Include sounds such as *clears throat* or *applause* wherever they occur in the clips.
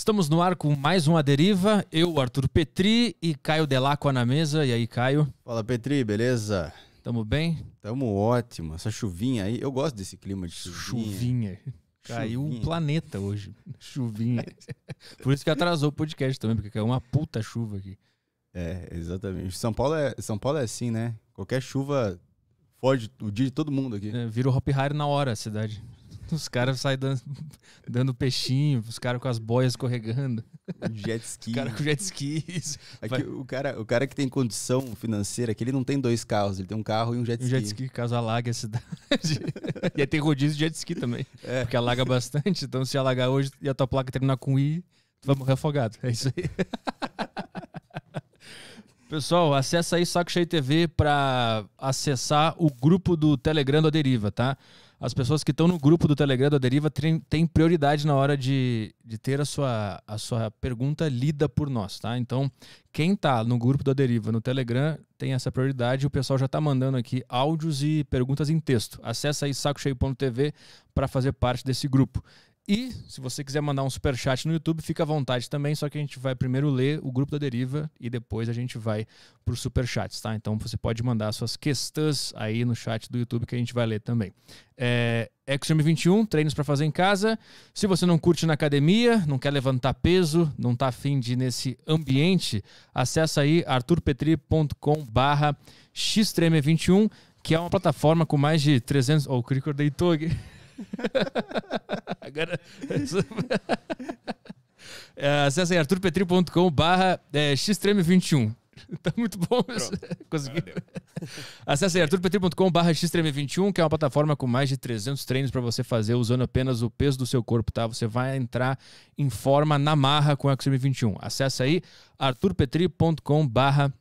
Estamos no ar com mais uma deriva. Eu, Arthur Petri e Caio Delacqua na mesa. E aí, Caio? Fala, Petri, beleza? Tamo bem? Tamo ótimo. Essa chuvinha aí, eu gosto desse clima de chuvinha. Chuvinha. Caiu chuvinha. um planeta hoje. *laughs* Chuvinha. *laughs* Por isso que atrasou o podcast também, porque caiu uma puta chuva aqui. É, exatamente. São Paulo é, São Paulo é assim, né? Qualquer chuva foge o dia de todo mundo aqui. É, vira o Hop Hard na hora a cidade. Os caras saem dando, dando peixinho, os caras com as boias escorregando. Jet *laughs* ski. com jet ski é Aqui, o, cara, o cara que tem condição financeira, que ele não tem dois carros, ele tem um carro e um jet ski. Um jet ski, caso alague a cidade. *laughs* e aí tem rodízio de jet ski também. É. Porque alaga bastante, então se alagar hoje e a tua placa terminar com I, tu vai morrer afogado. É isso aí. *laughs* Pessoal, acessa aí Saco Cheio TV para acessar o grupo do Telegram da Deriva, tá? as pessoas que estão no grupo do Telegram da Deriva têm prioridade na hora de, de ter a sua, a sua pergunta lida por nós, tá? Então, quem está no grupo da Deriva no Telegram tem essa prioridade. O pessoal já está mandando aqui áudios e perguntas em texto. Acesse aí sacocheio.tv para fazer parte desse grupo. E se você quiser mandar um super chat no YouTube, fica à vontade também, só que a gente vai primeiro ler o grupo da deriva e depois a gente vai para os super chats, tá? Então você pode mandar suas questões aí no chat do YouTube que a gente vai ler também. É, Extreme 21, treinos para fazer em casa. Se você não curte na academia, não quer levantar peso, não tá afim de ir nesse ambiente, acessa aí arturpetri.com/xtreme21, que é uma plataforma com mais de 300, oh, o Cricor deitou aqui. *laughs* Agora. *laughs* É, acesse aí arturpetri.com barra é, xtreme21. *laughs* Tá muito bom. Consegui. Acesse aí arturpetri.com barra xtreme21, que é uma plataforma com mais de 300 treinos para você fazer usando apenas o peso do seu corpo, tá? Você vai entrar em forma na marra com o Xtreme21. Acesse aí arturpetri.com barra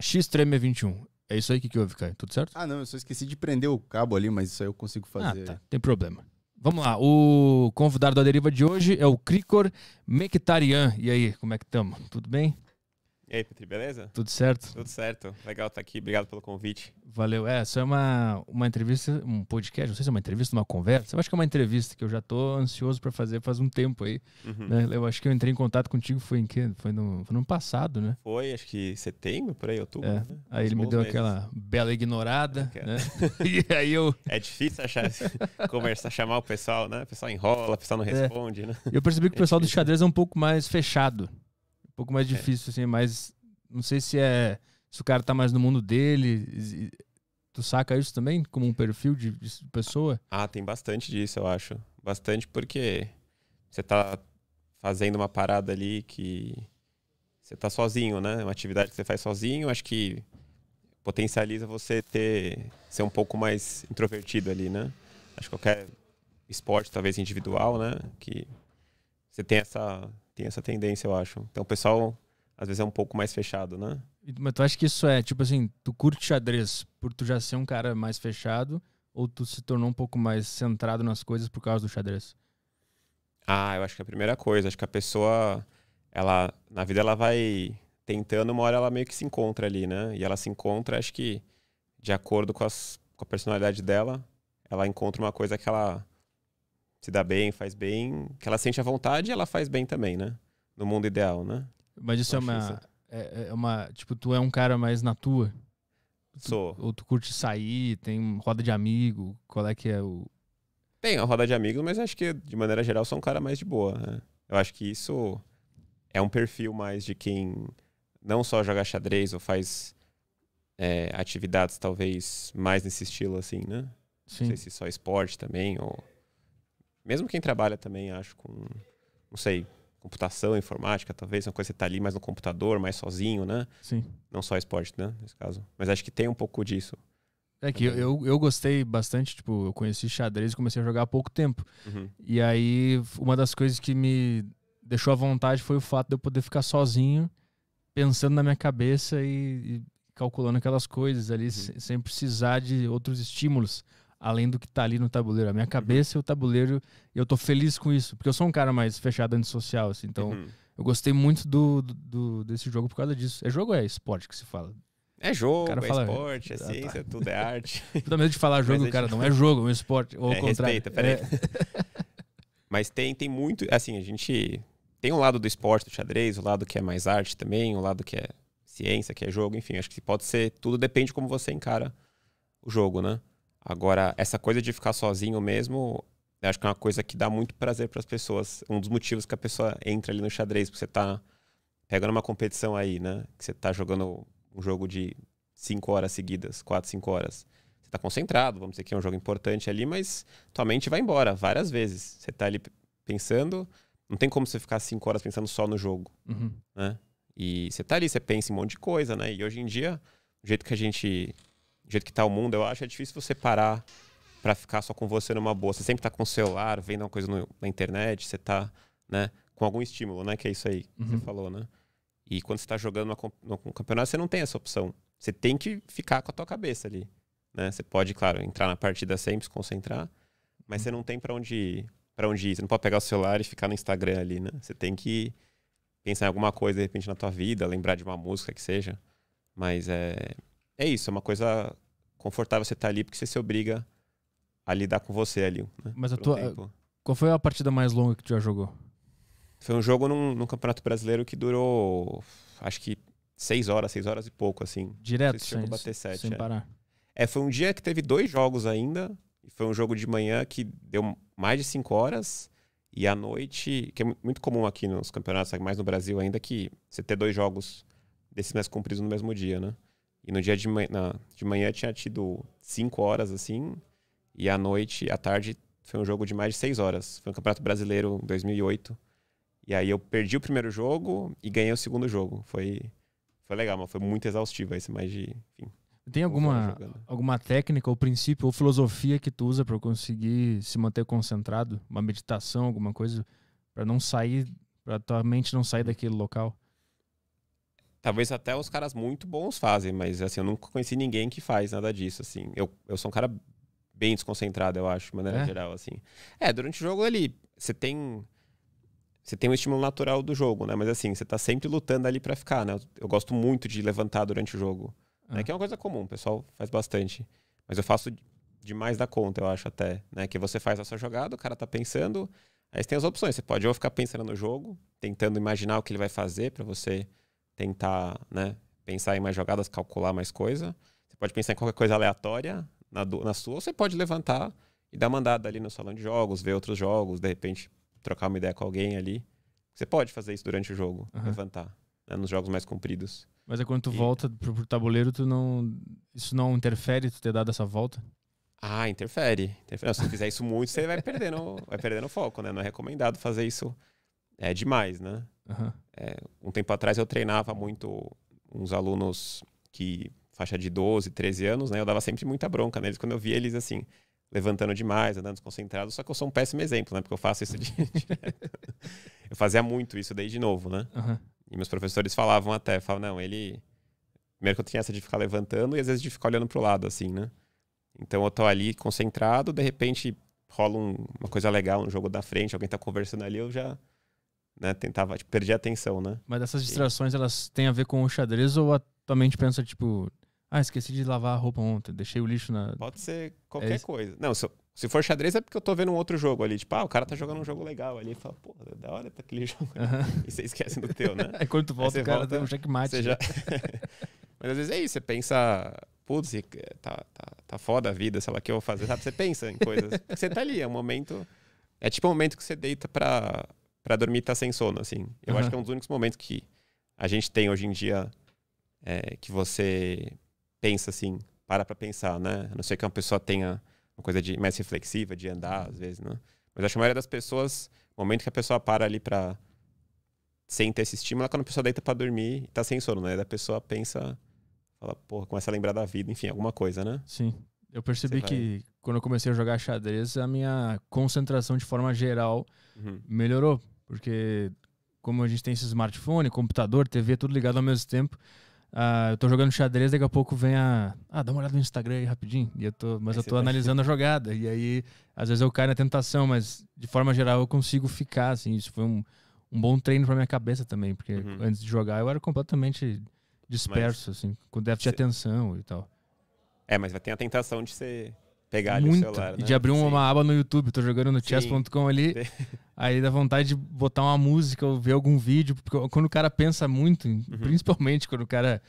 xtreme21. É isso aí que, que houve, Caio? Tudo certo? Ah, não, eu só esqueci de prender o cabo ali, mas isso aí eu consigo ah, fazer. Ah, tá. Tem problema. Vamos lá, o convidado da deriva de hoje é o Cricor Mekitarian. E aí, como é que estamos? Tudo bem? E aí, Petri, beleza? Tudo certo? Tudo certo. Legal estar tá aqui. Obrigado pelo convite. Valeu. É, isso é uma, uma entrevista, um podcast, não sei se é uma entrevista, uma conversa. Eu acho que é uma entrevista que eu já estou ansioso para fazer faz um tempo aí. Uhum. Né? Eu acho que eu entrei em contato contigo foi em quê? Foi no, foi no ano passado, né? Foi, acho que setembro, por aí, outubro. É. Né? Aí ele me deu meses. aquela bela ignorada, é né? *laughs* e aí eu... É difícil achar, *laughs* conversar, chamar o pessoal, né? O pessoal enrola, o pessoal não é. responde, é. né? Eu percebi que o pessoal do *laughs* xadrez é um pouco mais fechado um pouco mais é. difícil, assim, mas não sei se é. Se o cara tá mais no mundo dele. Tu saca isso também como um perfil de, de pessoa? Ah, tem bastante disso, eu acho. Bastante porque você tá fazendo uma parada ali que você tá sozinho, né? Uma atividade que você faz sozinho, acho que potencializa você ter ser um pouco mais introvertido ali, né? Acho que qualquer esporte, talvez individual, né, que você tem essa tem essa tendência, eu acho. Então o pessoal às vezes é um pouco mais fechado, né? Mas tu acha que isso é, tipo assim, tu curte xadrez por tu já ser um cara mais fechado ou tu se tornou um pouco mais centrado nas coisas por causa do xadrez? Ah, eu acho que é a primeira coisa, acho que a pessoa ela na vida ela vai tentando, uma hora ela meio que se encontra ali, né? E ela se encontra, acho que de acordo com, as, com a personalidade dela, ela encontra uma coisa que ela se dá bem, faz bem, que ela sente a vontade e ela faz bem também, né? No mundo ideal, né? Mas isso é uma, é, é, é uma. Tipo, tu é um cara mais na tua. Tu, Sou. Ou tu curte sair, tem roda de amigo, qual é que é o. Tem a roda de amigos, mas acho que, de maneira geral, sou um cara mais de boa. Né? Eu acho que isso é um perfil mais de quem não só joga xadrez ou faz é, atividades, talvez, mais nesse estilo, assim, né? Sim. Não sei se só esporte também, ou mesmo quem trabalha também, acho, com, não sei, computação, informática, talvez, uma coisa que você tá ali mais no computador, mais sozinho, né? Sim. Não só esporte, né? Nesse caso. Mas acho que tem um pouco disso. É que eu, eu, eu gostei bastante, tipo, eu conheci xadrez e comecei a jogar há pouco tempo. Uhum. E aí, uma das coisas que me deixou à vontade foi o fato de eu poder ficar sozinho, pensando na minha cabeça e, e calculando aquelas coisas ali, uhum. sem precisar de outros estímulos além do que tá ali no tabuleiro. A minha uhum. cabeça e o tabuleiro, eu tô feliz com isso, porque eu sou um cara mais fechado antissocial, assim, então uhum. eu gostei muito do, do, do, desse jogo por causa disso. É jogo ou é esporte que se fala? É jogo, é fala, esporte, *laughs* ah, é tá. ciência, tá. tudo é arte. *laughs* Tudo medo de falar jogo, cara, *laughs* não é jogo, é um esporte, ou é, ao contrário. Respeita, peraí. É. Mas tem, tem muito, assim, a gente tem um lado do esporte, do xadrez, o um lado que é mais arte também, o um lado que é ciência, que é jogo, enfim, acho que pode ser, tudo depende como você encara o jogo, né? Agora, essa coisa de ficar sozinho mesmo, acho que é uma coisa que dá muito prazer para as pessoas. Um dos motivos que a pessoa entra ali no xadrez, porque você está pegando uma competição aí, né? Que você está jogando um jogo de cinco horas seguidas, quatro cinco horas. Você está concentrado, vamos dizer que é um jogo importante ali, mas tua mente vai embora várias vezes. Você está ali pensando, não tem como você ficar cinco horas pensando só no jogo, uhum. né? E você está ali, você pensa em um monte de coisa, né? E hoje em dia, o jeito que a gente jeito que tá o mundo, eu acho, é difícil você parar para ficar só com você numa boa. Você sempre tá com o celular, vendo uma coisa no, na internet, você tá, né, com algum estímulo, né? Que é isso aí que você uhum. falou, né? E quando você tá jogando no um campeonato, você não tem essa opção. Você tem que ficar com a tua cabeça ali, né? Você pode, claro, entrar na partida sempre, se concentrar, mas uhum. você não tem para onde ir, para onde ir. Você não pode pegar o celular e ficar no Instagram ali, né? Você tem que pensar em alguma coisa de repente na tua vida, lembrar de uma música que seja, mas é é isso, é uma coisa confortável você estar tá ali, porque você se obriga a lidar com você ali. Né, Mas a tua, qual foi a partida mais longa que tu já jogou? Foi um jogo num, num Campeonato Brasileiro que durou, acho que seis horas, seis horas e pouco, assim. Direto, se sem, bater sete, sem é. parar. É, foi um dia que teve dois jogos ainda. Foi um jogo de manhã que deu mais de cinco horas. E à noite, que é muito comum aqui nos campeonatos, mais no Brasil ainda, que você ter dois jogos desses mais compridos no mesmo dia, né? E no dia de manhã, de manhã tinha tido cinco horas, assim, e à noite, à tarde, foi um jogo de mais de seis horas. Foi um Campeonato Brasileiro 2008. E aí eu perdi o primeiro jogo e ganhei o segundo jogo. Foi, foi legal, mas foi muito exaustivo esse mais de. Enfim, Tem alguma, alguma técnica ou princípio ou filosofia que tu usa para conseguir se manter concentrado? Uma meditação, alguma coisa? para não sair, para tua mente não sair daquele local? Talvez até os caras muito bons fazem, mas assim, eu nunca conheci ninguém que faz nada disso, assim. Eu, eu sou um cara bem desconcentrado, eu acho, de maneira é? geral, assim. É, durante o jogo ali Você tem. Você tem um estímulo natural do jogo, né? Mas assim, você tá sempre lutando ali para ficar, né? Eu, eu, gosto muito de levantar durante o jogo. Né? Ah. Né? Que é uma coisa comum, o pessoal faz bastante. Mas eu faço demais da conta, eu acho até. Né? Que você faz a sua jogada, o cara tá pensando. Aí você tem as opções. Você pode ou ficar pensando no jogo, tentando imaginar o que ele vai fazer para você tentar né, pensar em mais jogadas, calcular mais coisa. Você pode pensar em qualquer coisa aleatória na, do, na sua, ou você pode levantar e dar mandada ali no salão de jogos, ver outros jogos, de repente trocar uma ideia com alguém ali. Você pode fazer isso durante o jogo, uhum. levantar, né, nos jogos mais compridos. Mas é quando tu e... volta pro, pro tabuleiro, tu não. Isso não interfere tu ter dado essa volta? Ah, interfere. interfere. Não, se você fizer isso muito, você vai perdendo, vai perdendo o foco, né? Não é recomendado fazer isso é demais, né? Uhum. É, um tempo atrás eu treinava muito uns alunos que faixa de 12, 13 anos, né? Eu dava sempre muita bronca neles quando eu via eles assim, levantando demais, andando desconcentrado. Só que eu sou um péssimo exemplo, né? Porque eu faço isso *laughs* de... eu fazia muito isso desde novo, né? Uhum. E meus professores falavam até, falavam, não, ele. Primeiro que eu tinha essa de ficar levantando e às vezes de ficar olhando pro lado, assim, né? Então eu tô ali concentrado, de repente rola um, uma coisa legal, um jogo da frente, alguém tá conversando ali, eu já né? Tentava, tipo, perdi a atenção, né? Mas essas distrações, elas têm a ver com o xadrez ou a tua mente pensa, tipo, ah, esqueci de lavar a roupa ontem, deixei o lixo na. Pode ser é qualquer é coisa. Não, se, se, for xadrez é porque eu tô vendo um outro jogo ali. Tipo, ah, o cara tá jogando um jogo legal ali. Fala, pô, é da hora tá aquele *laughs* jogo. E você esquece do teu, né? *laughs* é quando tu volta, o cara volta, tem um checkmate. Né? Já... *laughs* Mas às vezes é isso, você pensa, putz, eh, tá, tá, tá foda a vida, sei lá o que eu vou fazer, sabe? Você pensa em coisas. Você tá ali, é um momento. É tipo um momento que você deita pra para dormir e tá sem sono, assim. Eu uhum. acho que é um dos únicos momentos que a gente tem hoje em dia é, que você pensa assim, para pra pensar, né? A não ser que uma pessoa tenha uma coisa de, mais reflexiva, de andar, às vezes, né? Mas acho que a maioria das pessoas, o momento que a pessoa para ali pra. sem ter esse estímulo, é quando a pessoa deita pra dormir e tá sem sono, né? Da pessoa pensa, fala, porra, começa a lembrar da vida, enfim, alguma coisa, né? Sim. Eu percebi vai... que quando eu comecei a jogar xadrez, a minha concentração de forma geral uhum. melhorou porque como a gente tem esse smartphone, computador, TV, tudo ligado ao mesmo tempo, ah, eu tô jogando xadrez, daqui a pouco vem a. Ah, dá uma olhada no Instagram aí rapidinho. E eu tô, mas aí eu tô é analisando ser... a jogada. E aí, às vezes eu caio na tentação, mas de forma geral eu consigo ficar, assim. Isso foi um, um bom treino pra minha cabeça também, porque uhum. antes de jogar eu era completamente disperso, mas... assim, com déficit de atenção e tal. É, mas vai ter a tentação de ser pegar ali o celular. Né? De abrir uma aba no YouTube, tô jogando no chess.com ali. *laughs* Aí dá vontade de botar uma música ou ver algum vídeo, porque quando o cara pensa muito, uhum. principalmente quando o cara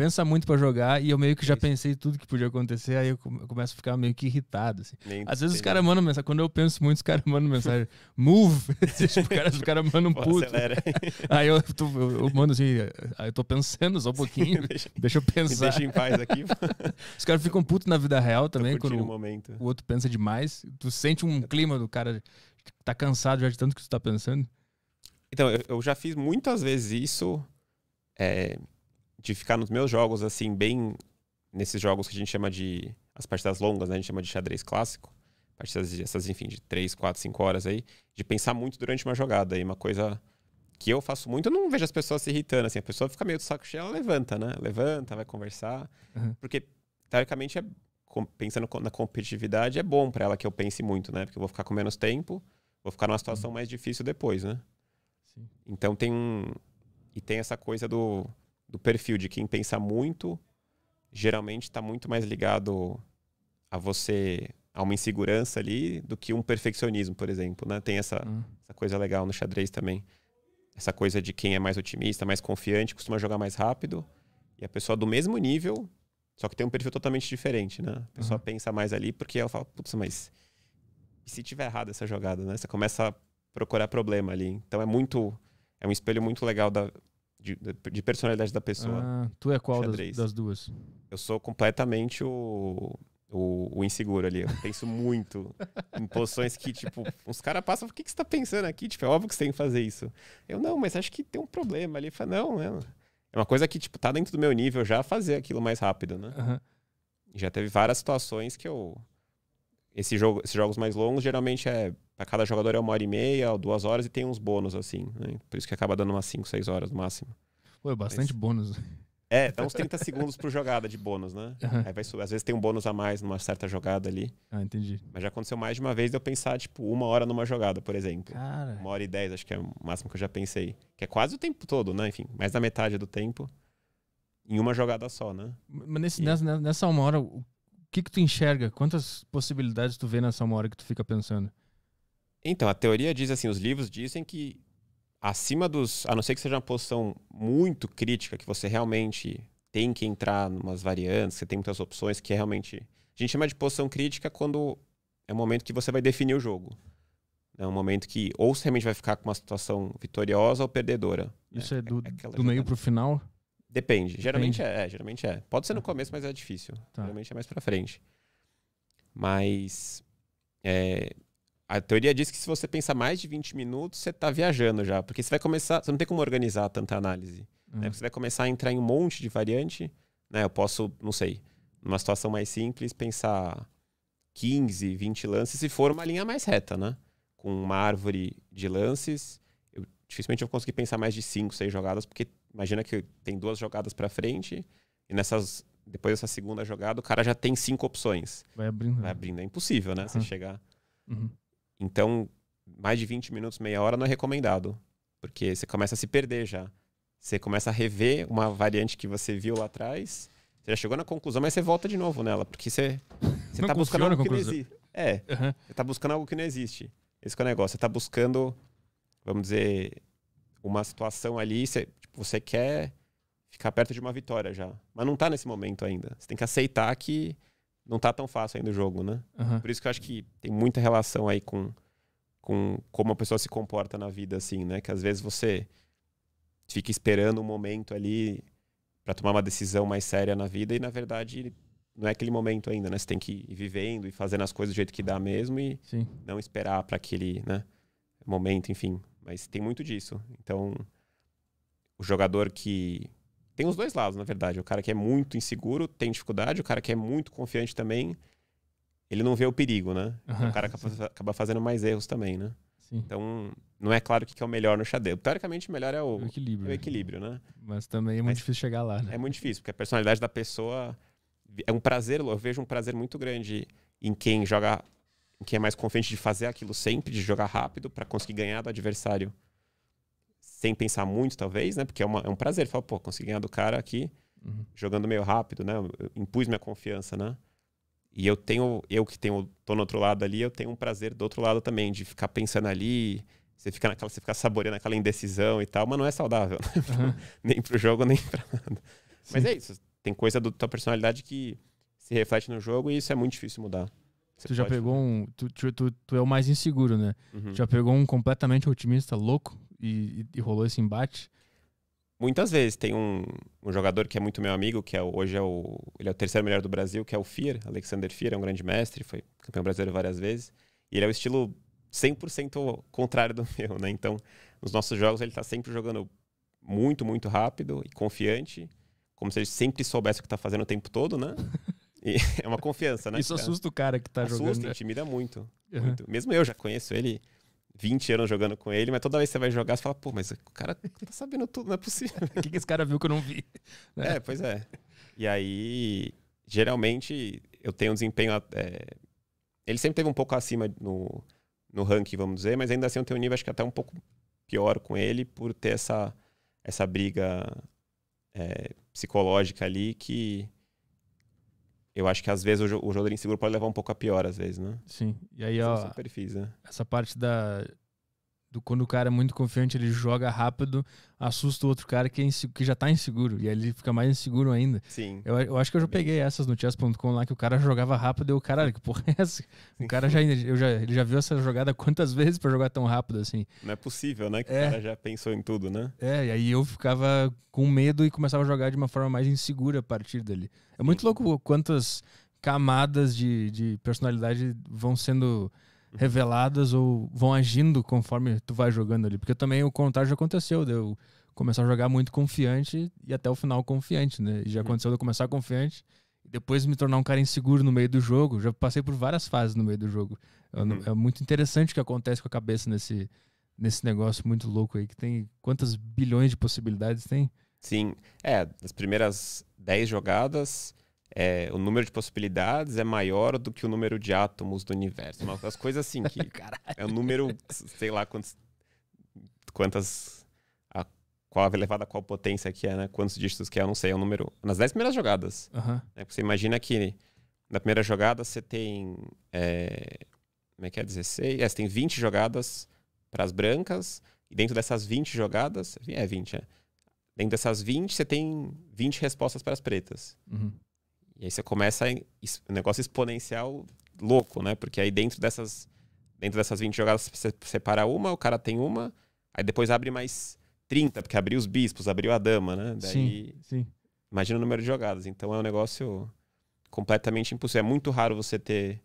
pensa muito para jogar e eu meio que já pensei tudo que podia acontecer, aí eu começo a ficar meio que irritado, assim. Às vezes os caras mandam mensagem, quando eu penso muito, os caras mandam mensagem, move! *laughs* tipo, cara, os caras mandam um puto. *laughs* aí eu, tô, eu, eu, mando assim, aí eu tô pensando só um pouquinho, deixa, *laughs* deixa, eu pensar. deixa em paz aqui. os caras ficam putos na vida real tá também, quando o, momento. o outro pensa demais, tu sente um clima do cara tá cansado já de tanto que tu tá pensando. Então, eu, eu já fiz muitas vezes isso, é de ficar nos meus jogos, assim, bem nesses jogos que a gente chama de. As partidas longas, né? A gente chama de xadrez clássico. Partidas, essas, enfim, de 3, 4, 5 horas aí. De pensar muito durante uma jogada. E uma coisa que eu faço muito, eu não vejo as pessoas se irritando, assim. A pessoa fica meio de saco cheio, ela levanta, né? Levanta, vai conversar. Uhum. Porque, teoricamente, é, pensando na competitividade, é bom para ela que eu pense muito, né? Porque eu vou ficar com menos tempo, vou ficar numa situação uhum. mais difícil depois, né? Sim. Então tem um. E tem essa coisa do do perfil de quem pensa muito, geralmente está muito mais ligado a você, a uma insegurança ali, do que um perfeccionismo, por exemplo. Né? Tem essa, hum. essa coisa legal no xadrez também. Essa coisa de quem é mais otimista, mais confiante, costuma jogar mais rápido. E a pessoa do mesmo nível, só que tem um perfil totalmente diferente, né? A pessoa uhum. pensa mais ali porque ela fala, putz, mas e se tiver errado essa jogada, né? Você começa a procurar problema ali. Então é muito. É um espelho muito legal da, de, de, personalidade da pessoa. Ah, tu é qual das, das, duas? Eu sou completamente o, o, o inseguro ali. Eu penso muito em posições que, tipo, os caras passam, o que, que você tá pensando aqui? Tipo, é óbvio que você tem que fazer isso. Eu, não, mas acho que tem um problema ali. Fala, não, né? É uma coisa que, tipo, tá dentro do meu nível já fazer aquilo mais rápido, né? Uhum. Já teve várias situações que eu esse jogo, esses jogos mais longos geralmente é. Pra cada jogador é uma hora e meia, ou duas horas e tem uns bônus, assim. Né? Por isso que acaba dando umas 5, 6 horas no máximo. Pô, é bastante Mas... bônus. É, dá uns 30 segundos por jogada de bônus, né? Uhum. Aí vai Às vezes tem um bônus a mais numa certa jogada ali. Ah, entendi. Mas já aconteceu mais de uma vez de eu pensar, tipo, uma hora numa jogada, por exemplo. Cara. Uma hora e dez, acho que é o máximo que eu já pensei. Que é quase o tempo todo, né? Enfim, mais da metade do tempo. Em uma jogada só, né? Mas nesse, e... nessa, nessa uma hora, que, que tu enxerga? Quantas possibilidades tu vê nessa uma hora que tu fica pensando? Então, a teoria diz assim, os livros dizem que acima dos, a não ser que seja uma posição muito crítica, que você realmente tem que entrar em umas variantes, você tem muitas opções, que é realmente, a gente chama de posição crítica quando é o momento que você vai definir o jogo. É um momento que ou você realmente vai ficar com uma situação vitoriosa ou perdedora. Isso é, é do, é do meio para o final? Depende. Depende. Geralmente é, é, geralmente é. Pode ser no começo, mas é difícil. Tá. Geralmente é mais pra frente. Mas. É, a teoria diz que se você pensar mais de 20 minutos, você tá viajando já. Porque você vai começar. Você não tem como organizar tanta análise. Né? Uhum. Né? você vai começar a entrar em um monte de variante. Né? Eu posso, não sei, numa situação mais simples, pensar 15, 20 lances se for uma linha mais reta, né? Com uma árvore de lances. Eu, dificilmente eu vou conseguir pensar mais de 5, 6 jogadas, porque imagina que tem duas jogadas para frente e nessas depois dessa segunda jogada o cara já tem cinco opções. Vai abrindo. Né? Vai abrindo. É impossível, né? Uhum. Você chegar. Uhum. Então, mais de 20 minutos, meia hora não é recomendado. Porque você começa a se perder já. Você começa a rever uma variante que você viu lá atrás. Você já chegou na conclusão, mas você volta de novo nela. Porque você, *laughs* você tá buscando algo que não existe. É. Uhum. Você tá buscando algo que não existe. Esse é o negócio. Você tá buscando, vamos dizer, uma situação ali. Você você quer ficar perto de uma vitória já. Mas não tá nesse momento ainda. Você tem que aceitar que não tá tão fácil ainda o jogo, né? Uhum. Por isso que eu acho que tem muita relação aí com, com como a pessoa se comporta na vida, assim, né? Que às vezes você fica esperando um momento ali para tomar uma decisão mais séria na vida e, na verdade, não é aquele momento ainda, né? Você tem que ir vivendo e fazendo as coisas do jeito que dá mesmo e Sim. não esperar para aquele né, momento, enfim. Mas tem muito disso. Então, o jogador que. Tem os dois lados, na verdade. O cara que é muito inseguro tem dificuldade, o cara que é muito confiante também, ele não vê o perigo, né? Uhum, o cara acaba, acaba, fazendo mais erros também, né? Sim. Então, não é claro o que é o melhor no xadrez. Teoricamente, o melhor é o, o equilíbrio. É o né? equilíbrio, né? Mas também é muito Mas, difícil chegar lá, né? É muito difícil, porque a personalidade da pessoa. É um prazer, eu vejo um prazer muito grande em quem joga. Em quem é mais confiante de fazer aquilo sempre, de jogar rápido, para conseguir ganhar do adversário sem pensar muito, talvez, né? Porque é, uma, é um prazer. Falar, pô, consegui ganhar do cara aqui, uhum. jogando meio rápido, né? Eu impus minha confiança, né? E eu tenho, eu que tenho, tô no outro lado ali, eu tenho um prazer do outro lado também, de ficar pensando ali, você fica naquela, você fica saboreando aquela indecisão e tal, mas não é saudável, né? uhum. *laughs* nem pro jogo, nem pra nada. Sim. Mas é isso, tem coisa da tua personalidade que se reflete no jogo e isso é muito difícil mudar. Você tu já pegou um. Tu, tu, tu, tu, é o mais inseguro, né? Uhum. Já pegou um completamente otimista, louco, e, e rolou esse embate? Muitas vezes. Tem um, um, jogador que é muito meu amigo, que é, hoje é o, ele é o terceiro melhor do Brasil, que é o Fier, Alexander Fier, é um grande mestre, foi campeão brasileiro várias vezes. E ele é o estilo 100% contrário do *laughs* meu, né? Então, nos nossos jogos ele tá sempre jogando muito, muito rápido e confiante, como se ele sempre soubesse o que tá fazendo o tempo todo, né? *laughs* E é uma confiança, né? Isso é. assusta o cara que tá assusta, jogando. Assusta, né? intimida muito, muito. Mesmo eu já conheço ele 20 anos jogando com ele, mas toda vez que você vai jogar, você fala, pô, mas o cara tá sabendo tudo, não é possível. *laughs* O que, que esse cara viu que eu não vi? É, é pois é. E aí, geralmente, eu tenho um desempenho. É... Ele sempre teve um pouco acima no, no ranking, vamos dizer, mas ainda assim eu tenho um nível, acho que até um pouco pior com ele, por ter essa, essa briga é, psicológica ali que eu acho que às vezes o, o jogador inseguro pode levar um pouco a pior, às vezes, né? Sim. E aí, é ó, perfis, né? essa parte da do quando o cara é muito confiante, ele joga rápido, assusta o outro cara que, é que já tá inseguro. E aí ele fica mais inseguro ainda. Sim. Eu, eu acho que eu já peguei essas no chess.com lá que o cara jogava rápido e eu, cara, que porra é essa? O cara já, eu já, ele já viu essa jogada quantas vezes para jogar tão rápido assim? Não é possível, né? Que é. o cara já pensou em tudo, né? É, e aí eu ficava com medo e começava a jogar de uma forma mais insegura a partir dali. É muito Sim. louco quantas camadas de, de personalidade vão sendo reveladas ou vão agindo conforme tu vai jogando ali. Porque também o contrário já aconteceu, deu começar a jogar muito confiante e até o final confiante, né? E já uhum. aconteceu de eu começar confiante e depois me tornar um cara inseguro no meio do jogo. Já passei por várias fases no meio do jogo. É, uhum. é muito interessante o que acontece com a cabeça nesse, nesse negócio muito louco aí, que tem quantas bilhões de possibilidades tem? Sim, é, as primeiras 10 jogadas é, o número de possibilidades é maior do que o número de átomos do universo. Uma, as coisas assim que *laughs* é um número, sei lá quantos, quantas, a, qual elevada a qual potência que é, né? Quantos dígitos que é, eu não sei, é um número. Nas 10 primeiras jogadas. Uhum. Né? Você imagina que na primeira jogada você tem, é, como é que é, 16? É, você tem 20 jogadas para as brancas, e dentro dessas 20 jogadas, é 20, é. Dentro dessas 20, você tem 20 respostas para as pretas. Uhum. E aí você começa o negócio exponencial louco, né? Porque aí dentro dessas, dentro dessas 20 jogadas você separa uma, o cara tem uma, aí depois abre mais 30, porque abriu os bispos, abriu a dama, né? Daí, sim, sim. Imagina o número de jogadas. Então é um negócio completamente impossível. É muito raro você ter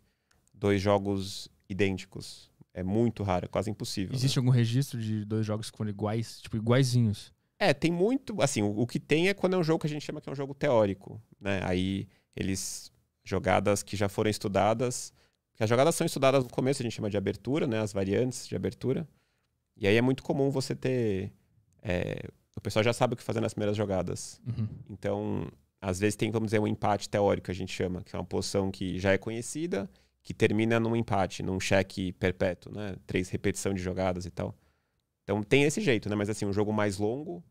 dois jogos idênticos. É muito raro, é quase impossível. Né? Existe né? algum registro de dois jogos que foram iguais, tipo, iguaizinhos? É, tem muito. Assim, o, o, que tem é quando é um jogo que a gente chama que é um jogo teórico, né? Aí eles jogadas que já foram estudadas. As jogadas são estudadas no começo, a gente chama de abertura, né? As variantes de abertura. E aí é muito comum você ter. É, o pessoal já sabe o que fazer nas primeiras jogadas. Uhum. Então, às vezes tem, vamos dizer, um empate teórico, a gente chama, que é uma posição que já é conhecida, que termina num empate, num cheque perpétuo, né? Três repetição de jogadas e tal. Então tem esse jeito, né? Mas assim, um jogo mais longo,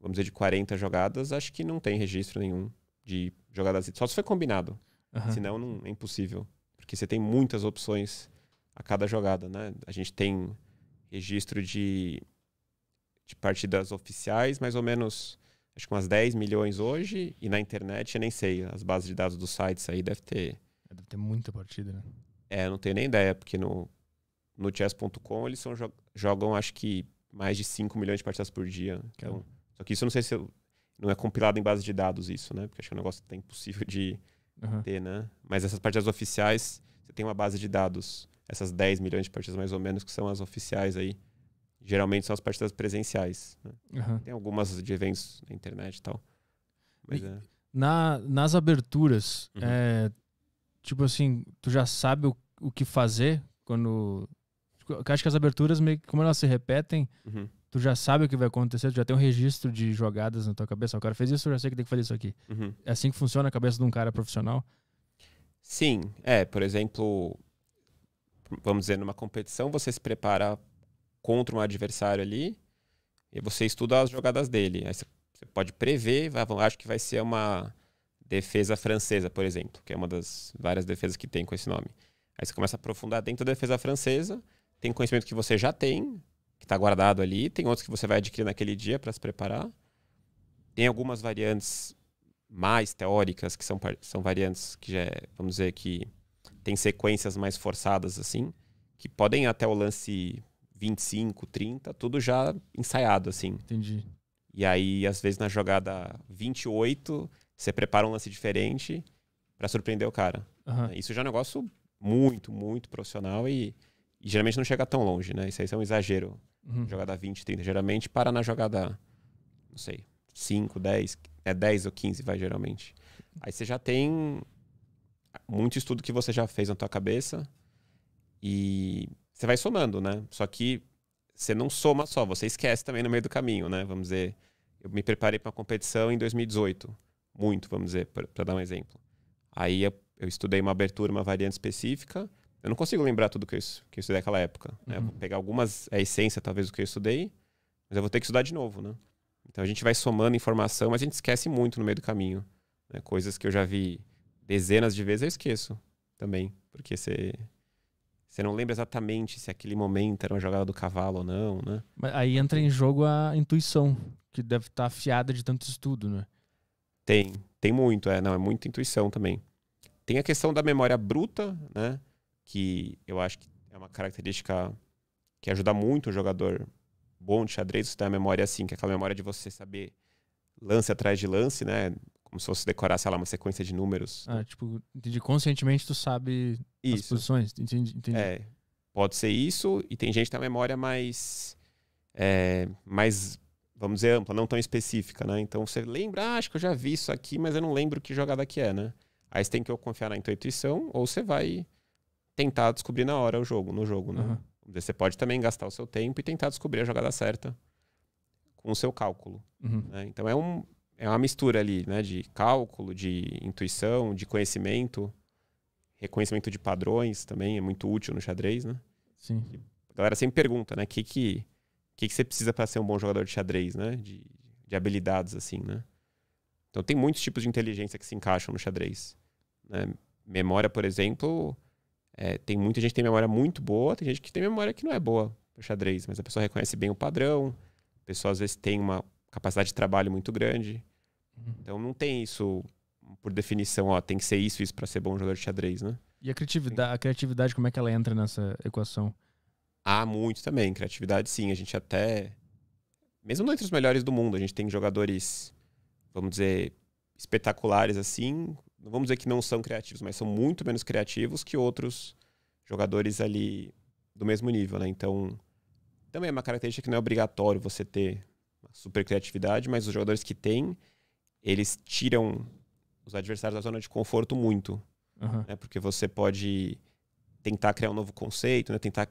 vamos dizer, de 40 jogadas, acho que não tem registro nenhum de jogadas. Só se foi combinado. Uhum. Senão não, é impossível. Porque você tem muitas opções a cada jogada, né? A gente tem registro de, de partidas oficiais, mais ou menos, acho que umas 10 milhões hoje. E na internet, eu nem sei, as bases de dados dos sites aí deve ter... É, deve ter muita partida, né? É, não tenho nem ideia, porque no, no chess.com eles são, jogam, acho que, mais de 5 milhões de partidas por dia. Então, só que isso eu não sei se eu não é compilado em base de dados isso, né? Porque acho que é um negócio que é impossível de uhum. ter, né? Mas essas partidas oficiais, você tem uma base de dados. Essas 10 milhões de partidas mais ou menos, que são as oficiais aí. Geralmente são as partidas presenciais. Né? Uhum. Tem algumas de eventos na internet e tal. Mas, e, é... na, nas aberturas, uhum. é, tipo assim, tu já sabe o, o que fazer quando. Tipo, eu acho que as aberturas, meio, como elas se repetem, uhum tu já sabe o que vai acontecer, tu já tem um registro de jogadas na tua cabeça. O cara fez isso, eu já sei que tem que fazer isso aqui. Uhum. É assim que funciona a cabeça de um cara profissional? Sim, é. Por exemplo, vamos dizer, numa competição, você se prepara contra um adversário ali e você estuda as jogadas dele. Aí você pode prever, acho que vai ser uma defesa francesa, por exemplo, que é uma das várias defesas que tem com esse nome. Aí você começa a aprofundar dentro da defesa francesa, tem conhecimento que você já tem, que está guardado ali, tem outros que você vai adquirir naquele dia para se preparar. Tem algumas variantes mais teóricas, que são, são variantes que já, é, vamos dizer, que tem sequências mais forçadas, assim, que podem ir até o lance 25, 30, tudo já ensaiado, assim. Entendi. E aí, às vezes, na jogada 28, você prepara um lance diferente para surpreender o cara. Uhum. Isso já é um negócio muito, muito profissional e, e, geralmente não chega tão longe, né? Isso aí é um exagero Uhum. Jogada 20, 30 geralmente, para na jogada, não sei, 5, 10, é 10 ou 15 vai geralmente. Aí você já tem muito estudo que você já fez na tua cabeça e você vai somando, né? Só que você não soma só, você esquece também no meio do caminho, né? Vamos dizer, eu me preparei para uma competição em 2018, muito, vamos dizer, para dar um exemplo. Aí eu, eu estudei uma abertura, uma variante específica, eu não consigo lembrar tudo que eu, que eu estudei naquela época. Né? Uhum. Vou pegar algumas, a é, essência talvez do que eu estudei, mas eu vou ter que estudar de novo, né? Então a gente vai somando informação, mas a gente esquece muito no meio do caminho. Né? Coisas que eu já vi dezenas de vezes, eu esqueço também. Porque você, você não lembra exatamente se aquele momento era uma jogada do cavalo ou não, né? Mas aí entra em jogo a intuição, que deve estar tá afiada de tanto estudo, né? Tem, tem muito, é, não, é muita intuição também. Tem a questão da memória bruta, né? que eu acho que é uma característica que ajuda muito o jogador bom de xadrez, você tem a memória assim, que é aquela memória de você saber lance atrás de lance, né? Como se você decorasse, lá, uma sequência de números. Ah, tipo, entendi. Conscientemente tu sabe isso. as posições. Entendi, entendi. É, pode ser isso, e tem gente que tem a memória mais, é, mais, vamos dizer, ampla, não tão específica, né? Então você lembra, ah, acho que eu já vi isso aqui, mas eu não lembro que jogada que é, né? Aí você tem que ou confiar na intuição, ou você vai tentar descobrir na hora o jogo, no jogo, né? Uhum. Você pode também gastar o seu tempo e tentar descobrir a jogada certa com o seu cálculo. Uhum. Né? Então é, um, é uma mistura ali, né? De cálculo, de intuição, de conhecimento, reconhecimento de padrões também é muito útil no xadrez, né? Sim. A galera sempre pergunta, né? O que que, que que você precisa para ser um bom jogador de xadrez, né? De, de habilidades, assim, né? Então tem muitos tipos de inteligência que se encaixam no xadrez. Né? Memória, por exemplo, é, tem muita gente que tem memória muito boa, tem gente que tem memória que não é boa para xadrez, mas a pessoa reconhece bem o padrão, a pessoa às vezes tem uma capacidade de trabalho muito grande. Uhum. Então não tem isso por definição, ó, tem que ser isso isso para ser bom jogador de xadrez, né? E a criatividade, a criatividade, como é que ela entra nessa equação? Há muito também, criatividade sim, a gente até mesmo entre os melhores do mundo, a gente tem jogadores, vamos dizer, espetaculares assim, não vamos dizer que não são criativos, mas são muito menos criativos que outros jogadores ali do mesmo nível, né? Então, também é uma característica que não é obrigatório você ter super criatividade, mas os jogadores que têm, eles tiram os adversários da zona de conforto muito. Uhum. Né? Porque você pode tentar criar um novo conceito, né? tentar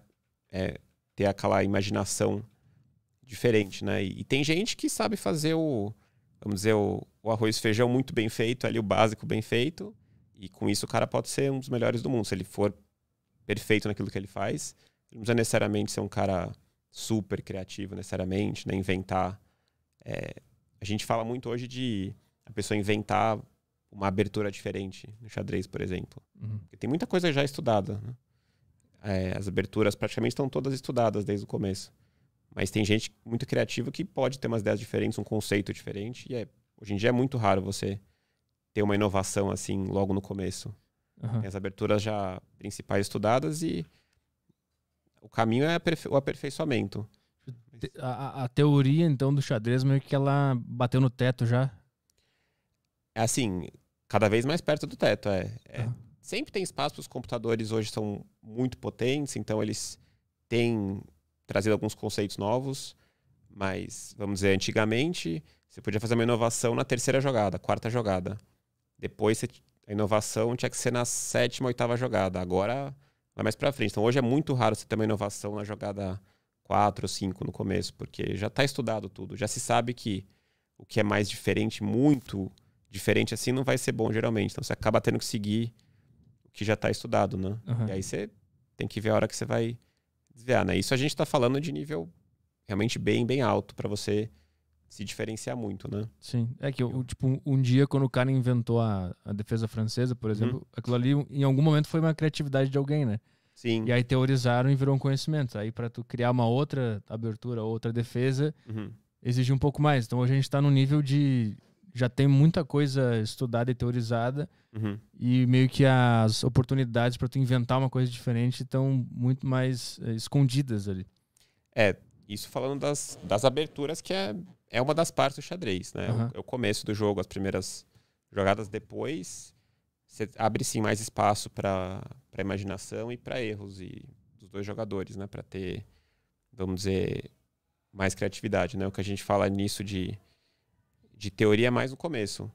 é, ter aquela imaginação diferente, né? E, e, tem gente que sabe fazer o vamos dizer, o, o arroz e feijão muito bem feito, ali o básico bem feito, e com isso o cara pode ser um dos melhores do mundo. Se ele for perfeito naquilo que ele faz, ele não precisa necessariamente ser um cara super criativo, necessariamente, né? Inventar. É, a gente fala muito hoje de a pessoa inventar uma abertura diferente no xadrez, por exemplo. Uhum. Tem muita coisa já estudada. Né? É, as aberturas praticamente estão todas estudadas desde o começo. Mas tem gente muito criativa que pode ter umas ideias diferentes, um conceito diferente. E é, hoje em dia é muito raro você ter uma inovação assim logo no começo. Uhum. Tem as aberturas já principais estudadas e o caminho é o aperfeiçoamento. A, a, teoria, então, do xadrez meio que ela bateu no teto já? É assim, cada vez mais perto do teto. É, é uhum. Sempre tem espaço, os computadores hoje são muito potentes, então eles têm trazido alguns conceitos novos, mas vamos dizer, antigamente você podia fazer uma inovação na terceira jogada, quarta jogada. Depois você, a inovação tinha que ser na sétima, oitava jogada. Agora vai mais para frente. Então hoje é muito raro você ter uma inovação na jogada 4 ou 5 no começo, porque já está estudado tudo, já se sabe que o que é mais diferente, muito diferente assim, não vai ser bom geralmente. Então você acaba tendo que seguir o que já está estudado, né? Uhum. E aí você tem que ver a hora que você vai desviar, ah, né? Isso a gente está falando de nível realmente bem, bem alto para você se diferenciar muito, né? Sim. É que, tipo, um dia quando o cara inventou a, a defesa francesa, por uhum. exemplo, hum. aquilo ali em algum momento foi uma criatividade de alguém, né? Sim. E aí teorizaram e virou um conhecimento. Aí para tu criar uma outra abertura, outra defesa, uhum. exige um pouco mais. Então hoje a gente está no nível de já tem muita coisa estudada e teorizada uhum. e meio que as oportunidades para tu inventar uma coisa diferente estão muito mais é, escondidas ali. É, isso falando das, das aberturas que é, é uma das partes do xadrez, né? Uhum. É, o, começo do jogo, as primeiras jogadas depois, você abre sim mais espaço para imaginação e para erros e dos dois jogadores, né? Para ter, vamos dizer, mais criatividade, né? O que a gente fala nisso de de teoria é mais no começo.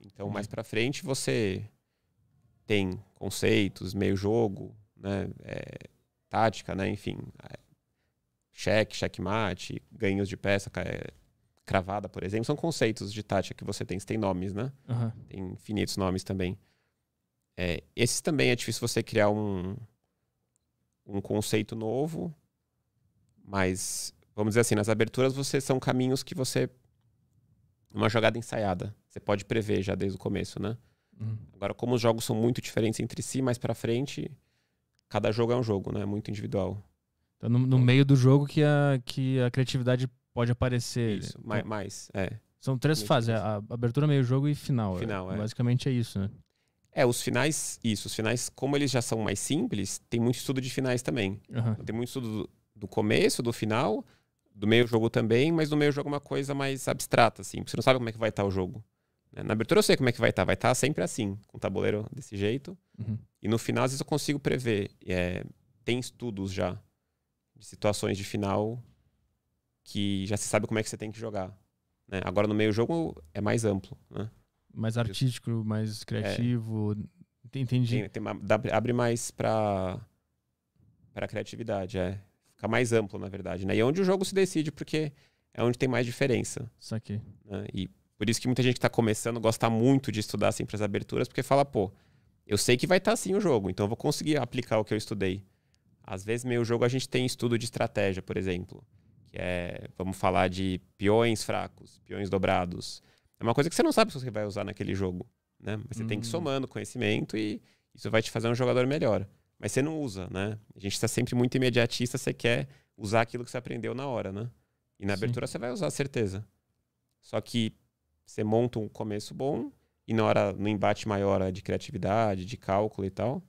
Então, mais uhum. para frente, você tem conceitos, meio jogo, né? É, tática, né? Enfim, é, cheque, checkmate, ganhos de peça é, cravada, por exemplo, são conceitos de tática que você tem. Você tem nomes, né? Uhum. Tem infinitos nomes também. É, esses também é difícil você criar um, um conceito novo, mas vamos dizer assim, nas aberturas você são caminhos que você uma jogada ensaiada. Você pode prever já desde o começo, né? Uhum. Agora, como os jogos são muito diferentes entre si, mais para frente, cada jogo é um jogo, né? Muito individual. Então, no, no meio do jogo que a, que a criatividade pode aparecer. Né? Isso, então, mais, mais, é. São três fases, a, é a abertura, meio jogo e final. É. Final, é. é. Basicamente é isso, né? É, os finais, isso. Os finais, como eles já são mais simples, tem muito estudo de finais também. Uhum. Tem muito estudo do, do começo, do final do meio jogo também, mas no meio jogo é uma coisa mais abstrata, assim. Você não sabe como é que vai estar tá o jogo. Né? Na abertura eu sei como é que vai estar. Tá, vai estar tá sempre assim, com o tabuleiro desse jeito. Uhum. E no final, às vezes, eu consigo prever. É, tem estudos já de situações de final que já se sabe como é que você tem que jogar. Né? Agora, no meio jogo, é mais amplo. Né? Mais artístico, mais é. criativo. É. Entendi. Tem, tem, abre mais para para criatividade, é. Fica mais amplo, na verdade. Né? E é onde o jogo se decide, porque é onde tem mais diferença. Isso aqui. Né? E por isso que muita gente que está começando gosta muito de estudar sempre assim, as aberturas, porque fala, pô, eu sei que vai estar tá assim o jogo, então eu vou conseguir aplicar o que eu estudei. Às vezes, meio jogo, a gente tem estudo de estratégia, por exemplo. Que é, vamos falar de peões fracos, peões dobrados. É uma coisa que você não sabe se você vai usar naquele jogo. Né? Mas você hum. tem que ir hum. somando conhecimento e isso vai te fazer um jogador melhor mas você não usa, né? A gente está sempre muito imediatista, você quer usar aquilo que você aprendeu na hora, né? E na Sim. abertura você vai usar, certeza. Só que você monta um começo bom e na hora, no embate maior de criatividade, de cálculo e tal,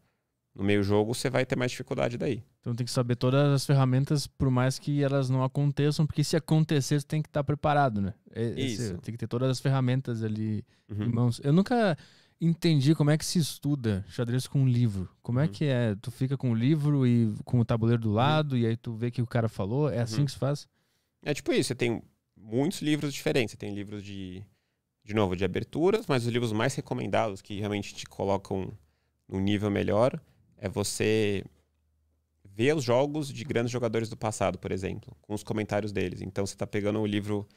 no meio jogo você vai ter mais dificuldade daí. Então tem que saber todas as ferramentas, por mais que elas não aconteçam, porque se acontecer você tem que estar tá preparado, né? É, é Isso. Tem que ter todas as ferramentas ali uhum. em mãos. Eu nunca entendi como é que se estuda xadrez com um livro. Como é uhum. é que é? Tu fica com o livro e com o tabuleiro do uhum. lado, uhum. e aí tu vê que o cara falou. É assim uhum. que se faz? É tipo isso, você tem muitos livros diferentes. Você tem livros de, de novo, de aberturas, mas os livros mais recomendados, que realmente te colocam num nível melhor, é você ver os jogos de grandes jogadores do passado, por exemplo, com os comentários deles. Então você está pegando o livro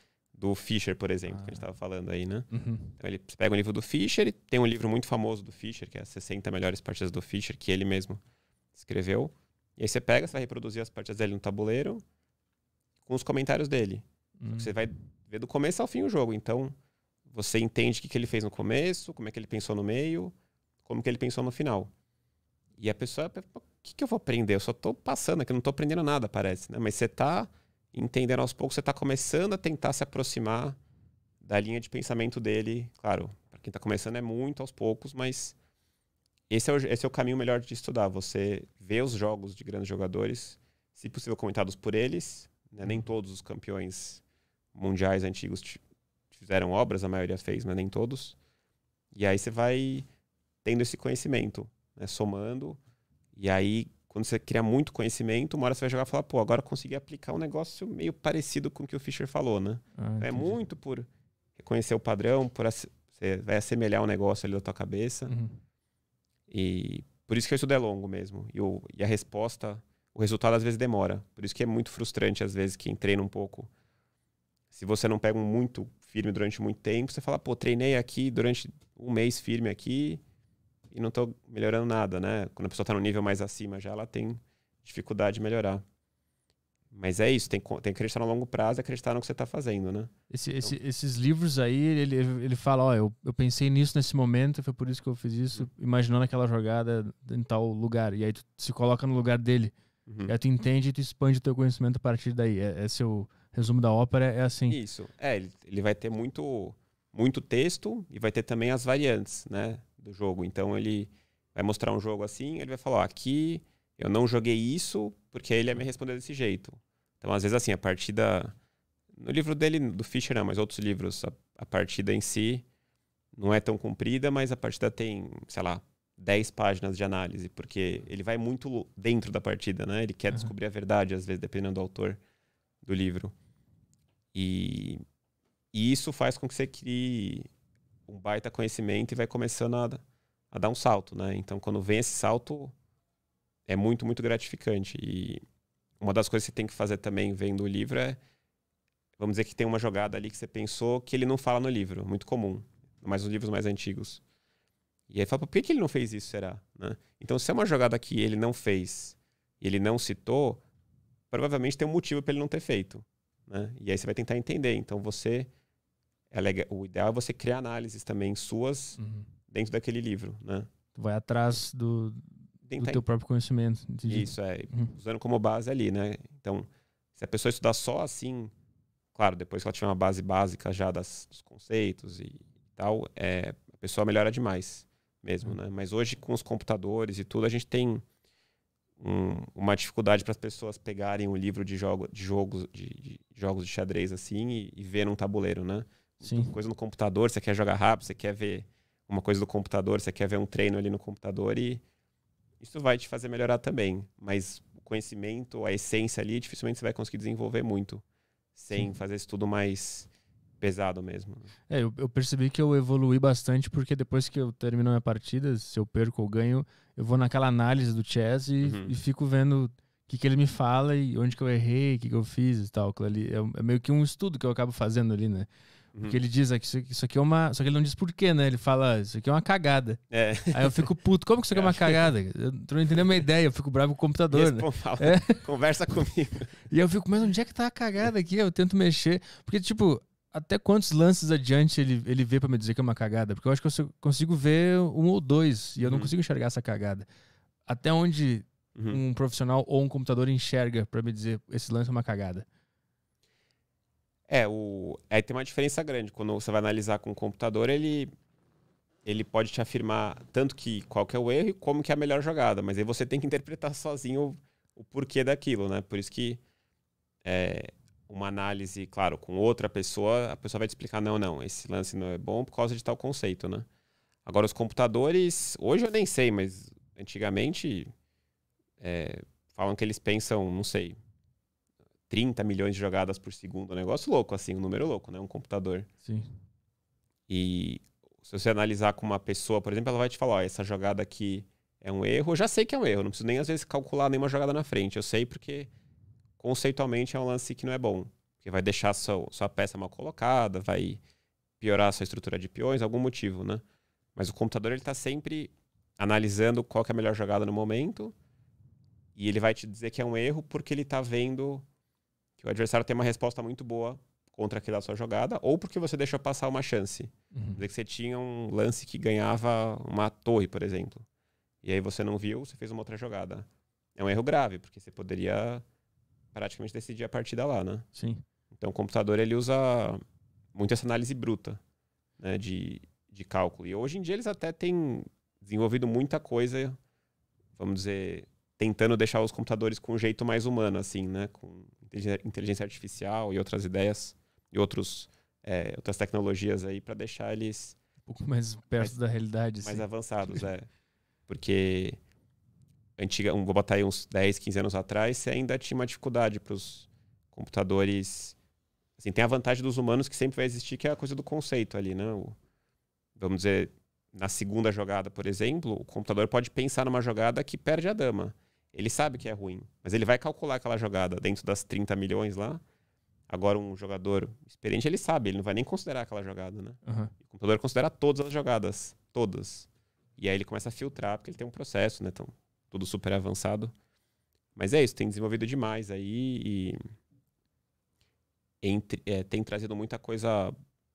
do Fischer, por exemplo, ah. que a gente estava ah. falando aí, né? Uhum. Então ele pega um livro do Fischer, tem um livro muito famoso do Fischer, que é 60 melhores partidas do Fischer, que ele mesmo escreveu. E aí você pega, você vai reproduzir as partidas dele no tabuleiro com os comentários dele. Uhum. Você hum. vai ver do começo ao fim o jogo. Então, você entende o que, que ele fez no começo, como é que ele pensou no meio, como que ele pensou no final. E a pessoa, o que, que eu vou aprender? Eu só estou passando aqui, não estou aprendendo nada, parece, né? Mas você está entendendo aos poucos, você está começando a tentar se aproximar da linha de pensamento dele. Claro, para quem está começando é muito aos poucos, mas esse é, o, esse é o caminho melhor de estudar. Você vê os jogos de grandes jogadores, se possível comentados por eles. Né? Nem uhum. todos os campeões mundiais antigos fizeram obras, a maioria fez, mas nem todos. E aí você vai tendo esse conhecimento, né? somando. E aí quando você cria muito conhecimento, uma hora você vai jogar e falar, pô, agora eu consegui aplicar um negócio meio parecido com o que o Fischer falou, né? Ah, então, é muito por reconhecer o padrão, por você vai assemelhar um negócio ali da tua cabeça. Uhum. E por isso que o estudo é longo mesmo. E, o, e a resposta, o resultado às vezes demora. Por isso que é muito frustrante às vezes quem treina um pouco. Se você não pega um muito firme durante muito tempo, você fala, pô, treinei aqui durante um mês firme aqui, e não estou melhorando nada, né? Quando a pessoa está no nível mais acima já, ela tem dificuldade de melhorar. Mas é isso, tem, tem que acreditar no longo prazo e acreditar no que você está fazendo, né? Esse, então... esse, esses livros aí, ele, ele fala, ó, eu, eu pensei nisso nesse momento, foi por isso que eu fiz isso, uhum. imaginando aquela jogada em tal lugar. E aí tu se coloca no lugar dele. Uhum. E aí tu entende e tu expande o teu conhecimento a partir daí. É, é seu resumo da ópera, é assim. Isso, é, ele, ele vai ter muito, muito texto e vai ter também as variantes, né? do jogo. Então ele vai mostrar um jogo assim, ele vai falar, ó, aqui eu não joguei isso porque ele ia me responder desse jeito. Então às vezes assim, a partida... No livro dele, do Fischer não, mas outros livros, a, a partida em si não é tão comprida, mas a partida tem, sei lá, 10 páginas de análise, porque ele vai muito dentro da partida, né? Ele quer uhum. descobrir a verdade, às vezes, dependendo do autor do livro. E, e isso faz com que você crie um baita conhecimento e vai começando a, a dar um salto, né? Então, quando vem esse salto, é muito, muito gratificante. E uma das coisas que você tem que fazer também vendo o livro é, vamos dizer que tem uma jogada ali que você pensou que ele não fala no livro, muito comum, mas nos livros mais antigos. E aí fala, por que, que ele não fez isso, será? Né? Então, se é uma jogada que ele não fez e ele não citou, provavelmente tem um motivo para ele não ter feito. Né? E aí você vai tentar entender. Então, você é o ideal é você criar análises também suas uhum. dentro daquele livro, né? Tu vai atrás do, do teu próprio conhecimento. Entendi. Isso, é. Uhum. Usando como base ali, né? Então, se a pessoa estudar só assim, claro, depois que ela tiver uma base básica já das, dos conceitos e tal, é, a pessoa melhora demais mesmo, uhum. né? Mas hoje, com os computadores e tudo, a gente tem um, uma dificuldade para as pessoas pegarem um livro de, jogo, de jogos de, de jogos de xadrez assim e, e ver num tabuleiro, né? Sim. coisa no computador, você quer jogar rápido, você quer ver uma coisa do computador, você quer ver um treino ali no computador e isso vai te fazer melhorar também. Mas o conhecimento, a essência ali, dificilmente você vai conseguir desenvolver muito sem Sim. fazer estudo mais pesado mesmo. Né? É, eu, eu, percebi que eu evolui bastante porque depois que eu termino minha partida, se eu perco ou ganho, eu vou naquela análise do chess e, uhum. e fico vendo o que, que ele me fala e onde que eu errei, o que, que eu fiz e tal. É, é meio que um estudo que eu acabo fazendo ali, né? Uhum. Porque ele diz ah, que isso, isso, aqui é uma. Só que ele não diz por quê, né? Ele fala, ah, isso aqui é uma cagada. É. Aí eu fico puto, como que isso aqui é *laughs* uma cagada? Eu tô não entendendo uma ideia, eu fico bravo com o computador. Responda, né? Fala, é. *laughs* Conversa comigo. E eu fico, mas onde é que tá a cagada aqui? Eu tento mexer. Porque, tipo, até quantos lances adiante ele, ele vê para me dizer que é uma cagada? Porque eu acho que eu consigo ver um ou dois e eu não uhum. consigo enxergar essa cagada. Até onde uhum. um profissional ou um computador enxerga para me dizer esse lance é uma cagada? É, o... aí tem uma diferença grande. Quando você vai analisar com o computador, ele ele pode te afirmar tanto que qual que é o erro e como que é a melhor jogada, mas aí você tem que interpretar sozinho o, o porquê daquilo, né? Por isso que é, uma análise, claro, com outra pessoa, a pessoa vai te explicar, não, não, esse lance não é bom por causa de tal conceito, né? Agora, os computadores, hoje eu nem sei, mas antigamente é, falam que eles pensam, não sei, 30 milhões de jogadas por segundo. Um negócio louco, assim, um número louco, né? Um computador. Sim. E se você analisar com uma pessoa, por exemplo, ela vai te falar: ó, essa jogada aqui é um erro. Eu já sei que é um erro, não preciso nem às vezes calcular nenhuma jogada na frente. Eu sei porque conceitualmente é um lance que não é bom. Porque vai deixar sua, sua peça mal colocada, vai piorar sua estrutura de peões, algum motivo, né? Mas o computador ele está sempre analisando qual é a melhor jogada no momento e ele vai te dizer que é um erro porque ele está vendo que o adversário tem uma resposta muito boa contra aquela sua jogada, ou porque você deixou passar uma chance. Uhum. Dizer que você tinha um lance que ganhava uma torre, por exemplo. E aí você não viu, você fez uma outra jogada. É um erro grave, porque você poderia praticamente decidir a partida lá, né? Sim. Então o computador ele usa muito essa análise bruta né, de, de cálculo. E hoje em dia eles até têm desenvolvido muita coisa, vamos dizer, tentando deixar os computadores com um jeito mais humano, assim, né? Com inteligência artificial e outras ideias e outros, é, outras tecnologias aí para deixar eles um pouco mais perto mais, da realidade. Mais sim. avançados, é. *laughs* Porque antiga, um, vou botar aí uns 10, 15 anos atrás, você ainda tinha uma dificuldade para os computadores. Assim, tem a vantagem dos humanos que sempre vai existir, que é a coisa do conceito ali, né? O, vamos dizer, na segunda jogada, por exemplo, o computador pode pensar numa jogada que perde a dama. Ele sabe que é ruim, mas ele vai calcular aquela jogada dentro das 30 milhões lá. Agora, um jogador experiente, ele sabe, ele não vai nem considerar aquela jogada, né? Uhum. O computador considera todas as jogadas, todas. E aí ele começa a filtrar, porque ele tem um processo, né? Então, tudo super avançado. Mas é isso, tem desenvolvido demais aí e. Entre, é, tem trazido muita coisa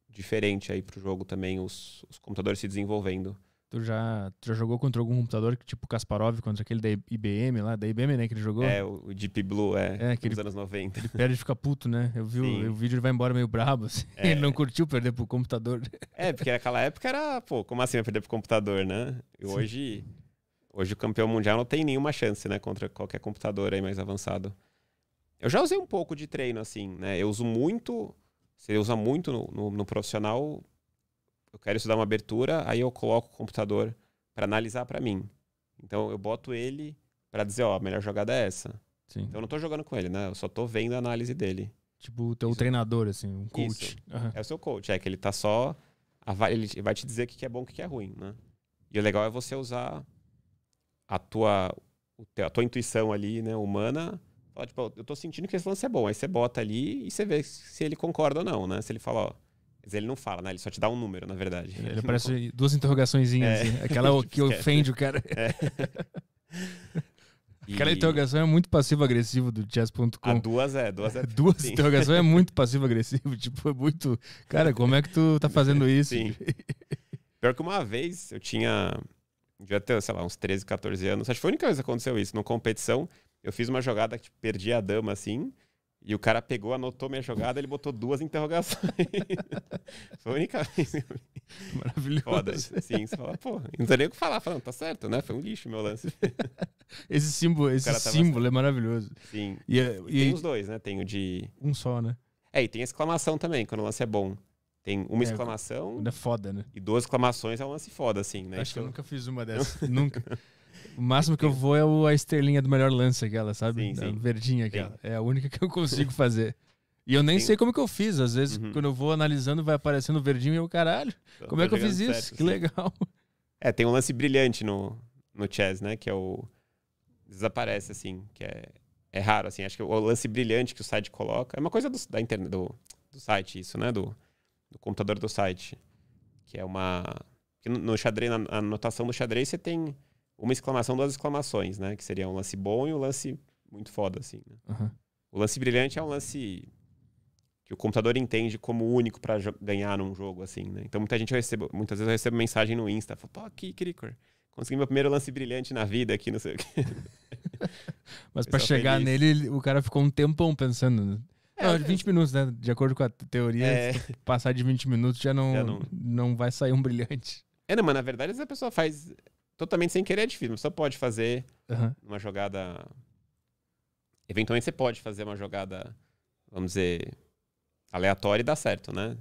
diferente aí pro jogo também, os, os computadores se desenvolvendo. Tu já, tu já jogou contra algum computador que, tipo Kasparov contra aquele da IBM lá, da IBM, né, que ele jogou? É, o Deep Blue, é, é dos anos 90. Ele perde e fica puto, né? Eu vi o, o, vídeo, ele vai embora meio brabo, assim. É. Ele não curtiu perder pro computador. É, porque naquela época era, pô, como assim vai perder pro computador, né? E hoje, hoje o campeão mundial não tem nenhuma chance, né, contra qualquer computador aí mais avançado. Eu já usei um pouco de treino, assim, né? Eu uso muito, você usa muito no, no, no profissional eu quero estudar uma abertura, aí eu coloco o computador para analisar para mim. Então eu boto ele para dizer, ó, a melhor jogada é essa. Sim. Então eu não tô jogando com ele, né? Eu só tô vendo a análise dele. Tipo o teu Isso. treinador, assim, um coach. Uhum. É o seu coach, é que ele tá só. Ele vai te dizer o que é bom e o que é ruim, né? E o legal é você usar a tua, a tua intuição ali, né, humana. Fala, tipo, eu tô sentindo que esse lance é bom. Aí você bota ali e você vê se ele concorda ou não, né? Se ele fala, ó mas ele não fala, né? Ele só te dá um número, na verdade. Ele, é, ele aparece não... duas interrogações. é. Assim, né? aquela que *laughs* ofende o cara. É. *laughs* E... Aquela interrogação é muito passivo-agressivo do chess.com. duas é, duas é. *laughs* Duas interrogações é muito passivo-agressivo. Tipo, é muito. Cara, como é que tu tá fazendo isso? Sim. Pior que uma vez eu tinha. Devia ter, sei lá, uns 13, 14 anos. Acho que foi a única vez que aconteceu isso. Numa competição, eu fiz uma jogada que tipo, perdi a dama assim. E o cara pegou, anotou minha jogada, ele botou duas interrogações. *laughs* Foi a única vez. Maravilhoso. Foda. Sim, você fala, pô, não tem nem o que falar, falando, tá certo, né? Foi um lixo meu lance. *laughs* esse símbolo, esse símbolo assim. é maravilhoso. Sim. E, é- e, e tem e... os dois, né? Tem o de. Um só, né? É, e tem exclamação também, quando o lance é bom. Tem uma é, exclamação. É foda, né? E duas exclamações é um lance foda, assim, né? Acho então... que eu então nunca fiz uma dessas. *laughs* nunca. O máximo que eu vou é o, a estrelinha do melhor lance, aquela, sabe? Sim, sim. verdinha aquela. Sim. É a única que eu consigo fazer. E eu nem sei como que eu fiz. Às vezes, uhum. quando eu vou analisando, vai aparecendo verdinho e eu, caralho, como é que eu fiz isso? que legal. É, tem um lance brilhante no, no chess, né? Que é o. Desaparece, assim, que é, é raro, assim. Acho que o lance brilhante que o site coloca. É uma coisa do, da internet, do, do site, isso, né? Do, do computador do site. Que é uma. No xadrez, na anotação do xadrez, você tem uma exclamação, duas exclamações, né? Que seria um lance bom e um lance muito foda, assim. Né? Uhum. O lance brilhante é um lance que o computador entende como único para ganhar num jogo, assim, né? Então muita gente recebe, muitas vezes eu recebo mensagem no Insta, fala pô, aqui, Cricor, consegui meu primeiro lance brilhante na vida aqui, não sei o quê. *laughs* Mas para chegar feliz. nele, o cara ficou um tempão pensando, né? 20 é, minutos, né? De acordo com a teoria, é... passar de 20 minutos já não, *laughs* já não... não vai sair um brilhante. É, não, mas na verdade, a pessoa faz totalmente sem querer é difícil. Você pode fazer uhum. uma jogada. Eventualmente você pode fazer uma jogada, vamos dizer, aleatória e dar certo, né?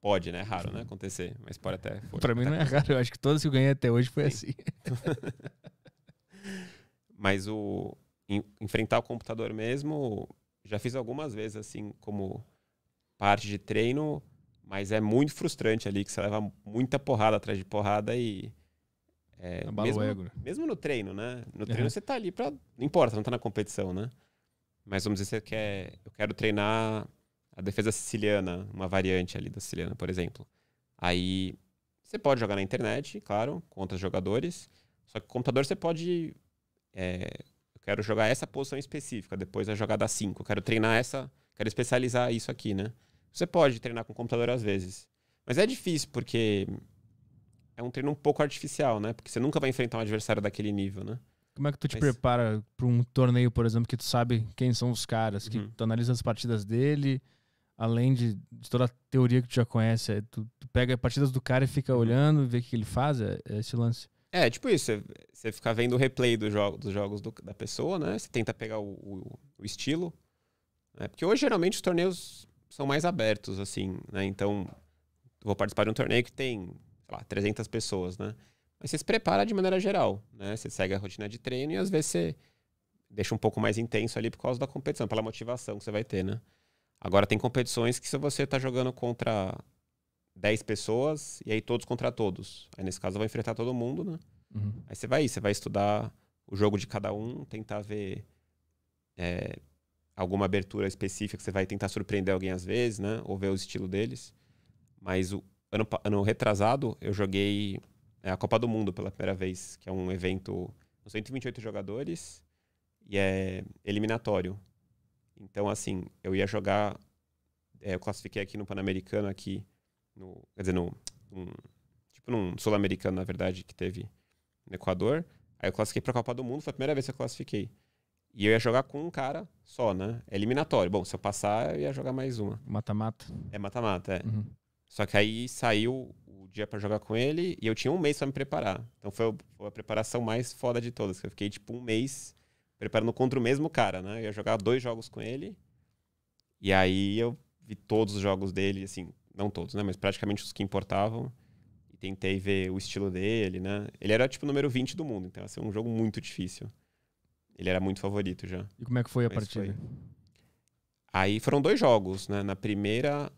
Pode, né? É raro, né? Acontecer. Mas pode até. For, pra mim não é raro. Eu acho que todas que eu ganhei até hoje foi Sim. assim. *laughs* mas o. Em, enfrentar o computador mesmo, já fiz algumas vezes, assim, como parte de treino, mas é muito frustrante ali, que você leva muita porrada atrás de porrada e é, é mesmo, o ego. Né? Mesmo no treino, né? No treino uhum. você tá ali pra. Não importa, não tá na competição, né? Mas vamos dizer, você quer, eu quero treinar a defesa siciliana, uma variante ali da siciliana, por exemplo. Aí você pode jogar na internet, claro, contra jogadores. Só que com o computador você pode. É, eu quero jogar essa posição específica, depois a jogada 5. Eu quero treinar essa. Quero especializar isso aqui, né? Você pode treinar com o computador às vezes. Mas é difícil, porque é um treino um pouco artificial, né? Porque você nunca vai enfrentar um adversário daquele nível, né? Como é que tu te Mas... prepara para um torneio, por exemplo, que tu sabe quem são os caras, que uhum. tu analisa as partidas dele, além de, de, toda a teoria que tu já conhece, é, tu, tu pega partidas do cara e fica uhum. olhando, vê o que ele faz, é, é esse lance. É, tipo isso, você, você fica vendo o replay do jogo, dos jogos do, da pessoa, né? Você tenta pegar o, o, o estilo. Né? Porque hoje, geralmente, os torneios são mais abertos, assim, né? Então, vou participar de um torneio que tem lá, 300 pessoas, né? Mas você se prepara de maneira geral, né? Você segue a rotina de treino e às vezes você deixa um pouco mais intenso ali por causa da competição, pela motivação que você vai ter, né? Agora tem competições que se você tá jogando contra 10 pessoas e aí todos contra todos. Aí nesse caso vai enfrentar todo mundo, né? Uhum. Aí você vai, você vai estudar o jogo de cada um, tentar ver é, alguma abertura específica, você vai tentar surpreender alguém às vezes, né? Ou ver o estilo deles. Mas o, ano, ano retrasado, eu joguei é, a Copa do Mundo pela primeira vez, que é um evento com 128 jogadores e é eliminatório. Então, assim, eu ia jogar. É, eu classifiquei aqui no Pan-Americano, aqui. No, quer dizer, no, um, tipo num Sul-Americano, na verdade, que teve no Equador. Aí eu classifiquei pra Copa do Mundo, foi a primeira vez que eu classifiquei. E eu ia jogar com um cara só, né? É eliminatório. Bom, se eu passar, eu ia jogar mais uma. Mata-mata. É mata-mata, é. Uhum. Só que aí saiu o dia para jogar com ele e eu tinha um mês para me preparar. Então foi a preparação mais foda de todas. Eu fiquei tipo um mês preparando contra o mesmo cara, né? Eu ia jogar dois jogos com ele. E aí eu vi todos os jogos dele, assim, não todos, né? Mas praticamente os que importavam. E tentei ver o estilo dele, né? Ele era tipo o número 20 do mundo, então ia assim, ser é um jogo muito difícil. Ele era muito favorito já. E como é que foi Mas a partida? Foi... Aí foram dois jogos, né? Na primeira.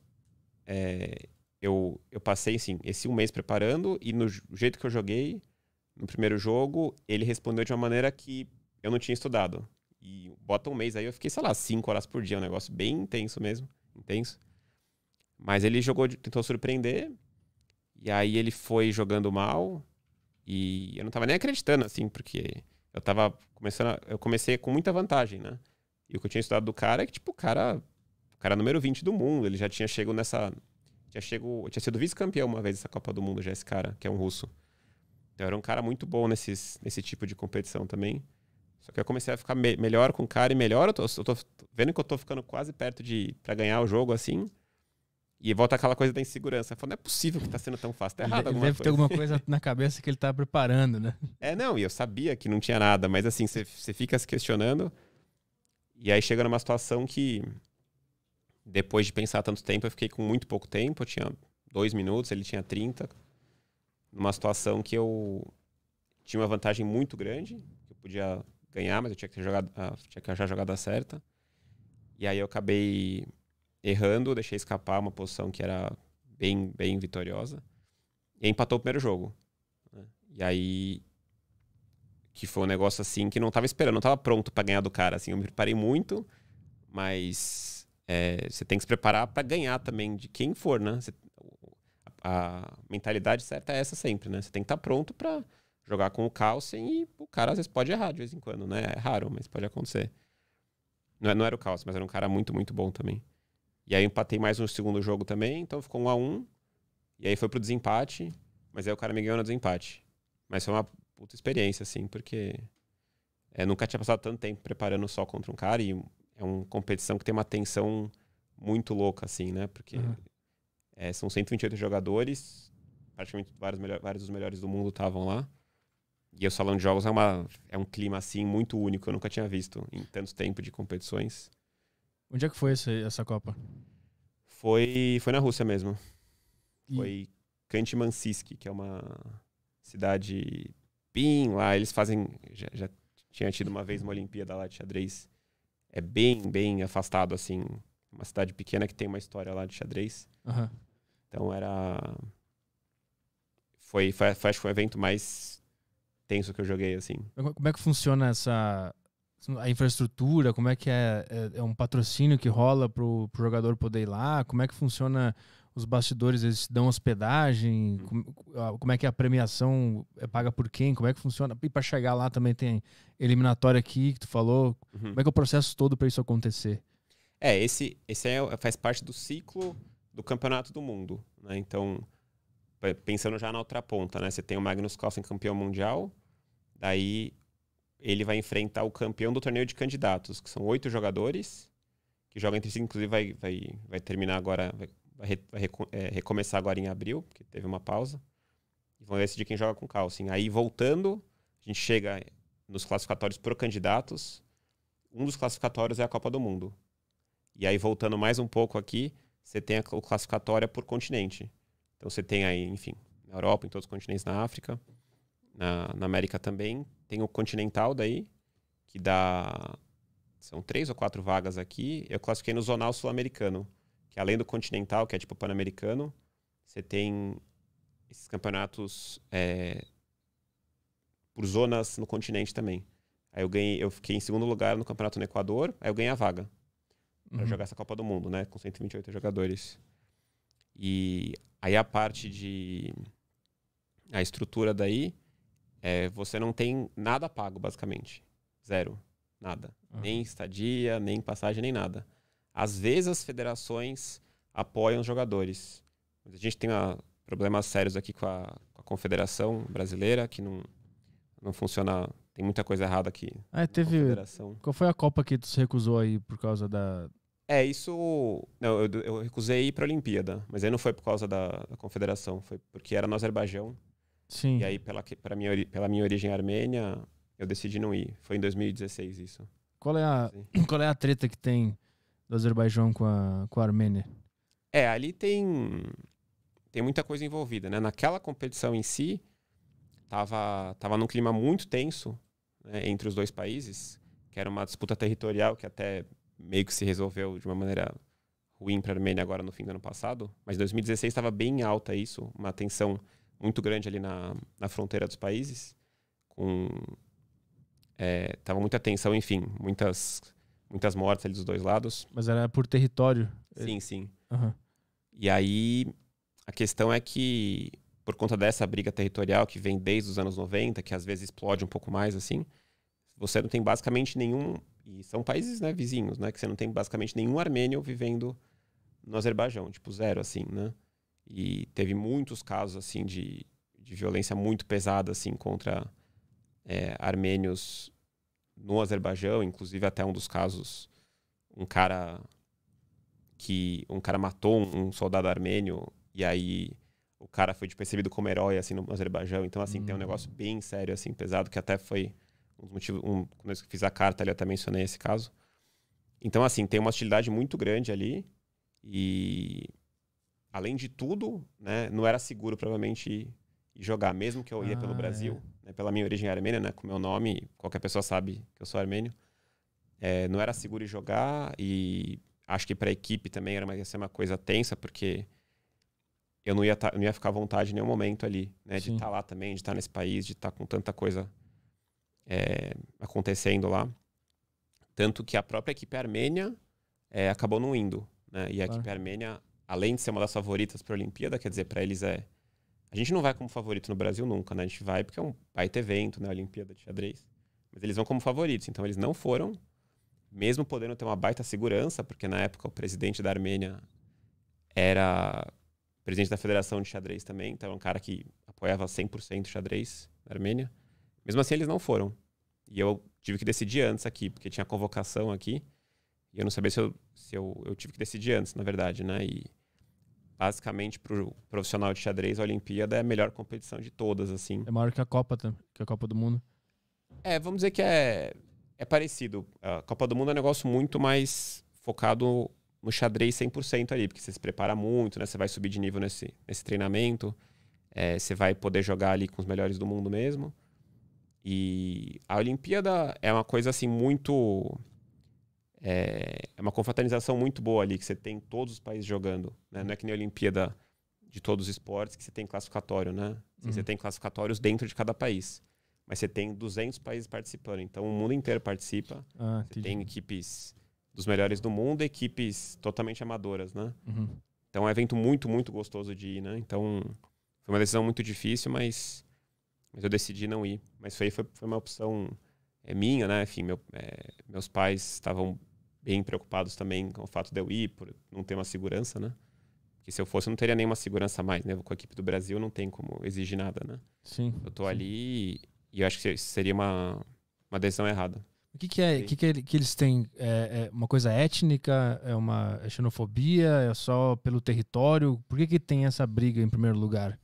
É eu, eu passei, assim, esse um mês preparando e no jeito que eu joguei, no primeiro jogo, ele respondeu de uma maneira que eu não tinha estudado. E bota um mês aí, eu fiquei, sei lá, cinco horas por dia, um negócio bem intenso mesmo, intenso. Mas ele jogou, tentou surpreender, e aí ele foi jogando mal, e eu não tava nem acreditando, assim, porque eu tava começando, a, eu comecei com muita vantagem, né? E o que eu tinha estudado do cara é que, tipo, o cara, o cara número 20 do mundo, ele já tinha chegado nessa, tinha, chego, tinha sido vice-campeão uma vez essa Copa do Mundo, já esse cara, que é um russo. Então era um cara muito bom nesses, nesse tipo de competição também. Só que eu comecei a ficar me melhor com o cara e melhor. Eu tô, eu tô, vendo que eu tô ficando quase perto de para ganhar o jogo assim. E volta aquela coisa da insegurança. Falando, não é possível que tá sendo tão fácil. Tá errado ele alguma deve coisa. ter alguma coisa na cabeça que ele tá preparando, né? É, não, e eu sabia que não tinha nada, mas assim, você fica se questionando. E aí chega numa situação que depois de pensar tanto tempo, eu fiquei com muito pouco tempo. Eu tinha dois minutos, ele tinha 30. Numa situação que eu tinha uma vantagem muito grande, que eu podia ganhar, mas eu tinha que ter jogado, ah, tinha que achar a jogada certa. E aí eu acabei errando, deixei escapar uma posição que era bem, bem vitoriosa. E empatou o primeiro jogo. Né? E aí que foi um negócio assim que não estava esperando, não estava pronto para ganhar do cara, assim, eu me preparei muito, mas é, você tem que se preparar para ganhar também de quem for, né? Você, a, a mentalidade certa é essa sempre, né? Você tem que estar tá pronto para jogar com o Carlsen e o cara às vezes pode errar de vez em quando, né? É raro, mas pode acontecer. Não, é, não era o Carlsen, mas era um cara muito, muito bom também. E aí empatei mais no segundo jogo também, então ficou um a um. E aí foi pro desempate, mas aí o cara me ganhou no desempate. Mas foi uma puta experiência, assim, porque é, nunca tinha passado tanto tempo preparando só contra um cara e é uma competição que tem uma tensão muito louca, assim, né? Porque uhum. é, são 128 jogadores, praticamente vários, vários dos melhores do mundo estavam lá. E o salão de jogos é, uma, é um clima, assim, muito único. Eu nunca tinha visto em tanto tempo de competições. Onde é que foi essa, essa Copa? Foi, foi na Rússia mesmo. E... Foi Kantimansisk, que é uma cidade bem lá. Eles fazem... Já, já tinha tido uma vez uma Olimpíada lá de xadrez é bem, bem afastado, assim. Uma cidade pequena que tem uma história lá de xadrez. Uhum. Então era. Foi, foi, foi, acho que foi o evento mais tenso que eu joguei, assim. Como é que funciona essa. A infraestrutura, como é que é? É, é um patrocínio que rola pro, pro jogador poder ir lá? Como é que funciona os bastidores, eles dão hospedagem? Uhum. Como, como é que é a premiação é paga por quem? Como é que funciona? E para chegar lá também tem eliminatória aqui, que tu falou. Uhum. Como é que é o processo todo para isso acontecer? É, esse, esse é, faz parte do ciclo do Campeonato do Mundo. Né? Então, pensando já na outra ponta, né? Você tem o Magnus Carlsen campeão mundial, daí ele vai enfrentar o campeão do torneio de candidatos, que são oito jogadores, que jogam entre si, inclusive vai, vai, vai terminar agora, vai vai, re, vai reco, é, recomeçar agora em abril, porque teve uma pausa. E vão decidir quem joga com Calcin. Aí, voltando, a gente chega nos classificatórios por candidatos. Um dos classificatórios é a Copa do Mundo. E aí, voltando mais um pouco aqui, você tem a classificatória é por continente. Então, você tem aí, enfim, na Europa, em todos os continentes, na África, na, na América também. Tem o continental daí, que dá são três ou quatro vagas aqui. Eu classifiquei no zonal sul-americano, que além do continental, que é tipo pan-americano, você tem esses campeonatos é, por zonas no continente também. Aí eu ganhei, eu fiquei em segundo lugar no campeonato no Equador, aí eu ganhei a vaga uhum. para jogar essa Copa do Mundo, né, com 128 jogadores. E aí a parte de a estrutura daí, é, você não tem nada pago basicamente, zero, nada, uhum. nem estadia, nem passagem, nem nada. Às vezes as federações apoiam os jogadores. Mas a gente tem ah, problemas sérios aqui com a, com a, Confederação Brasileira, que não, não funciona. Tem muita coisa errada aqui. Ah, teve. Qual foi a Copa que tu se recusou aí por causa da. É, isso. Não, eu, eu recusei ir para a Olimpíada, mas aí não foi por causa da, da Confederação, foi porque era no Azerbaijão. Sim. E aí, pela, pela, minha, pela minha origem armênia, eu decidi não ir. Foi em 2016 isso. Qual é a, *coughs* qual é a treta que tem? do Azerbaijão com a, com a Armênia? É, ali tem, tem muita coisa envolvida, né? Naquela competição em si, tava, tava num clima muito tenso né, entre os dois países, que era uma disputa territorial que até meio que se resolveu de uma maneira ruim para a Armênia agora no fim do ano passado, mas em 2016 estava bem alta isso, uma tensão muito grande ali na, na fronteira dos países, com é, tava muita tensão, enfim, muitas muitas mortes ali dos dois lados. Mas era por território? Sim, sim. Uhum. E aí a questão é que, por conta dessa briga territorial que vem desde os anos 90, que às vezes explode um pouco mais assim, você não tem basicamente nenhum. E são países né, vizinhos, né? Que você não tem basicamente nenhum armênio vivendo no Azerbaijão, tipo zero, assim, né? E teve muitos casos, assim, de, de violência muito pesada, assim, contra é, armênios no Azerbaijão, inclusive até um dos casos, um cara que um cara matou um, soldado armênio e aí o cara foi percebido como herói assim no Azerbaijão. Então assim, hum. tem um uhum. negócio bem sério assim, pesado que até foi um dos motivos, um, quando eu fiz a carta ali eu até mencionei esse caso. Então assim, tem uma hostilidade muito grande ali e além de tudo, né, não era seguro provavelmente ir, ir jogar mesmo que eu ia ah, pelo é. Brasil. É né, pela minha origem armênia, né, com meu nome, qualquer pessoa sabe que eu sou armênio. É, não era seguro jogar e acho que para a equipe também era mais ia ser uma coisa tensa, porque eu não ia, tá, não ia ficar à vontade em nenhum momento ali, né, de estar tá lá também, de estar tá nesse país, de estar tá com tanta coisa é, acontecendo lá. Tanto que a própria equipe armênia é, acabou não indo. Né? E a equipe armênia, além de ser uma das favoritas para a Olimpíada, quer dizer, para eles é a gente não vai como favorito no Brasil nunca, né? A gente vai porque é um baita evento, né? Olimpíada de xadrez. Mas eles vão como favoritos, então eles não foram, mesmo podendo ter uma baita segurança, porque na época o presidente da Armênia era presidente da Federação de Xadrez também, então era é um cara que apoiava 100% xadrez na Armênia. Mesmo assim, eles não foram. E eu tive que decidir antes aqui, porque tinha convocação aqui. E eu não sabia se eu, se eu, eu tive que decidir antes, na verdade, né? E basicamente para o profissional de xadrez, a Olimpíada é a melhor competição de todas, assim. É maior que a Copa, que a Copa do Mundo. É, vamos dizer que é, é parecido. A Copa do Mundo é um negócio muito mais focado no xadrez 100% ali, porque você se prepara muito, né? Você vai subir de nível nesse, nesse treinamento, é, você vai poder jogar ali com os melhores do mundo mesmo. E a Olimpíada é uma coisa, assim, muito é, é, uma confraternização muito boa ali, que você tem todos os países jogando. Né? Não é que nem a Olimpíada de todos os esportes, que você tem classificatório, né? Assim, uhum. Você tem classificatórios dentro de cada país. Mas você tem 200 países participando, então o mundo inteiro participa. Ah, você tem equipes dos melhores do mundo, equipes totalmente amadoras, né? Uhum. Então é um evento muito, muito gostoso de ir, né? Então foi uma decisão muito difícil, mas, mas eu decidi não ir. Mas foi foi, foi uma opção é, minha, né? Enfim, meu, é, meus pais estavam bem preocupados também com o fato de eu ir, por não ter uma segurança, né? Porque se eu fosse, eu não teria nenhuma segurança mais, né? Com a equipe do Brasil, não tem como exigir nada, né? Sim. Eu tô sim. ali e eu acho que seria uma, uma decisão errada. O que, que é que, que, que, eles têm? É, é, uma coisa étnica? É uma é xenofobia? É só pelo território? Por que, que tem essa briga em primeiro lugar?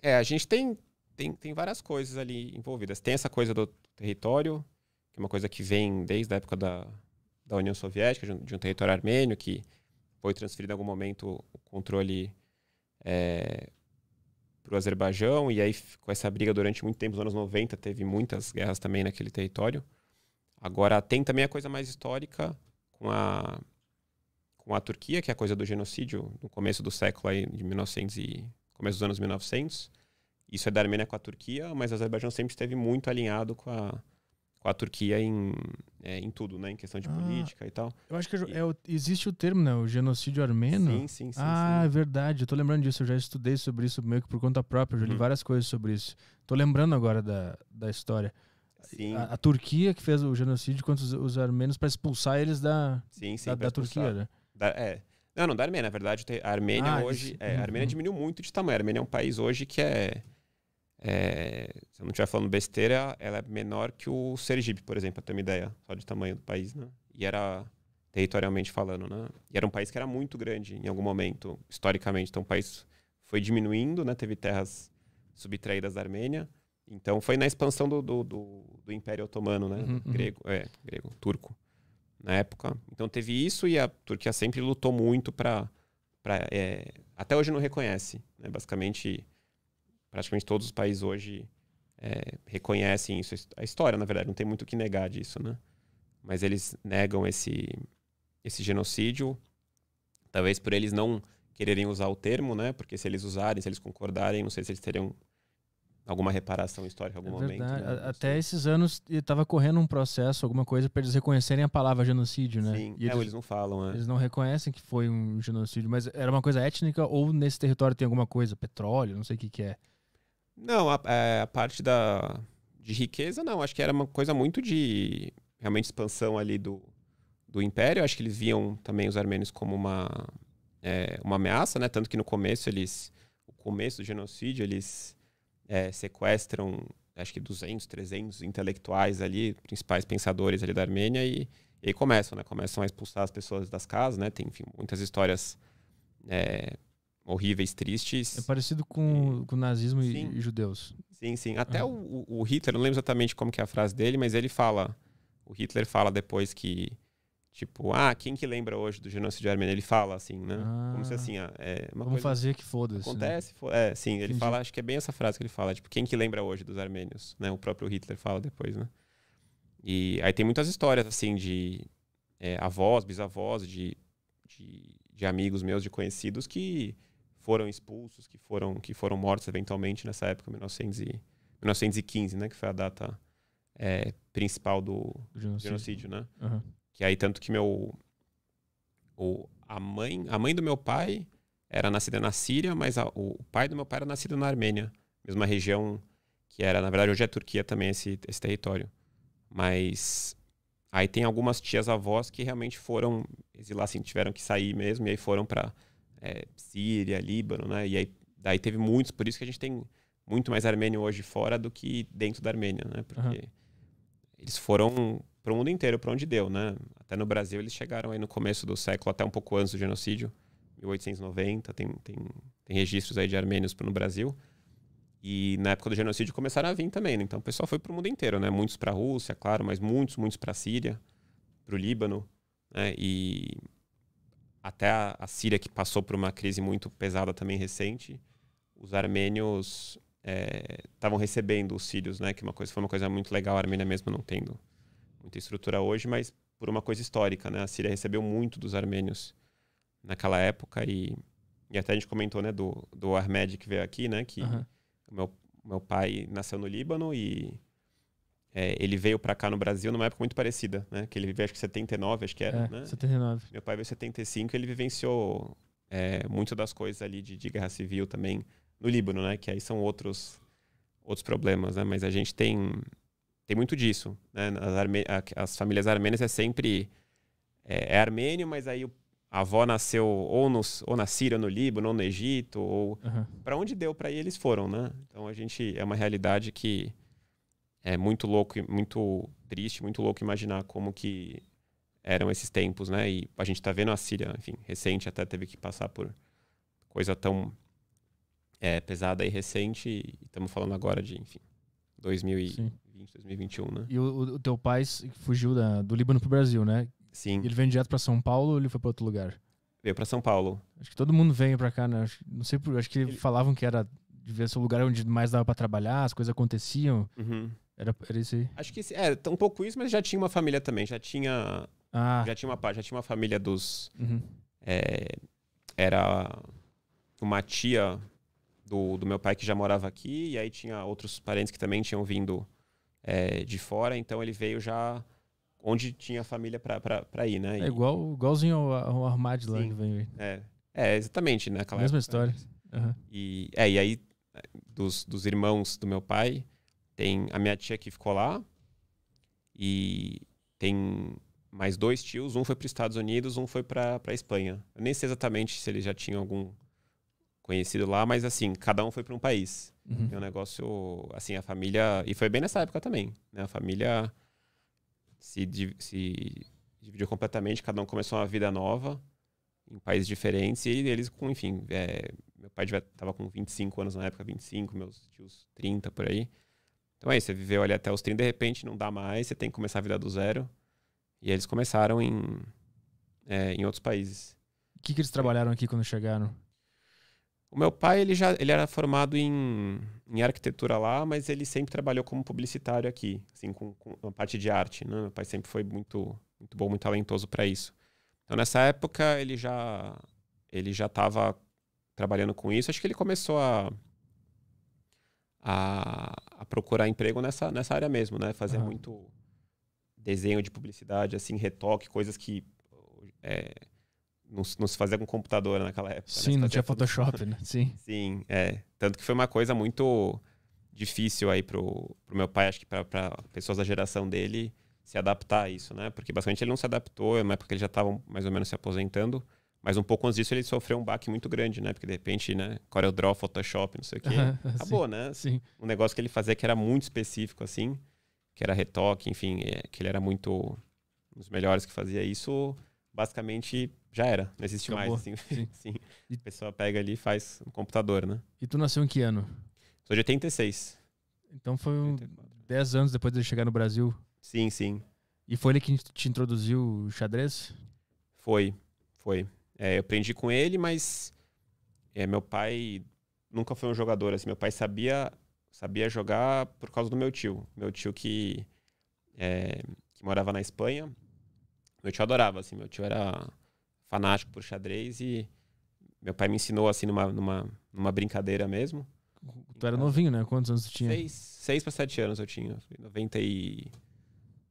É, a gente tem, tem, tem várias coisas ali envolvidas. Tem essa coisa do território, que é uma coisa que vem desde a época da, da União Soviética, de um, de um, território armênio, que foi transferido em algum momento o controle é, para o Azerbaijão, e aí com essa briga durante muito tempo, nos anos 90, teve muitas guerras também naquele território. Agora, tem também a coisa mais histórica com a, com a Turquia, que é a coisa do genocídio no começo do século aí, de 1900 e começo dos anos 1900. Isso é da Armênia com a Turquia, mas o Azerbaijão sempre esteve muito alinhado com a, com a Turquia em, é, em tudo, né? Em questão de ah, política e tal. Eu acho que é, é existe o termo, né? O genocídio armênio. Sim, sim, sim. Ah, sim. é verdade. Eu tô lembrando disso. Eu já estudei sobre isso meio que por conta própria. Eu já li hum. várias coisas sobre isso. Tô lembrando agora da, da história. Sim. A, a Turquia que fez o genocídio contra os, os armênios para expulsar eles da, sim, sim, da, da Turquia, né? Da, é. Não, não da Armênia. Na verdade, a Armênia ah, hoje... É, a Armênia uhum. diminuiu muito de tamanho. A Armênia é um país hoje que é é, se eu não estiver falando besteira, ela é menor que o Sergipe, por exemplo, pra ter uma ideia, só de tamanho do país, né? E era, territorialmente falando, né? E era um país que era muito grande em algum momento, historicamente. Então o país foi diminuindo, né? Teve terras subtraídas da Armênia. Então foi na expansão do, do, do, do Império Otomano, né? Uhum, uhum. grego, é, grego, turco, na época. Então teve isso e a Turquia sempre lutou muito para. É, até hoje não reconhece, né? Basicamente praticamente todos os países hoje é, reconhecem isso. A história, na verdade, não tem muito o que negar disso, né? Mas eles negam esse, esse genocídio, talvez por eles não quererem usar o termo, né? Porque se eles usarem, se eles concordarem, não sei se eles teriam alguma reparação histórica em algum é momento. Né? Até esses anos estava correndo um processo, alguma coisa, para eles reconhecerem a palavra genocídio, né? Sim, e é, eles, eles, não falam, né? Eles não reconhecem que foi um genocídio, mas era uma coisa étnica ou nesse território tem alguma coisa, petróleo, não sei o que, que é. Não, a, é, a, parte da, de riqueza, não. Acho que era uma coisa muito de realmente expansão ali do, do Império. Acho que eles viam também os armênios como uma, é, uma ameaça, né? Tanto que no começo eles. O começo do genocídio, eles é, sequestram acho que 200, 300 intelectuais ali, principais pensadores ali da Armênia e, e começam, né? Começam a expulsar as pessoas das casas, né? Tem, enfim, muitas histórias é, horríveis, tristes. É parecido com, é. com nazismo sim. e judeus. Sim, sim. Até ah. o, o, Hitler, não lembro exatamente como que é a frase dele, mas ele fala, o Hitler fala depois que, tipo, ah, quem que lembra hoje do genocídio armênio? Ele fala assim, né? Ah, como se ah. assim, ah, é uma vamos coisa... fazer que foda-se. Né? Acontece, né? é, sim, ele Entendi. fala, acho que é bem essa frase que ele fala, tipo, quem que lembra hoje dos armênios? Né? O próprio Hitler fala depois, né? E aí tem muitas histórias, assim, de é, avós, bisavós, de, de, de amigos meus, de conhecidos que foram expulsos, que foram, que foram mortos eventualmente nessa época, 1900 e, 1915, né? Que foi a data é, principal do genocídio, genocídio né? Uhum. Que aí tanto que meu... O, a, mãe, a mãe do meu pai era nascida na Síria, mas a, o pai do meu pai era nascido na Armênia. Mesma região que era, na verdade, hoje é Turquia também esse, esse território. Mas aí tem algumas tias-avós que realmente foram exilar, assim, tiveram que sair mesmo, e aí foram para é, Síria, Líbano, né? E aí daí teve muitos, por isso que a gente tem muito mais armênio hoje fora do que dentro da Armênia, né? Porque uhum. eles foram para o mundo inteiro, para onde deu, né? Até no Brasil eles chegaram aí no começo do século, até um pouco antes do genocídio, 1890, tem, tem, tem registros aí de armênios no Brasil. E na época do genocídio começaram a vir também, né? Então o pessoal foi para o mundo inteiro, né? Muitos para a Rússia, claro, mas muitos, muitos para a Síria, para o Líbano, né? E até a, a, Síria, que passou por uma crise muito pesada também recente, os armênios estavam é, recebendo os sírios, né? Que é uma coisa foi uma coisa muito legal, a Armênia mesmo não tendo muita estrutura hoje, mas por uma coisa histórica, né? A Síria recebeu muito dos armênios naquela época e, e até a gente comentou, né, do, do Ahmed que veio aqui, né? Que uhum. meu, meu pai nasceu no Líbano e é, ele veio para cá no Brasil numa época muito parecida, né? Que ele viveu acho que 79, acho que era, é, né? 79. Meu pai veio em 75, ele vivenciou é, muito das coisas ali de, de, guerra civil também no Líbano, né? Que aí são outros outros problemas, né? Mas a gente tem tem muito disso, né? As, as famílias armênias é sempre é, é, armênio, mas aí o a avó nasceu ou, ou na Síria, ou no Líbano, ou no Egito, ou uhum. para onde deu para ir eles foram, né? Então a gente é uma realidade que é muito louco, muito triste, muito louco imaginar como que eram esses tempos, né? E a gente está vendo a Síria, enfim, recente, até teve que passar por coisa tão é, pesada e recente, e estamos falando agora de, enfim, 2020, Sim. 2021, né? E o, o teu pai fugiu da, do Líbano pro Brasil, né? Sim. Ele veio direto para São Paulo ou ele foi para outro lugar? Veio para São Paulo. Acho que todo mundo veio para cá, né? Não sei por, acho que ele... falavam que era devia ser o lugar onde mais dava para trabalhar, as coisas aconteciam. Uhum. Era, era isso aí? Acho que é era tá um pouco isso, mas já tinha uma família também. Já tinha. Ah. Já tinha uma já tinha uma família dos. Uhum. É, era uma tia do, do meu pai que já morava aqui, e aí tinha outros parentes que também tinham vindo é, de fora, então ele veio já onde tinha família para ir, né? E... É igual, igualzinho ao, ao Armad lá que veio. É, é exatamente, né? Mesma época, história. Uhum. E, é, e aí, é, dos, dos irmãos do meu pai, tem a minha tia que ficou lá e tem mais dois tios. Um foi para os Estados Unidos, um foi para a Espanha. Eu nem sei exatamente se eles já tinham algum conhecido lá, mas assim, cada um foi para um país. Uhum. É um negócio, assim, a família. E foi bem nessa época também, né? A família se, se dividiu completamente, cada um começou uma vida nova em países diferentes e eles com, enfim, é, meu pai estava com 25 anos na época, 25, meus tios 30 por aí. Então é isso, você viveu ali até os 30, de repente não dá mais, você tem que começar a vida do zero. E eles começaram em, é, em outros países. O que, que eles trabalharam aqui quando chegaram? O meu pai, ele já ele era formado em, em arquitetura lá, mas ele sempre trabalhou como publicitário aqui, assim, com, com uma parte de arte, né? Meu pai sempre foi muito, muito bom, muito talentoso para isso. Então, nessa época, ele já ele já estava trabalhando com isso. Acho que ele começou a, a, a procurar emprego nessa, nessa área mesmo, né? Fazer muito desenho de publicidade, assim, retoque, coisas que é, não, não, se fazia com computador naquela época. Né? Sim, né? não tinha Photoshop, tudo... *laughs* né? Sim. Sim, é. Tanto que foi uma coisa muito difícil aí pro, pro meu pai, acho que para pessoas da geração dele se adaptar a isso, né? Porque basicamente ele não se adaptou, é mas época ele já tava mais ou menos se aposentando. Mas um pouco antes disso ele sofreu um baque muito grande, né? Porque de repente, né? Corel Draw, Photoshop, não sei o quê. acabou, sim, né? Sim. Um negócio que ele fazia que era muito específico, assim, que era retoque, enfim, é, que ele era muito. Um dos melhores que fazia isso, basicamente já era, não existe acabou. mais. Assim, sim. *laughs* sim. E... A pessoa pega ali e faz no computador, né? E tu nasceu em que ano? Sou de 86. Então foi um 10 anos depois de chegar no Brasil. Sim, sim. E foi ele que te introduziu o xadrez? Foi, foi. É, eu aprendi com ele, mas é, meu pai nunca foi um jogador assim. Meu pai sabia sabia jogar por causa do meu tio. Meu tio que, é, que morava na Espanha. Meu tio adorava, assim. Meu tio era fanático por xadrez e meu pai me ensinou, assim, numa, numa, numa brincadeira mesmo. Tu era novinho, né? Quantos anos tu tinha? Seis, seis para sete anos eu tinha. 90 e...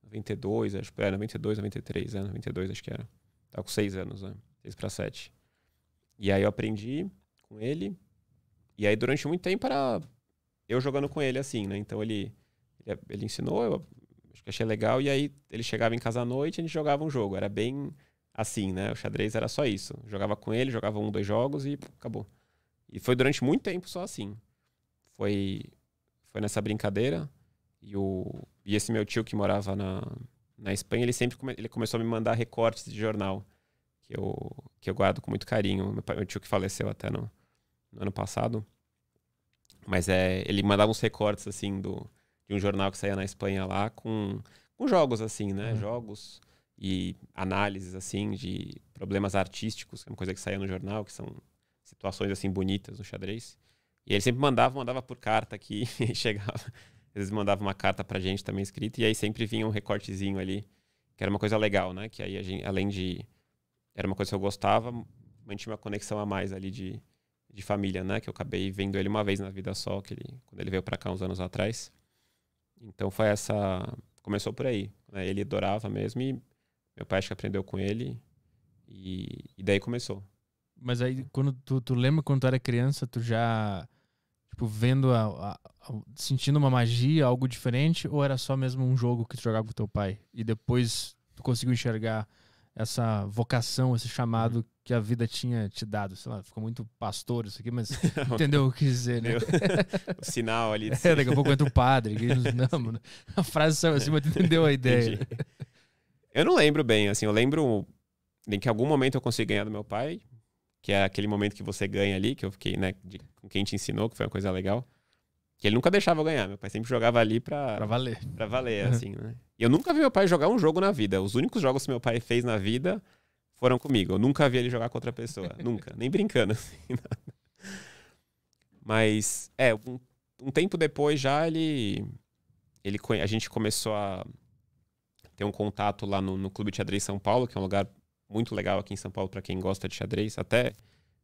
92, acho que era. 92, 93, né? 92, acho que era. Tava tá com seis anos, né? 6 para 7. E aí eu aprendi com ele. E aí durante muito tempo era eu jogando com ele assim, né? Então ele, ele, ele ensinou, eu achei legal. E aí ele chegava em casa à noite e a gente jogava um jogo. Era bem assim, né? O xadrez era só isso. Jogava com ele, jogava um, dois jogos e acabou. E foi durante muito tempo só assim. Foi, foi nessa brincadeira. E, o, e esse meu tio que morava na, na Espanha, ele sempre come, ele começou a me mandar recortes de jornal que eu, que eu guardo com muito carinho. Meu, pai, meu tio que faleceu até no, no, ano passado. Mas é, ele mandava uns recortes, assim, do, de um jornal que saía na Espanha lá com, com jogos, assim, né? Uhum. Jogos e análises, assim, de problemas artísticos, que é uma coisa que saía no jornal, que são situações, assim, bonitas no xadrez. E ele sempre mandava, mandava por carta aqui *laughs* e chegava. vezes mandava uma carta pra gente também escrita, e aí sempre vinha um recortezinho ali, que era uma coisa legal, né? Que aí, gente, além de era uma coisa que eu gostava, mantinha uma conexão a mais ali de, de família, né? Que eu acabei vendo ele uma vez na vida só, que ele, quando ele veio para cá uns anos atrás. Então foi essa. Começou por aí. Né? Ele adorava mesmo e meu pai acho que aprendeu com ele. E, e daí começou. Mas aí, quando tu, tu, lembra quando tu era criança, tu já, tipo, vendo, a, a, a, sentindo uma magia, algo diferente? Ou era só mesmo um jogo que tu jogava com teu pai? E depois tu conseguiu enxergar essa vocação, esse chamado uhum. que a vida tinha te dado. Sei lá, ficou muito pastor isso aqui, mas *laughs* entendeu o que dizer, né? *laughs* o sinal ali. É, daqui a pouco entra o padre. Não, *laughs* né? a frase saiu assim, mas entendeu a ideia. Eu não lembro bem, assim, eu lembro em que algum momento eu consegui ganhar do meu pai, que é aquele momento que você ganha ali, que eu fiquei, né, de, com quem te ensinou, que foi uma coisa legal. Que ele nunca deixava eu ganhar, meu pai sempre jogava ali pra... Pra valer. Pra valer, assim, né? Eu nunca vi meu pai jogar um jogo na vida. Os únicos jogos que meu pai fez na vida foram comigo. Eu nunca vi ele jogar com outra pessoa. *laughs* nunca. Nem brincando, assim. *laughs* Mas, é, um, um, tempo depois já ele, ele. A gente começou a ter um contato lá no, no Clube de Xadrez São Paulo, que é um lugar muito legal aqui em São Paulo para quem gosta de xadrez. Até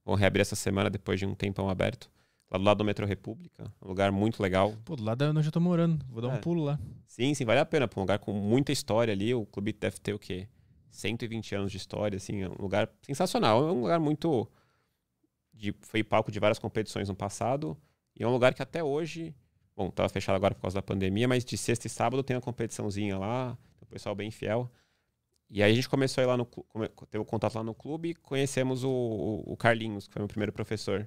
vão reabrir essa semana depois de um tempão aberto. Tá do lado do Metrô República. Um lugar muito legal. Pô, do lado onde eu tô morando. Vou dar é. um pulo lá. Sim, sim, vale a pena. Pô, um lugar com muita história ali. O clube deve ter o quê? 120 anos de história, assim. É um lugar sensacional. É um lugar muito. De, foi palco de várias competições no passado. E é um lugar que até hoje. Bom, tava fechado agora por causa da pandemia, mas de sexta e sábado tem uma competiçãozinha lá. O pessoal bem fiel. E aí a gente começou a ir lá no teve um contato lá no clube e conhecemos o, o Carlinhos, que foi meu primeiro professor,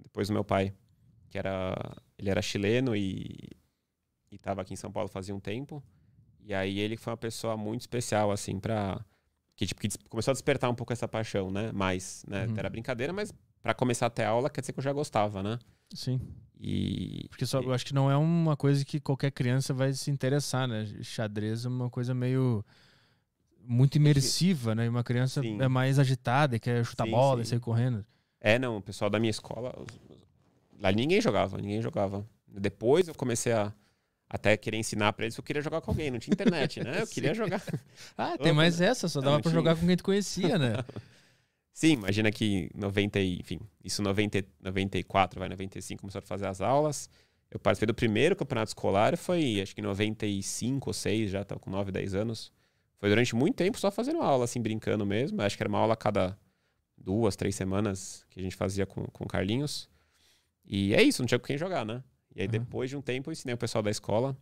depois o meu pai que era ele era chileno e estava aqui em São Paulo fazia um tempo. E aí ele foi uma pessoa muito especial, assim, pra. Que, tipo, que começou a despertar um pouco essa paixão, né? Mais, né? Uhum. Era brincadeira, mas para começar até aula, quer dizer que eu já gostava, né? Sim. E. Porque só, eu acho que não é uma coisa que qualquer criança vai se interessar, né? Xadrez é uma coisa meio. Muito imersiva, né? Uma criança sim. é mais agitada, e quer chutar sim, bola sim. e sair correndo. É, não, o pessoal da minha escola, Lá ninguém jogava, ninguém jogava. Depois eu comecei a até querer ensinar para eles, eu queria jogar com alguém, não tinha internet, né? Eu *laughs* queria jogar. *laughs* Ah, tem mais essa, só dava para jogar com quem tu conhecia, né? *laughs* Sim, imagina que 90, enfim, isso 90, 94, vai 95 começou a fazer as aulas. Eu participei do primeiro campeonato escolar, foi acho que 95 ou 6, já tava tá com 9, 10 anos. Foi durante muito tempo só fazendo aula, assim, brincando mesmo. Acho que era uma aula a cada duas, três semanas que a gente fazia com, com o Carlinhos. E é isso, não tinha com quem jogar, né? E aí, uhum. depois de um tempo, eu ensinei né, o pessoal da escola.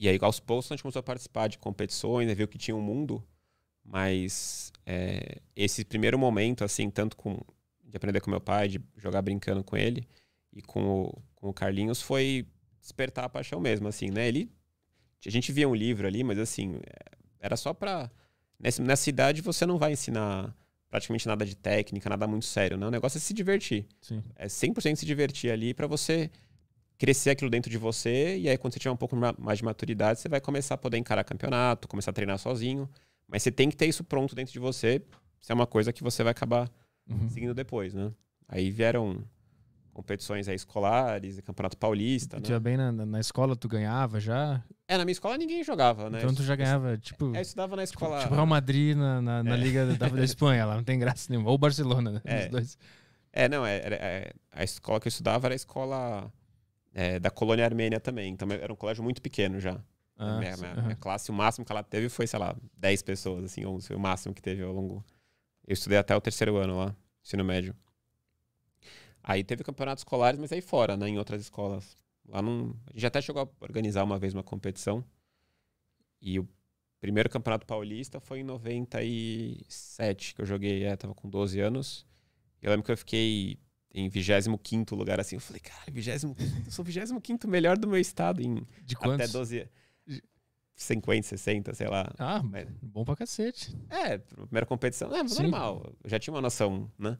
E aí, aos poucos, a gente começou a participar de competições, né, viu que tinha um mundo. Mas é, esse primeiro momento, assim, tanto com de aprender com meu pai, de jogar brincando com ele e com o, com o Carlinhos, foi despertar a paixão mesmo, assim, né? Ele, a gente via um livro ali, mas assim, é, era só pra... Nessa, nessa idade, você não vai ensinar praticamente nada de técnica, nada muito sério, né? O negócio é se divertir. Sim. É 100% se divertir ali para você crescer aquilo dentro de você e aí quando você tiver um pouco mais de maturidade, você vai começar a poder encarar campeonato, começar a treinar sozinho, mas você tem que ter isso pronto dentro de você, Isso é uma coisa que você vai acabar uhum. seguindo depois, né? Aí vieram competições aí, escolares, campeonato paulista. Né? Tu né? bem na, na escola, tu ganhava já? É, na minha escola ninguém jogava, né? Então tu já ganhava, tipo. É, eu estudava na tipo, escola. Tipo, tipo Real Madrid na, na, na é. Liga da, da Espanha lá, não tem graça nenhuma. Ou Barcelona, né? É. Os dois. É, não, é, é, a escola que eu estudava era a escola é, da colônia armênia também. Então era um colégio muito pequeno já. Ah, minha, minha, uhum. minha, classe, o máximo que ela teve foi, sei lá, 10 pessoas, assim, 11, foi o máximo que teve ao longo. Eu estudei até o terceiro ano lá, ensino médio. Aí teve campeonatos escolares, mas aí fora, né? Em outras escolas. Lá não. A gente até chegou a organizar uma vez uma competição. E o primeiro campeonato paulista foi em 97, que eu joguei, é, tava com 12 anos. Eu lembro que eu fiquei em 25 lugar, assim. Eu falei, cara, 25, eu sou 25 melhor do meu estado em De quantos? até 12 anos. 50, 60, sei lá. Ah, bom pra cacete. É, primeira competição. É, normal. Eu já tinha uma noção, né?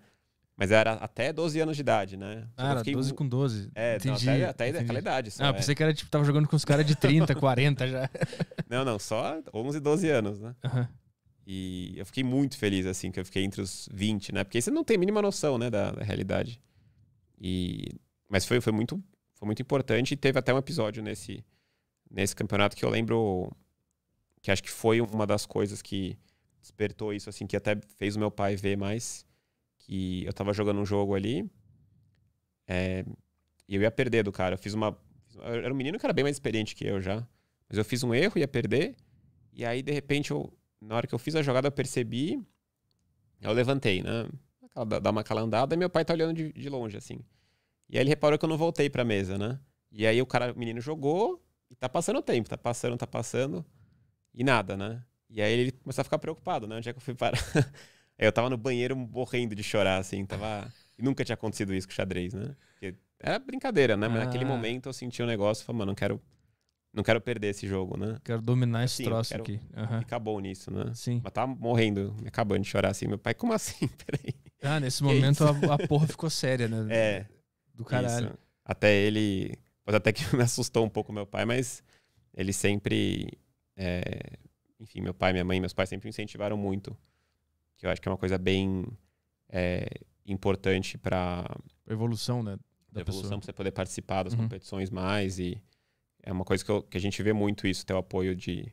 Mas era até 12 anos de idade, né? ah, era fiquei... 12 com 12. É, entendi, não, até, até aquela idade. Só, ah, é. pensei que era tipo, tava jogando com os caras de 30, 40 já. *laughs* Não, não, só 11, 12 anos, né? Uhum. E eu fiquei muito feliz, assim, que eu fiquei entre os 20, né? Porque você não tem a mínima noção, né, da, da realidade. E... Mas foi, foi, muito, foi muito importante e teve até um episódio nesse, nesse campeonato que eu lembro que acho que foi uma das coisas que despertou isso, assim, que até fez o meu pai ver mais que eu tava jogando um jogo ali. É, e eu ia perder do cara. Eu fiz uma. era um menino que era bem mais experiente que eu já. Mas eu fiz um erro, ia perder. E aí, de repente, eu, na hora que eu fiz a jogada, eu percebi. Eu levantei, né? Dá uma calandada e meu pai tá olhando de, de longe, assim. E aí ele reparou que eu não voltei pra mesa, né? E aí o cara, o menino jogou e tá passando o tempo, tá passando, tá passando. E nada, né? E aí ele começou a ficar preocupado, né? Onde é que eu fui parar? *laughs* É, eu tava no banheiro morrendo de chorar, assim, tava. Nunca tinha acontecido isso com xadrez, né? Porque era brincadeira, né? Mas ah. naquele momento eu senti um negócio e falei, mano, não quero, não quero perder esse jogo, né? Quero dominar assim, esse troço aqui. Uhum. Acabou nisso, né? Sim. Mas tava morrendo, acabando de chorar assim. Meu pai, como assim? *laughs* Peraí. Ah, nesse *laughs* momento a, a, porra ficou séria, né? É. Do caralho. Isso. Até ele. Pois até que *laughs* me assustou um pouco meu pai, mas ele sempre. É... enfim, meu pai, minha mãe, meus pais sempre me incentivaram muito que eu acho que é uma coisa bem é, importante para evolução, né? Da evolução, para você poder participar das uhum. competições mais. E é uma coisa que, eu, que, a gente vê muito isso, ter o apoio de,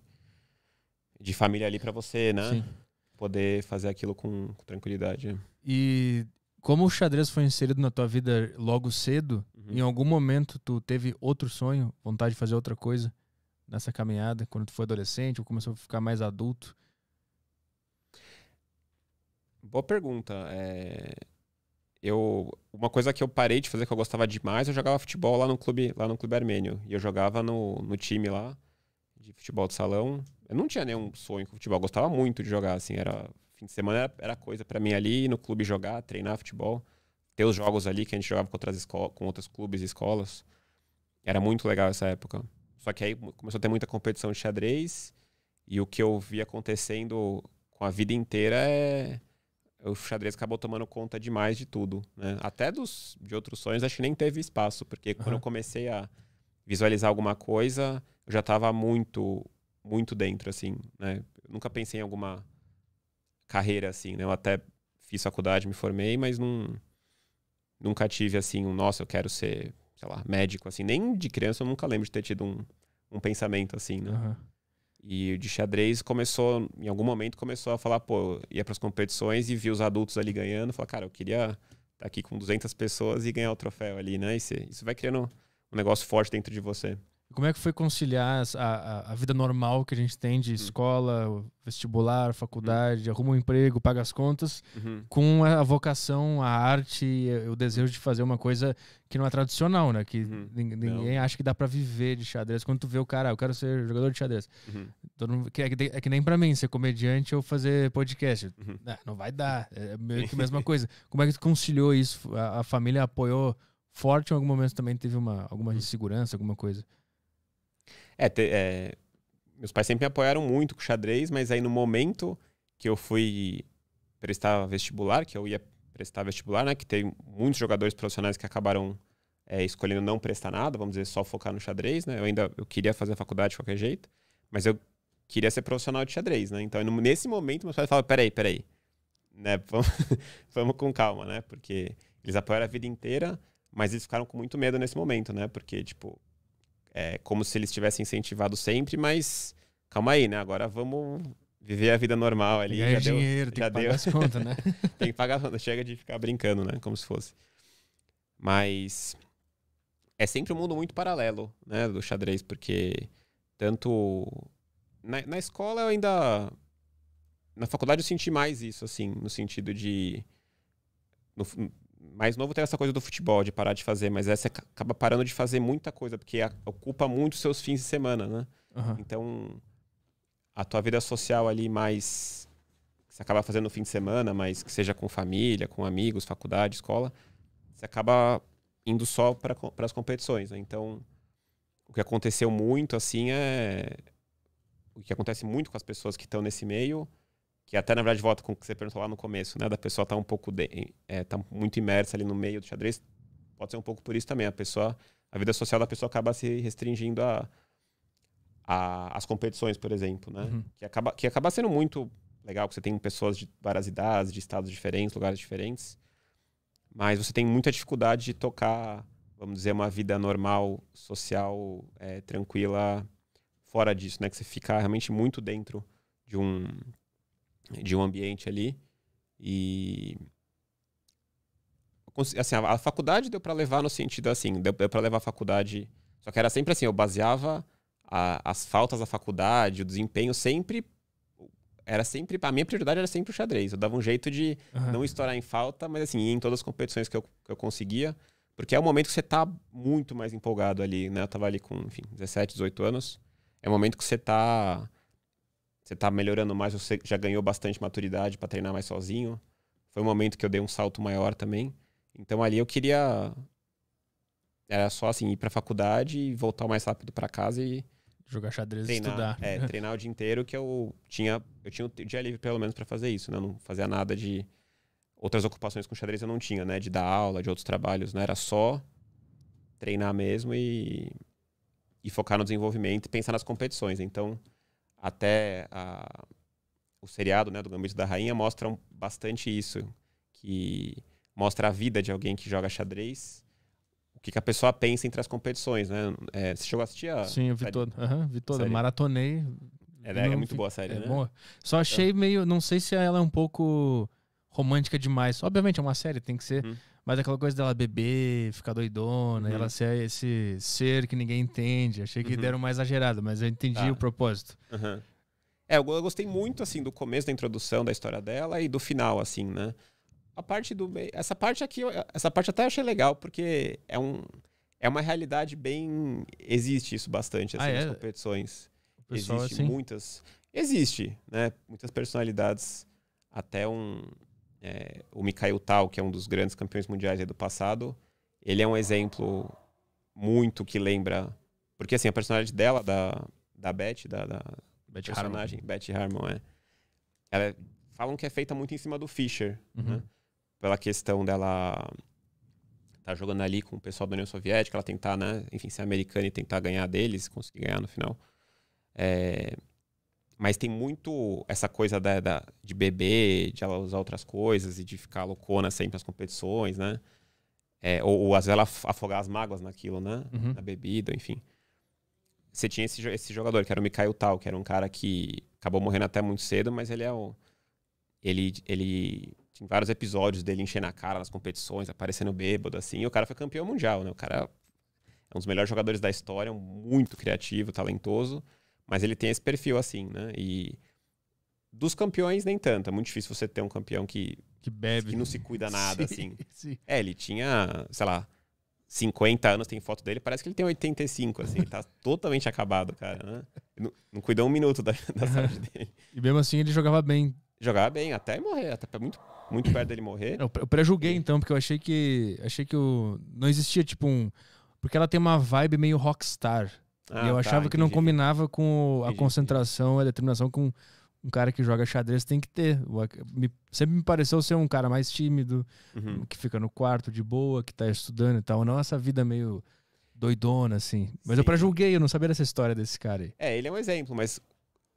de família ali para você, né? Sim. Poder fazer aquilo com, com, tranquilidade. E como o xadrez foi inserido na tua vida logo cedo, uhum. em algum momento tu teve outro sonho, vontade de fazer outra coisa nessa caminhada, quando tu foi adolescente ou começou a ficar mais adulto? Boa pergunta. É... Eu, uma coisa que eu parei de fazer que eu gostava demais, eu jogava futebol lá no clube, lá no clube armênio. E eu jogava no, no time lá de futebol de salão. Eu não tinha nenhum sonho com futebol, eu gostava muito de jogar assim, era fim de semana era, era coisa para mim ali no clube jogar, treinar futebol, ter os jogos ali que a gente jogava com outras com outros clubes e escolas. Era muito legal essa época. Só que aí começou a ter muita competição de xadrez e o que eu vi acontecendo com a vida inteira é o xadrez acabou tomando conta demais de tudo, né? Até dos, de outros sonhos, acho que nem teve espaço, porque uhum. quando eu comecei a visualizar alguma coisa, eu já estava muito, muito dentro, assim, né? Eu nunca pensei em alguma carreira, assim, né? Eu até fiz faculdade, me formei, mas não, nunca tive, assim, um, nossa, eu quero ser, sei lá, médico, assim. Nem de criança eu nunca lembro de ter tido um, um pensamento assim, né? Uhum. E de xadrez começou, em algum momento, começou a falar, pô, ia para as competições e via os adultos ali ganhando, Falar, cara, eu queria estar tá aqui com 200 pessoas e ganhar o troféu ali, né? isso isso vai criando um negócio forte dentro de você. Como é que foi conciliar a, a, a, vida normal que a gente tem de hum. escola, vestibular, faculdade, uhum. arruma um emprego, paga as contas, uhum. com a vocação, a arte, o desejo de fazer uma coisa que não é tradicional, né? Que uhum. ninguém não. acha que dá para viver de xadrez. Quando tu vê o cara, ah, eu quero ser jogador de xadrez. Uhum. Mundo, que é, é, que nem para mim, ser comediante ou fazer podcast. Não, uhum. ah, não, vai dar, é, é meio que a mesma coisa. Como é que tu conciliou isso? a, a família apoiou forte em algum momento também teve uma alguma insegurança, alguma coisa? É, te, é, meus pais sempre me apoiaram muito com xadrez, mas aí no momento que eu fui prestar vestibular, que eu ia prestar vestibular, né? Que tem muitos jogadores profissionais que acabaram é, escolhendo não prestar nada, vamos dizer, só focar no xadrez, né? Eu ainda eu queria fazer a faculdade de qualquer jeito, mas eu queria ser profissional de xadrez, né? Então, nesse momento, meus pais falaram, peraí, peraí, né? *laughs* Vamos, vamos com calma, né? Porque eles apoiaram a vida inteira, mas eles ficaram com muito medo nesse momento, né? Porque, tipo, é como se eles tivessem incentivado sempre, mas calma aí, né? Agora vamos viver a vida normal ali. Ganhar já dinheiro, deu, tem já que deu. pagar as contas, né? *laughs* tem que pagar as contas. Chega de ficar brincando, né? Como se fosse. Mas é sempre um mundo muito paralelo, né? Do xadrez, porque tanto... Na, na escola eu ainda... Na faculdade eu senti mais isso, assim, no sentido de... No, mais novo tem essa coisa do futebol, de parar de fazer, mas essa acaba parando de fazer muita coisa, porque ocupa muito seus fins de semana, né? Uhum. Então, a tua vida social ali mais. Você acaba fazendo no fim de semana, mas que seja com família, com amigos, faculdade, escola, você acaba indo só para as competições. Né? Então, o que aconteceu muito, assim, é. O que acontece muito com as pessoas que estão nesse meio que até na verdade volta com o que você perguntou lá no começo, né? Da pessoa estar tá um pouco de, é, tá muito imersa ali no meio do xadrez, pode ser um pouco por isso também. A pessoa, a vida social da pessoa acaba se restringindo a, a as competições, por exemplo, né? Uhum. Que acaba que acaba sendo muito legal, porque você tem pessoas de várias idades, de estados diferentes, lugares diferentes, mas você tem muita dificuldade de tocar, vamos dizer, uma vida normal, social, é, tranquila, fora disso, né? Que você fica realmente muito dentro de um de um ambiente ali. E assim, a, faculdade deu para levar no sentido assim, deu, para levar a faculdade, só que era sempre assim, eu baseava a, as faltas da faculdade, o desempenho sempre era sempre a minha prioridade era sempre o xadrez. Eu dava um jeito de uhum. não estourar em falta, mas assim, em todas as competições que eu, que eu conseguia, porque é o momento que você tá muito mais empolgado ali, né? Eu tava ali com, enfim, 17, 18 anos. É o momento que você tá você está melhorando mais, você já ganhou bastante maturidade para treinar mais sozinho. Foi um momento que eu dei um salto maior também. Então ali eu queria era só assim ir para faculdade e voltar o mais rápido para casa e jogar xadrez treinar, e estudar. É, *laughs* treinar o dia inteiro que eu tinha, eu tinha o dia livre pelo menos para fazer isso, né? Eu não fazia nada de outras ocupações com xadrez eu não tinha, né, de dar aula, de outros trabalhos, não né? era só treinar mesmo e e focar no desenvolvimento e pensar nas competições. Então, até a, o seriado né, do Gambito da Rainha mostram bastante isso, que mostra a vida de alguém que joga xadrez, o que, que a pessoa pensa entre as competições, né? É, você chegou a assistir a Sim, eu vi toda, uhum, vi toda, maratonei. é, é muito vi... boa a série, é né? Boa. Só achei então. meio, não sei se ela é um pouco romântica demais. Obviamente é uma série, tem que ser... Hum mas é aquela coisa dela beber, ficar doidona, uhum. ela ser esse ser que ninguém entende. Achei que uhum. deram mais exagerada, mas eu entendi tá. o propósito. Uhum. É, eu gostei muito, assim, do começo da introdução da história dela e do final, assim, né? A parte do meio... Essa parte aqui, essa parte até achei legal, porque é um... É uma realidade bem... Existe isso bastante, assim, ah, é? nas competições. existem assim? muitas... Existe, né? Muitas personalidades até um, é, o Mikhail Tal, que é um dos grandes campeões mundiais do passado, ele é um exemplo muito que lembra. Porque assim, a personagem dela, da, da Beth, da, da Beth personagem, Beth Harmon, é. Ela, é, falam que é feita muito em cima do Fischer, uhum. né? Pela questão dela tá jogando ali com o pessoal da União Soviética, ela tentar, né, enfim, ser americana e tentar ganhar deles, conseguir ganhar no final. É, mas tem muito essa coisa da, da, de beber, de ela usar outras coisas e de ficar loucona sempre nas competições, né? É, ou, ou, às vezes ela afogar as mágoas naquilo, né? Uhum. Na bebida, enfim. Você tinha esse, esse jogador, que era o Mikael Tal, que era um cara que acabou morrendo até muito cedo, mas ele é o. Ele, ele tinha vários episódios dele enchendo a cara nas competições, aparecendo bêbado, assim. E o cara foi campeão mundial, né? O cara é um dos melhores jogadores da história, muito criativo, talentoso. Mas ele tem esse perfil assim, né? E dos campeões, nem tanto. É muito difícil você ter um campeão que. Que bebe. Que não se cuida nada, *laughs* sim, assim. Sim. É, ele tinha, sei lá, 50 anos, tem foto dele, parece que ele tem 85, assim. tá *laughs* totalmente acabado, cara, né? Não, não, cuidou um minuto da, da *laughs* saúde dele. E mesmo assim ele jogava bem. Jogava bem, até morrer, até muito, muito perto dele morrer. É, eu, eu então, porque eu achei que. Achei que o. Não existia, tipo, um. Porque ela tem uma vibe meio rockstar. Ah, e eu tá, achava tá, que não combinava com a concentração, a determinação com um cara que joga xadrez tem que ter. sempre me pareceu ser um cara mais tímido, uhum. que fica no quarto de boa, que tá estudando e tal. Não essa vida meio doidona, assim. Mas Sim. eu prejulguei, eu não sabia dessa história desse cara aí. É, ele é um exemplo, mas,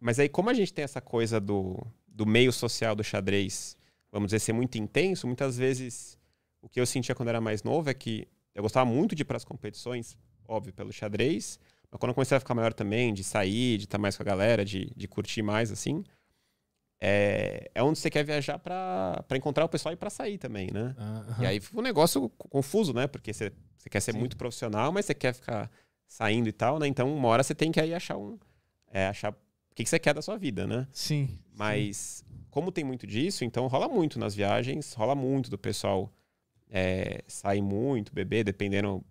mas aí como a gente tem essa coisa do, do meio social do xadrez, vamos dizer, ser muito intenso, muitas vezes o que eu sentia quando era mais novo é que eu gostava muito de ir para as competições, óbvio, pelo xadrez, mas quando eu comecei a ficar maior também, de sair, de estar mais com a galera, de, de curtir mais, assim, é, é onde você quer viajar para encontrar o pessoal e para sair também, né? Uhum. E aí fica um negócio confuso, né? Porque você, você quer ser Sim. muito profissional, mas você quer ficar saindo e tal, né? Então, uma hora você tem que aí achar um. É, achar o que, que você quer da sua vida, né? Sim. Mas, Sim. como tem muito disso, então rola muito nas viagens, rola muito do pessoal é, sair muito, beber, dependendo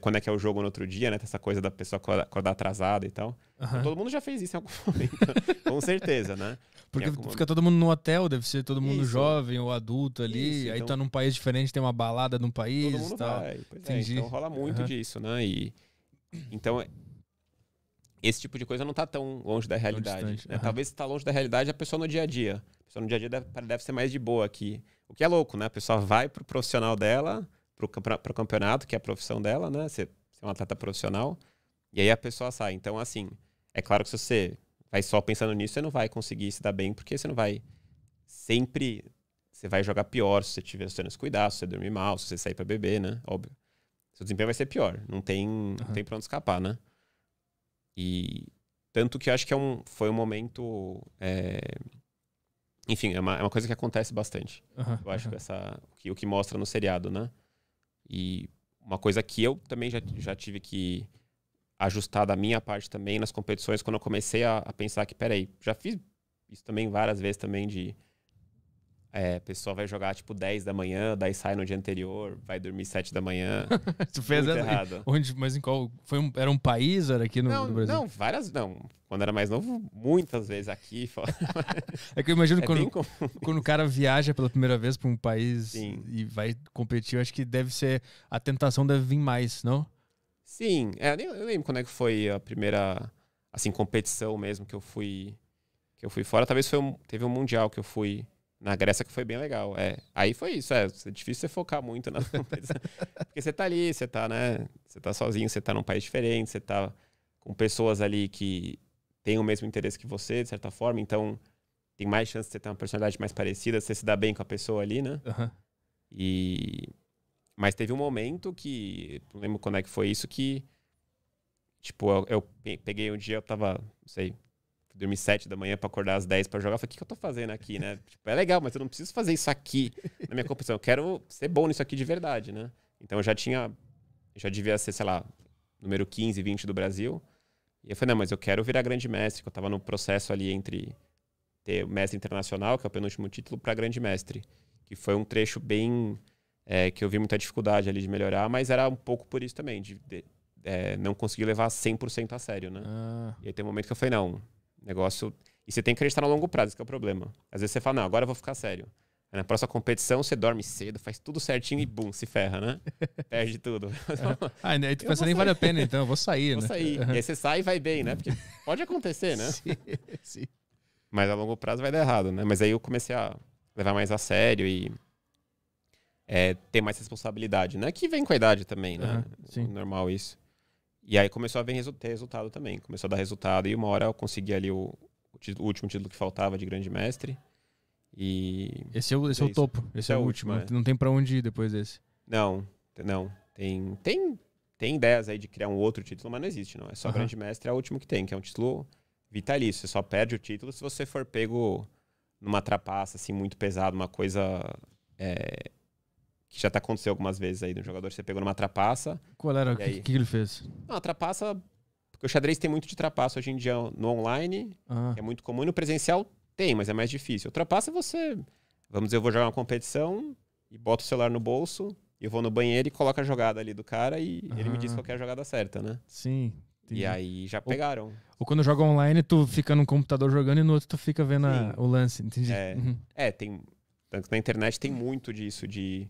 quando é que é o jogo no outro dia, né? Tem essa coisa da pessoa acordar atrasada e tal. Uhum. Então, todo mundo já fez isso em algum *laughs* momento, com certeza, né? Porque algum... fica todo mundo no hotel, deve ser todo mundo isso. jovem ou adulto ali, isso, então... aí tá num país diferente, tem uma balada num país todo tal. Pois é, então rola muito uhum. disso, né? E então esse tipo de coisa não tá tão longe da realidade. né? uhum. Talvez está longe da realidade a pessoa no dia a dia. A pessoa no dia a dia deve, deve ser mais de boa aqui. O que é louco, né? A pessoa vai pro profissional dela, para o campeonato, que é a profissão dela, né? Ser, ser é um atleta profissional. E aí a pessoa sai. Então, assim, é claro que se você vai só pensando nisso, você não vai conseguir se dar bem, porque você não vai sempre. Você vai jogar pior se você tiver se cuidados, se você dormir mal, se você sair para beber, né? Óbvio. Seu desempenho vai ser pior. Não tem, uhum. não tem pra onde escapar, né? E tanto que eu acho que é um, foi um momento. É... Enfim, é uma, é uma coisa que acontece bastante. Uhum, eu acho uhum. que, essa, que o que mostra no seriado, né? E uma coisa que eu também já, já tive que ajustar da minha parte também nas competições, quando eu comecei a, a pensar que, peraí, já fiz isso também várias vezes também de é, a pessoa vai jogar tipo 10 da manhã, daí sai no dia anterior, vai dormir 7 da manhã. *laughs* tu fez Muito errado. Onde, mas em qual? Foi um, era um país? Era aqui no, não, no Brasil? Não, várias. Não. Quando era mais novo, muitas vezes aqui. *laughs* é que eu imagino é quando, *laughs* quando o cara viaja pela primeira vez para um país Sim. e vai competir, eu acho que deve ser. A tentação deve vir mais, não? Sim. É, eu lembro quando é que foi a primeira assim, competição mesmo que eu fui. Que eu fui fora. Talvez foi um, teve um Mundial que eu fui na Grécia que foi bem legal. É, aí foi isso, é, é difícil você focar muito na *laughs* coisa. Porque você tá ali, você tá, né? Você tá sozinho, você tá num país diferente, você tá com pessoas ali que têm o mesmo interesse que você, de certa forma, então tem mais chance de você ter uma personalidade mais parecida, você se dá bem com a pessoa ali, né? Uhum. E mas teve um momento que, não lembro quando é que foi isso que tipo, eu, eu peguei um dia, eu tava, não sei, dormir 7 da manhã para acordar às 10 para jogar. Eu falei, o que, que eu tô fazendo aqui, né? *laughs* tipo, é legal, mas eu não preciso fazer isso aqui na minha competição. Eu quero ser bom nisso aqui de verdade, né? Então eu já tinha. Já devia ser, sei lá, número 15, 20 do Brasil. E eu falei, não, mas eu quero virar grande mestre, que eu estava no processo ali entre ter o mestre internacional, que é o penúltimo título, para grande mestre. Que foi um trecho bem. É, que eu vi muita dificuldade ali de melhorar, mas era um pouco por isso também, de, de é, não conseguir levar 100% a sério, né? Ah. E aí tem um momento que eu falei, não, Negócio. E você tem que acreditar no longo prazo, esse é o problema. Às vezes você fala, não, agora eu vou ficar sério. Aí na próxima competição você dorme cedo, faz tudo certinho e bum, se ferra, né? *laughs* Perde tudo. É. *laughs* ah, aí tu pensa, nem vale a pena então, eu vou sair, vou né? Vou sair. e aí você sai e vai bem, né? Porque *laughs* pode acontecer, né? sim, sim. Mas a longo prazo vai dar errado, né? Mas aí eu comecei a levar mais a sério e é, ter mais responsabilidade, né? Que vem com a idade também, né? Uhum, sim. Normal isso. E aí começou a ver ter resultado também. Começou a dar resultado. E uma hora eu consegui ali o, o último título que faltava de grande mestre. E. Esse é o, esse é o é topo. Esse, esse é, é, o último. Né? É. Não tem para onde ir depois desse. Não, não. Tem, tem, tem ideias aí de criar um outro título, mas não existe, não. É só uhum. Grande Mestre, é o último que tem, que é um título vitalício. Você só perde o título se você for pego numa trapaça, assim, muito pesada, uma coisa é, que já tá acontecendo algumas vezes aí, do jogador você pegou numa trapaça. Qual era? O que, que, ele fez? Não, a trapaça. Porque o xadrez tem muito de trapaça hoje em dia no online, ah. é muito comum, e no presencial tem, mas é mais difícil. O trapaça você. Vamos dizer, eu vou jogar uma competição e boto o celular no bolso, eu vou no banheiro e coloco a jogada ali do cara e ah. ele me diz ah. qual é a jogada certa, né? Sim. Entendi. E aí já pegaram. Ou, ou quando joga online, tu fica num computador jogando e no outro tu fica vendo a, o lance, entendi. É, uhum. é tem. Na internet tem muito disso de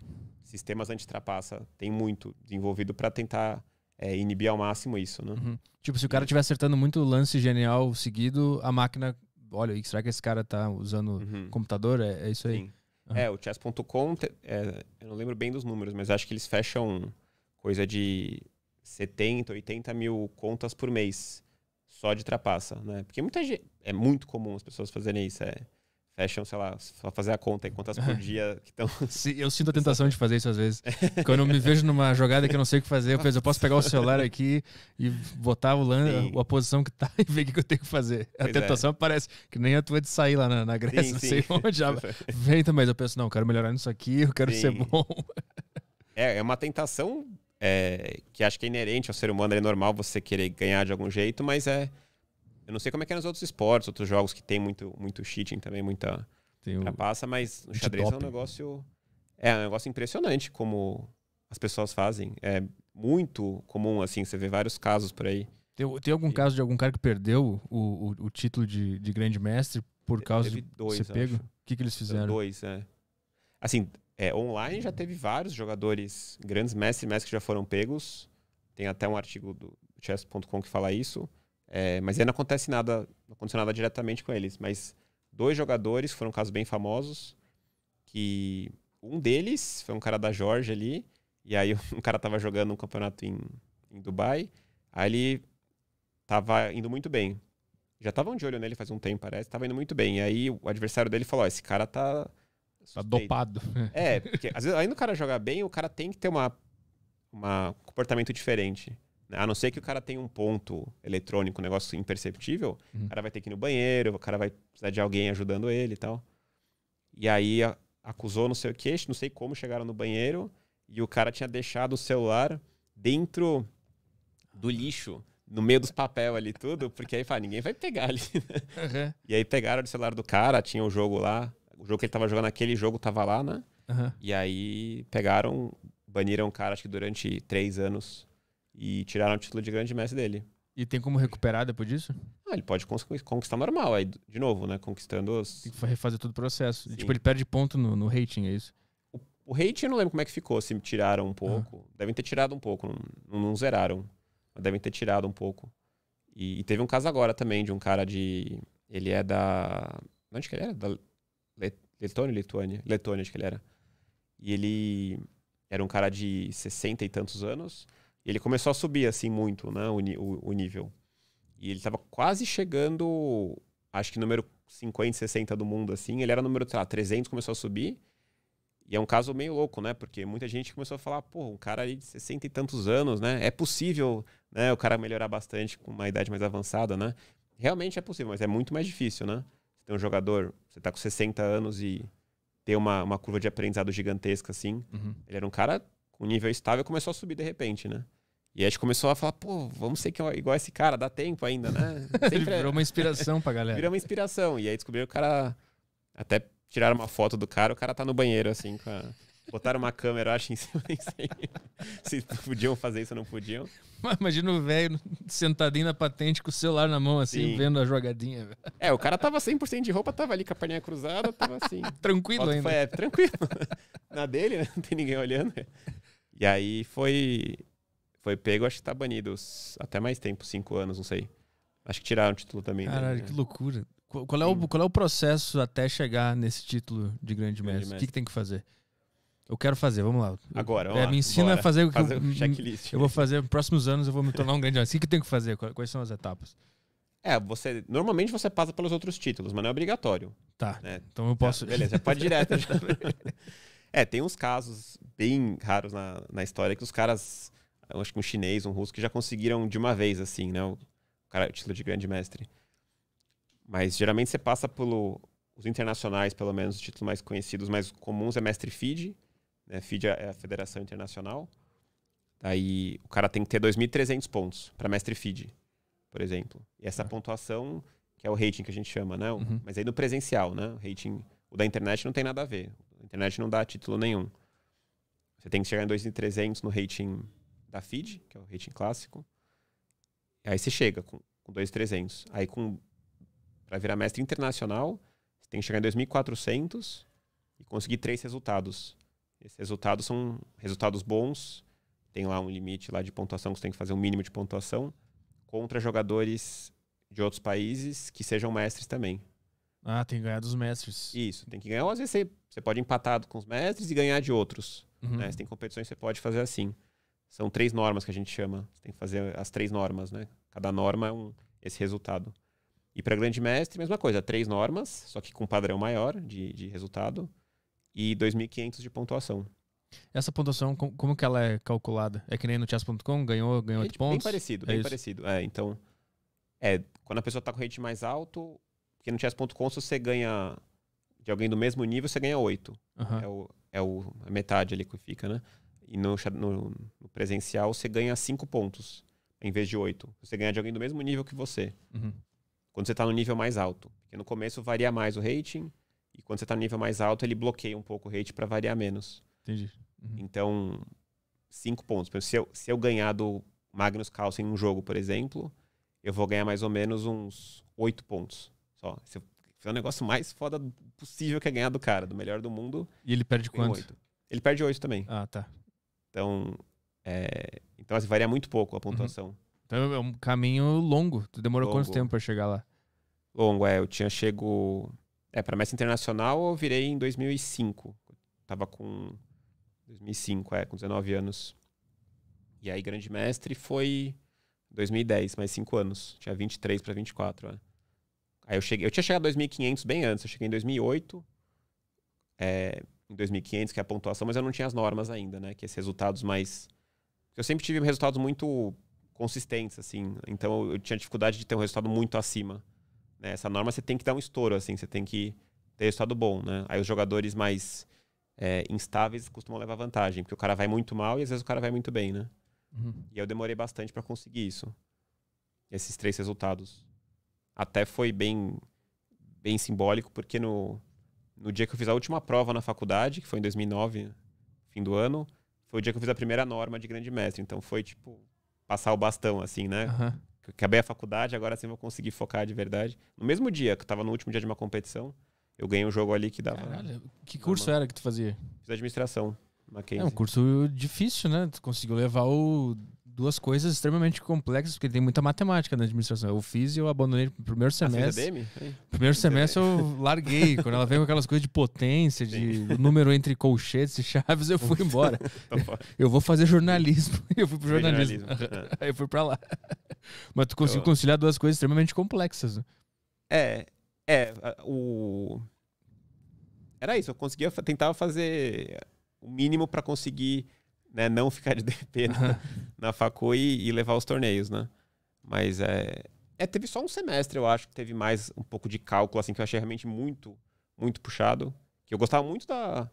sistemas antitrapaça tem muito desenvolvido para tentar é, inibir ao máximo isso, né? Uhum. Tipo, se o cara estiver acertando muito lance genial seguido, a máquina, olha, será que esse cara tá usando uhum. computador? É, é, isso aí. Uhum. É, o chess.com, é, eu não lembro bem dos números, mas acho que eles fecham coisa de 70, 80 mil contas por mês só de trapaça, né? Porque muita gente, é muito comum as pessoas fazerem isso, é fecham, sei lá, só fazer a conta em quantas por *laughs* dia que estão. *laughs* Eu sinto a tentação de fazer isso às vezes. Quando eu me vejo numa jogada que eu não sei o que fazer, eu penso, eu posso pegar o celular aqui e botar o lan, a posição que tá *laughs* e ver o que eu tenho que fazer. Pois a é. tentação é. que nem a tua de sair lá na, na Grécia, sim, não sei onde. Já... Vem também, eu penso, não, eu quero melhorar nisso aqui, eu quero sim. ser bom. É, é uma tentação é, que acho que é inerente ao ser humano, é normal você querer ganhar de algum jeito, mas é eu não sei como é que é nos outros esportes, outros jogos que tem muito, muito cheating também, muita tem trapaça, mas no xadrez é um negócio. É um negócio impressionante como as pessoas fazem. É muito comum, assim, você vê vários casos por aí. Tem, tem algum e... caso de algum cara que perdeu o, o, o título de, de grande mestre por causa teve de ser pego? O que, que eles fizeram? Teve dois, é. Assim, é, online já teve vários jogadores, grandes mestres e mestres que já foram pegos. Tem até um artigo do chess.com que fala isso. É, mas aí não acontece nada, não aconteceu nada diretamente com eles. Mas dois jogadores foram casos bem famosos. Que um deles foi um cara da Jorge ali. E aí *laughs* um cara tava jogando um campeonato em, em Dubai. Aí ele tava indo muito bem. Já estavam de olho nele faz um tempo, parece. Tava indo muito bem. E aí o adversário dele falou: esse cara tá. Tá dopado. *laughs* É, porque às vezes, além do cara jogar bem, o cara tem que ter uma, uma, um comportamento diferente. Né? A não ser que o cara tenha um ponto eletrônico, um negócio imperceptível, uhum. o cara vai ter que ir no banheiro, o cara vai precisar de alguém ajudando ele e tal. E aí a, acusou não sei o que, não sei como chegaram no banheiro, e o cara tinha deixado o celular dentro do lixo, no meio dos papéis ali tudo, porque aí fala, ninguém vai pegar ali. Uhum. E aí pegaram o celular do cara, tinha o um jogo lá, o jogo que ele tava jogando, aquele jogo tava lá, né? Uhum. E aí pegaram, baniram o cara, acho que durante três anos e tiraram o título de grande mestre dele. E tem como recuperar depois disso? Ah, ele pode conquistar normal, aí, de novo, né? Conquistando os. Tem que refazer todo o processo. Tipo, ele perde ponto no, no rating, é isso? O, o, rating eu não lembro como é que ficou, se tiraram um pouco. Ah. Devem ter tirado um pouco, não, não, zeraram. Mas devem ter tirado um pouco. E, e, teve um caso agora também de um cara de. Ele é da. Onde que ele era? Da Letônia, Lituânia? Letônia, acho que ele era. E ele era um cara de 60 e tantos anos ele começou a subir, assim, muito, né? O, o, o nível. E ele estava quase chegando, acho que número 50, 60 do mundo, assim. Ele era número, sei lá, 300, começou a subir. E é um caso meio louco, né? Porque muita gente começou a falar, pô, um cara ali de 60 e tantos anos, né? É possível, né? O cara melhorar bastante com uma idade mais avançada, né? Realmente é possível, mas é muito mais difícil, né? Você tem um jogador, você tá com 60 anos e ter uma, uma curva de aprendizado gigantesca, assim. Uhum. Ele era um cara com nível estável, começou a subir de repente, né? E a gente começou a falar, pô, vamos ser é igual esse cara, dá tempo ainda, né? *laughs* Sempre... virou uma inspiração pra galera. virou uma inspiração. E aí descobriu que o cara. Até tiraram uma foto do cara, o cara tá no banheiro, assim, com a Botaram uma câmera, eu acho, em cima. *laughs* Se podiam fazer isso ou não podiam. Mas imagina o velho sentadinho na patente com o celular na mão, assim, Sim. vendo a jogadinha. É, o cara tava 100% de roupa, tava ali com a perninha cruzada, tava assim. *laughs* tranquilo ainda. Foi, é, tranquilo. *laughs* na dele, né? Não tem ninguém olhando. E aí foi. Foi pego, acho que tá banido até mais tempo cinco anos, não sei. Acho que tiraram o título também. Né? Caralho, né? que é. loucura. Qual é, o, qual é o processo até chegar nesse título de grande, grande mestre? O que, que tem que fazer? Eu quero fazer, vamos lá. Agora, vamos é, Me ensina bora. a fazer o que fazer eu, um checklist. eu vou fazer. Nos próximos anos eu vou me tornar um grande O que eu tenho que fazer? Quais são as etapas? É, você normalmente você passa pelos outros títulos, mas não é obrigatório. Tá. Né? Então eu posso. Tá, beleza, pode direto. Então. *laughs* é, tem uns casos bem raros na, na história que os caras, acho que um chinês, um russo, que já conseguiram de uma vez, assim, né? O, cara, o título de grande mestre. Mas geralmente você passa pelos os internacionais, pelo menos, os títulos mais conhecidos, mais comuns é mestre feed, né? FIDE é, é a Federação Internacional. Aí o cara tem que ter 2.300 pontos para mestre FIDE, por exemplo. E essa ah. pontuação, que é o rating que a gente chama, né? Uhum. Mas aí no presencial, né? O rating, o da internet não tem nada a ver. A internet não dá título nenhum. Você tem que chegar em 2.300 no rating da FIDE, que é o rating clássico. Aí você chega com, com 2.300. Aí com para virar mestre internacional, você tem que chegar em 2.400 e conseguir três resultados. Esses resultados são resultados bons. Tem lá um limite lá de pontuação que você tem que fazer um mínimo de pontuação contra jogadores de outros países que sejam mestres também. Ah, tem que ganhar dos mestres. Isso, tem que ganhar. Ou às vezes você, você pode empatar com os mestres e ganhar de outros. Uhum. Né? tem competições, você pode fazer assim. São três normas que a gente chama. Você tem que fazer as três normas, né? Cada norma é um, esse resultado. E para grande mestre, mesma coisa. Três normas, só que com um padrão maior de, de resultado e 2.500 de pontuação. Essa pontuação, como que ela é calculada? É que nem no chess.com, ganhou, ganhou 8 pontos? É bem parecido, bem é parecido. É, então, é, quando a pessoa tá com rate mais alto, porque no chess.com se você ganha de alguém do mesmo nível, você ganha 8. Uhum. É, o, é o, a metade ali que fica, né? E no, no, no presencial você ganha 5 pontos, em vez de 8. Você ganha de alguém do mesmo nível que você. Uhum. Quando você tá no nível mais alto. Porque no começo varia mais o rating, e quando você está no nível mais alto, ele bloqueia um pouco o rate para variar menos. Entendi. Uhum. Então, cinco pontos. Se eu, se eu ganhar do Magnus Carlsen em um jogo, por exemplo, eu vou ganhar mais ou menos uns oito pontos. Só. Se eu fizer o negócio mais foda possível que é ganhar do cara, do melhor do mundo. E ele perde quanto? 8. Ele perde oito também. Ah, tá. Então, é... então assim, varia muito pouco a uhum. pontuação. Uhum. Então é um caminho longo. Tu demorou longo. quanto tempo para chegar lá? Longo, é. Eu tinha chego é, para Mestre Internacional eu virei em 2005. Tava com 2005, é, com 19 anos. E aí Grande Mestre foi 2010, mais 5 anos. Tinha 23 para 24, é. Aí eu cheguei, eu tinha chegado a 2500 bem antes, eu cheguei em 2008. É, em 2500 que é a pontuação, mas eu não tinha as normas ainda, né, que esses resultados mais eu sempre tive resultados muito consistentes assim, então eu tinha dificuldade de ter um resultado muito acima. Né? Essa norma você tem que dar um estouro, assim, você tem que ter resultado bom, né? Aí os jogadores mais é, instáveis costumam levar vantagem, porque o cara vai muito mal e às vezes o cara vai muito bem, né? Uhum. E eu demorei bastante para conseguir isso. Esses três resultados. Até foi bem bem simbólico, porque no, no dia que eu fiz a última prova na faculdade, que foi em 2009, fim do ano, foi o dia que eu fiz a primeira norma de grande mestre. Então foi tipo passar o bastão, assim, né? Uhum acabei a faculdade, agora sim vou conseguir focar de verdade. No mesmo dia, que eu tava no último dia de uma competição, eu ganhei um jogo ali que dava. Caralho, que curso uma... era que tu fazia? Fiz administração. É um curso difícil, né? Tu conseguiu levar o duas coisas extremamente complexas, porque tem muita matemática na administração. Eu fiz e eu abandonei no primeiro ah, semestre. primeiro semestre eu larguei. Quando ela veio com aquelas coisas de potência, de número entre colchetes e chaves, eu fui embora. Tá eu vou fazer jornalismo. *laughs* eu fui pro jornalismo. jornalismo. *laughs* Aí eu fui pra lá. Mas tu conseguiu conciliar duas coisas extremamente complexas. Né? É, é, o... Era isso, eu conseguia, tentava fazer o mínimo para conseguir né, não ficar de *laughs* DP na, na facu e, e, levar os torneios, né? Mas é, é, teve só um semestre, eu acho, que teve mais um pouco de cálculo, assim, que eu achei realmente muito, muito puxado. Que eu gostava muito da,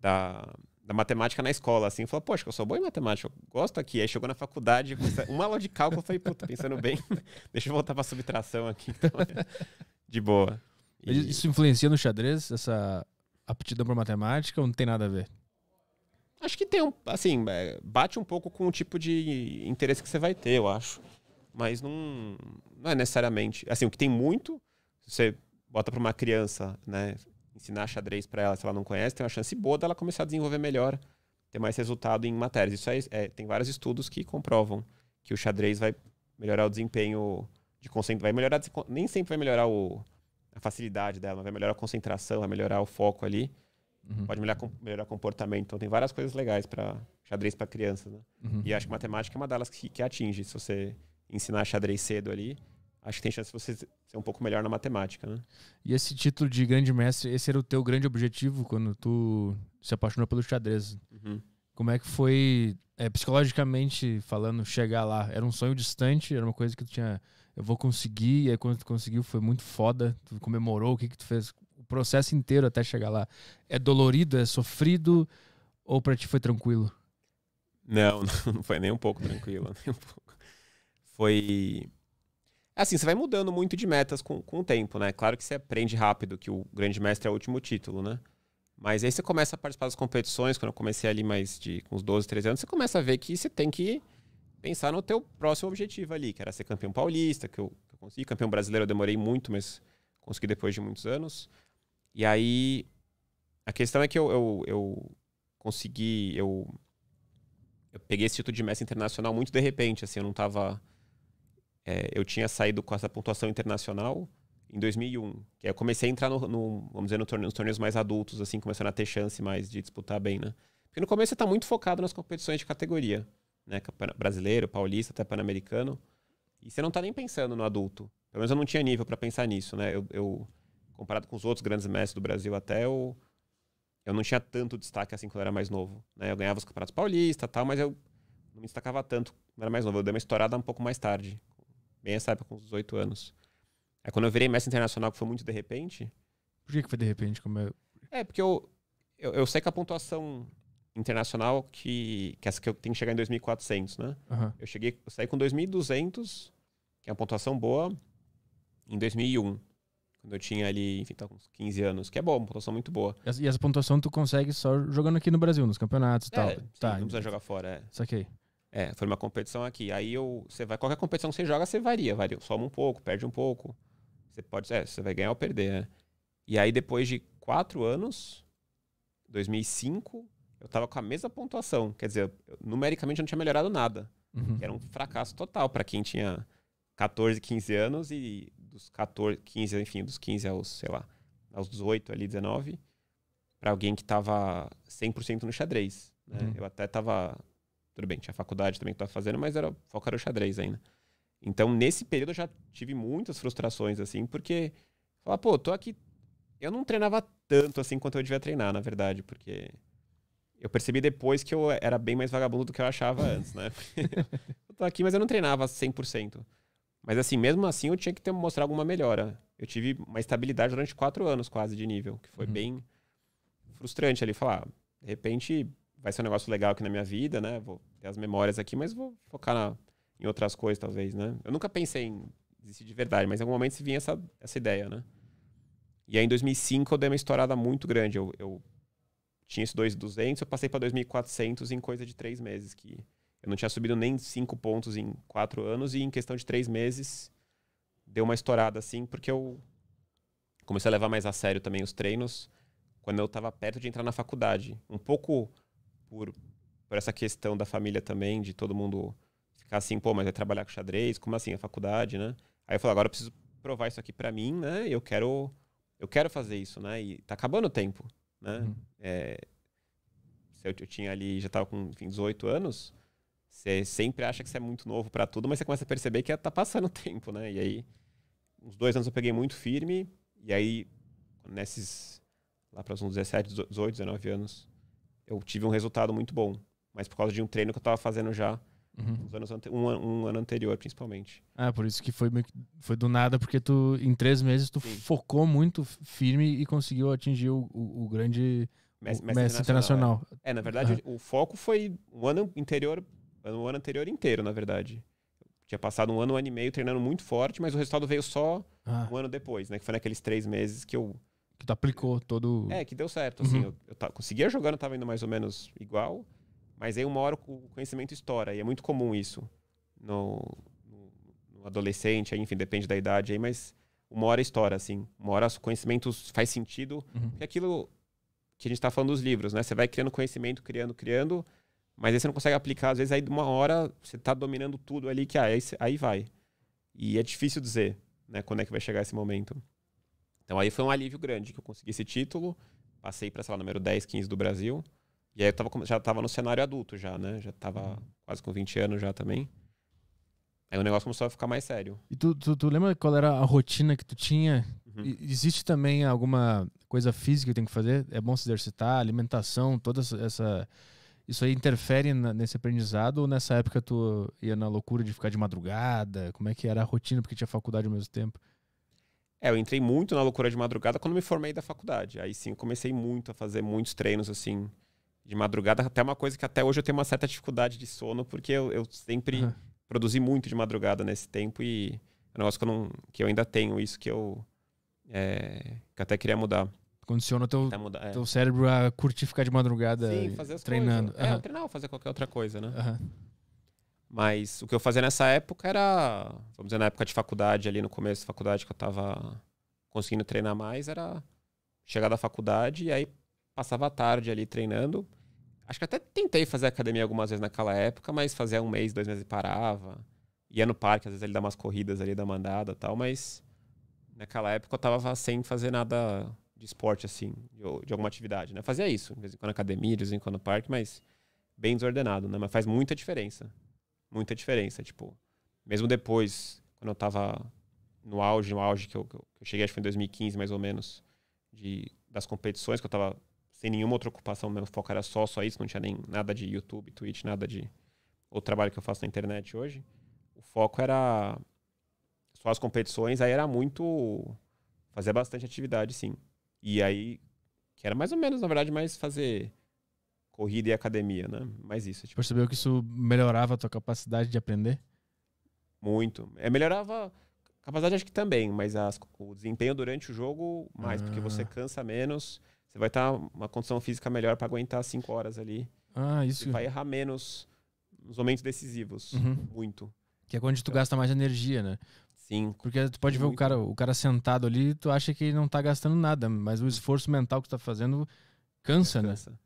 da, da matemática na escola, assim. Eu falava, poxa, eu sou bom em matemática, eu gosto aqui. Aí chegou na faculdade, uma aula de cálculo, eu falei, puta, pensando bem, *laughs* deixa eu voltar pra subtração aqui. Então, é, de boa. E... Isso influencia no xadrez, essa aptidão para matemática, ou não tem nada a ver? Acho que tem um. Assim, é, bate um pouco com o tipo de interesse que você vai ter, eu acho. Mas não, não é necessariamente. Assim, o que tem muito, você bota para uma criança, né? Ensinar xadrez para ela, se ela não conhece, tem uma chance boa dela começar a desenvolver melhor, ter mais resultado em matérias. Isso é, é tem vários estudos que comprovam que o xadrez vai melhorar o desempenho de concentração. Vai melhorar. Nem sempre vai melhorar o, a facilidade dela, vai melhorar a concentração, vai melhorar o foco ali. Uhum. Pode melhorar, melhorar comportamento. Então tem várias coisas legais para xadrez para crianças, né? Uhum. E acho que matemática é uma delas que, que atinge. Se você ensinar xadrez cedo ali, acho que tem chance de você ser um pouco melhor na matemática, né? E esse título de grande mestre, esse era o teu grande objetivo quando tu se apaixonou pelo xadrez? Uhum. Como é que foi, é, psicologicamente falando, chegar lá? Era um sonho distante? Era uma coisa que tu tinha, eu vou conseguir? E aí quando tu conseguiu, foi muito foda? Tu comemorou? O que que tu fez? processo inteiro até chegar lá, é dolorido, é sofrido ou para ti foi tranquilo? *laughs* Não, não foi nem um pouco tranquilo, *laughs* nem um pouco. Foi é assim, você vai mudando muito de metas com, com o tempo, né? Claro que você aprende rápido que o grande mestre é o último título, né? Mas aí você começa a participar das competições, quando eu comecei ali mais de com uns 12, 13 anos, você começa a ver que você tem que pensar no teu próximo objetivo ali, que era ser campeão paulista, que eu, que eu consegui, campeão brasileiro eu demorei muito, mas consegui depois de muitos anos. E aí, a questão é que eu, eu, eu consegui, eu, eu, peguei esse título de mestre internacional muito de repente, assim, eu não tava... É, eu tinha saído com essa pontuação internacional em 2001. Que eu comecei a entrar, no, no vamos dizer, no torneio, nos torneios mais adultos, assim, começando a ter chance mais de disputar bem, né? Porque no começo você tá muito focado nas competições de categoria, né? Brasileiro, paulista, até pan-americano. E você não tá nem pensando no adulto. Pelo menos eu não tinha nível para pensar nisso, né? eu, eu comparado com os outros grandes mestres do Brasil até, eu, eu não tinha tanto destaque assim quando eu era mais novo. Né? Eu ganhava os campeonatos paulistas tal, mas eu não me destacava tanto quando eu era mais novo. Eu dei uma estourada um pouco mais tarde, bem essa época, com os 18 anos. Aí é, quando eu virei mestre internacional, que foi muito de repente... Por que, que foi de repente? Como é... é, porque eu, eu, eu sei que a pontuação internacional que, que essa que eu tenho que chegar em 2.400, né? Uhum. Eu cheguei, eu saí com 2.200, que é uma pontuação boa, em 2001. Quando eu tinha ali, enfim, tá com uns 15 anos, que é bom, pontuação muito boa. E essa, e essa pontuação tu consegue só jogando aqui no Brasil, nos campeonatos e é, tal. Sim, tá. Não precisa jogar fora, é. Saquei. É, foi uma competição aqui. Aí eu, você vai, qualquer competição que você joga, você varia, varia, soma um pouco, perde um pouco. Você pode, é, você vai ganhar ou perder, né? E aí depois de quatro anos, 2005, eu tava com a mesma pontuação. Quer dizer, eu, numericamente eu não tinha melhorado nada. Uhum. Era um fracasso total para quem tinha 14, 15 anos e dos 14, 15, enfim, dos 15 aos, sei lá, aos 18 ali, 19, para alguém que tava 100% no xadrez, né? Uhum. Eu até tava, tudo bem, tinha faculdade também que tava fazendo, mas era foco era o xadrez ainda. Então, nesse período eu já tive muitas frustrações assim, porque falar, pô, tô aqui eu não treinava tanto assim quanto eu devia treinar, na verdade, porque eu percebi depois que eu era bem mais vagabundo do que eu achava antes, né? *laughs* eu tô aqui, mas eu não treinava 100%. Mas assim, mesmo assim eu tinha que ter, mostrar alguma melhora. Eu tive uma estabilidade durante quatro anos quase de nível, que foi uhum. bem frustrante ali. Falar, ah, de repente vai ser um negócio legal aqui na minha vida, né? Vou ter as memórias aqui, mas vou focar na, em outras coisas, talvez, né? Eu nunca pensei em desistir de verdade, mas em algum momento se vinha essa, essa ideia, né? E aí em 2005 eu dei uma estourada muito grande. Eu, eu tinha esses 2.200, eu passei para 2.400 em coisa de três meses, que eu não tinha subido nem cinco pontos em quatro anos e em questão de três meses deu uma estourada assim, porque eu comecei a levar mais a sério também os treinos quando eu estava perto de entrar na faculdade. Um pouco por, por essa questão da família também, de todo mundo ficar assim, pô, mas vai é trabalhar com xadrez? Como assim? A faculdade, né? Aí eu falei, agora eu preciso provar isso aqui para mim, né? E eu quero, eu quero fazer isso, né? E tá acabando o tempo, né? Uhum. É, eu, tinha ali, já estava com enfim, 18 anos, você sempre acha que você é muito novo para tudo, mas você começa a perceber que tá passando *laughs* o tempo, né? E aí, uns dois anos eu peguei muito firme, e aí, nesses, lá para uns 17, 18, 19 anos, eu tive um resultado muito bom. Mas por causa de um treino que eu estava fazendo já, uhum. uns anos um, um, ano anterior, principalmente. Ah, por isso que foi, foi do nada, porque tu, em três meses, tu Sim. focou muito firme e conseguiu atingir o, o, o grande mestre, mestre, internacional. É. internacional. É. é. na verdade, uhum. o foco foi um ano anterior no ano anterior inteiro, na verdade. Eu tinha passado um ano, um ano e meio treinando muito forte, mas o resultado veio só ah. um ano depois, né? Que foi naqueles três meses que eu. Que tu aplicou todo. É, que deu certo. Assim, uhum. eu, eu conseguia jogando, tava indo mais ou menos igual, mas aí uma hora o conhecimento estoura, e é muito comum isso no, no, no adolescente, enfim, depende da idade aí, mas uma hora estoura, assim. Uma hora o conhecimento faz sentido, uhum. porque é aquilo que a gente está falando dos livros, né? Você vai criando conhecimento, criando, criando, mas aí você não consegue aplicar, às vezes aí de uma hora você está dominando tudo ali, que ah, aí, aí vai. E é difícil dizer né, quando é que vai chegar esse momento. Então aí foi um alívio grande que eu consegui esse título, passei para, sei lá, número 10, 15 do Brasil. E aí eu tava, já estava no cenário adulto já, né? Já estava uhum. quase com 20 anos já também. Aí o negócio começou a ficar mais sério. E tu, tu, tu lembra qual era a rotina que tu tinha? Uhum. Existe também alguma coisa física que tem que fazer? É bom se exercitar, alimentação, toda essa isso aí interfere na, nesse aprendizado ou nessa época tu ia na loucura de ficar de madrugada? Como é que era a rotina, porque tinha faculdade ao mesmo tempo? É, eu entrei muito na loucura de madrugada quando me formei da faculdade. Aí sim, comecei muito a fazer muitos treinos assim de madrugada, até uma coisa que até hoje eu tenho uma certa dificuldade de sono, porque eu, eu sempre uhum. produzi muito de madrugada nesse tempo e é um negócio que eu, não, que eu ainda tenho, isso que eu, é, que eu até queria mudar. Condiciona o teu, tá muda, é. teu cérebro a curtir ficar de madrugada Sim, fazer as treinando. Coisas. Uhum. É, treinar treinava fazer qualquer outra coisa, né? Uhum. Mas o que eu fazia nessa época era, vamos dizer, na época de faculdade, ali no começo da faculdade que eu tava conseguindo treinar mais, era chegar da faculdade e aí passava a tarde ali treinando. Acho que até tentei fazer academia algumas vezes naquela época, mas fazia um mês, dois meses e parava. Ia no parque, às vezes ele dá umas corridas ali, da mandada e tal, mas naquela época eu tava sem fazer nada de esporte, assim, de, de alguma atividade, né? Fazia isso, de vez em quando academia, de vez em quando parque, mas bem desordenado, né? Mas faz muita diferença. Muita diferença, tipo, mesmo depois, quando eu tava no auge, no auge que eu, que eu cheguei, acho que foi em 2015, mais ou menos, de, das competições, que eu tava sem nenhuma outra ocupação, meu foco era só, só isso, não tinha nem nada de YouTube, Twitch, nada de outro trabalho que eu faço na internet hoje. O foco era só as competições, aí era muito. Fazia bastante atividade, sim. E aí, que era mais ou menos, na verdade, mais fazer corrida e academia, né? Mais isso. Tipo... Percebeu que isso melhorava a tua capacidade de aprender? Muito. É, melhorava a capacidade, acho que também, mas as, o desempenho durante o jogo, mais, ah. porque você cansa menos, você vai estar tá uma condição física melhor para aguentar cinco horas ali. Ah, isso. Você vai errar menos nos momentos decisivos. Uhum. Muito. Que é quando tu então, gasta mais energia, né? sim Porque tu pode ver o cara, o cara sentado ali, tu acha que ele não tá gastando nada, mas o esforço mental que tu tá fazendo cansa, é, cansa. né?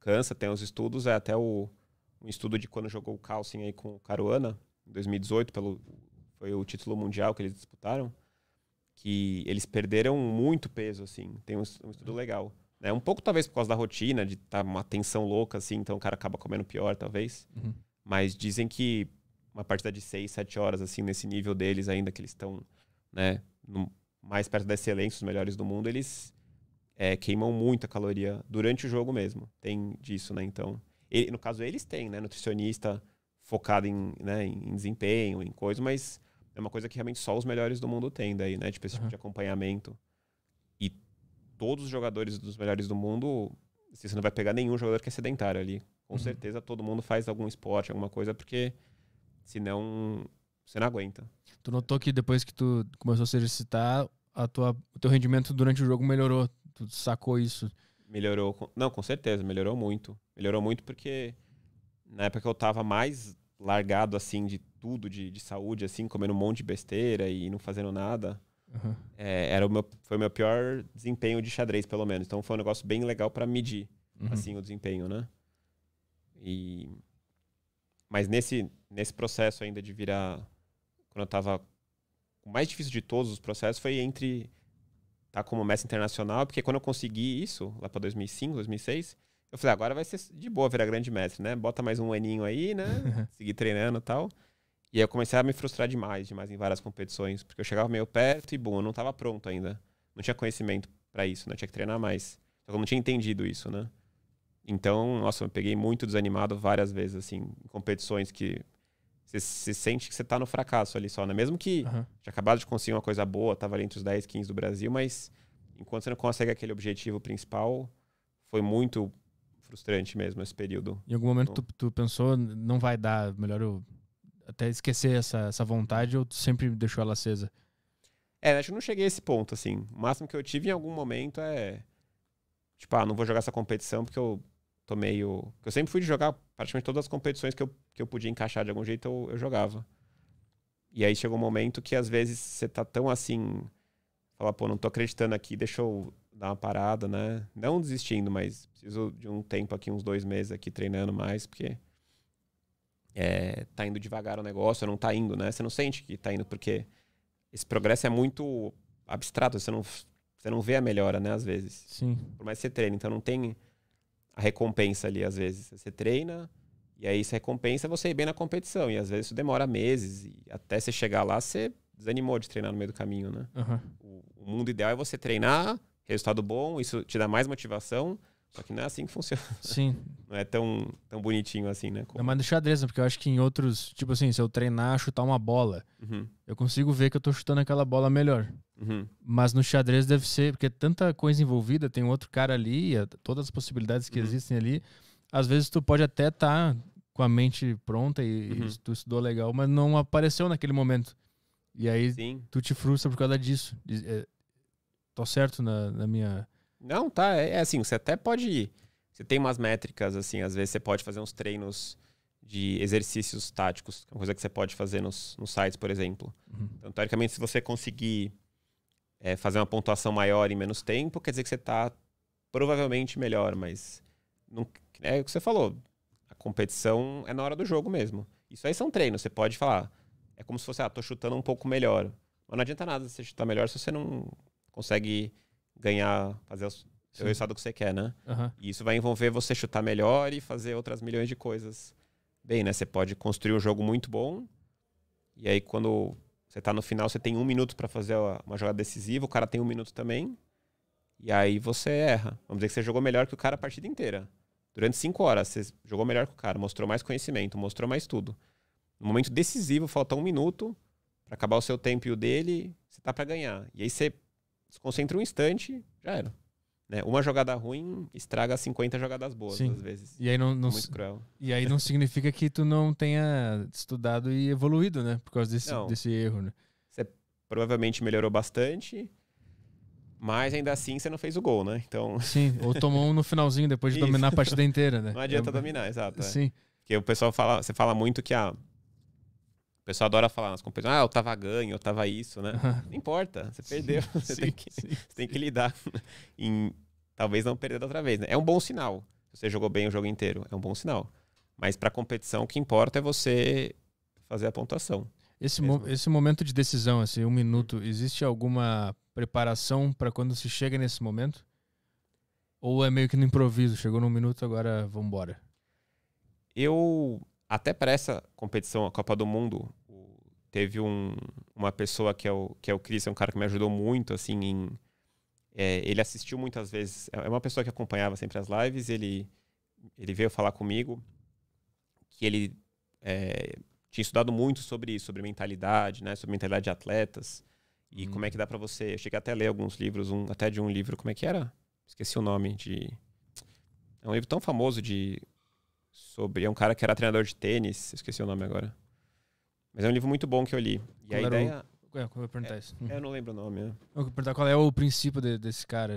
Cansa, tem os estudos, é até o um estudo de quando jogou o Carlsen aí com o Caruana, em 2018, pelo, foi o título mundial que eles disputaram, que eles perderam muito peso, assim, tem um, um estudo legal. Né? Um pouco talvez por causa da rotina, de estar tá uma tensão louca, assim, então o cara acaba comendo pior, talvez. Uhum. Mas dizem que uma partida tá de 6, 7 horas, assim, nesse nível deles ainda, que eles estão, né, mais perto da excelência, os melhores do mundo, eles é, queimam muita caloria durante o jogo mesmo. Tem disso, né? Então, ele, no caso, eles têm, né? Nutricionista focado em, né, em desempenho, em coisa, mas é uma coisa que realmente só os melhores do mundo têm daí, né? Tipo, esse uhum. tipo de acompanhamento. E todos os jogadores dos melhores do mundo, assim, você não vai pegar nenhum jogador que é sedentário ali. Com uhum. certeza todo mundo faz algum esporte, alguma coisa, porque Senão, você não aguenta. Tu notou que depois que tu começou a se exercitar, a tua, o teu rendimento durante o jogo melhorou? Tu sacou isso? Melhorou. Não, com certeza, melhorou muito. Melhorou muito porque na época eu tava mais largado, assim, de tudo, de, de saúde, assim, comendo um monte de besteira e não fazendo nada. Uhum. É, era o meu, foi o meu pior desempenho de xadrez, pelo menos. Então foi um negócio bem legal para medir, uhum. assim, o desempenho, né? E... Mas nesse, nesse processo ainda de virar, quando eu estava o mais difícil de todos os processos foi entre estar tá como mestre internacional, porque quando eu consegui isso, lá para 2005, 2006, eu falei, ah, agora vai ser de boa virar grande mestre, né? Bota mais um aninho aí, né? *laughs* Seguir treinando e tal. E aí eu comecei a me frustrar demais, demais em várias competições, porque eu chegava meio perto e, bom, eu não estava pronto ainda. Não tinha conhecimento para isso, não né? tinha que treinar mais. Só que eu não tinha entendido isso, né? Então, nossa, eu me peguei muito desanimado várias vezes, assim, em competições que você se sente que você tá no fracasso ali só, né? Mesmo que uhum. já acabado de conseguir uma coisa boa, tava ali entre os 10, 15 do Brasil, mas enquanto você não consegue aquele objetivo principal, foi muito frustrante mesmo esse período. Em algum momento então, tu, tu, pensou, não vai dar, melhor eu até esquecer essa, essa vontade ou tu sempre deixou ela acesa? É, acho que não cheguei a esse ponto, assim. O máximo que eu tive em algum momento é. Tipo, ah, não vou jogar essa competição porque eu tô meio. Eu sempre fui de jogar praticamente todas as competições que eu, que eu podia encaixar de algum jeito, eu, eu jogava. E aí chegou um momento que às vezes você tá tão assim, falar, pô, não tô acreditando aqui, deixa eu dar uma parada, né? Não desistindo, mas preciso de um tempo aqui, uns dois meses aqui treinando mais, porque é, tá indo devagar o negócio, não tá indo, né? Você não sente que tá indo, porque esse progresso é muito abstrato, você não, você não vê a melhora, né, às vezes. Sim. Por mais que você treine, então não tem a recompensa ali, às vezes. Você treina e aí você recompensa é você ir bem na competição. E às vezes isso demora meses. E até você chegar lá, você desanimou de treinar no meio do caminho, né? Uhum. O, o mundo ideal é você treinar, resultado bom, isso te dá mais motivação só que não é assim que funciona. Sim. *laughs* Não é tão, tão bonitinho assim, né? Como... É mais no xadrez, né? porque eu acho que em outros, tipo assim, se eu treinar chutar uma bola, uhum. eu consigo ver que eu tô chutando aquela bola melhor. Uhum. Mas no xadrez deve ser, porque é tanta coisa envolvida, tem outro cara ali, todas as possibilidades que uhum. existem ali. Às vezes tu pode até estar tá com a mente pronta e, e uhum. tu estudou legal, mas não apareceu naquele momento. E aí Sim. tu te frustra por causa disso. É, tô certo na, na minha não, tá. É, é assim, você até pode. Você tem umas métricas, assim, às vezes você pode fazer uns treinos de exercícios táticos, é uma coisa que você pode fazer nos, nos sites, por exemplo. Uhum. Então, teoricamente, se você conseguir é, fazer uma pontuação maior em menos tempo, quer dizer que você está provavelmente melhor, mas não, é o que você falou. A competição é na hora do jogo mesmo. Isso aí são treinos, você pode falar. É como se fosse, ah, tô chutando um pouco melhor. Mas não adianta nada você chutar melhor se você não consegue ganhar, fazer os, o resultado que você quer, né? Uhum. E isso vai envolver você chutar melhor e fazer outras milhões de coisas. Bem, né? Você pode construir um jogo muito bom, e aí quando você tá no final, você tem um minuto para fazer uma jogada decisiva, o cara tem um minuto também, e aí você erra. Vamos dizer que você jogou melhor que o cara a partida inteira. Durante cinco horas, você jogou melhor que o cara, mostrou mais conhecimento, mostrou mais tudo. No momento decisivo, falta um minuto para acabar o seu tempo e o dele, você tá para ganhar. E aí você desconcentra um instante, já era. Né? Uma jogada ruim estraga 50 jogadas boas, Sim. às vezes. E aí não, não é muito cruel. E aí não significa que tu não tenha estudado e evoluído, né? Por causa desse, não. desse erro, né? Você provavelmente melhorou bastante, mas ainda assim você não fez o gol, né? Então... *laughs* Sim, ou tomou um no finalzinho depois de dominar a partida inteira, né? Não adianta é... dominar, exato. É. Sim. Porque o pessoal fala, você fala muito que a. Ah, o pessoal adora falar nas competições, ah, eu tava ganho, eu tava isso, né? *laughs* Não importa, você perdeu, *laughs* sim, você, tem que, sim, você, tem que, lidar *laughs* em talvez não perder da outra vez. Né? É um bom sinal. Você jogou bem o jogo inteiro, é um bom sinal. Mas para competição, o que importa é você fazer a pontuação. Esse, mo esse momento de decisão, assim, um minuto, existe alguma preparação para quando se chega nesse momento? Ou é meio que no improviso, chegou num minuto, agora vamos embora? Eu até para essa competição, a Copa do Mundo, teve um, uma pessoa que é o que é o Chris, é um cara que me ajudou muito assim em, é, ele assistiu muitas vezes, é, é uma pessoa que acompanhava sempre as lives, ele ele veio falar comigo que ele é, tinha estudado muito sobre sobre mentalidade, né, sobre mentalidade de atletas e hum. como é que dá para você, eu cheguei até a ler alguns livros, um até de um livro, como é que era? Esqueci o nome de É um livro tão famoso de sobre. É um cara que era treinador de tênis, esqueci o nome agora. Mas é um livro muito bom que eu li. E qual a ideia. O... É, eu perguntar é, isso. É, eu não lembro o nome. É. Eu vou perguntar qual é o princípio de, desse cara.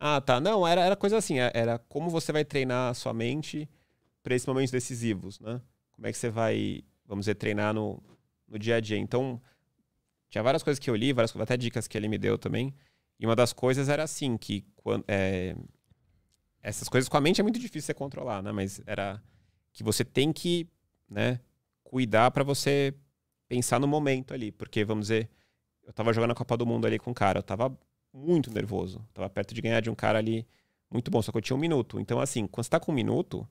Ah, tá. Não, era, era coisa assim. É, era como você vai treinar a sua mente para esses momentos decisivos, né? Como é que você vai, vamos dizer, treinar no, no dia a dia. Então, tinha várias coisas que eu li, várias até dicas que ele me deu também. E uma das coisas era assim, que quando, é, essas coisas com a mente é muito difícil você controlar, né? Mas era que você tem que, né, cuidar para você pensar no momento ali, porque vamos dizer, eu tava jogando a Copa do Mundo ali com um cara, eu tava muito nervoso, tava perto de ganhar de um cara ali muito bom, só que eu tinha um minuto. Então assim, quando você tá com um minuto,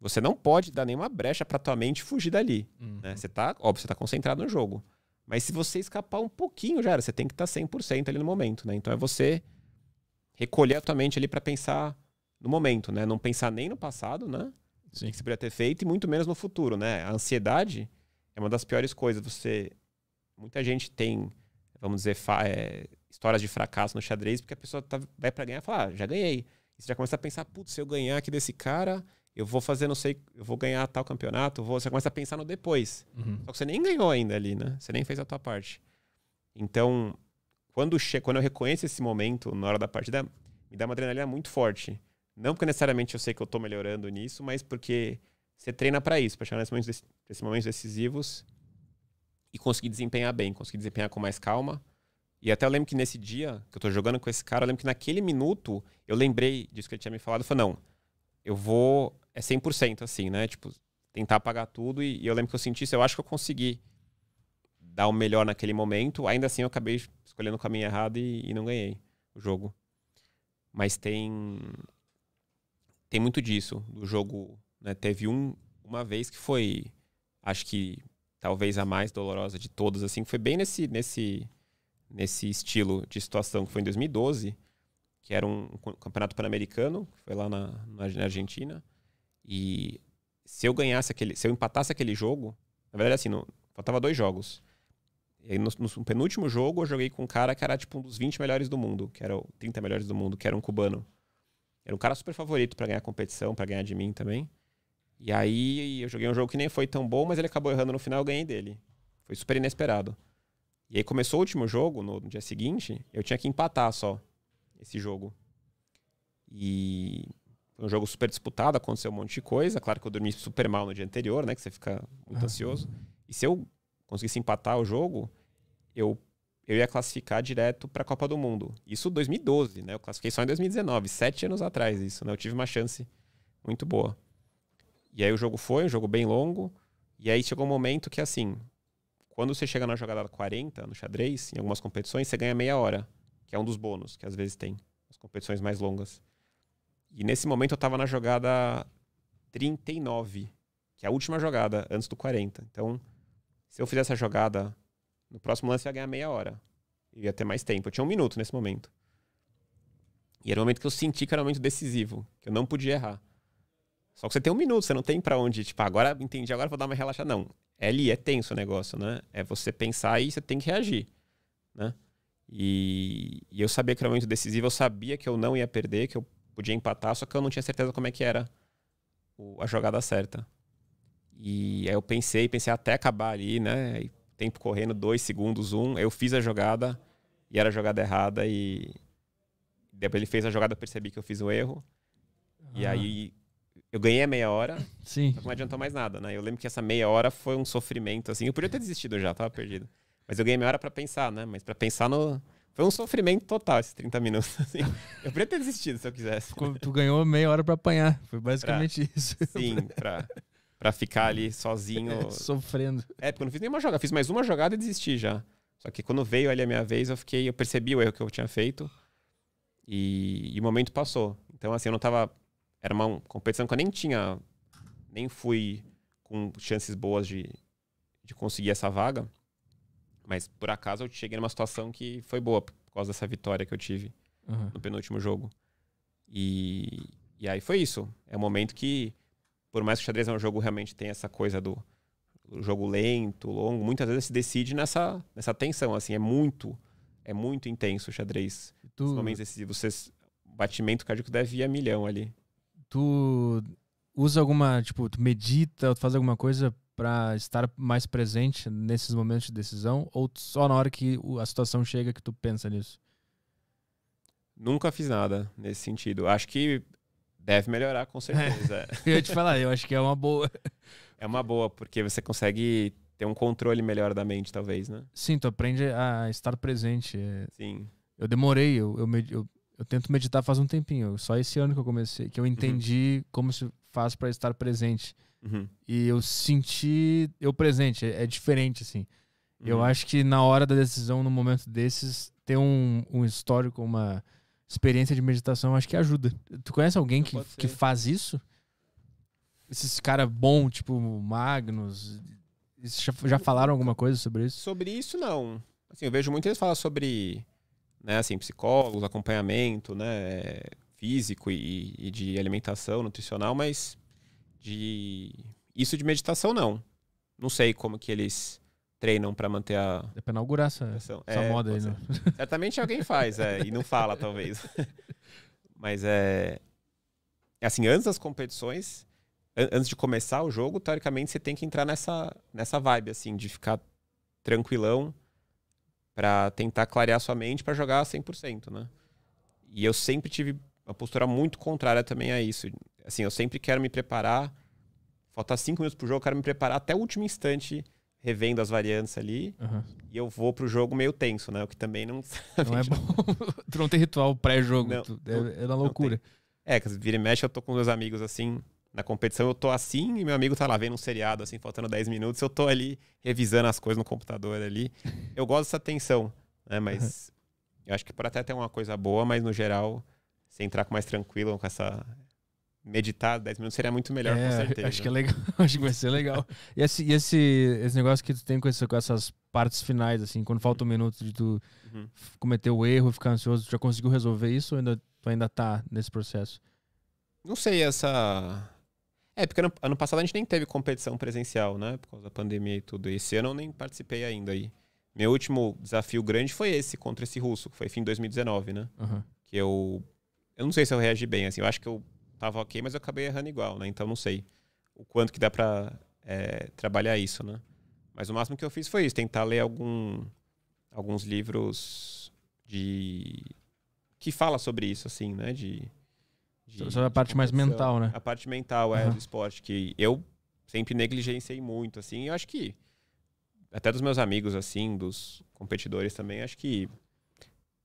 você não pode dar nenhuma brecha para tua mente fugir dali, uhum. né? Você tá, óbvio, você tá concentrado no jogo. Mas se você escapar um pouquinho, já era, você tem que estar tá 100% ali no momento, né? Então é você recolher a tua mente ali para pensar no momento, né? Não pensar nem no passado, né? Sim. O que você poderia ter feito e muito menos no futuro, né? A ansiedade é uma das piores coisas. Você. Muita gente tem, vamos dizer, é, histórias de fracasso no xadrez, porque a pessoa tá, vai para ganhar e fala, ah, já ganhei. E você já começa a pensar, putz, se eu ganhar aqui desse cara, eu vou fazer, não sei, eu vou ganhar tal campeonato, vou... você começa a pensar no depois. Uhum. Só que você nem ganhou ainda ali, né? Você nem fez a tua parte. Então, quando, che quando eu reconheço esse momento na hora da partida, me dá uma adrenalina muito forte. Não porque necessariamente eu sei que eu estou melhorando nisso, mas porque você treina para isso, para chegar nesses momentos, nesses momentos decisivos e conseguir desempenhar bem, conseguir desempenhar com mais calma. E até eu lembro que nesse dia que eu tô jogando com esse cara, eu lembro que naquele minuto eu lembrei disso que ele tinha me falado. Eu falei, não, eu vou. É 100% assim, né? Tipo, tentar apagar tudo. E, e, eu lembro que eu senti isso, eu acho que eu consegui dar o melhor naquele momento. Ainda assim, eu acabei escolhendo o caminho errado e, e não ganhei o jogo. Mas tem tem muito disso. Do jogo, né? Teve um, uma vez que foi, acho que talvez a mais dolorosa de todas, assim, que foi bem nesse, nesse, nesse estilo de situação, que foi em 2012, que era um, campeonato pan-americano, que foi lá na, na, Argentina. E se eu ganhasse aquele, se eu empatasse aquele jogo, na verdade, assim, não, faltava dois jogos. E aí, no, no, penúltimo jogo, eu joguei com um cara que era, tipo, um dos 20 melhores do mundo, que era o 30 melhores do mundo, que era um cubano. Era um cara super favorito para ganhar competição, para ganhar de mim também. E aí eu joguei um jogo que nem foi tão bom, mas ele acabou errando no final, eu ganhei dele. Foi super inesperado. E aí começou o último jogo, no dia seguinte, eu tinha que empatar só esse jogo. E foi um jogo super disputado, aconteceu um monte de coisa. Claro que eu dormi super mal no dia anterior, né? Que você fica muito ah. ansioso. E se eu conseguisse empatar o jogo, eu eu ia classificar direto para a Copa do Mundo. Isso 2012, né? Eu classifiquei só em 2019, sete anos atrás isso, né? Eu tive uma chance muito boa. E aí o jogo foi, um jogo bem longo, e aí chegou um momento que assim, quando você chega na jogada 40, no xadrez, em algumas competições, você ganha meia hora, que é um dos bônus que às vezes tem, as competições mais longas. E nesse momento eu estava na jogada 39, que é a última jogada antes do 40. Então, se eu fizesse a jogada no próximo lance eu ia ganhar meia hora. Eu ia ter mais tempo. Eu tinha um minuto nesse momento. E era o um momento que eu senti que era um momento decisivo, que eu não podia errar. Só que você tem um minuto, você não tem para onde, tipo, ah, agora entendi, agora vou dar uma relaxada. Não. É ali, é tenso o negócio, né? É você pensar e você tem que reagir, né? E, e eu sabia que era um momento decisivo, eu sabia que eu não ia perder, que eu podia empatar, só que eu não tinha certeza como é que era a jogada certa. E aí eu pensei, pensei até acabar ali, né? E tempo correndo, dois segundos, um. Eu fiz a jogada e era a jogada errada e depois ele fez a jogada, eu percebi que eu fiz o erro. Ah. E aí eu ganhei a meia hora. Sim. não adiantou mais nada, né? Eu lembro que essa meia hora foi um sofrimento assim. Eu podia ter desistido já, tava perdido. Mas eu ganhei meia hora para pensar, né? Mas para pensar no foi um sofrimento total esses 30 minutos. *laughs* Assim. Eu podia ter desistido se eu quisesse. Tu ganhou meia hora para apanhar. Foi basicamente pra... isso. Sim, pra para ficar ali *laughs* sozinho. *laughs* Sofrendo. É, porque eu não fiz nenhuma jogada. Fiz mais uma jogada e desisti já. Só que quando veio ali a minha vez, eu fiquei, eu percebi o erro que eu tinha feito. E, e o momento passou. Então, assim, eu não tava. Era uma competição que eu nem tinha. Nem fui com chances boas de, de conseguir essa vaga. Mas por acaso eu cheguei numa situação que foi boa, por causa dessa vitória que eu tive uhum. no penúltimo jogo. E, e aí foi isso. É um momento que por mais que o xadrez é um jogo realmente tem essa coisa do jogo lento, longo, muitas vezes se decide nessa, nessa tensão, assim, é muito, é muito intenso o xadrez. Tu... Os momentos decisivos, vocês, batimento cardíaco deve ir a milhão ali. Tu usa alguma, tipo, tu medita, tu faz alguma coisa para estar mais presente nesses momentos de decisão ou só na hora que a situação chega que tu pensa nisso? Nunca fiz nada nesse sentido. Acho que Deve melhorar, com certeza. É, é. *laughs* eu ia te falar, eu acho que é uma boa. É uma boa, porque você consegue ter um controle melhor da mente, talvez, né? Sim, tu aprende a estar presente. É. Sim. Eu demorei, eu, eu, eu, eu tento meditar faz um tempinho. Só esse ano que eu comecei, que eu uhum. entendi uhum. como se faz para estar presente. Uhum. E eu senti eu presente, é, é diferente, assim. Uhum. Eu acho que na hora da decisão, no momento desses, ter um, um histórico, uma experiência de meditação acho que ajuda. Tu conhece alguém que, que faz isso? Esses cara bom, tipo Magnus, já, já falaram alguma coisa sobre isso? Sobre isso não. Assim, eu vejo muito eles falar sobre, né, assim, psicólogos, acompanhamento, né, físico e, e de alimentação, nutricional, mas de isso de meditação não. Não sei como que eles treinam para manter a. É pra inaugurar essa, essa é, moda aí, né? Certamente alguém faz, é, e não fala, *laughs* talvez. *laughs* Mas é. Assim, antes das competições, an antes de começar o jogo, teoricamente você tem que entrar nessa, nessa vibe, assim, de ficar tranquilão para tentar clarear sua mente para jogar 100%, né? E eu sempre tive uma postura muito contrária também a isso. Assim, eu sempre quero me preparar. Faltam cinco minutos pro jogo, eu quero me preparar até o último instante revendo as variantes ali. Uhum. E eu vou pro jogo meio tenso, né? O que também não. *laughs* Não é bom. *laughs* tu não tem ritual pré-jogo. É, é na loucura. É, que vira e mexe, eu tô com meus amigos assim. Na competição eu tô assim e meu amigo tá lá vendo um seriado, assim, faltando 10 minutos. Eu tô ali revisando as coisas no computador ali. Eu gosto dessa tensão, né? Mas uhum. eu acho que pode até ter uma coisa boa, mas no geral, você entrar com mais tranquilo, com essa meditar 10 minutos seria muito melhor, é, com certeza. Acho que é legal, *laughs* acho que vai ser legal. E esse, e esse, esse negócio que tu tem com, esse, com essas partes finais, assim, quando falta um minuto de tu uhum. cometer o erro, ficar ansioso, tu já conseguiu resolver isso ou ainda, tu ainda tá nesse processo? Não sei, essa. É, porque ano, ano passado a gente nem teve competição presencial, né? Por causa da pandemia e tudo. E esse ano eu nem participei ainda aí. Meu último desafio grande foi esse, contra esse russo. que Foi fim de 2019, né? Uhum. Que eu. Eu não sei se eu reagi bem, assim. Eu acho que eu tava ok, mas eu acabei errando igual, né? Então não sei o quanto que dá para é, trabalhar isso, né? Mas o máximo que eu fiz foi isso, tentar ler algum, alguns livros de que fala sobre isso, assim, né? De, de sobre a parte de, mais mental, né? A parte mental uhum. é do esporte que eu sempre negligenciei muito, assim. Eu acho que até dos meus amigos, assim, dos competidores também, acho que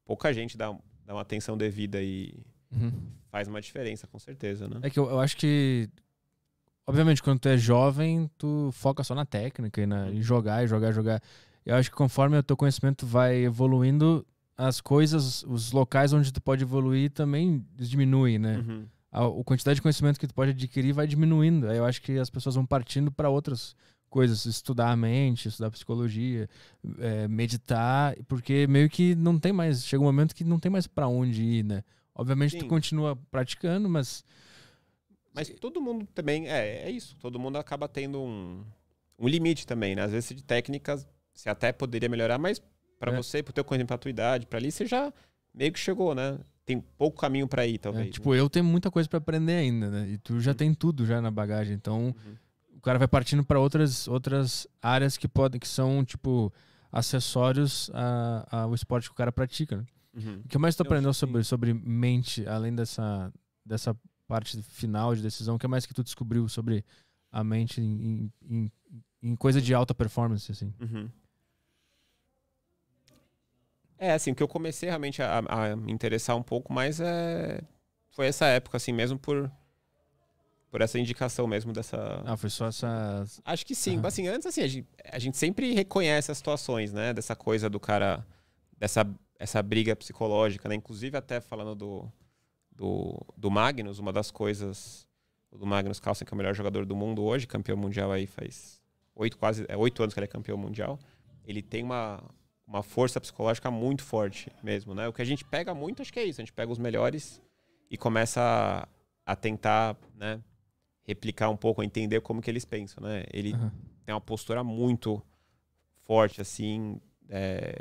pouca gente dá, dá uma atenção devida e uhum faz uma diferença, com certeza, né? É que eu, eu acho que. Obviamente, quando tu é jovem, tu foca só na técnica e na, em uhum. jogar, jogar, jogar. Eu acho que conforme o teu conhecimento vai evoluindo, as coisas, os locais onde tu pode evoluir também diminuem, né? Uhum. A, a, quantidade de conhecimento que tu pode adquirir vai diminuindo. Aí eu acho que as pessoas vão partindo para outras coisas, estudar a mente, estudar psicologia, é, meditar, porque meio que não tem mais, chega um momento que não tem mais para onde ir, né? Obviamente Sim. tu continua praticando, mas. Mas todo mundo também. É, é isso. Todo mundo acaba tendo um, um limite também, né? Às vezes de técnicas você até poderia melhorar, mas para é. você, pro teu conhecimento, pra tua idade, pra ali, você já meio que chegou, né? Tem pouco caminho para ir, talvez. É, né? tipo, né? eu tenho muita coisa para aprender ainda, né? E tu já uhum. tem tudo já na bagagem. Então, uhum. o cara vai partindo para outras, outras áreas que podem que são, tipo, acessórios a, ao esporte que o cara pratica, né? Uhum. O que mais tu aprendeu sobre, sobre mente, além dessa, dessa parte final de decisão, o que mais que tu descobriu sobre a mente em, em, em coisa de alta performance, assim? Uhum. É, assim, o que eu comecei realmente a, a, me interessar um pouco mais é... foi essa época, assim, mesmo por por essa indicação mesmo dessa. Ah, foi só essa. Acho que sim. Uhum. Assim, antes, assim, a gente, a gente sempre reconhece as situações, né? Dessa coisa do cara. Dessa essa briga psicológica, né? Inclusive até falando do, do, do Magnus, uma das coisas do Magnus Carlsen, que é o melhor jogador do mundo hoje, campeão mundial aí faz oito, quase é, oito é, anos que ele é campeão mundial. Ele tem uma, uma força psicológica muito forte mesmo, né? O que a gente pega muito, acho que é isso. A gente pega os melhores e começa a, a tentar, né? Replicar um pouco, entender como que eles pensam, né? Ele uhum. tem uma postura muito forte, assim, é,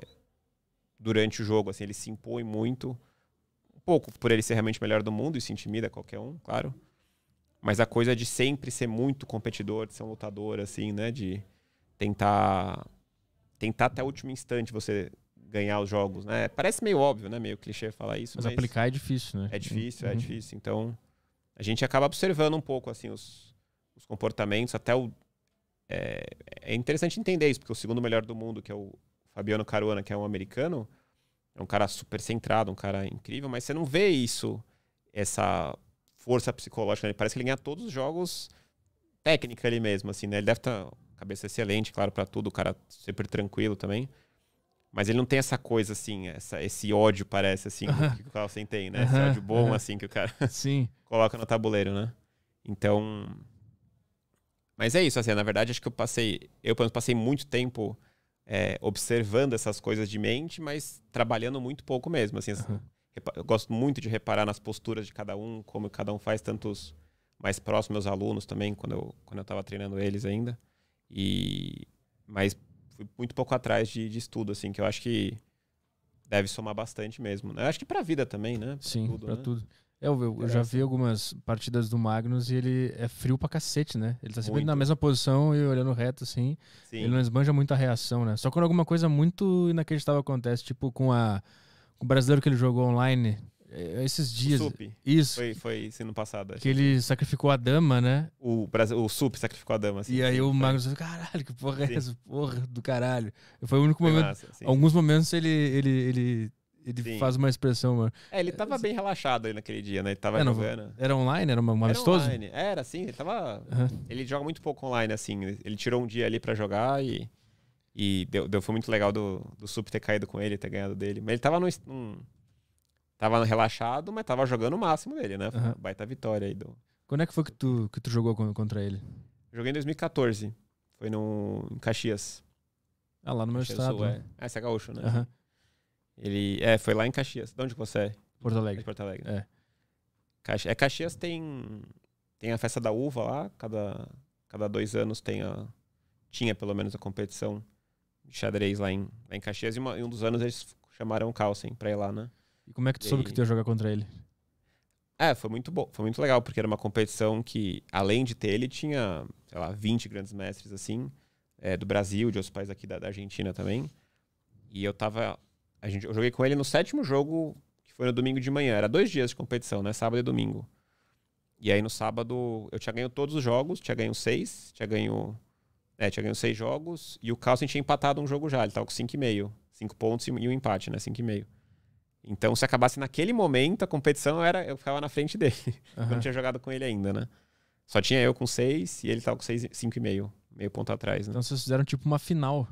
durante o jogo. Assim, ele se impõe muito, um pouco por ele ser realmente o melhor do mundo e se intimida qualquer um, claro. Mas a coisa de sempre ser muito competidor, de ser um lutador, assim, né? De tentar tentar até o último instante você ganhar os jogos, né? Parece meio óbvio, né? Meio clichê falar isso. Mas, mas aplicar é difícil, né? É difícil, é uhum. é difícil. Então, a gente acaba observando um pouco, assim, os, os comportamentos, até o... É, é, interessante entender isso, porque o segundo melhor do mundo, que é o Fabiano Caruana, que é um americano, é um cara super centrado, um cara incrível, mas você não vê isso, essa força psicológica. Ele parece que ele ganha todos os jogos técnica ali mesmo, assim, né? Ele deve ter tá, cabeça excelente, claro, para tudo, o cara super tranquilo também. Mas ele não tem essa coisa, assim, essa, esse ódio, parece, assim, uh -huh. que o Carlsen tem, né? Uh -huh. Esse ódio bom, uh -huh. assim, que o cara *laughs* Sim. coloca no tabuleiro, né? Então. Mas é isso, assim, na verdade, acho que eu passei. Eu, pelo menos, passei muito tempo é, observando essas coisas de mente, mas trabalhando muito pouco mesmo. Assim, uhum. Eu gosto muito de reparar nas posturas de cada um, como cada um faz, tantos mais próximos meus alunos também, quando eu quando eu estava treinando eles ainda. E mas fui muito pouco atrás de, de, estudo assim, que eu acho que deve somar bastante mesmo. Né? Eu acho que para a vida também, né? Pra Sim, para tudo. Né? tudo. Eu, é, eu, eu já vi algumas partidas do Magnus e ele é frio pra cacete, né? Ele tá sempre muito. na mesma posição e olhando reto, assim. Sim. Ele não esbanja muito a reação, né? Só quando alguma coisa muito inacreditável acontece, tipo com a com o brasileiro que ele jogou online é, esses dias. O Sup. Isso. Foi, foi no passado. Acho. Que ele sacrificou a dama, né? O, Brasil, o Sup sacrificou a dama. Assim, e aí sim, o Magnus falou, caralho, que porra é essa? Porra do caralho. Foi o único foi momento. Massa, alguns momentos ele, ele, ele ele Sim. faz uma expressão. Mano. É, ele tava bem relaxado aí naquele dia, né? Ele tava era, é, jogando. Era online? Era um era Online. Era, assim, ele tava. Uhum. Ele joga muito pouco online, assim. Ele tirou um dia ali para jogar e. E deu, deu, foi muito legal do, do Sup ter caído com ele, ter ganhado dele. Mas ele tava num. tava relaxado, mas tava jogando o máximo dele, né? Foi uhum. uma baita vitória aí do. Quando é que foi que tu, que tu jogou contra ele? Joguei em 2014. Foi no, em Caxias. Ah, lá no meu Caxias estado. Sul, né? é. Ah, é, esse é gaúcho, né? Uhum. Ele. É, foi lá em Caxias. De onde você é? Porto Alegre. É Porto Alegre. É. Caxi... é. Caxias tem. Tem a festa da uva lá, cada, cada dois anos tem a. Tinha pelo menos a competição de xadrez lá em, lá em Caxias. E, uma... e um dos anos eles chamaram o Carlsen pra ir lá, né? E como é que tu e... soube que tu ia jogar contra ele? É, foi muito bom, foi muito legal, porque era uma competição que, além de ter ele, tinha, sei lá, 20 grandes mestres, assim, é, do Brasil, de outros países aqui da, da Argentina também. E eu tava a gente, eu joguei com ele no sétimo jogo, que foi no domingo de manhã. Era dois dias de competição, né? Sábado e domingo. E aí no sábado eu tinha ganho todos os jogos, tinha ganho seis, tinha ganho. É, tinha ganho seis jogos. E o Carlsen tinha empatado um jogo já, ele tava com cinco e meio. Cinco pontos e um empate, né? Cinco e meio. Então, se acabasse naquele momento, a competição era. Eu ficava na frente dele. Uhum. *laughs* Eu não tinha jogado com ele ainda, né? Só tinha eu com seis e ele tava com seis, cinco e meio. Meio ponto atrás, né? Então vocês fizeram tipo uma final.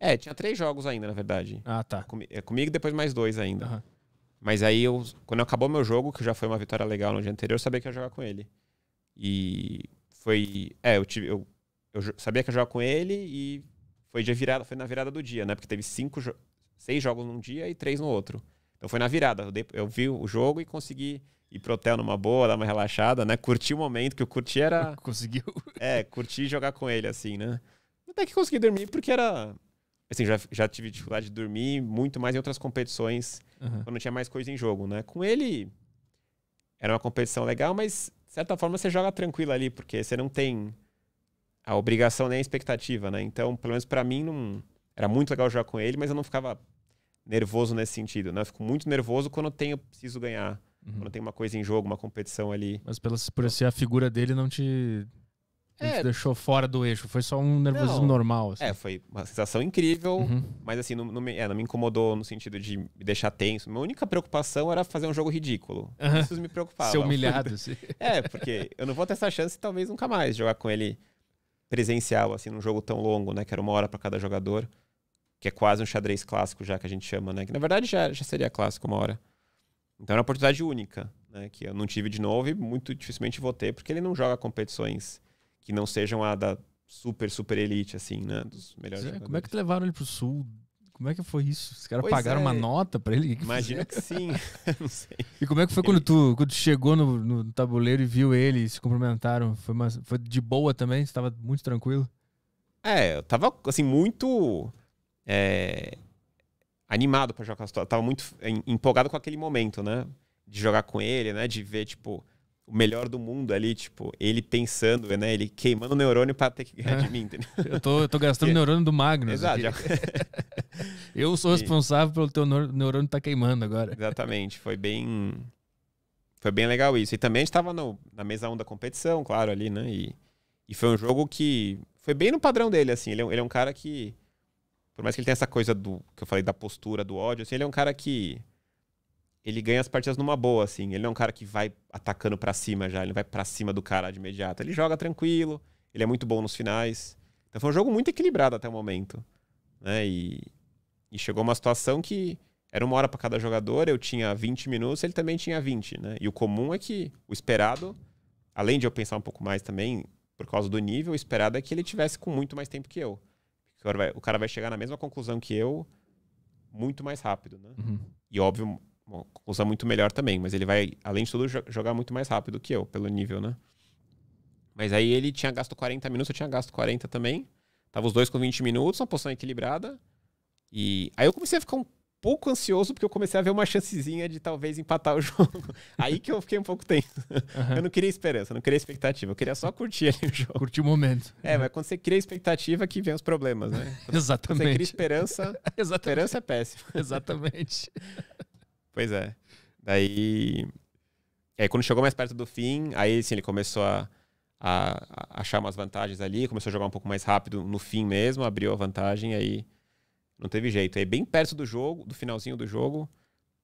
É, tinha três jogos ainda, na verdade. Ah, tá. Com, é, comigo depois mais dois ainda. Uhum. Mas aí, eu, quando acabou meu jogo, que já foi uma vitória legal no dia anterior, eu sabia que ia jogar com ele. E foi. É, eu, tive, eu, eu sabia que ia jogar com ele e foi, de virada, foi na virada do dia, né? Porque teve cinco, seis jogos num dia e três no outro. Então foi na virada. Eu, dei, eu vi o jogo e consegui ir pro hotel numa boa, dar uma relaxada, né? Curti o momento, que eu curti era. *laughs* Conseguiu. É, curti jogar com ele, assim, né? Até que consegui dormir porque era Assim, já, já tive dificuldade de dormir muito mais em outras competições, uhum. quando tinha mais coisa em jogo, né? Com ele, era uma competição legal, mas, de certa forma, você joga tranquilo ali, porque você não tem a obrigação nem a expectativa, né? Então, pelo menos para mim, não... era muito legal jogar com ele, mas eu não ficava nervoso nesse sentido, né? Eu fico muito nervoso quando eu tenho, preciso ganhar. Uhum. Quando tem uma coisa em jogo, uma competição ali. Mas pela, por ser a figura dele não te é. deixou fora do eixo, foi só um nervosismo não. normal. Assim. É, foi uma sensação incrível, uhum. mas assim, não, não, me, é, não me incomodou no sentido de me deixar tenso. Minha única preocupação era fazer um jogo ridículo. Uhum. Isso me preocupava. Ser humilhado. Assim. *laughs* é, porque eu não vou ter essa chance talvez nunca mais jogar com ele presencial, assim, num jogo tão longo, né? Que era uma hora para cada jogador. Que é quase um xadrez clássico já que a gente chama, né? Que na verdade já, já seria clássico uma hora. Então era uma oportunidade única, né? Que eu não tive de novo e muito dificilmente vou ter, porque ele não joga competições que não sejam a da super, super elite, assim, né? Dos melhores é, Como é que levaram ele pro sul? Como é que foi isso? Os caras pois pagaram é. uma nota pra ele? Que Imagina que sim. *laughs* não sei. E como é que foi quando tu, quando tu chegou no, no, tabuleiro e viu ele e se cumprimentaram? Foi, uma, foi de boa também? Você tava muito tranquilo? É, eu tava, assim, muito... É, animado para jogar com a história. Tava muito empolgado com aquele momento, né? De jogar com ele, né? De ver, tipo o melhor do mundo ali, tipo, ele pensando, né? Ele queimando o neurônio para ter que ganhar é. de mim, entendeu? Eu tô, eu tô gastando o *laughs* é. neurônio do Magnus. Exato. Já... *laughs* eu sou responsável pelo teu neurônio tá queimando agora. Exatamente, foi bem foi bem legal isso. E também a gente tava no, na mesa 1 da competição, claro, ali, né? E, e foi um jogo que foi bem no padrão dele, assim. Ele é, ele é um cara que, por mais que ele tenha essa coisa do que eu falei da postura, do ódio, assim, ele é um cara que ele ganha as partidas numa boa, assim. Ele não é um cara que vai atacando para cima já, ele vai para cima do cara de imediato. Ele joga tranquilo, ele é muito bom nos finais. Então foi um jogo muito equilibrado até o momento. Né? E, e chegou uma situação que era uma hora para cada jogador, eu tinha 20 minutos, ele também tinha 20, né? E o comum é que o esperado, além de eu pensar um pouco mais também, por causa do nível, o esperado é que ele tivesse com muito mais tempo que eu. O cara vai, chegar na mesma conclusão que eu muito mais rápido, né? Uhum. E óbvio, usa muito melhor também, mas ele vai, além de tudo, jogar muito mais rápido que eu, pelo nível, né? Mas aí ele tinha gasto 40 minutos, eu tinha gasto 40 também. Tava os dois com 20 minutos, uma posição equilibrada. E aí eu comecei a ficar um pouco ansioso porque eu comecei a ver uma chancezinha de talvez empatar o *laughs* jogo. Aí que eu fiquei um pouco tenso. Uhum. Eu não queria esperança, não queria expectativa. Eu queria só curtir ali o jogo. Curtir o momento. É, mas quando você cria expectativa que vem os problemas, né? Exatamente. *laughs* Quando você cria esperança, *laughs* Exatamente. esperança é péssima. Exatamente. Pois é. Daí. É, quando chegou mais perto do fim, aí sim ele começou a, a, a, achar umas vantagens ali, começou a jogar um pouco mais rápido no fim mesmo, abriu a vantagem, aí não teve jeito. Aí bem perto do jogo, do finalzinho do jogo,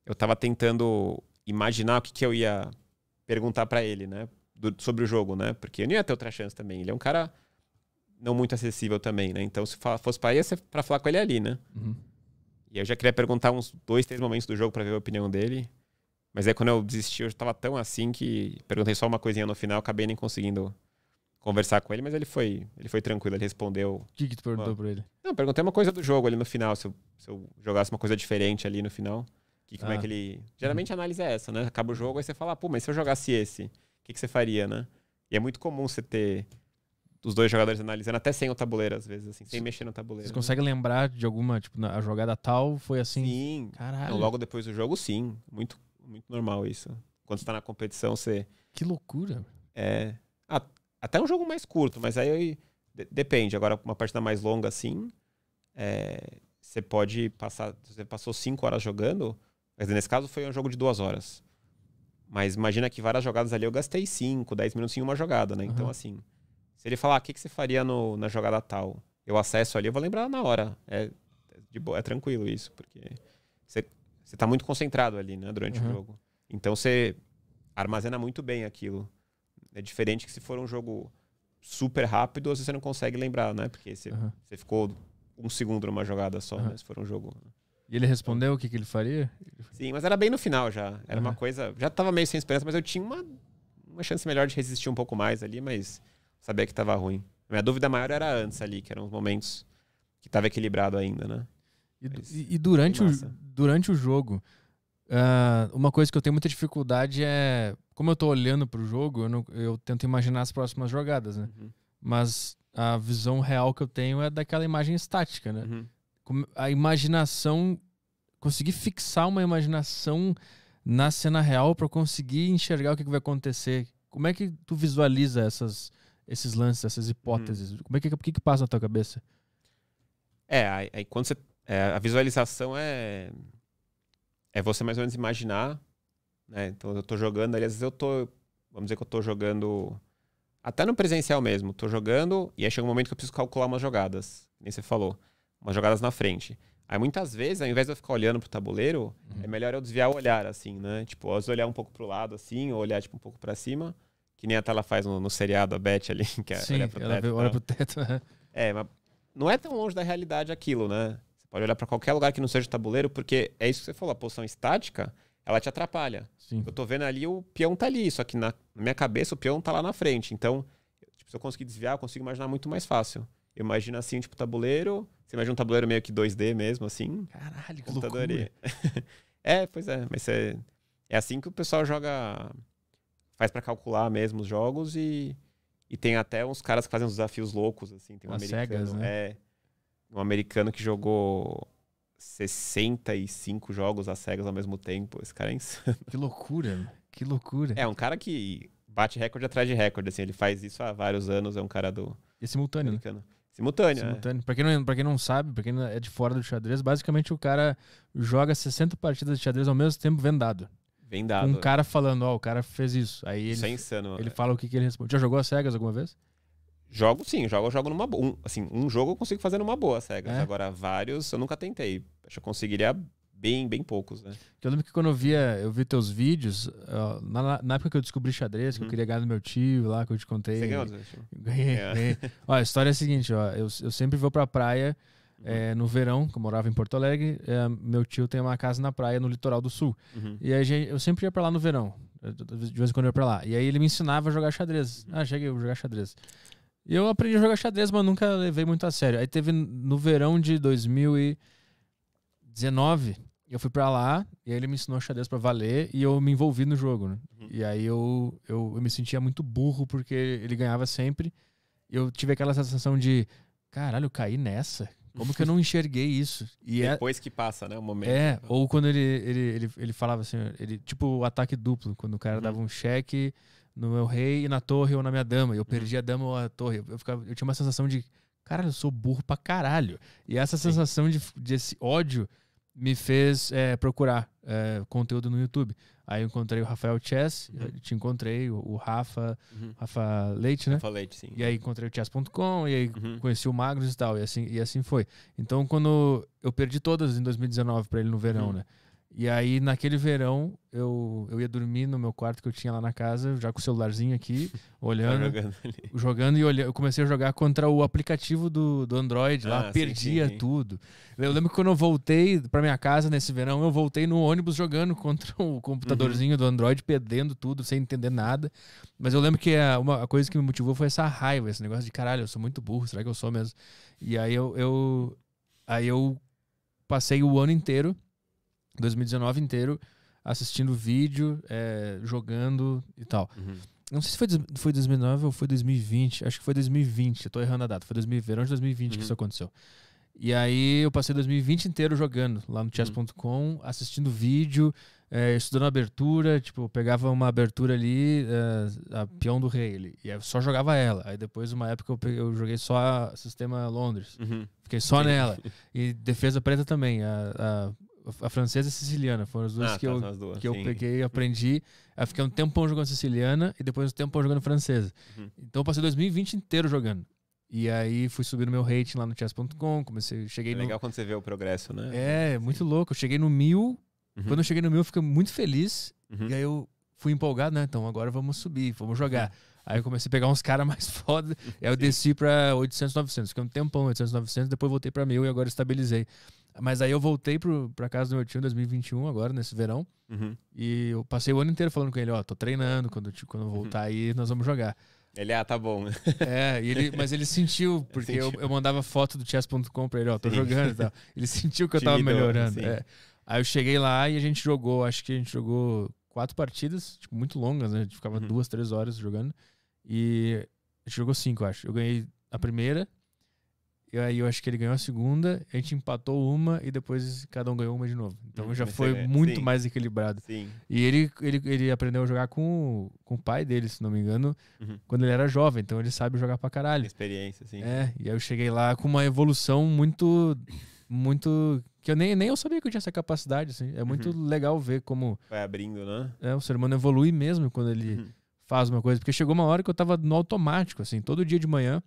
eu tava tentando imaginar o que, que eu ia perguntar para ele, né? Do, sobre o jogo, né? Porque eu não ia ter outra chance também. Ele é um cara não muito acessível também, né? Então, se fosse pra ir, ia ser pra falar com ele ali, né? Uhum. E eu já queria perguntar uns dois, três momentos do jogo para ver a opinião dele. Mas aí é quando eu desisti, eu estava tão assim que perguntei só uma coisinha no final, acabei nem conseguindo conversar com ele, mas ele foi, ele foi tranquilo, ele respondeu. O que, que tu perguntou uma... pra ele? Não, perguntei uma coisa do jogo ali no final, se eu, se eu jogasse uma coisa diferente ali no final. Que, como é ah. é que ele. Geralmente a análise é essa, né? Acaba o jogo, aí você fala, ah, pô, mas se eu jogasse esse, o que, que você faria, né? E é muito comum você ter os dois jogadores analisando, até sem o tabuleiro, às vezes, assim, sem mexer no tabuleiro. Você né? consegue lembrar de alguma, tipo, a jogada tal foi assim? Sim. Caralho. logo depois do jogo, sim. Muito, muito normal isso. Quando você tá na competição, você. Que loucura. É. Ah, até um jogo mais curto, mas aí depende. Agora, uma partida mais longa, assim, é, você pode passar. Você passou cinco horas jogando. Mas nesse caso foi um jogo de duas horas. Mas imagina que várias jogadas ali eu gastei cinco, dez minutos em uma jogada, né? Uhum. Então, assim se ele falar, ah, o que, que você faria no, na jogada tal? Eu acesso ali, eu vou lembrar na hora. É, é de é tranquilo isso, porque você, você tá muito concentrado ali, né, durante uhum. o jogo. Então você armazena muito bem aquilo. É diferente que se for um jogo super rápido, você não consegue lembrar, né? Porque você, uhum. você ficou um segundo numa jogada só, uhum. né? Se for um jogo. E ele respondeu o que, que ele faria? Sim, mas era bem no final já. Era uhum. uma coisa. Já tava meio sem esperança, mas eu tinha uma, uma chance melhor de resistir um pouco mais ali, mas sabia que estava ruim. Minha dúvida maior era antes ali, que eram os momentos que estava equilibrado ainda, né? E, e durante, o, durante o jogo, uh, uma coisa que eu tenho muita dificuldade é. Como eu estou olhando para o jogo, eu, não, eu, tento imaginar as próximas jogadas, né? Uhum. Mas a visão real que eu tenho é daquela imagem estática, né? Uhum. A imaginação. Conseguir fixar uma imaginação na cena real para conseguir enxergar o que, que vai acontecer. Como é que tu visualiza essas esses lances, essas hipóteses? Hum. Como é que, que, que passa na tua cabeça? É, aí, aí quando você. É, a visualização é. É você mais ou menos imaginar. Né? Então eu tô jogando, às vezes eu tô. Vamos dizer que eu tô jogando. Até no presencial mesmo, tô jogando e aí chega um momento que eu preciso calcular umas jogadas. Nem você falou. Umas jogadas na frente. Aí muitas vezes, ao invés de eu ficar olhando pro tabuleiro, uhum. é melhor eu desviar o olhar, assim, né? Tipo, às vezes olhar um pouco pro lado, assim, ou olhar tipo, um pouco para cima que nem a tela faz no, no seriado, a Beth ali, *laughs* que é Sim, olha pro ela teto. Ela olha tá? pro teto. É, mas não é tão longe da realidade aquilo, né? Você pode olhar para qualquer lugar que não seja o tabuleiro, porque é isso que você falou, a posição estática, ela te atrapalha. Sim. Eu tô vendo ali, o peão tá ali, só que na, na minha cabeça o peão tá lá na frente. Então, tipo, se eu conseguir desviar, eu consigo imaginar muito mais fácil. Eu imagino assim, tipo, tabuleiro. Você imagina um tabuleiro meio que 2D mesmo, assim. Caralho, que loucura. *laughs* é, pois é, mas é, é assim que o pessoal joga faz para calcular mesmo os jogos e, e tem até uns caras que fazem uns desafios loucos, assim. Tem um As americano. Cegas, né? É. Um americano que jogou 65 jogos às cegas ao mesmo tempo. Esse cara é insano. Que loucura, que loucura. É, um cara que bate recorde atrás de recorde, assim. Ele faz isso há vários anos, é um cara do... E simultâneo, né? americano. né? Simultâneo, Simultâneo. É. quem não, pra quem não sabe, pra quem é de fora do xadrez, basicamente o cara joga 60 partidas de xadrez ao mesmo tempo vendado. Bem dado. Um cara falando, ó, oh, o cara fez isso. Aí ele, isso é insano. Ele é. fala o que, que ele responde. Já jogou a cegas alguma vez? Jogo sim, jogo, jogo numa boa. Um, assim, um jogo eu consigo fazer numa boa cegas. É? Agora, vários eu nunca tentei. Acho que eu conseguiria bem, bem poucos, né? Eu lembro que quando eu via, eu vi teus vídeos, ó, na, na, época que eu descobri xadrez, que hum. eu uhum. queria ganhar do meu tio lá, que eu te contei. Você ganhou, Ganhei, é. ganhei. ó, a história é a seguinte, ó, eu, eu sempre vou pra praia é, no verão, que eu morava em Porto Alegre, é, meu tio tem uma casa na praia, no litoral do sul. Uhum. E aí eu sempre ia pra lá no verão. De vez em quando eu ia pra lá. E aí ele me ensinava a jogar xadrez. Uhum. Ah, cheguei a jogar xadrez. E eu aprendi a jogar xadrez, mas nunca levei muito a sério. Aí teve no verão de 2019, eu fui para lá e aí ele me ensinou xadrez para valer e eu me envolvi no jogo, né? uhum. E aí eu, eu, eu, me sentia muito burro porque ele ganhava sempre. e Eu tive aquela sensação de, caralho, eu caí nessa. Como que eu não enxerguei isso? E é Depois é... que passa, né? O momento. É, ou quando ele, ele, ele, ele falava assim, ele, tipo o ataque duplo, quando o cara uhum. dava um cheque no meu rei e na torre ou na minha dama. E eu uhum. perdi uhum. a dama ou a torre. Eu, ficava, eu tinha uma sensação de, caralho, eu sou burro pra caralho. E essa Sim. sensação de, de esse ódio me fez é, procurar é, conteúdo no YouTube. Aí eu encontrei o Rafael Chess, uhum. te encontrei, o, Rafa, uhum. Rafa Leite, né? Rafa Leite, sim. E aí encontrei o chess.com, e aí uhum. conheci o Magnus e tal, e assim, e assim foi. Então, quando eu perdi todas em 2019 para ele no verão, uhum. né? E aí, naquele verão, eu, eu ia dormir no meu quarto que eu tinha lá na casa, já com o celularzinho aqui, *laughs* olhando. jogando, jogando, e olhando. Eu comecei a jogar contra o aplicativo do, do Android lá, ah, perdia sim, sim. tudo. Eu lembro que quando eu voltei para minha casa nesse verão, eu voltei no ônibus jogando contra o uhum. computadorzinho uhum. do Android, perdendo tudo, sem entender nada. Mas eu lembro que a, é, uma a coisa que me motivou foi essa raiva, esse negócio de caralho, eu sou muito burro, será que eu sou mesmo? E aí eu, eu aí eu passei o ano inteiro 2019 inteiro assistindo vídeo, é, jogando e tal. Uhum. Não sei se foi, foi 2009 ou foi 2020. Acho que foi 2020. Eu tô errando a data. Foi 2020, verão de 2020 uhum. que isso aconteceu. E aí eu passei 2020 inteiro jogando lá no uhum. chess.com, assistindo vídeo, é, estudando abertura. Tipo, eu pegava uma abertura ali, é, a peão do rei. e eu só jogava ela. Aí depois, uma época, eu, peguei, eu joguei só a sistema Londres. Uhum. Fiquei só nela. *laughs* E defesa preta também. A, a a francesa e a siciliana. Foram as duas ah, que, tá, eu, duas, que eu peguei aprendi. Eu fiquei um tempão jogando siciliana e depois um tempão jogando francesa. Uhum. Então eu passei 2020 inteiro jogando. E aí fui subir meu rating lá no chess.com, comecei, cheguei é legal quando você vê o progresso, né? É, é muito louco. Eu cheguei no mil, uhum. quando eu cheguei no mil eu fiquei muito feliz, uhum. e aí eu fui empolgado, né? Então agora vamos subir, vamos jogar. É. Aí eu comecei a pegar uns caras *laughs* mais foda, aí eu desci pra 800, 900, fiquei um tempão, 800, 900, depois voltei pra mil e agora estabilizei. Mas aí eu voltei pro, pra casa do meu tio em 2021, agora, nesse verão. Uhum. E eu passei o ano inteiro falando com ele, ó, tô treinando, quando, tipo, quando uhum. voltar uhum. aí nós vamos jogar. Ele, ah, tá bom. *laughs* É, ele, mas ele sentiu, porque eu, eu, mandava foto do chess.com pra ele, ó, tô sim. jogando e tal. Ele sentiu que eu tava melhorando. É. Aí eu cheguei lá e a gente jogou, acho que a gente jogou quatro partidas, tipo, muito longas, né? A gente ficava uhum. duas, três horas jogando. E a gente jogou cinco, acho. Eu ganhei a primeira, e aí eu acho que ele ganhou a segunda, a gente empatou uma e depois cada um ganhou uma de novo. Então hum, já foi é, muito sim. mais equilibrado. Sim. E ele, ele, ele aprendeu a jogar com, com o pai dele, se não me engano, uhum. quando ele era jovem. Então ele sabe jogar pra caralho. Experiência, sim. É, e aí eu cheguei lá com uma evolução muito. Muito. Que eu nem, nem eu sabia que eu tinha essa capacidade, assim. É muito uhum. legal ver como. Vai abrindo, né? É, o ser humano evolui mesmo quando ele uhum. faz uma coisa. Porque chegou uma hora que eu tava no automático, assim. Todo dia de manhã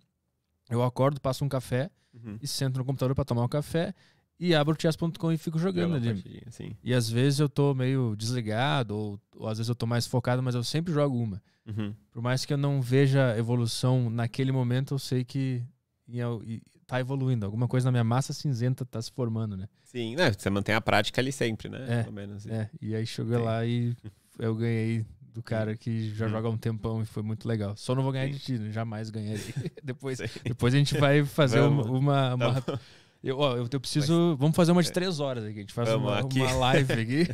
eu acordo, passo um café uhum. e sento no computador para tomar o um café e abro o chess.com e fico jogando ali. Sim. E às vezes eu tô meio desligado, ou, ou, às vezes eu tô mais focado, mas eu sempre jogo uma. Uhum. Por mais que eu não veja evolução naquele momento, eu sei que tá evoluindo. Alguma coisa na minha massa cinzenta tá se formando, né? Sim, né? Você mantém a prática ali sempre, né? É, Pelo menos. Assim. É. E aí chegou lá e *laughs* eu ganhei do cara que já hum. joga um tempão e foi muito legal. Só não vou ganhar de ti, né? jamais ganharei. *laughs* *laughs* depois, depois a gente vai fazer Vamos. uma. uma, tá uma... Eu, ó, eu, eu preciso. Mas... Vamos fazer uma de é. três horas aqui. A gente faz uma, aqui. uma live aqui.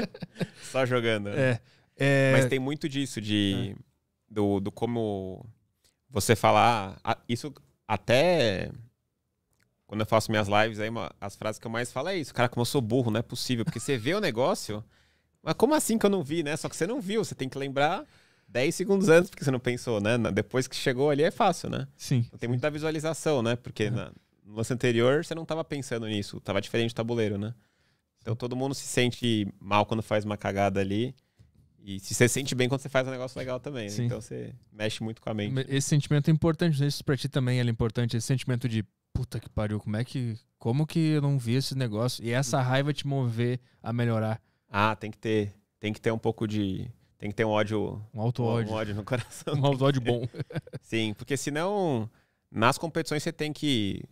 *laughs* Só jogando. É, é... Mas tem muito disso de. É. Do, do como você falar. Ah, isso até quando eu faço minhas lives, aí uma, as frases que eu mais falo é isso. Cara, como eu sou burro, não é possível. Porque você vê o negócio, mas como assim que eu não vi, né? Só que você não viu, você tem que lembrar 10 segundos antes, porque você não pensou, né? Depois que chegou ali é fácil, né? Sim. Tem muita visualização, né? Porque uhum. na, no lance anterior você não estava pensando nisso, estava diferente do tabuleiro, né? Então todo mundo se sente mal quando faz uma cagada ali. E se você sente bem quando você faz um negócio legal também. Né? Então você mexe muito com a mente. Esse sentimento é importante, isso pra ti também é importante, esse sentimento de puta que pariu, como é que. Como que eu não vi esse negócio? E essa hum. raiva te mover a melhorar. Ah, tem que ter, tem que ter um pouco de. Tem que ter um ódio. Um auto-ódio. Um ódio no coração. Um auto-ódio bom. *laughs* Sim, porque senão, nas competições você tem que.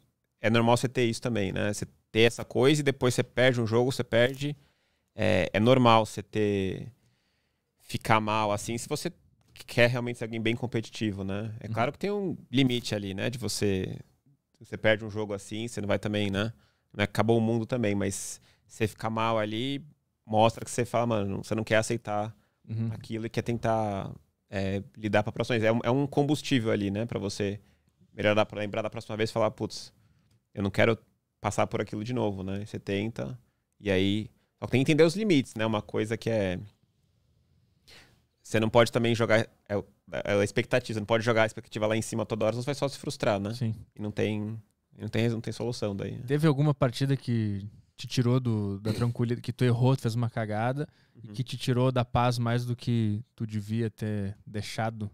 É normal você ter isso também, né? Você ter essa coisa e depois você perde um jogo, você perde. É, é normal você ter. ficar mal assim, se você quer realmente ser alguém bem competitivo, né? É uhum. claro que tem um limite ali, né? De você. Você perde um jogo assim, você não vai também, né? Acabou o mundo também, mas você ficar mal ali, mostra que você fala, mano, você não quer aceitar uhum. aquilo e quer tentar é, lidar para próximas. É, é um combustível ali, né? Para você melhorar, para lembrar da próxima vez e falar, putz, eu não quero passar por aquilo de novo, né? Você tenta e aí. Só que tem que entender os limites, né? Uma coisa que é. Você não pode também jogar. É, é a expectativa. Você não pode jogar a expectativa lá em cima toda hora, senão você vai só se frustrar, né? Sim. E não tem. Não tem, não tem solução daí. Né? Teve alguma partida que te tirou do, da tranquilidade, que tu errou, tu fez uma cagada, uhum. e que te tirou da paz mais do que tu devia ter deixado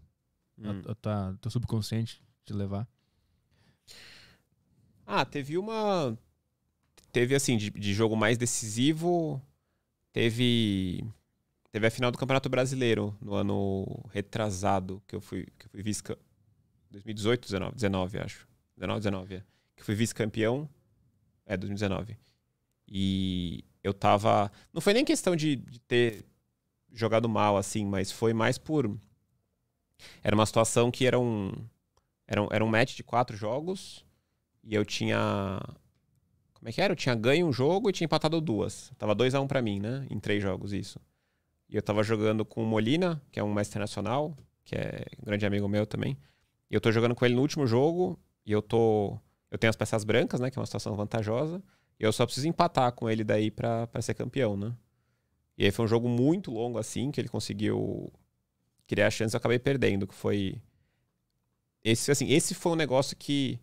uhum. tua, teu subconsciente te levar? Ah, teve uma. Teve assim, de, de jogo mais decisivo, teve. Teve a final do Campeonato Brasileiro no ano retrasado, que eu fui, que eu fui vice. 2018, 19, 19, acho. 19, 19, é. Que fui vice-campeão. É, 2019 e eu tava. Não foi nem questão de, de ter jogado mal, assim, mas foi mais por. Era uma situação que era um. Era um, era um match de quatro jogos e eu tinha. Como é que era? Eu tinha ganho um jogo e tinha empatado duas. Tava 2 a 1 um pra mim, né? Em três jogos, isso. E eu tava jogando com o Molina, que é um mestre nacional que é um grande amigo meu também. E eu tô jogando com ele no último jogo e eu tô. Eu tenho as peças brancas, né? Que é uma situação vantajosa eu só preciso empatar com ele daí para ser campeão, né? E aí foi um jogo muito longo assim, que ele conseguiu criar chances, eu acabei perdendo, que foi esse assim, esse foi um negócio que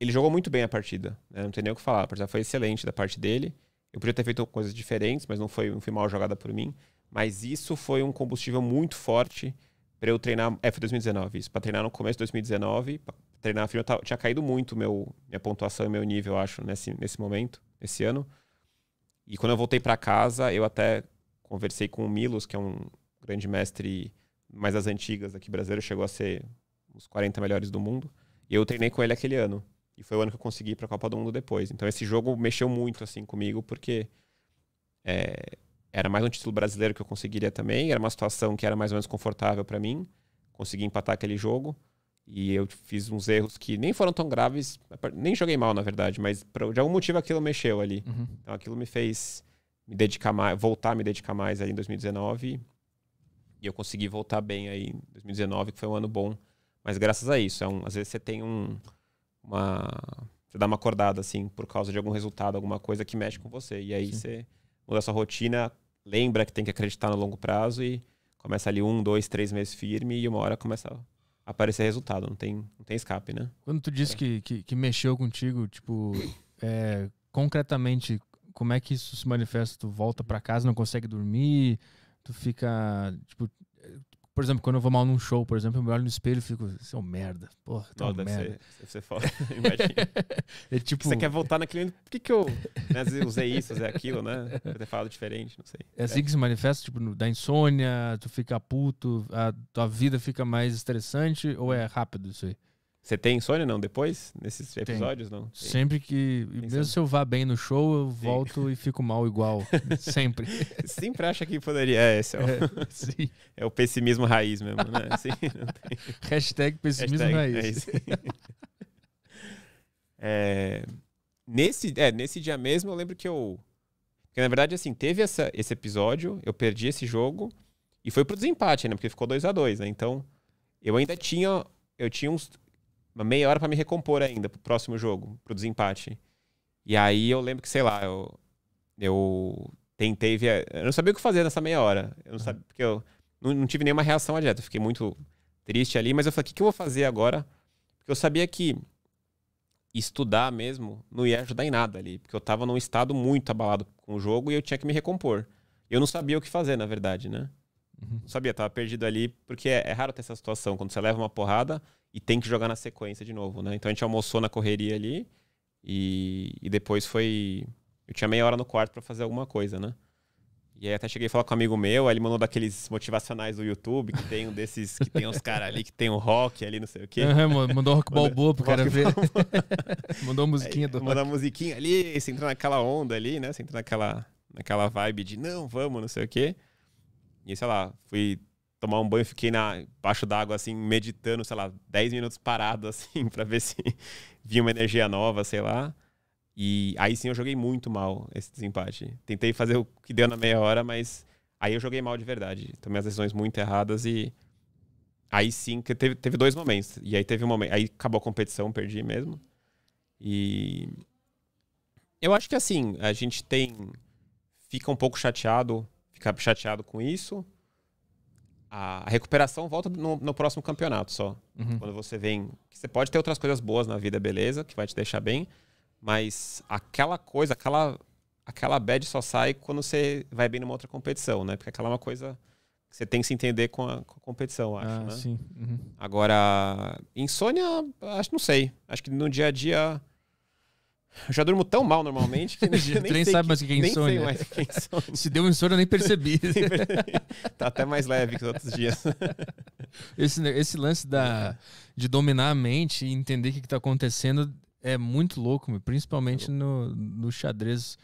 ele jogou muito bem a partida, né? Não tem nem o que falar, a foi excelente da parte dele. Eu podia ter feito coisas diferentes, mas não foi, não foi mal jogada por mim, mas isso foi um combustível muito forte para eu treinar. É, foi 2019 isso. Para treinar no começo de 2019, pra treinar frio, eu tinha caído muito meu, minha pontuação e meu nível, eu acho, nesse, nesse momento, esse ano. E quando eu voltei para casa, eu até conversei com o Milos, que é um grande mestre mais das antigas aqui brasileiro, chegou a ser os 40 melhores do mundo. E eu treinei com ele aquele ano. E foi o ano que eu consegui ir pra Copa do Mundo depois. Então esse jogo mexeu muito, assim, comigo, porque. É, era mais um título brasileiro que eu conseguiria também. Era uma situação que era mais ou menos confortável para mim. Consegui empatar aquele jogo. E eu fiz uns erros que nem foram tão graves. Nem joguei mal, na verdade, mas de algum motivo aquilo mexeu ali. Uhum. Então aquilo me fez me dedicar mais, voltar a me dedicar mais ali em 2019. E eu consegui voltar bem aí em 2019, que foi um ano bom. Mas graças a isso, é um, às vezes você tem um, uma. Você dá uma acordada, assim, por causa de algum resultado, alguma coisa que mexe com você. E aí Sim. você muda a sua rotina lembra que tem que acreditar no longo prazo e começa ali um, dois, três meses firme e uma hora começa a aparecer resultado, não tem, não tem escape, né? Quando tu disse é. que, que, que, mexeu contigo, tipo, é, concretamente, como é que isso se manifesta? Tu volta para casa, não consegue dormir, tu fica, tipo, por exemplo, quando eu vou mal num show, por exemplo, eu me olho no espelho e fico, seu merda. Porra, tá merda. Ser, você fala, *laughs* imagina. é tipo... Você quer voltar naquele... Por que que eu né, usei isso, usei aquilo, né? Eu ter falado diferente, não sei. É assim é. que se manifesta? Tipo, da insônia, tu fica puto, a tua vida fica mais estressante ou é rápido isso aí? Você tem insônia não depois? Nesses episódios, tem. não? Tem. Sempre que. Tem mesmo se eu vá bem no show, eu volto e fico mal igual. *laughs* sempre. Sempre acha que poderia. É, esse é o, é, *laughs* é o pessimismo raiz mesmo, né? Sim, *laughs* Hashtag pessimismo Hashtag raiz. É, é, nesse, é, nesse dia mesmo, eu lembro que eu. que na verdade, assim, teve essa, esse episódio, eu perdi esse jogo. E foi pro desempate, né? Porque ficou 2 a 2 né? Então, eu ainda tinha. Eu tinha uns uma meia hora para me recompor ainda pro próximo jogo, pro desempate. E aí eu lembro que, sei lá, eu, eu tentei via... Eu não sabia o que fazer nessa meia hora. Eu não uhum. sabia, porque eu não, não tive nenhuma reação à dieta. Eu fiquei muito triste ali, mas eu falei, o que, que eu vou fazer agora? Porque eu sabia que estudar mesmo não ia ajudar em nada ali, porque eu tava num estado muito abalado com o jogo e eu tinha que me recompor. Eu não sabia o que fazer, na verdade, né? Uhum. Não sabia, tava perdido ali, porque é, é, raro ter essa situação. Quando você leva uma porrada, e tem que jogar na sequência de novo, né? Então a gente almoçou na correria ali e, e depois foi. Eu tinha meia hora no quarto para fazer alguma coisa, né? E aí até cheguei a falar com um amigo meu, aí ele mandou daqueles motivacionais do YouTube, que tem um desses, que tem uns caras ali, que tem o um rock ali, não sei o quê. Uhum, mandou rock balboa pro cara ver. *laughs* mandou a musiquinha aí, do Mandou rock. a musiquinha ali, você entra naquela onda ali, né? Você entra naquela, naquela vibe de não, vamos, não sei o quê. E sei lá, fui tomar um banho, fiquei na, embaixo d'água, assim, meditando, sei lá, 10 minutos parado, *laughs* assim, para ver se vinha uma energia nova, sei lá. E aí sim eu joguei muito mal esse desempate. Tentei fazer o que deu na meia hora, mas aí eu joguei mal de verdade. Tomei as decisões muito erradas e. Aí sim, que teve, teve dois momentos. E aí teve um momento. Aí acabou a competição, perdi mesmo. E. Eu acho que assim, a gente tem. Fica um pouco chateado, fica chateado com isso a recuperação volta no, no próximo campeonato só. Uhum. Quando você vem. Você pode ter outras coisas boas na vida, beleza, que vai te deixar bem, mas aquela coisa, aquela, aquela bad só sai quando você vai bem numa outra competição, né? Porque aquela é uma coisa que você tem que se entender com a, com a competição, acho, ah, né? Sim. Uhum. Agora, insônia, acho não sei. Acho que no dia a dia eu já durmo tão mal normalmente que *laughs* nem, nem sabe mais o é sonha. mais é Se deu um sonho eu *laughs* nem percebi. tá até mais leve que os outros dias. *laughs* esse, esse lance da, de dominar a mente e entender o que, está acontecendo é muito louco, meu. principalmente no, no xadrez.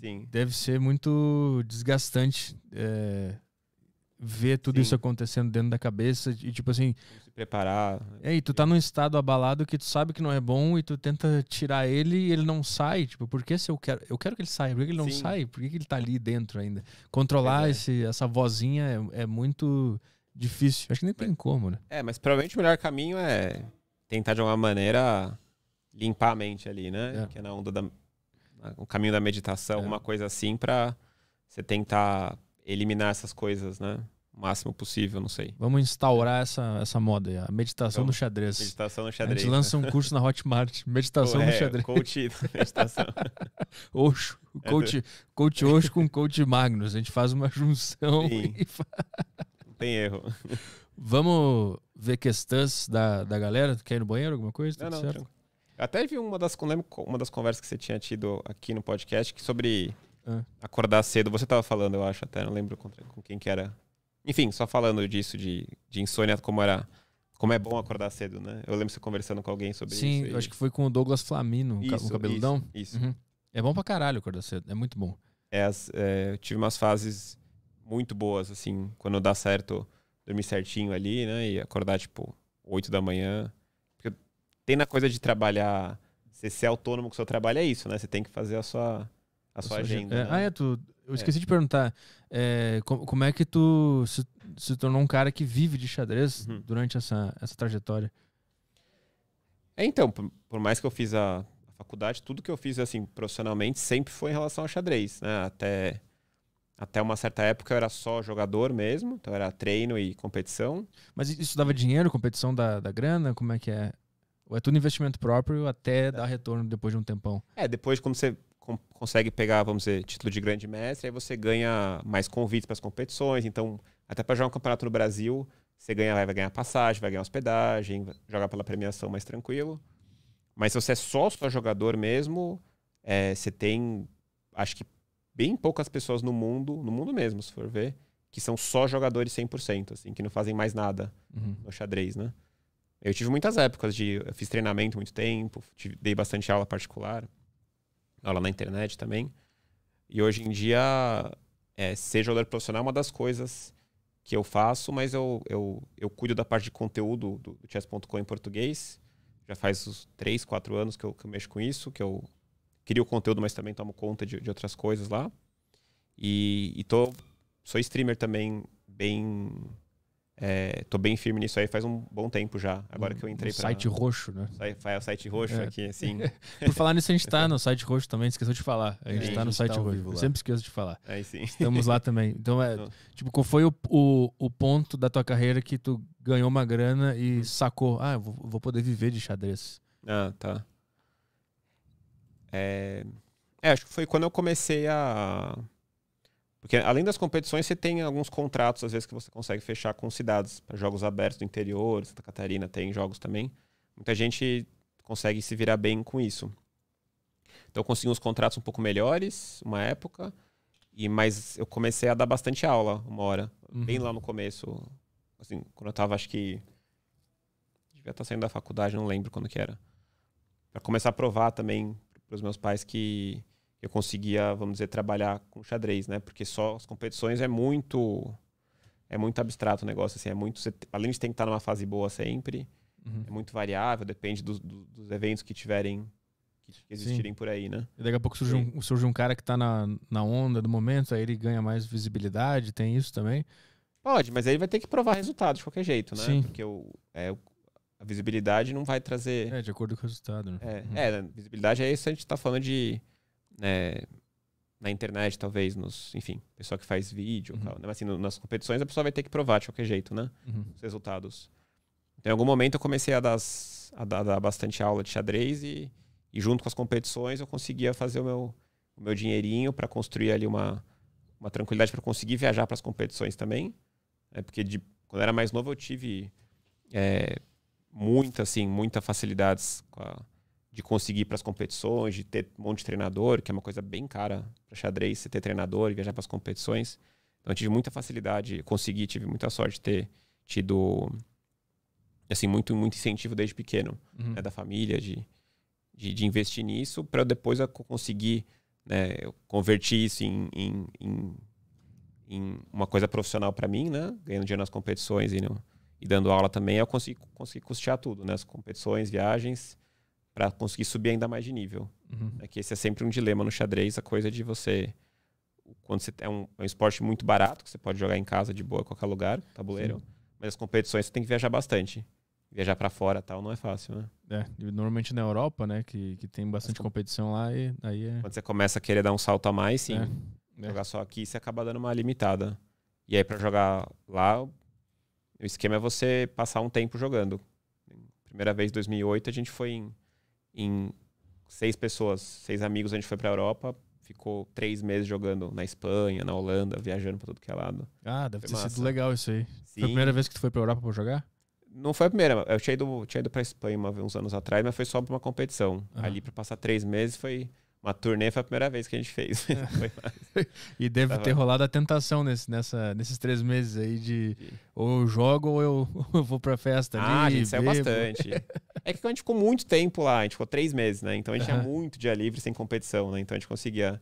Sim. Deve ser muito desgastante. É ver tudo Sim. isso acontecendo dentro da cabeça e tipo assim se preparar né? é, e tu tá num estado abalado que tu sabe que não é bom e tu tenta tirar ele e ele não sai tipo por que se eu quero eu quero que ele saia por que ele não Sim. sai por que, que ele tá ali dentro ainda controlar é, esse essa vozinha é, é, muito difícil acho que nem tem como né é mas provavelmente o melhor caminho é tentar de alguma maneira limpar a mente ali né é. que é na onda da o caminho da meditação é. uma coisa assim para você tentar eliminar essas coisas, né? O máximo possível, não sei. Vamos instaurar essa, essa moda aí, a meditação então, no xadrez. Meditação no xadrez. A gente lança um curso na Hotmart, *laughs* meditação Pô, é, no xadrez. Coach, meditação. *laughs* Oxo, é coach, coach Oxo com coach Magnus. A gente faz uma junção Sim. e faz... Não tem erro. *laughs* Vamos ver questões da, da galera? Quer ir no banheiro, alguma coisa? Não, não, certo? Até vi uma das, né, uma das conversas que você tinha tido aqui no podcast que sobre ah. Acordar cedo, você tava falando, eu acho, até, não lembro com, com quem que era. Enfim, só falando disso, de, de insônia, como era. Como é bom acordar cedo, né? Eu lembro você conversando com alguém sobre Sim, isso. Sim, acho que foi com o Douglas Flamino, isso, o cabeludão. Isso. isso. Uhum. É bom pra caralho acordar cedo, é muito bom. É, as, é, eu tive umas fases muito boas, assim, quando dá certo dormir certinho ali, né? E acordar, tipo, 8 da manhã. Porque tem na coisa de trabalhar, você ser autônomo com o seu trabalho é isso, né? Você tem que fazer a sua a sua agenda. É, né? Ah, é, tu. Eu é. esqueci é. de perguntar. É, como, como, é que tu se, se, tornou um cara que vive de xadrez uhum. durante essa, essa trajetória? É, então, por, por, mais que eu fiz a, a faculdade, tudo que eu fiz assim profissionalmente sempre foi em relação ao xadrez, né? Até até uma certa época eu era só jogador mesmo, então era treino e competição. Mas isso dava dinheiro, competição da, da grana? Como é que é? Ou é tudo investimento próprio até é. dar retorno depois de um tempão? É, depois quando você consegue pegar, vamos dizer, título de grande mestre, aí você ganha mais convites para as competições. Então, até para jogar um campeonato no Brasil, você ganha, vai ganhar passagem, vai ganhar hospedagem, jogar pela premiação mais tranquilo. Mas se você é só só jogador mesmo, é, você tem, acho que bem poucas pessoas no mundo, no mundo mesmo, se for ver, que são só jogadores 100%, assim, que não fazem mais nada uhum. no xadrez, né? Eu tive muitas épocas de. fiz treinamento muito tempo, tive, dei bastante aula particular aula na internet também. E hoje em dia, é, ser jogador profissional é uma das coisas que eu faço, mas eu, eu, eu cuido da parte de conteúdo do, chess.com em português. Já faz uns 3, 4 anos que eu, que eu mexo com isso, que eu crio conteúdo, mas também tomo conta de, de outras coisas lá. E, e tô, sou streamer também bem é, tô bem firme nisso aí faz um bom tempo já. Agora um, que eu entrei um pra... Site roxo, né? Sai, o site roxo é. aqui, assim. *laughs* Por falar nisso, a gente tá no site roxo também, esqueceu de falar. A gente sim, é, tá no gente site tá roxo. sempre esqueço de falar. sim. Estamos lá também. Então, é, tipo, qual foi o, o, o, ponto da tua carreira que tu ganhou uma grana e hum. sacou? Ah, vou, vou poder viver de xadrez. Ah, tá. É... é, acho que foi quando eu comecei a porque além das competições, você tem alguns contratos, às vezes, que você consegue fechar com cidades, para jogos abertos do interior, Santa Catarina tem jogos também. Muita gente consegue se virar bem com isso. Então eu consegui uns contratos um pouco melhores, uma época, e mas eu comecei a dar bastante aula, uma hora, uhum. bem lá no começo, assim, quando eu tava, acho que devia estar tá saindo da faculdade, não lembro quando que era. Para começar a provar também para os meus pais que eu conseguia, vamos dizer, trabalhar com xadrez, né? Porque só as competições é muito é muito abstrato o negócio, assim, é muito além de ter que estar numa fase boa sempre, uhum. é muito variável, depende do, do, dos eventos que tiverem que existirem Sim. por aí, né? E daqui a pouco surge, um, surge um cara que está na, na onda do momento, aí ele ganha mais visibilidade, tem isso também. Pode, mas aí vai ter que provar resultado de qualquer jeito, né? Sim. Porque o, é, a visibilidade não vai trazer. É, de acordo com o resultado, né? É, uhum. é né? visibilidade é isso, a gente está falando de né, na internet, talvez, nos, enfim, pessoal que faz vídeo, uhum. tal, né? mas assim, no, nas competições a pessoa vai ter que provar de qualquer jeito, né? Uhum. Os resultados. Então, em algum momento eu comecei a, a dar, dar, bastante aula de xadrez e, e, junto com as competições eu conseguia fazer o meu, o meu dinheirinho para construir ali uma, uma tranquilidade para conseguir viajar para as competições também. Né? Porque de, quando eu era mais novo eu tive é, muita, assim, muita facilidades com a de conseguir para as competições, de ter um monte de treinador, que é uma coisa bem cara para xadrez, você ter treinador e viajar para as competições. Então eu tive muita facilidade, consegui, tive muita sorte de ter tido assim muito muito incentivo desde pequeno uhum. né, da família de, de, de investir nisso para depois eu conseguir né, isso em, em, em, em uma coisa profissional para mim, né? Ganhando dinheiro nas competições e, e, dando aula também, eu consegui, consegui custear tudo, né? As competições, viagens para conseguir subir ainda mais de nível. Uhum. É que esse é sempre um dilema no xadrez, a coisa de você quando você é um, é um esporte muito barato, que você pode jogar em casa de boa, qualquer lugar, tabuleiro, Sim. mas as competições você tem que viajar bastante. Viajar para fora tal não é fácil, né? É, normalmente na Europa, né, que, que tem bastante competição lá e aí é... Quando você começa a querer dar um salto a mais, sim. É, é. jogar só aqui, você acaba dando uma limitada. E aí para jogar lá, o esquema é você passar um tempo jogando. Primeira vez em 2008, a gente foi em em seis pessoas, seis amigos, a gente foi para a Europa, ficou três meses jogando na Espanha, na Holanda, viajando para todo que é lado. Ah, deve foi ter massa. sido legal isso aí. Sim. Foi a primeira vez que tu foi para a Europa para jogar? Não foi a primeira, eu tinha ido, tinha ido para Espanha uma, uns anos atrás, mas foi só para uma competição. Uhum. Ali para passar três meses foi uma turnê foi a primeira vez que a gente fez. É. *laughs* *laughs* e deve Tava... ter rolado a tentação nesse, nessa, nesses três meses aí de ou eu jogo ou eu, *laughs* eu vou pra festa. Ah, ali, a gente saiu bebo. bastante. é que a gente ficou muito tempo lá, a gente ficou três meses, né? Então a gente uhum. tinha muito dia livre sem competição, né? Então a gente conseguia.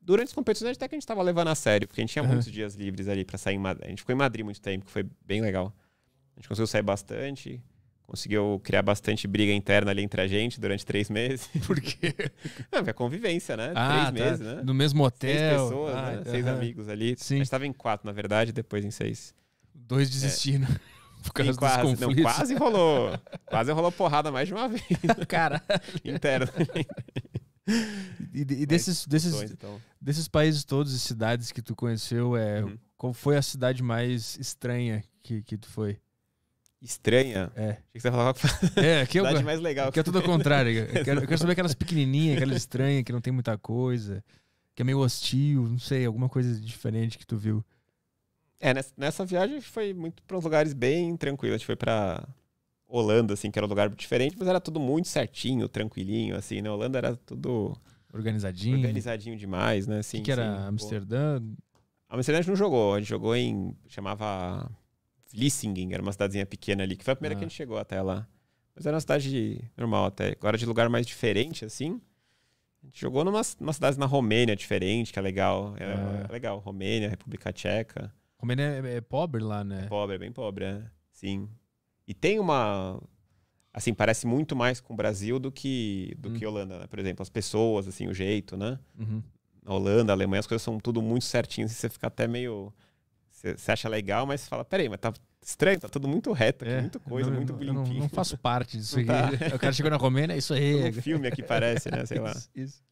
Durante as competições até que a gente tava levando a sério, porque a gente tinha uhum. muitos dias livres ali para sair em Madrid. A gente ficou em Madrid muito tempo, que foi bem legal. A gente conseguiu sair bastante conseguiu criar bastante briga interna ali entre a gente durante três meses. *laughs* Por quê? *laughs* Não, é convivência, né? Ah, três tá. meses, né? No mesmo hotel. Seis pessoas, ah, né? É, seis uh -huh. amigos ali. Sim. A gente estava em quatro, na verdade, depois em seis. Dois desistindo. É. *laughs* Por causa quase, conflitos. Não, quase rolou. quase rolou porrada mais de uma vez. Cara. Interna. E, e desses, desses, então. desses países todos e cidades que tu conheceu, é, uhum. qual foi a cidade mais estranha que, que tu foi? estranha. É. Achei que você ia falar uma é, aqui é eu, mais legal. Aqui é tudo ao contrário. Eu quero, eu quero saber aquelas pequenininhas, aquelas *laughs* estranhas, que não tem muita coisa, que é meio hostil, não sei, alguma coisa diferente que tu viu. É, nessa, nessa viagem foi muito para uns lugares bem tranquilos. A gente foi pra Holanda, assim, que era um lugar diferente, mas era tudo muito certinho, tranquilinho, assim, né? Holanda era tudo... Organizadinho. Organizadinho demais, né? Assim, que, que era assim, Amsterdã? Amsterdã a gente não jogou. A gente jogou em... Chamava Lissingen, era uma cidadezinha pequena ali, que foi a primeira ah. que a gente ah. chegou até lá. Mas era uma cidade normal até. Agora de lugar mais diferente, assim. A gente jogou numa, numa cidade na Romênia diferente, que é legal. É, ah. é legal. Romênia, República Tcheca. Romênia é, é pobre lá, né? É pobre, é bem pobre, é. Sim. E tem uma. Assim, parece muito mais com o Brasil do que, do hum. que Holanda, né? Por exemplo, as pessoas, assim, o jeito, né? Uhum. Holanda, Alemanha, as coisas são tudo muito certinhas e você fica até meio você acha legal, mas fala, peraí, mas tá estranho, tá tudo muito reto aqui, é, muita coisa, não, muito bonitinho. Não, não, faço parte disso aí. Tá. O cara chegou na Romênia, isso aí. É um filme aqui parece, né? Sei lá. Isso, isso.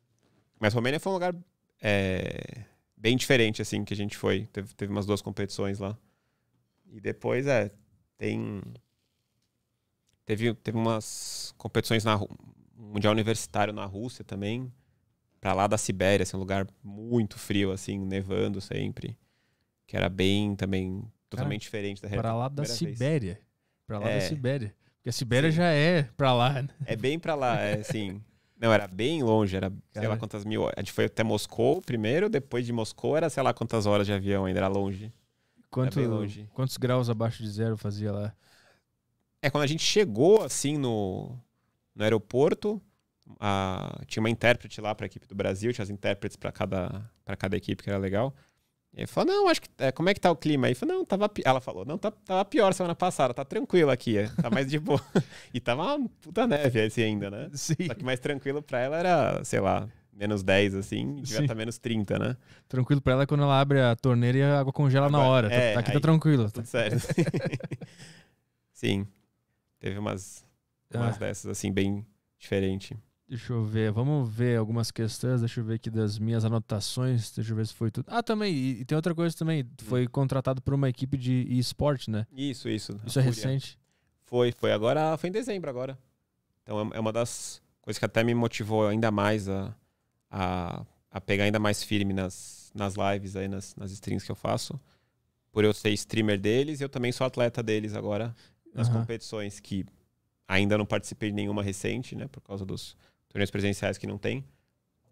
Mas Romênia foi um lugar é, bem diferente, assim, que a gente foi. Teve, teve umas duas competições lá. E depois, é, tem... Teve, teve umas competições na Mundial Universitário na Rússia também. Pra lá da Sibéria, assim, um lugar muito frio, assim, nevando sempre que era bem também totalmente Cara, diferente da realidade. Para lá da Sibéria. Para lá é. da Sibéria. Porque a Sibéria sim. já é para lá, né? É bem para lá, é assim. Não, era bem longe, era Cara. sei lá é. quantas mil horas. A gente foi até Moscou primeiro, depois de Moscou era sei lá quantas horas de avião ainda, era longe. Quanto, era longe. Quantos graus abaixo de zero fazia lá? É, quando a gente chegou assim no, no aeroporto, a, tinha uma intérprete lá para a equipe do Brasil, tinha as intérpretes para cada, cada equipe, que era legal. E ele falou, não, acho que. É, como é que tá o clima? Aí falou, não, tava. Ela falou, não, tá, tava pior semana passada, tá tranquilo aqui, é, tá mais de boa. *laughs* e tava uma puta neve assim ainda, né? Sim. Só que mais tranquilo pra ela era, sei lá, menos 10, assim, devia estar tá menos 30, né? Tranquilo pra ela é quando ela abre a torneira e a água congela Agora, na hora. Tá, é, tá, aqui tá aí, tá tranquilo. Tá. Tudo certo. *laughs* Sim. Teve umas, umas ah. dessas, assim, bem diferente. Deixa eu ver, vamos ver algumas questões, deixa eu ver aqui das minhas anotações, deixa eu ver se foi tudo. Ah, também, e, e tem outra coisa também, foi hum. contratado por uma equipe de esporte, né? Isso, isso. Isso é recente? Foi, foi agora, foi em dezembro agora. Então é, é uma das coisas que até me motivou ainda mais a, a, a pegar ainda mais firme nas, nas lives aí, nas, nas streams que eu faço. Por eu ser streamer deles, eu também sou atleta deles agora nas uhum. competições que ainda não participei de nenhuma recente, né? Por causa dos, torneios presenciais que não tem.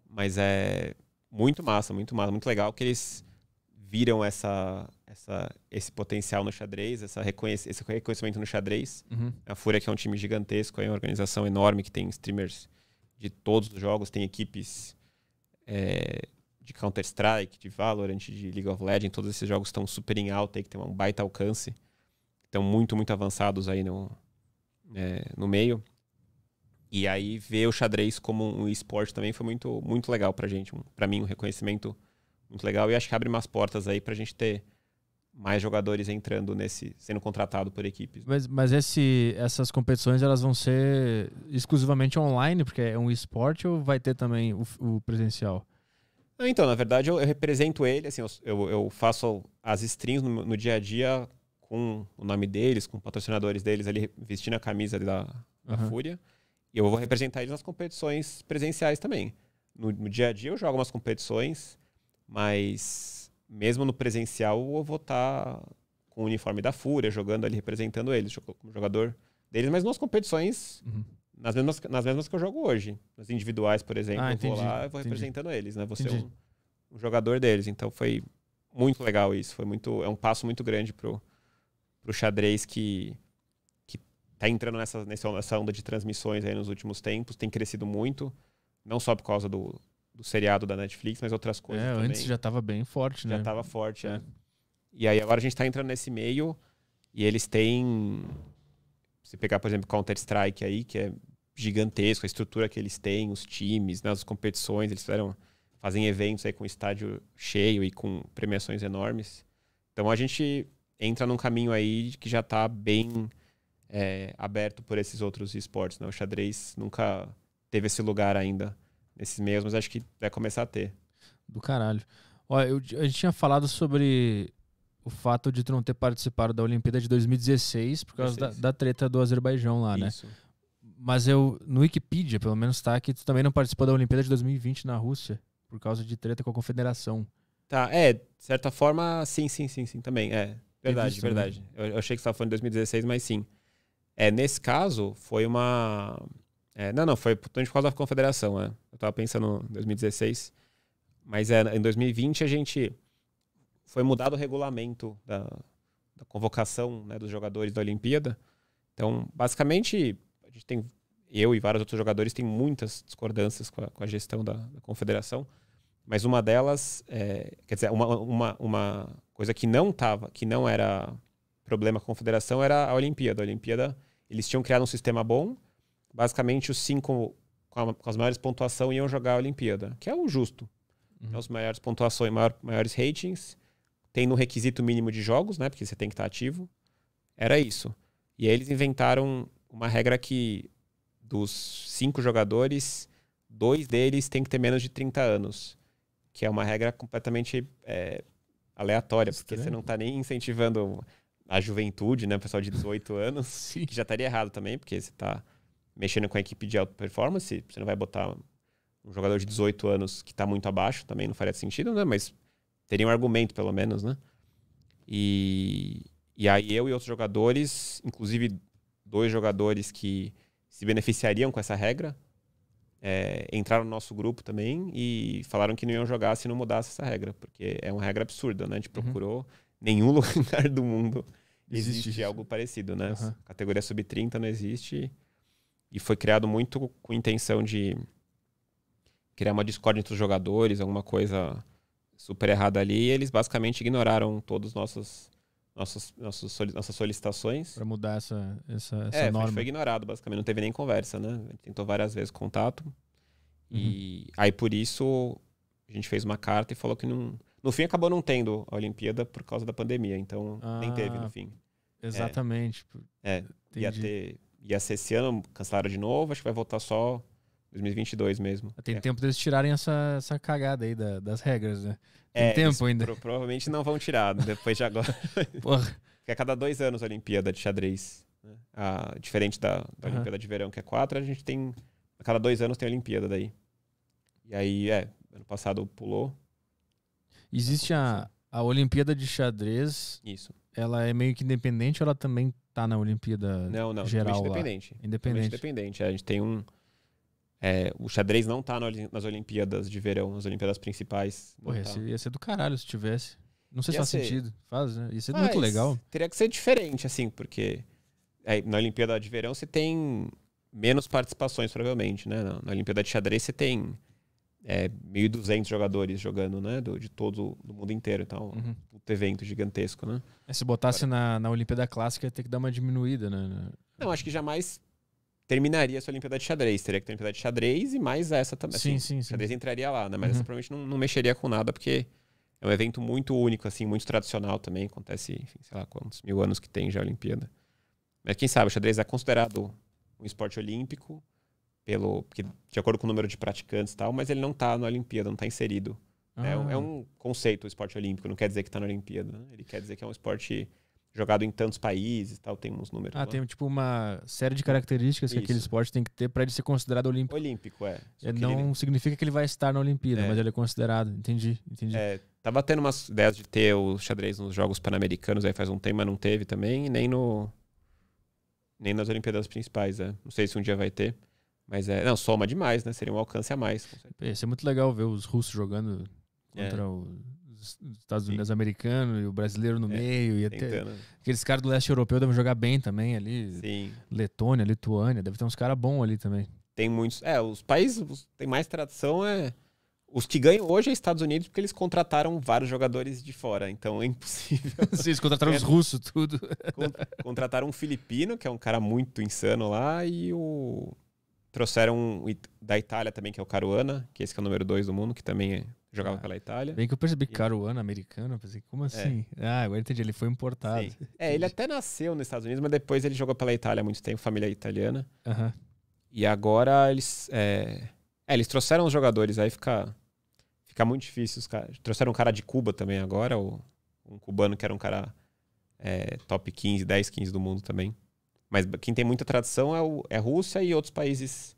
Mas é muito massa, muito massa, muito legal que eles viram essa, essa, esse potencial no xadrez, essa reconhec esse reconhecimento no xadrez. Uhum. A Fúria, que é um time gigantesco, é uma organização enorme que tem streamers de todos os jogos, tem equipes é, de Counter-Strike, de Valorant, de League of Legends, todos esses jogos estão super em alta e que tem um baita alcance. Estão muito, muito avançados aí no, é, no meio. E aí ver o xadrez como um esporte também foi muito, muito legal pra gente. Pra mim, um reconhecimento muito legal. E acho que abre umas portas aí pra gente ter mais jogadores entrando nesse, sendo contratado por equipes. Mas, mas esse, essas competições elas vão ser exclusivamente online, porque é um esporte ou vai ter também o, o presencial? Ah, então, na verdade, eu, eu represento ele, assim, eu, eu, faço as strings no, no, dia a dia com o nome deles, com patrocinadores deles ali, vestindo a camisa da, da uhum. Fúria. E eu vou representar eles nas competições presenciais também. No, no dia a dia eu jogo umas competições, mas mesmo no presencial eu vou estar tá com o uniforme da Fúria, jogando ali, representando eles, como jogador deles, mas nas competições, uhum. nas, mesmas, nas mesmas que eu jogo hoje. Nas individuais, por exemplo, ah, entendi, eu vou lá e vou entendi. representando eles, né? Vou ser é um, um, jogador deles. Então foi muito legal isso. Foi muito. É um passo muito grande pro, pro xadrez que tá entrando nessa, nessa onda de transmissões aí nos últimos tempos, tem crescido muito, não só por causa do, do seriado da Netflix, mas outras coisas é, também. antes já estava bem forte, né? Já estava forte, é. é. E aí agora a gente está entrando nesse meio e eles têm... Se pegar, por exemplo, Counter-Strike aí, que é gigantesco, a estrutura que eles têm, os times, nas né, competições, eles fizeram, fazem eventos aí com estádio cheio e com premiações enormes. Então a gente entra num caminho aí que já está bem é, aberto por esses outros esportes. Né? O xadrez nunca teve esse lugar ainda nesses meios, mas acho que vai começar a ter. Do caralho. Olha, eu, a gente tinha falado sobre o fato de tu não ter participado da Olimpíada de 2016 por causa da, da, treta do Azerbaijão lá, né? Isso. né? Mas eu, no Wikipedia, pelo menos, tá que tu também não participou da Olimpíada de 2020 na Rússia por causa de treta com a Confederação. Tá, é, de certa forma, sim, sim, sim, sim, também, é. Verdade, visto, verdade. Né? Eu, eu achei que você estava falando de 2016, mas sim. É, nesse caso, foi uma. É, não, não, foi por causa da confederação, né? Eu estava pensando em 2016. Mas é, em 2020 a gente. Foi mudado o regulamento da, da convocação né, dos jogadores da Olimpíada. Então, basicamente, a gente tem. Eu e vários outros jogadores tem muitas discordâncias com a, com a gestão da, da confederação. Mas uma delas, é, quer dizer, uma, uma, uma coisa que não tava, que não era problema com a confederação era a Olimpíada. A Olimpíada eles tinham criado um sistema bom. Basicamente, os cinco com, a, com as maiores pontuações iam jogar a Olimpíada, que é o justo. Uhum. Então, é as maiores pontuações, maior, maiores ratings. Tem no requisito mínimo de jogos, né? Porque você tem que estar ativo. Era isso. E aí eles inventaram uma regra que dos cinco jogadores, dois deles têm que ter menos de 30 anos. Que é uma regra completamente é, aleatória, porque você não está nem incentivando a juventude, né? O pessoal de 18 anos, *laughs* Sim. que já estaria errado também, porque você está mexendo com a equipe de alta performance, você não vai botar um jogador de 18 anos que está muito abaixo, também não faria sentido, né? Mas teria um argumento, pelo menos, né? E, e aí eu e outros jogadores, inclusive dois jogadores que se beneficiariam com essa regra, é, entraram no nosso grupo também e falaram que não iam jogar se não mudasse essa regra, porque é uma regra absurda, né? A gente uhum. procurou... Uhum nenhum *laughs* lugar do mundo existe, existe algo parecido, né? Uhum. Categoria sub-30 não existe. E foi criado muito com intenção de criar uma discórdia entre os jogadores, alguma coisa super errada ali. E eles basicamente ignoraram todos as nossas nossas nossas solicitações. Para mudar essa, essa, essa é, norma. Foi ignorado, basicamente. Não teve nem conversa, né? tentou várias vezes contato. Uhum. E aí, por isso, a gente fez uma carta e falou que não, no fim, acabou não tendo a Olimpíada por causa da pandemia, então ah, nem teve no ah, fim. Exatamente. É, é ia, ter, ia ser esse ano, cancelaram de novo, acho que vai voltar só 2022 mesmo. Tem é. tempo deles tirarem essa, essa cagada aí da, das regras, né? Tem é, tempo ainda. Pro, provavelmente não vão tirar né? depois de agora. *laughs* Porra. Porque a cada dois anos a Olimpíada de xadrez. Né? diferente da, da uhum. Olimpíada de verão, que é quatro, a gente tem. A cada dois anos tem a Olimpíada daí. E aí, é, ano passado pulou, Existe a, a Olimpíada de Xadrez. Isso. Ela é meio que independente ou ela também tá na Olimpíada não, não, geral lá? independente. Independente. independente. A gente tem um... É, o xadrez não tá nas Olimpíadas de verão, nas Olimpíadas principais. Pô, ia, tá. ser, ia ser do caralho se tivesse. Não sei se faz ser. sentido. Faz, né? Ia ser Mas muito legal. Teria que ser diferente, assim, porque é, na Olimpíada de verão você tem menos participações, provavelmente, né? Na, na Olimpíada de xadrez você tem é, 1.200 jogadores jogando, né? Do, de todo do mundo inteiro. Então, uhum. um evento gigantesco, né? É, se botasse Agora, na, na Olimpíada Clássica, ia ter que dar uma diminuída, né? Não, acho que jamais terminaria essa Olimpíada de xadrez. Teria que ter a Olimpíada de xadrez e mais essa também. Assim, sim, assim, sim, sim. Xadrez entraria lá, né? Mas uhum. essa provavelmente não, não mexeria com nada, porque é um evento muito único, assim, muito tradicional também. Acontece, enfim, sei lá quantos mil anos que tem já a Olimpíada. Mas quem sabe, o xadrez é considerado um esporte olímpico pelo porque, de acordo com o número de praticantes e tal, mas ele não está na Olimpíada, não está inserido. Ah. É, um, ah. é, um, conceito o esporte olímpico, não quer dizer que está na Olimpíada. Né? Ele quer dizer que é um esporte jogado em tantos países tal, tem uns números. Ah, lá. tem tipo uma série de características Isso. que aquele esporte tem que ter para ele ser considerado olímpico. Olímpico, é. é não ele... significa que ele vai estar na Olimpíada, é. mas ele é considerado. Entendi, entendi. É, tava tendo umas ideias de ter o xadrez nos Jogos Pan-Americanos aí faz um tempo, mas não teve também, nem no nem nas Olimpíadas principais, é. Não sei se um dia vai ter. Mas é, não, soma demais, né? Seria um alcance a mais. Ia ser é muito legal ver os russos jogando contra é. os Estados Unidos americanos e o brasileiro no é. meio. E até aqueles caras do leste europeu devem jogar bem também ali. Sim. Letônia, Lituânia, deve ter uns caras bons ali também. Tem muitos. É, os países tem mais tradição é. Os que ganham hoje é Estados Unidos porque eles contrataram vários jogadores de fora, então é impossível. *laughs* Sim, eles contrataram os é. russos, tudo. Contrataram um filipino, que é um cara muito insano lá, e o Trouxeram um da Itália também, que é o Caruana, que esse que é o número 2 do mundo, que também é, jogava ah, pela Itália. Bem que eu percebi e... Caruana eu pensei, como é. assim? É. Ah, agora entendi, ele foi importado. Sim. É, ele até nasceu nos Estados Unidos, mas depois ele jogou pela Itália há muito tempo, família italiana. Uhum. E agora eles. É... é, eles trouxeram os jogadores, aí fica, fica muito difícil. Os car... Trouxeram um cara de Cuba também agora, um cubano que era um cara é, top 15, 10, 15 do mundo também. Mas quem tem muita tradição é, o, é a Rússia e outros países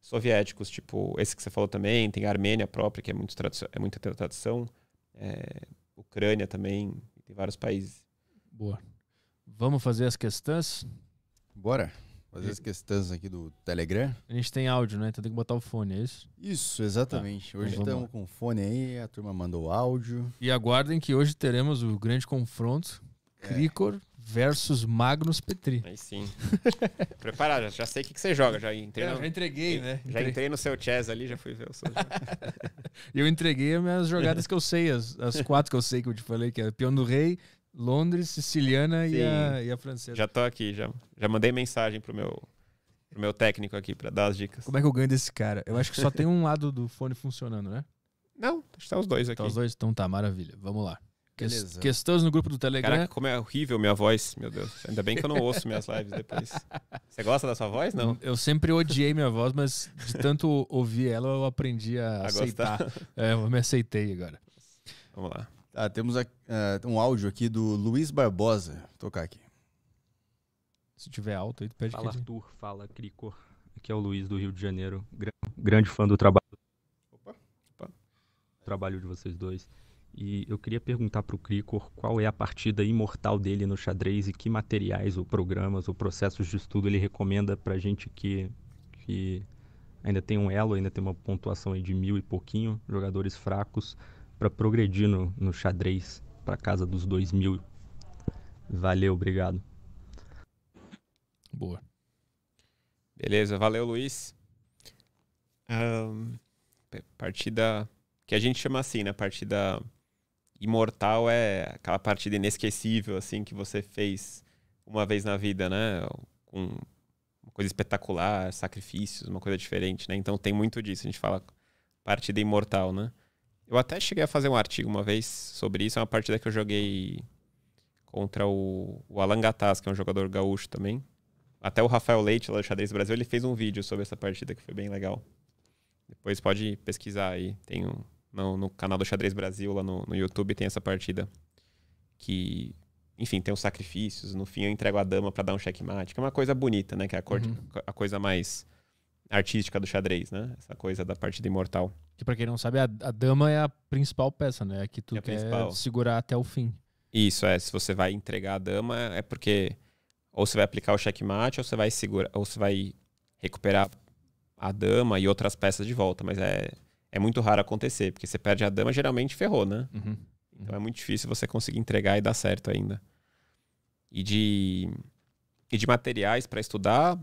soviéticos, tipo esse que você falou também, tem a Armênia própria, que é, muito tradição, é muita tradição, é, Ucrânia também, tem vários países. Boa. Vamos fazer as questões? Bora. Fazer as questões aqui do Telegram. A gente tem áudio, né? Então tem que botar o fone, é isso? Isso, exatamente. Tá. Hoje então, estamos com o fone aí, a turma mandou áudio. E aguardem que hoje teremos o grande confronto. Cricor é versus Magnus Petri. Aí sim. *laughs* Preparado, já, sei o que, que você joga. Já entrei. É, no... já entreguei, né? Já entrei. no seu chess ali, já fui ver o seu *laughs* Eu entreguei as minhas jogadas que eu sei, as, as quatro que eu sei que eu te falei, que é peão do rei, Londres, siciliana e a, e a, francesa. Já tô aqui, já, já mandei mensagem pro meu, pro meu técnico aqui para dar as dicas. Como é que eu ganho desse cara? Eu acho que só tem um lado do fone funcionando, né? Não, acho que tá os dois tá aqui. Tá os dois? Então tá, maravilha. Vamos lá. Beleza. Questões no grupo do Telegram. Caraca, como é horrível minha voz, meu Deus. Ainda bem que eu não ouço minhas lives depois. *laughs* Você gosta da sua voz, não? Eu sempre odiei minha voz, mas de tanto ouvir ela, eu aprendi a, a aceitar. É, eu me aceitei agora. Vamos lá. Ah, temos uh, um áudio aqui do Luiz Barbosa. Vou tocar aqui. Se tiver alto aí, tu pede Fala, que... Arthur. Fala, Crico. Aqui é o Luiz do Rio de Janeiro. Grande fã do trabalho. Opa. Opa. Trabalho de vocês dois. E eu queria perguntar para o Cricor qual é a partida imortal dele no xadrez e que materiais ou programas ou processos de estudo ele recomenda para gente que, que ainda tem um elo, ainda tem uma pontuação aí de mil e pouquinho, jogadores fracos, para progredir no, no xadrez para casa dos dois mil. Valeu, obrigado. Boa. Beleza, valeu, Luiz. Um, partida que a gente chama assim, né? Partida imortal é aquela partida inesquecível, assim, que você fez uma vez na vida, né? Com uma coisa espetacular, sacrifícios, uma coisa diferente, né? Então tem muito disso. A gente fala partida imortal, né? Eu até cheguei a fazer um artigo uma vez sobre isso. É uma partida que eu joguei contra o, o Alan Gataz, que é um jogador gaúcho também. Até o Rafael Leite, lá do Xadrez Brasil, ele fez um vídeo sobre essa partida que foi bem legal. Depois pode pesquisar aí. Tem um, no, no canal do Xadrez Brasil, lá no, no YouTube, tem essa partida. Que, enfim, tem os sacrifícios. No fim, eu entrego a dama para dar um checkmate, que é uma coisa bonita, né? Que é a, cor, uhum. a coisa mais artística do xadrez, né? Essa coisa da partida imortal. Que para quem não sabe, a, a, dama é a principal peça, né? A que tu é quer principal. segurar até o fim. Isso, é. Se você vai entregar a dama, é porque ou você vai aplicar o checkmate, ou você vai segurar, ou você vai recuperar a dama e outras peças de volta, mas é é muito raro acontecer, porque você perde a dama, geralmente ferrou, né? Uhum. Então é muito difícil você conseguir entregar e dar certo ainda. E de, e de materiais para estudar,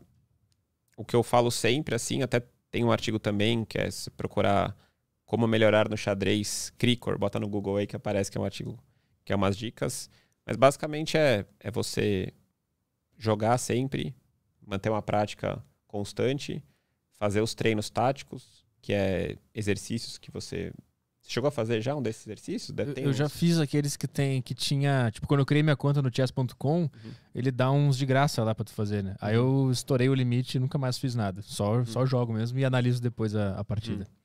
o que eu falo sempre, assim, até tem um artigo também que é se procurar como melhorar no xadrez Cricor, bota no Google aí que aparece que é um artigo que é umas dicas. Mas basicamente é, é você jogar sempre, manter uma prática constante, fazer os treinos táticos, que é exercícios que você. Você chegou a fazer já um desses exercícios? Eu, eu já fiz aqueles que tem, que tinha. Tipo, quando eu criei minha conta no chess.com, uhum. ele dá uns de graça lá pra tu fazer, né? Aí eu uhum. estourei o limite e nunca mais fiz nada. Só, uhum. só jogo mesmo e analiso depois a, a partida. Uhum.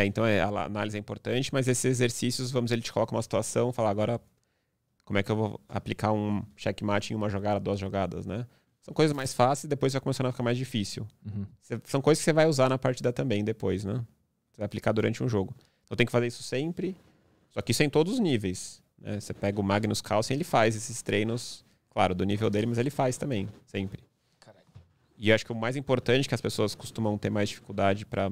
É, então é, a análise é importante, mas esses exercícios, vamos, ele te coloca uma situação, fala agora como é que eu vou aplicar um checkmate em uma jogada, duas jogadas, né? São coisas mais fáceis, depois vai começando a ficar mais difícil. Uhum. São coisas que você vai usar na partida também depois, né? Você vai aplicar durante um jogo. Então tem que fazer isso sempre, só que isso é em todos os níveis. Né? Você pega o Magnus Carlsen, ele faz esses treinos, claro, do nível dele, mas ele faz também, sempre. Caralho. E eu acho que o mais importante que as pessoas costumam ter mais dificuldade para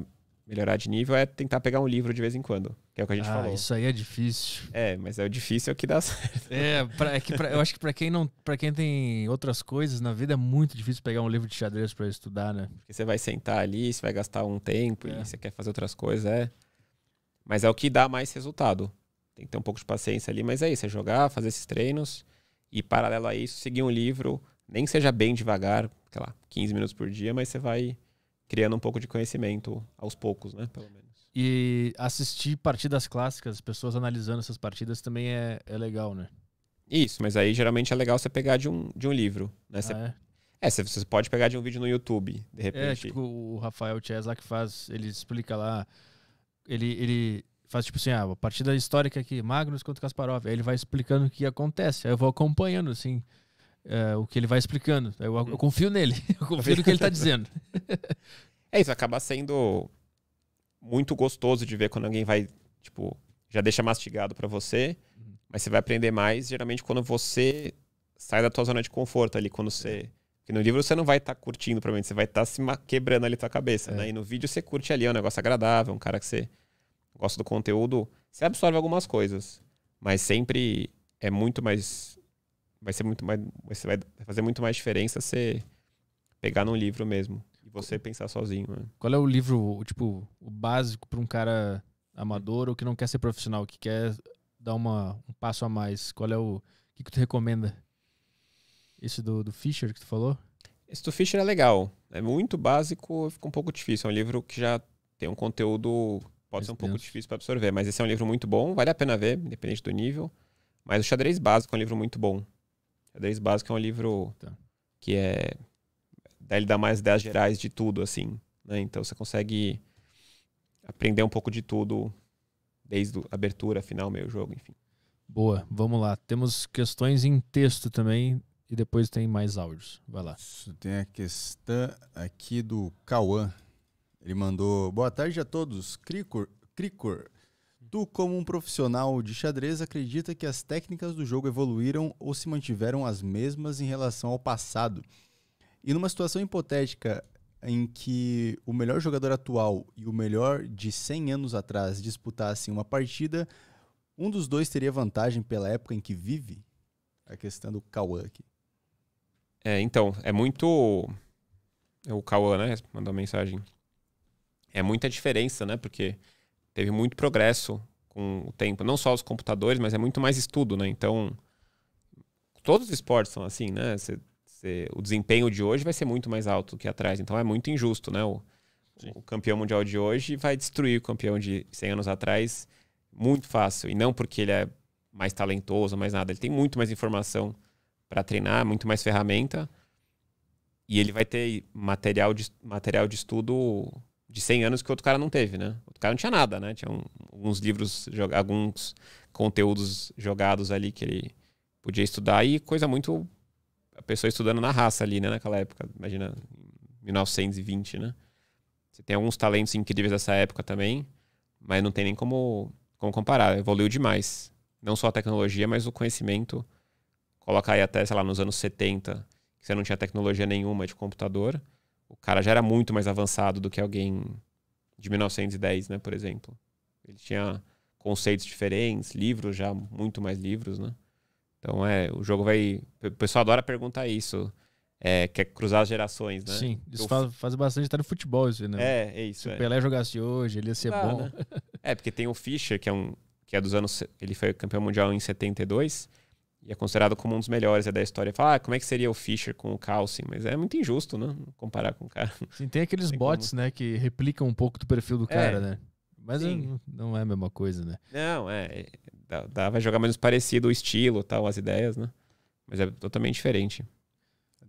melhorar de nível é tentar pegar um livro de vez em quando, que é o que a gente ah, falou. Isso aí é difícil. É, mas é o difícil é o que dá *laughs* certo. É, pra, é que pra, eu acho que para quem não, para quem tem outras coisas na vida é muito difícil pegar um livro de xadrez para estudar, né? Porque você vai sentar ali, você vai gastar um tempo é. e você quer fazer outras coisas, é. Mas é o que dá mais resultado. Tem que ter um pouco de paciência ali, mas é isso, é jogar, fazer esses treinos e paralelo a isso, seguir um livro, nem que seja bem devagar, sei lá, 15 minutos por dia, mas você vai criando um pouco de conhecimento aos poucos, né? Pelo menos. E assistir partidas clássicas, pessoas analisando essas partidas também é, é legal, né? Isso, mas aí geralmente é legal você pegar de um, de um livro, né? Você, ah, é? é, você pode pegar de um vídeo no YouTube, de é, repente. É, tipo, o Rafael Chess lá que faz, ele explica lá, ele, ele faz tipo assim, ah, a partida histórica aqui, Magnus contra Kasparov, aí ele vai explicando o que acontece, aí eu vou acompanhando, assim é, o que ele vai explicando. Eu, eu hum. confio nele, *laughs* eu confio no que ele está dizendo. *laughs* é isso, acaba sendo muito gostoso de ver quando alguém vai, tipo, já deixa mastigado para você, uhum. mas você vai aprender mais geralmente quando você sai da tua zona de conforto ali, quando você. É. Porque no livro você não vai estar tá curtindo, provavelmente, você vai estar tá se quebrando ali tua cabeça, é. né? E no vídeo você curte ali, é um negócio agradável, um cara que você gosta do conteúdo, você absorve algumas coisas, mas sempre é muito mais vai ser muito mais. Você vai fazer muito mais diferença você pegar num livro mesmo. E você pensar sozinho. Né? Qual é o livro, tipo, o básico para um cara amador ou que não quer ser profissional, que quer dar uma, um passo a mais? Qual é o. que, que tu recomenda? Esse do, do Fischer que tu falou? Esse do Fischer é legal. É muito básico, fica um pouco difícil. É um livro que já tem um conteúdo. Pode ser um pouco difícil para absorver, mas esse é um livro muito bom, vale a pena ver, independente do nível. Mas o xadrez básico é um livro muito bom. Xadrez Básico é um livro tá. que é. ele dá mais ideias gerais de tudo, assim. Né? Então você consegue aprender um pouco de tudo, desde a abertura, final, meio jogo, enfim. Boa, vamos lá. Temos questões em texto também e depois tem mais áudios. Vai lá. Tem a questão aqui do Cauã. Ele mandou: Boa tarde a todos. Cricor, Cricor Tu, como um profissional de xadrez, acredita que as técnicas do jogo evoluíram ou se mantiveram as mesmas em relação ao passado? E numa situação hipotética em que o melhor jogador atual e o melhor de 100 anos atrás disputassem uma partida, um dos dois teria vantagem pela época em que vive? A questão do Cauã aqui. É, então, é muito. É o Cauã, né? Mandou mensagem. É muita diferença, né? Porque teve muito progresso com o tempo, não só os computadores, mas é muito mais estudo, né? Então, todos os esportes são assim, né? Cê, cê, o desempenho de hoje vai ser muito mais alto do que atrás, então é muito injusto, né? O, o, campeão mundial de hoje vai destruir o campeão de 100 anos atrás muito fácil, e não porque ele é mais talentoso, mais nada, ele tem muito mais informação para treinar, muito mais ferramenta, e ele vai ter material de, material de estudo de 100 anos que outro cara não teve, né? Outro cara não tinha nada, né? Tinha um, alguns livros, alguns conteúdos jogados ali que ele podia estudar e coisa muito a pessoa estudando na raça ali, né, naquela época. Imagina 1920, né? Você tem alguns talentos incríveis dessa época também, mas não tem nem como como comparar, evoluiu demais. Não só a tecnologia, mas o conhecimento. Coloca aí até, sei lá, nos anos 70, que você não tinha tecnologia nenhuma de computador o cara já era muito mais avançado do que alguém de 1910, né, por exemplo. Ele tinha conceitos diferentes, livros já, muito mais livros, né? Então é, o jogo vai. O pessoal adora perguntar isso. É, quer cruzar as gerações, né? Sim, isso faz, faz, bastante até no futebol, isso, né? É, é isso. Se o é. Pelé jogasse hoje, ele ia ser claro, ah, bom. Né? *laughs* é, porque tem o Fischer, que é um. que é dos anos. Ele foi campeão mundial em 72 e é considerado como um dos melhores é da história. Fala, ah, como é que seria o Fischer com o Carlsen? Mas é muito injusto, né? Comparar com o cara. Sim, tem aqueles tem bots, como... né? Que replicam um pouco do perfil do cara, é, né? Mas sim. não é a mesma coisa, né? Não, é. é dá, dá, jogar menos parecido o estilo, tal, as ideias, né? Mas é totalmente diferente.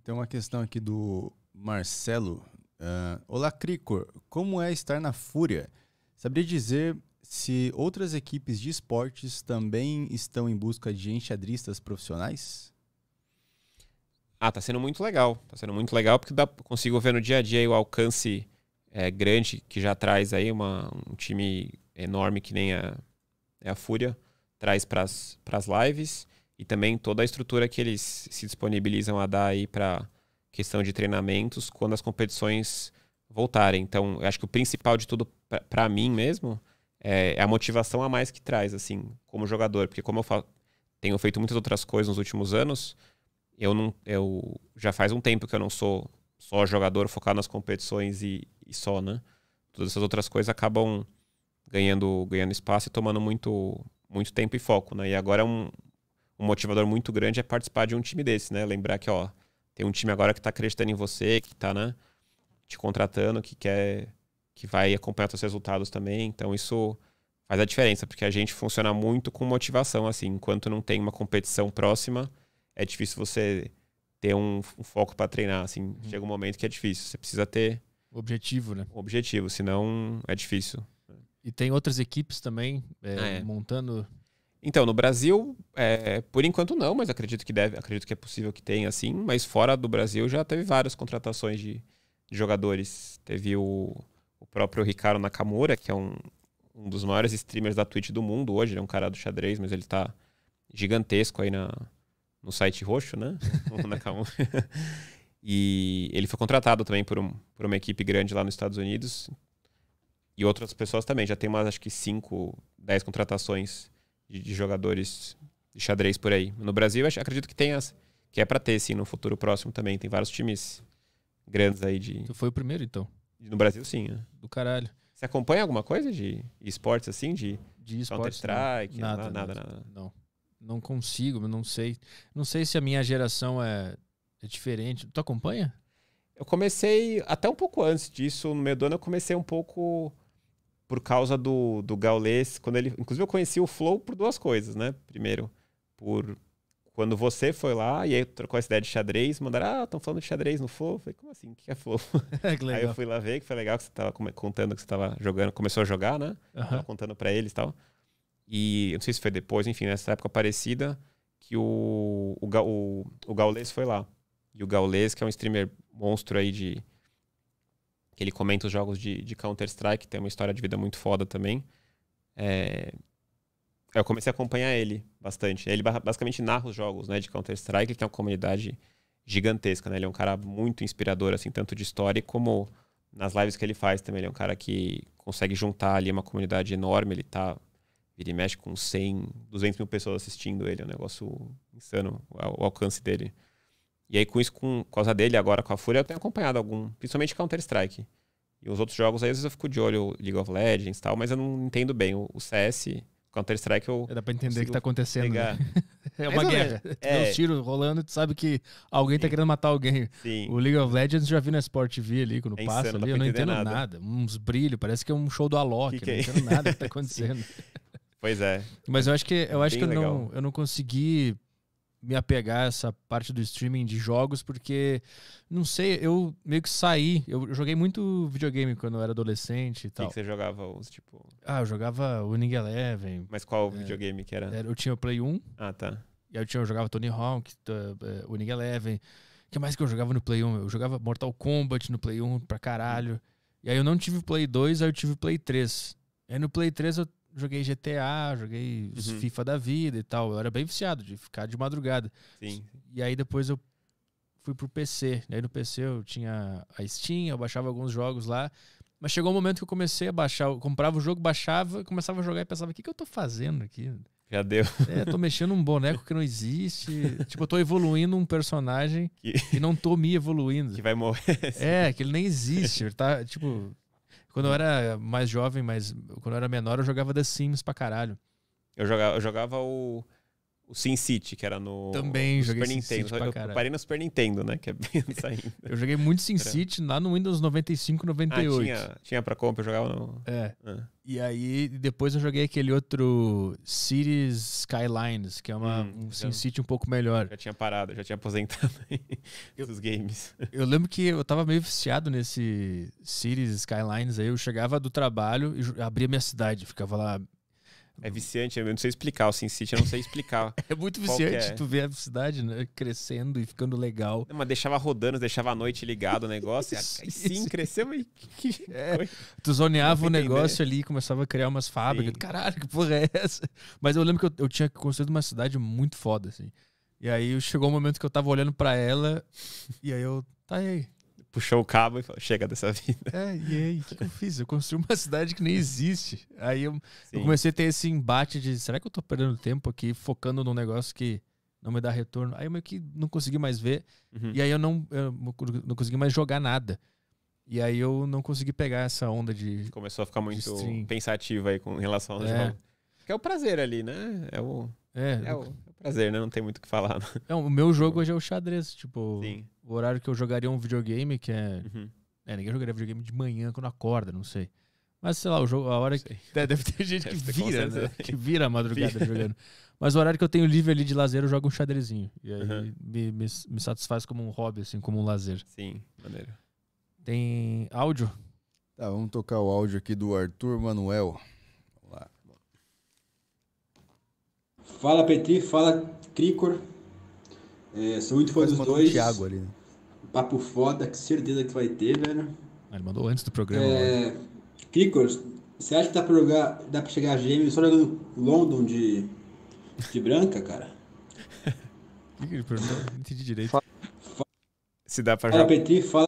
Tem uma questão aqui do Marcelo. Uh, Olá, Cricor. Como é estar na Fúria? Saberia dizer se outras equipes de esportes também estão em busca de enxadristas profissionais? Ah, tá sendo muito legal. Tá sendo muito legal porque dá, consigo ver no dia a dia o alcance é, grande que já traz aí uma, um time enorme que nem a, é a Fúria traz para as lives e também toda a estrutura que eles se disponibilizam a dar aí para questão de treinamentos quando as competições voltarem. Então, eu acho que o principal de tudo para mim mesmo é, é, a motivação a mais que traz, assim, como jogador. Porque como eu falo, tenho feito muitas outras coisas nos últimos anos, eu não. Eu, já faz um tempo que eu não sou só jogador focado nas competições e, e só, né? Todas essas outras coisas acabam ganhando, ganhando espaço e tomando muito, muito tempo e foco, né? E agora um, um motivador muito grande é participar de um time desse, né? Lembrar que, ó, tem um time agora que tá acreditando em você, que tá, né, te contratando, que quer que vai acompanhar os resultados também. Então isso faz a diferença, porque a gente funciona muito com motivação, assim, enquanto não tem uma competição próxima, é difícil você ter um, um foco para treinar, assim, uhum. chega um momento que é difícil, você precisa ter objetivo, né? Objetivo, senão é difícil. E tem outras equipes também é, ah, é. montando então, no Brasil, é, por enquanto não, mas acredito que deve, acredito que é possível que tenha, assim. Mas fora do Brasil já teve várias contratações de, de jogadores. Teve o próprio Ricardo Nakamura, que é um, um dos maiores streamers da Twitch do mundo hoje, ele é um cara do xadrez, mas ele está gigantesco aí na, no site roxo, né? *laughs* Nakamura. e ele foi contratado também por, um, por uma equipe grande lá nos Estados Unidos. E outras pessoas também. Já tem umas, acho que 5, 10 contratações de, de, jogadores de xadrez por aí. No Brasil, acho, acredito que tem as. Que é para ter, sim, no futuro próximo também. Tem vários times grandes aí de. Tu foi o primeiro, então? No Brasil, sim. Né? Do caralho. Você acompanha alguma coisa de esportes assim? De, de esportes? Counter-Strike? Nada, nada, nada, nada. Não. Não consigo, não sei. Não sei se a minha geração é, é diferente. Tu acompanha? Eu comecei, até um pouco antes disso, no meu dono, eu comecei um pouco por causa do, do Gaules, quando ele. Inclusive, eu conheci o Flow por duas coisas, né? Primeiro, por quando você foi lá e aí trocou essa ideia de xadrez, mandaram, ah, estão falando de xadrez no Flow. falei, como assim? O que é Flow? *laughs* É, aí eu fui lá ver, que foi legal que você estava contando que você estava jogando, começou a jogar, né? Uhum. contando para eles e tal. E eu não sei se foi depois, enfim, nessa época parecida, que o, o, o, o Gaules foi lá. E o Gaules, que é um streamer monstro aí de. que ele comenta os jogos de, de Counter-Strike, tem uma história de vida muito foda também. É, é, eu comecei a acompanhar ele bastante. Ele basicamente narra os jogos né, de Counter-Strike, que é uma comunidade gigantesca, né? Ele é um cara muito inspirador, assim, tanto de história como nas lives que ele faz também. Ele é um cara que consegue juntar ali uma comunidade enorme. Ele tá, ele mexe com 100, 200 mil pessoas assistindo ele. É um negócio insano o alcance dele. E aí, com isso, com causa dele agora com a Fúria, eu tenho acompanhado algum, principalmente Counter-Strike. E os outros jogos aí, às vezes eu fico de olho League of Legends e tal, mas eu não entendo bem. O CS Counter-Strike eu. Dá pra entender o que tá acontecendo. Né? *laughs* É uma guerra. É, tu é. tiros rolando, tu sabe que alguém tá querendo matar alguém. Sim. O League of Legends já vi na Sport TV ali, quando é passa insano, ali, eu não entendo nada. nada. Uns brilhos, parece que é um show do Alok. Que que é? Eu não entendo nada que tá *laughs* acontecendo. pois é. Mas eu acho que eu é acho Bem que eu não, eu não consegui me apegar a essa parte do streaming de jogos, porque, não sei, eu meio que saí. Eu joguei muito videogame quando eu era adolescente e tal. O que, que, você jogava? Os, tipo... Ah, eu jogava Winning Eleven. Mas qual é, videogame que era? era? Eu tinha o Play 1. Ah, tá. E eu, tinha, eu jogava Tony Hawk, uh, eh, Winning Eleven. O que mais que eu jogava no Play 1? Eu jogava Mortal Kombat no Play 1 pra caralho. E aí eu não tive Play 2, aí eu tive Play 3. aí no Play 3 eu joguei GTA, joguei uhum. FIFA da vida e tal. Eu era bem viciado de ficar de madrugada. Sim. E aí depois eu fui pro PC. E aí no PC eu tinha a Steam, eu baixava alguns jogos lá. Mas chegou um momento que eu comecei a baixar, eu comprava o jogo, baixava, começava a jogar e pensava, o que, que eu tô fazendo aqui? Já deu. É, tô mexendo um boneco que não existe. *laughs* tipo, eu tô evoluindo um personagem que... e não tô me evoluindo. *laughs* Que vai morrer. É, assim. que ele nem existe. Ele tá, tipo, quando eu era mais jovem, mas quando eu era menor, eu jogava The Sims pra caralho. Eu jogava, eu jogava o o Sin City, que era no, Também no joguei Super Sin Nintendo. City eu, eu parei no Super Nintendo, né? Que é bem. saindo. *laughs* eu joguei muito Sin City lá no Windows 95, 98. Ah, tinha, tinha pra compra, eu jogava no. É. Ah. E aí, depois eu joguei aquele outro Cities Skylines, que é uma, hum, um Sin City um pouco melhor. Já tinha parado, já tinha aposentado esses *laughs* games. Eu lembro que eu tava meio viciado nesse Cities Skylines aí. Eu chegava do trabalho e abria minha cidade, ficava lá é viciante, eu não sei explicar. O SimCity eu não sei explicar. *laughs* é muito viciante é. tu ver a cidade né, crescendo e ficando legal. Não, é, mas deixava rodando, deixava a noite ligado o negócio. sim, sim, cresceu, mas que é, Tu zoneava o negócio ali começava a criar umas fábricas. Sim. Caralho, que porra é essa? Mas eu lembro que eu, eu tinha construído uma cidade muito foda, assim. E aí chegou o um momento que eu tava olhando para ela e aí eu, tá aí, puxou o cabo e falou: chega dessa *laughs* vida. É, e aí, o que, eu fiz? Eu construí uma cidade que nem existe. Aí eu, eu, comecei a ter esse embate de: será que eu tô perdendo tempo aqui focando num negócio que não me dá retorno? Aí eu meio que não consegui mais ver. Uhum. E aí eu não, eu não consegui mais jogar nada. E aí eu não consegui pegar essa onda de. Começou a ficar muito pensativo aí com relação ao é. Que é o prazer ali, né? É o. É, é, o, é o prazer, né? Não tem muito o que falar. Não. É, o meu jogo tipo hoje é o xadrez, tipo. Sim o horário que eu jogaria um videogame, que é. Uhum. É, ninguém jogaria videogame de manhã quando acorda, não sei. Mas sei lá, o jogo, a hora que. *laughs* Deve ter gente deve que ter vira, né? Que vira a madrugada *laughs* vira. jogando. Mas o horário que eu tenho livre ali de lazer, eu jogo um xadrezinho. E aí uhum. me, me, me, satisfaz como um hobby, assim, como um lazer. Sim, maneiro. Tem áudio? Tá, vamos tocar o áudio aqui do Arthur Manuel. Vamos lá. Fala, Petri. Fala, Cricor. É, sou muito fã dos dois. Thiago ali, né? Papo foda, que certeza que vai ter, velho. Ah, ele mandou antes do programa. É... Né? Kikors, você acha que dá pra, jogar, dá pra chegar a gêmeos só jogando London de, de branca, cara? *laughs* ele perguntou? Não entendi direito. Se dá pra jogar. fala.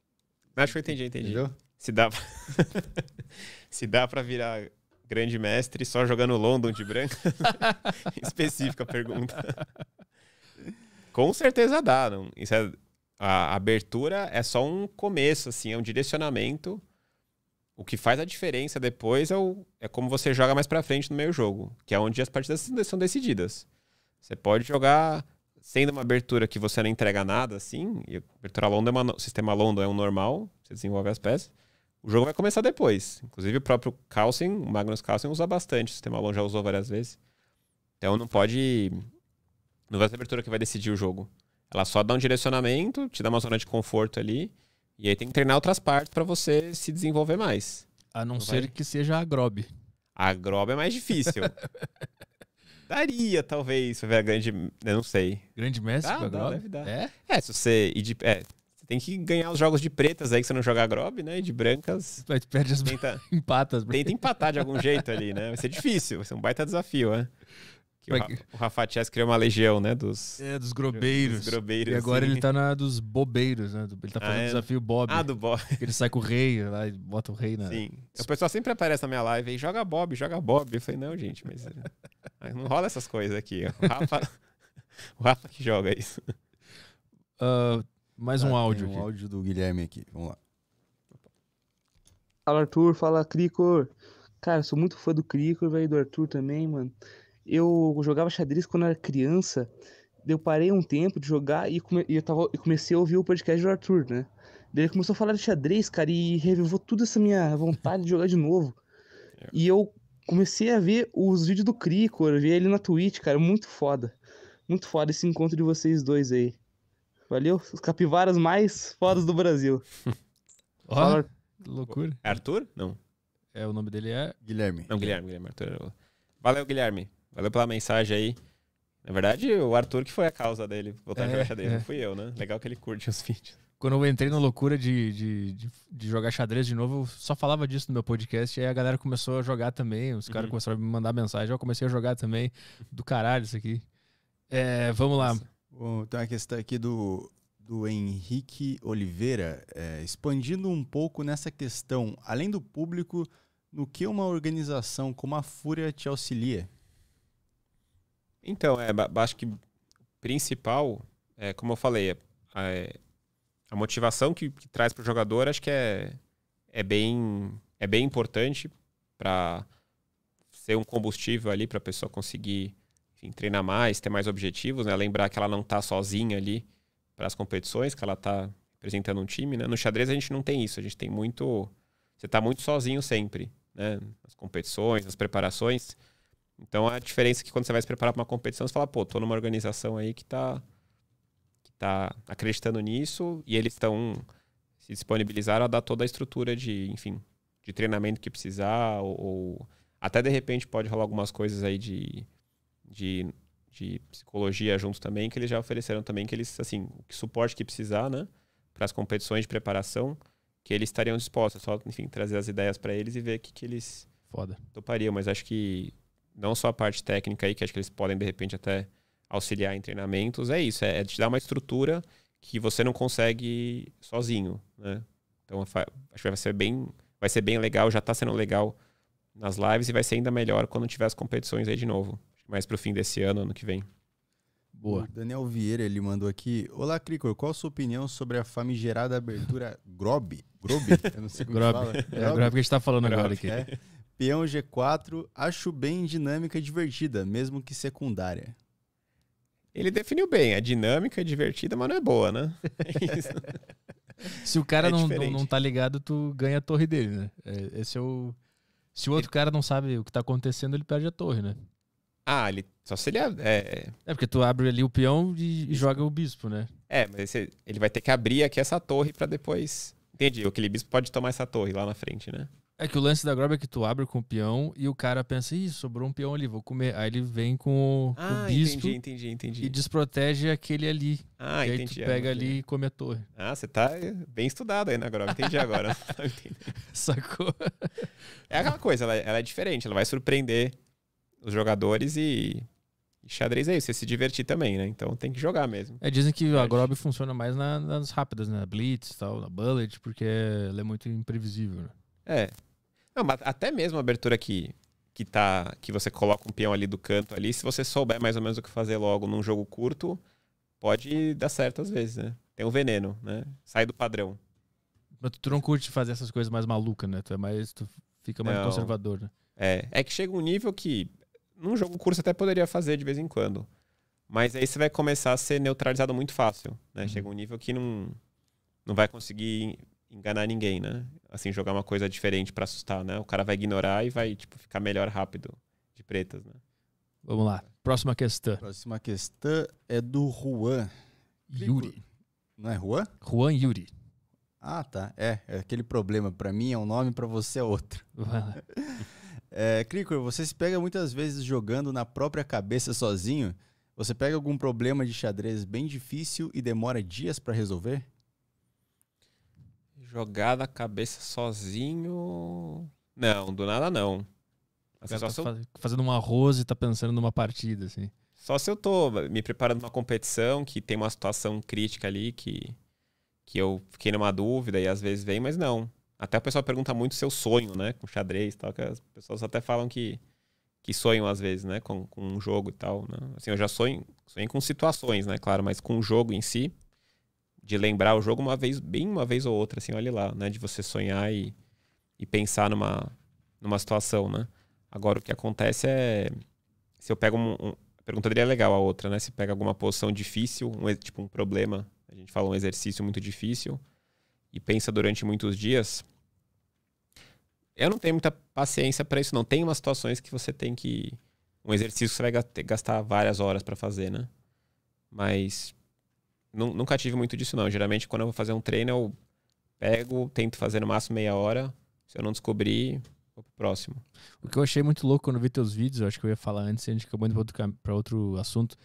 Acho que eu entendi, entendi. Se dá pra... *laughs* Se dá pra virar grande mestre só jogando London de branca? *laughs* Específica a pergunta. Com certeza dá. Não? Isso é, a abertura é só um começo, assim, é um direcionamento. O que faz a diferença depois é, o, é como você joga mais para frente no meio jogo, que é onde as partidas são decididas. Você pode jogar sendo uma abertura que você não entrega nada, assim, e abertura londa é uma, sistema londo é um normal, você desenvolve as peças. O jogo vai começar depois. Inclusive o próprio Carlsen, o Magnus Carlsen usa bastante, o sistema londo já usou várias vezes. Então não pode não vai ser a abertura que vai decidir o jogo. Ela só dá um direcionamento, te dá uma zona de conforto ali. E aí tem que treinar outras partes para você se desenvolver mais. A não, não ser vai... que seja a Grob. A Grob é mais difícil. *laughs* Daria, talvez, se houver a grande. Eu não sei. Grande mestre dá, pra dá, Grob? Deve dar. É? é, se você. e de, é, você tem que ganhar os jogos de pretas aí que você não jogar Grob, né? E de brancas. vai te perde as tenta, *laughs* empatas. Tenta né? empatar de algum jeito ali, né? Vai ser difícil, vai ser um baita desafio, né? o, Rafa Chess criou uma legião, né? Dos, é, dos grobeiros. Dos grobeiros e agora sim. ele tá na dos bobeiros, né? Ele tá ah, fazendo ah, é. desafio Bob. Ah, do Bob. *laughs* Ele sai com o rei lá e bota o rei na. Sim. O pessoal sempre aparece na minha live e joga Bob, joga Bob. Eu falei, não, gente, mas eh, não rola essas coisas aqui. O Rafa, *laughs* o Rafa que joga isso. Uh, mais um ah, áudio. Um áudio do Guilherme aqui. Vamos lá. Fala, Arthur. Fala, Cricor. Cara, sou muito fã do Cricor, velho, do Arthur também, mano eu jogava xadrez quando era criança. Eu parei um tempo de jogar e, come, e eu tava, comecei a ouvir o podcast do Arthur, né? Daí ele começou a falar de xadrez, cara, e revivou toda essa minha vontade de jogar de novo. É. E eu comecei a ver os vídeos do Crico, eu vi ele na Twitch, cara, muito foda. Muito foda esse encontro de vocês dois aí. Valeu? Os capivaras mais fodas do Brasil. *laughs* Ó, Fala... loucura. É Arthur? Não. É, o nome dele é... Guilherme. Não, Guilherme, Guilherme. Arthur. Valeu, Guilherme. Valeu pela mensagem aí. Na verdade, o Arthur que foi a causa dele voltar é, a jogar xadrez, é. não fui eu, né? Legal que ele curte os *laughs* vídeos. Quando eu entrei na loucura de, de, de, de, jogar xadrez de novo, eu só falava disso no meu podcast. E aí a galera começou a jogar também. Os caras uhum. começaram a me mandar mensagem. Eu comecei a jogar também. Do caralho, isso aqui. É, vamos lá. Bom, tem então uma questão aqui do, do Henrique Oliveira. É, expandindo um pouco nessa questão, além do público, no que uma organização como a Fúria te auxilia? Então, é, acho que principal, é, como eu falei, é, a é, motivação que, que traz para o jogador acho que é, é, bem, é bem importante para ser um combustível ali para a pessoa conseguir enfim, treinar mais, ter mais objetivos, né? lembrar que ela não está sozinha ali para as competições, que ela está representando um time. Né? No xadrez a gente não tem isso, a gente tem muito. Você está muito sozinho sempre, né? nas competições, nas preparações. Então a diferença é que quando você vai se preparar para uma competição, você fala, pô, tô numa organização aí que tá, que tá acreditando nisso e eles estão se disponibilizaram a dar toda a estrutura de, enfim, de treinamento que precisar ou, ou até de repente pode rolar algumas coisas aí de, de, de psicologia junto também que eles já ofereceram também que eles assim, o suporte que precisar, né, para as competições de preparação, que eles estariam dispostos, só, enfim, trazer as ideias para eles e ver o que que eles Foda. Topariam, mas acho que não só a parte técnica aí, que acho que eles podem, de repente, até auxiliar em treinamentos, é isso, é, é te dar uma estrutura que você não consegue sozinho, né? Então, acho que vai ser bem, vai ser bem legal, já está sendo legal nas lives e vai ser ainda melhor quando tiver as competições aí de novo, mais para o fim desse ano, ano que vem. Boa. O Daniel Vieira, ele mandou aqui. Olá, Cricor, qual a sua opinião sobre a famigerada abertura Grob? Grob? Eu não sei como Grob. Fala. É, Grob que a gente tá falando Grob. agora aqui. É. Peão G4, acho bem dinâmica e divertida, mesmo que secundária. Ele definiu bem, a é dinâmica é divertida, mas não é boa, né? *laughs* Se o cara é não, não, não, tá ligado, tu ganha a torre dele, né? É, esse é o. Se o outro ele... cara não sabe o que tá acontecendo, ele perde a torre, né? Ah, ele. Só se ele. É, é, é porque tu abre ali o peão e, joga o bispo, né? É, mas esse... ele vai ter que abrir aqui essa torre para depois. Entendi, aquele bispo pode tomar essa torre lá na frente, né? É que o lance da Grob é que tu abre com o peão e o cara pensa, ih, sobrou um peão ali, vou comer. Aí ele vem com o, ah, o bispo entendi, entendi, entendi. e desprotege aquele ali. Ah, e entendi. Aí tu pega ali e come a torre. Ah, você tá bem estudado aí na Grob, entendi agora. *laughs* Sacou? É aquela coisa, ela, ela, é diferente, ela vai surpreender os jogadores e, e xadrez é isso, você se divertir também, né? Então tem que jogar mesmo. É, dizem que a Grob funciona mais na, nas rápidas, né? Na Blitz, tal, na Bullet, porque ela é muito imprevisível, né? É. Não, mas até mesmo a abertura que, que, tá, que você coloca um peão ali do canto ali, se você souber mais ou menos o que fazer logo num jogo curto, pode dar certo às vezes, né? Tem um veneno, né? Sai do padrão. Mas tu não curte fazer essas coisas mais malucas, né? Tu, é mais, tu fica mais não. conservador, né? É, é que chega um nível que num jogo curto até poderia fazer de vez em quando. Mas aí você vai começar a ser neutralizado muito fácil, né? Uhum. Chega um nível que não, não vai conseguir enganar ninguém, né? Assim, jogar uma coisa diferente para assustar, né? O cara vai ignorar e vai, tipo, ficar melhor rápido de pretas, né? Vamos lá. Próxima questão. Próxima questão é do Juan. Yuri. Não é Juan? Juan Yuri. Ah, tá. É, é aquele problema. Para mim é um nome, para você é outro. Vai lá. *laughs* é, Cricor, você se pega muitas vezes jogando na própria cabeça sozinho? Você pega algum problema de xadrez bem difícil e demora dias para resolver? jogar da cabeça sozinho. Não, do nada não. Assim, só tá eu... fazendo um arroz e tá pensando numa partida, assim. Só se eu tô me preparando uma competição que tem uma situação crítica ali que, que eu fiquei numa dúvida e às vezes vem, mas não. Até o pessoal pergunta muito seu sonho, né? Com xadrez e tal, que as pessoas até falam que, que sonham às vezes, né? Com, com um jogo e tal. Né? Assim, eu já sonho, sonho com situações, né? Claro, mas com o jogo em si, de lembrar o jogo uma vez, bem uma vez ou outra, assim, olha lá, né? De você sonhar e, e pensar numa, numa situação, né? Agora, o que acontece é. Se eu pego um. um pergunta é legal, a outra, né? Se pega alguma posição difícil, um, tipo um problema, a gente fala um exercício muito difícil, e pensa durante muitos dias. Eu não tenho muita paciência para isso, não. Tem umas situações que você tem que. Um exercício que você vai gastar várias horas para fazer, né? Mas nunca tive muito disso, não. Geralmente, quando eu vou fazer um treino, eu pego, tento fazer no máximo meia hora. Se eu não descobrir, vou pro próximo. O que eu achei muito louco quando vi teus vídeos, eu acho que eu ia falar antes, a gente acabou indo para outro assunto,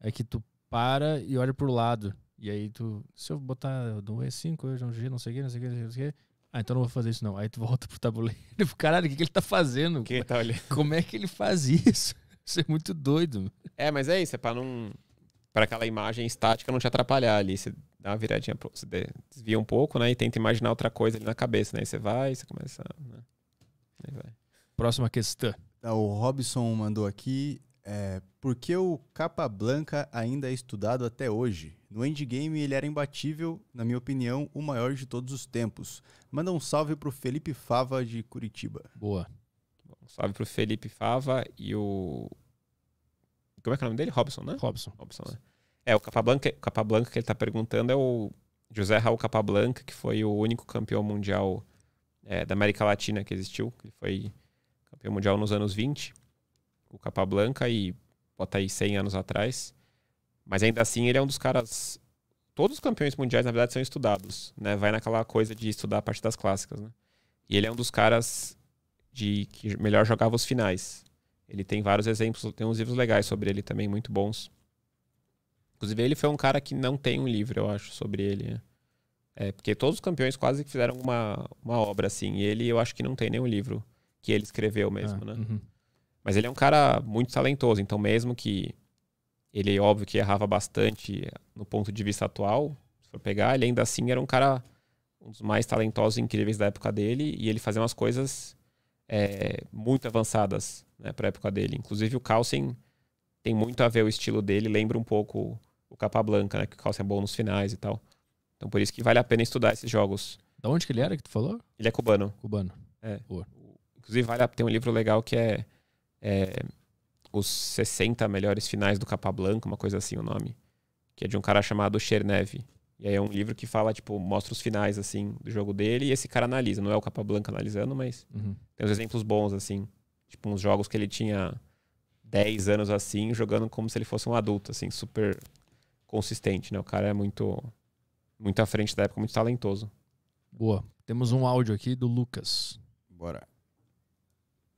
é que tu para e olha pro lado. E aí tu, se eu botar do E5, eu não G, não sei o que, não sei o que, não sei o que. Ah, então não vou fazer isso não. Aí tu volta pro tabuleiro. Caralho, o que, que ele tá fazendo? Quem tá olhando? Como é que ele faz isso? *laughs* Isso é muito doido. É, mas é isso, é pra não para aquela imagem estática não te atrapalhar ali. Você dá uma viradinha, você desvia um pouco, né? E tenta imaginar outra coisa ali na cabeça, né? Aí você vai, você começa. Né? Aí vai. Próxima questão. Tá, o Robson mandou aqui. É, por que o Capa Blanca ainda é estudado até hoje? No endgame ele era imbatível, na minha opinião, o maior de todos os tempos. Manda um salve pro Felipe Fava de Curitiba. Boa. salve salve pro Felipe Fava e o como é que é o nome dele? Robson, né? Robson. Robson, né? É, o Capablanca, o Capablanca que ele está perguntando é o José Raul Capablanca, que foi o único campeão mundial é, da América Latina que existiu. Ele foi campeão mundial nos anos 20. O Capablanca e bota aí 100 anos atrás. Mas ainda assim ele é um dos caras... Todos os campeões mundiais, na verdade, são estudados, né? Vai naquela coisa de estudar a parte das clássicas, né? E ele é um dos caras de que melhor jogava os finais. Ele tem vários exemplos, tem uns livros legais sobre ele também, muito bons. Inclusive, ele foi um cara que não tem um livro, eu acho, sobre ele. Né? É, porque todos os campeões quase que fizeram uma, uma obra, assim. E ele, eu acho que não tem nenhum livro que ele escreveu mesmo, ah, né? Uhum. Mas ele é um cara muito talentoso. Então, mesmo que ele, óbvio, que errava bastante no ponto de vista atual, se for pegar, ele ainda assim era um cara um dos mais talentosos e incríveis da época dele. E ele fazia umas coisas é, muito avançadas né, para a época dele. Inclusive o Carlsen tem muito a ver o estilo dele, lembra um pouco o Capablanca, né, que o Carlsen é bom nos finais e tal. Então por isso que vale a pena estudar esses jogos. Da onde que ele era que tu falou? Ele é cubano. Cubano. É. Boa. Inclusive vale a... tem um livro legal que é, é os 60 melhores finais do Capablanca, uma coisa assim o nome, que é de um cara chamado Chernev. E aí é um livro que fala, tipo, mostra os finais, assim, do jogo dele. E esse cara analisa. Não é o Capablanca analisando, mas uhum. tem uns exemplos bons, assim. Tipo, uns jogos que ele tinha 10 anos, assim, jogando como se ele fosse um adulto, assim, super consistente, né? O cara é muito, muito à frente da época, muito talentoso. Boa. Temos um áudio aqui do Lucas. Bora.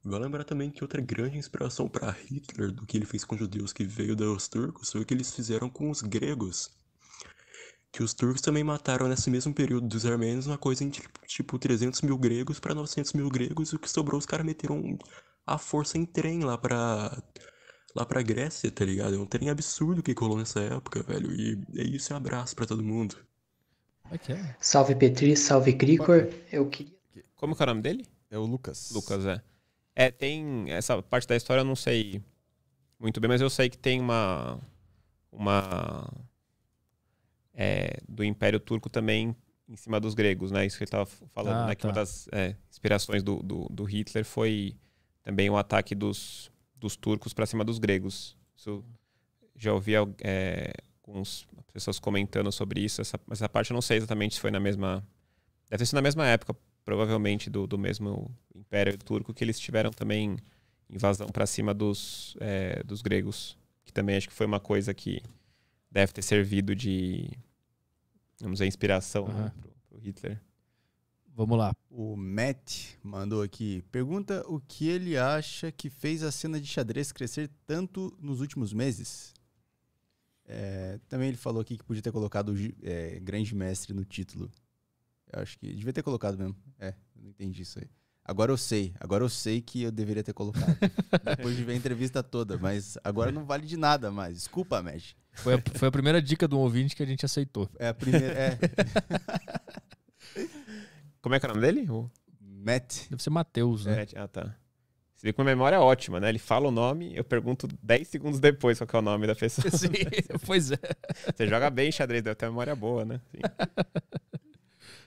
Vou lembrar também que outra grande inspiração para Hitler do que ele fez com os judeus que veio dos turcos foi o que eles fizeram com os gregos que os turcos também mataram nesse mesmo período dos armênios uma coisa entre tipo, 300 tipo, mil gregos para 900 mil gregos e o que sobrou os caras meteram a força em trem lá pra lá pra Grécia, tá ligado? É um trem absurdo que colou nessa época, velho. E é isso, é um abraço para todo mundo. Okay. É é? Salve Petri, salve Grigor. Eu queria. Como é o nome dele? É o Lucas. Lucas, é. É, tem. Essa parte da história eu não sei muito bem, mas eu sei que tem uma. Uma é, do Império Turco também em cima dos gregos, né? Isso que ele estava falando, ah, né? Que uma tá. das é, inspirações do, do, do, Hitler foi também o um ataque dos, dos turcos para cima dos gregos. Isso já ouvi é, algumas pessoas comentando sobre isso, essa, essa parte eu não sei exatamente se foi na mesma. Deve ser na mesma época, provavelmente, do, do mesmo Império Turco, que eles tiveram também invasão para cima dos, é, dos gregos, que também acho que foi uma coisa que deve ter servido de, vamos dizer, inspiração uhum. né, para o Hitler. Vamos lá. O Matt mandou aqui. Pergunta o que ele acha que fez a cena de xadrez crescer tanto nos últimos meses. É, também ele falou aqui que podia ter colocado é, Grande Mestre no título. Eu acho que devia ter colocado mesmo. É, não entendi isso aí. Agora eu sei, agora eu sei que eu deveria ter colocado. *laughs* Depois de ver a entrevista toda, mas agora não vale de nada mais. Desculpa, Mesh. Foi a, foi a primeira dica do ouvinte que a gente aceitou. É a primeira. É. *laughs* Como é que é o nome dele? Matt. Deve ser Matheus, né? ah, tá. Você vê que uma memória é ótima, né? Ele fala o nome, eu pergunto 10 segundos depois qual é o nome da pessoa. *laughs* Sim, pois é. Você joga bem xadrez, deu até memória boa, né? Sim.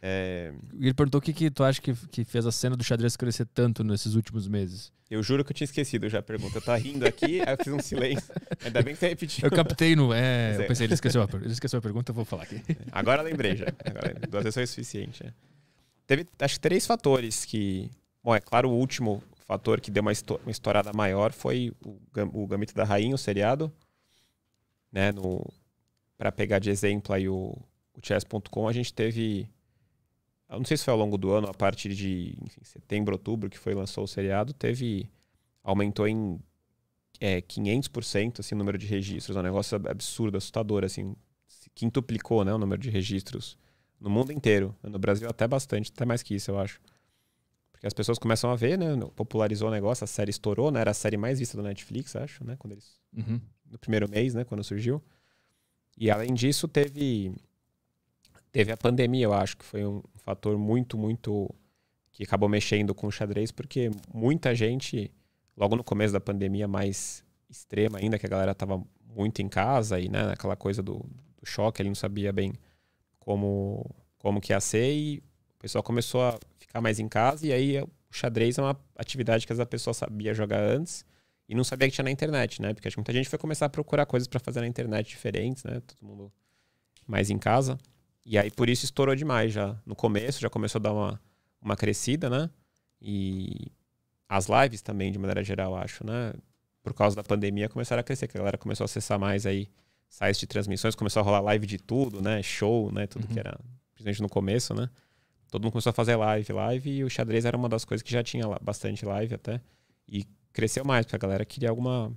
É... Ele perguntou o que, que tu acha que, que fez a cena do xadrez crescer tanto nesses últimos meses. Eu juro que eu tinha esquecido já a pergunta. Tá rindo aqui, aí eu fiz um silêncio. Ainda bem que você repetiu. Eu captei no. É, eu pensei, ele esqueceu, a, *laughs* ele esqueceu a pergunta, eu vou falar aqui. É, agora lembrei já. Agora, duas vezes foi suficiente. Né? Teve, acho que, três fatores que. Bom, é claro, o último fator que deu uma, uma estourada maior foi o, o Gambito da Rainha, o seriado. Né, no, pra pegar de exemplo aí o, o chess.com, a gente teve eu não sei se foi ao longo do ano, a partir de enfim, setembro, outubro, que foi lançou o seriado, teve. aumentou em é, 500% assim, o número de registros. É um negócio absurdo, assustador. Assim, quintuplicou né, o número de registros no mundo inteiro. No Brasil, até bastante, até mais que isso, eu acho. Porque as pessoas começam a ver, né? Popularizou o negócio, a série estourou, né? Era a série mais vista do Netflix, acho, né? Quando eles. Uhum. No primeiro mês, né? Quando surgiu. E além disso, teve teve a pandemia, eu acho, que foi um fator muito, muito que acabou mexendo com o xadrez, porque muita gente, logo no começo da pandemia mais extrema ainda, que a galera tava muito em casa e, né, aquela coisa do, do choque, ele não sabia bem como, como que ia ser e o pessoal começou a ficar mais em casa e aí o xadrez é uma atividade que as pessoa sabia jogar antes e não sabia que tinha na internet, né? Porque acho que muita gente foi começar a procurar coisas para fazer na internet diferentes, né? Todo mundo mais em casa. E aí por isso estourou demais já. No começo já começou a dar uma, uma crescida, né? E as lives também, de maneira geral, acho, né? Por causa da pandemia começaram a crescer, que a galera começou a acessar mais aí sites de transmissões, começou a rolar live de tudo, né? Show, né? Tudo uhum. que era, principalmente no começo, né? Todo mundo começou a fazer live, live, e o xadrez era uma das coisas que já tinha bastante live até. E cresceu mais, porque a galera queria alguma,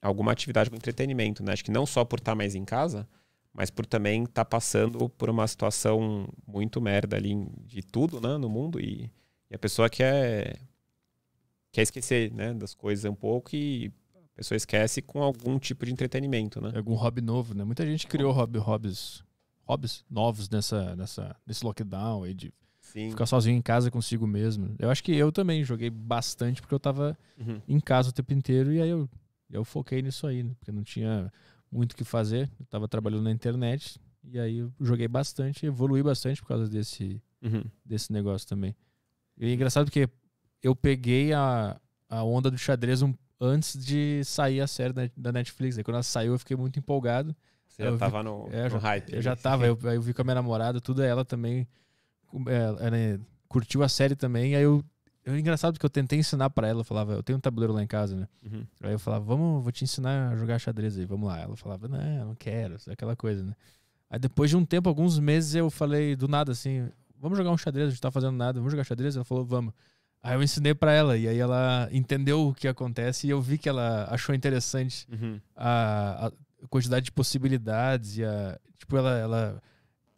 alguma atividade, algum entretenimento, né? Acho que não só por estar mais em casa, mas por também estar tá passando por uma situação muito merda ali de tudo, né, no mundo e, e a pessoa quer quer esquecer, né, das coisas um pouco e a pessoa esquece com algum tipo de entretenimento, né? Algum hobby novo, né? Muita gente criou hobby, hobbies, hobbies novos nessa, nessa nesse lockdown aí de Sim. ficar sozinho em casa consigo mesmo. Eu acho que eu também joguei bastante porque eu tava uhum. em casa o tempo inteiro e aí eu eu foquei nisso aí, né? Porque não tinha muito o que fazer. Eu tava trabalhando na internet e aí eu joguei bastante, evolui bastante por causa desse, uhum. desse negócio também. E é engraçado porque eu peguei a, a onda do xadrez um, antes de sair a série da, da Netflix. Aí quando ela saiu eu fiquei muito empolgado. Você eu já tava vi, no, é, no hype. Eu já tava, eu, eu vi com a minha namorada, tudo, ela também é, ela, ela é, curtiu a série também, aí eu é engraçado porque eu tentei ensinar para ela. Eu falava, eu tenho um tabuleiro lá em casa, né? Uhum. Aí eu falava, vamos, vou te ensinar a jogar xadrez aí, vamos lá. Ela falava, não, não quero, aquela coisa, né? Aí depois de um tempo, alguns meses, eu falei do nada assim, vamos jogar um xadrez, a gente tá fazendo nada, vamos jogar xadrez? Ela falou, vamos. Aí eu ensinei para ela, e aí ela entendeu o que acontece, e eu vi que ela achou interessante uhum. a, a, quantidade de possibilidades, e a, tipo, ela, ela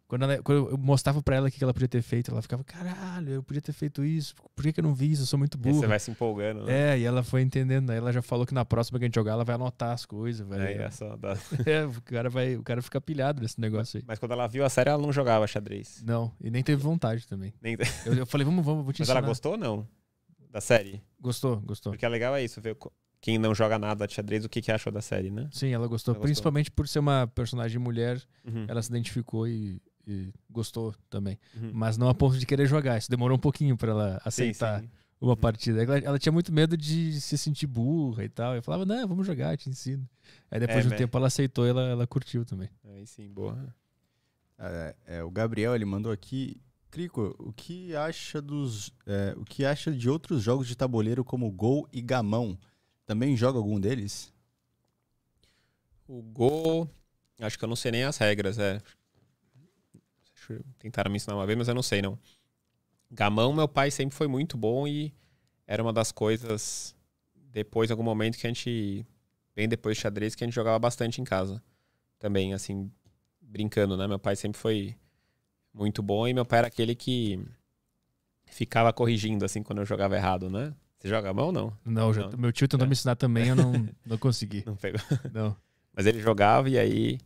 quando, ela, quando eu mostrava para ela o que ela podia ter feito, ela ficava, caralho, eu podia ter feito isso, por que, que eu não vi isso? Eu sou muito burro. E você vai se empolgando, né? É, e ela foi entendendo, aí ela já falou que na próxima que a gente jogar, ela vai anotar as coisas, velho. É, dá... *laughs* é, o cara vai, o cara fica pilhado nesse negócio aí. Mas quando ela viu a série, ela não jogava xadrez. Não, e nem teve vontade também. Nem... Eu, eu, falei, vamos, vamos, vou te Mas ensinar. ela gostou ou não? Da série? Gostou, gostou. Porque é legal é isso, ver quem não joga nada de xadrez, o que, que achou da série, né? Sim, ela gostou. Ela principalmente gostou. por ser uma personagem mulher, uhum. ela se identificou e e gostou também. Uhum. Mas não a ponto de querer jogar. Isso demorou um pouquinho para ela aceitar sim, sim. uma partida. Ela, ela, tinha muito medo de se sentir burra e tal. Eu falava, não, vamos jogar, te ensino. Aí depois é, de um tempo ela aceitou ela, ela curtiu também. Aí sim, boa. É, é, o Gabriel, ele mandou aqui. Crico, o que acha dos. É, o que acha de outros jogos de tabuleiro como Gol e Gamão? Também joga algum deles? O Gol. Acho que eu não sei nem as regras, é. Tentaram me ensinar uma vez, mas eu não sei, não. Gamão, meu pai sempre foi muito bom e era uma das coisas, depois, em algum momento, que a gente, bem depois do xadrez, que a gente jogava bastante em casa. Também, assim, brincando, né? Meu pai sempre foi muito bom e meu pai era aquele que ficava corrigindo, assim, quando eu jogava errado, né? Você joga gamão ou não? Não, não. meu tio tentou é. me ensinar também, eu não, não consegui. *laughs* Não pegou. Não. Mas ele jogava e aí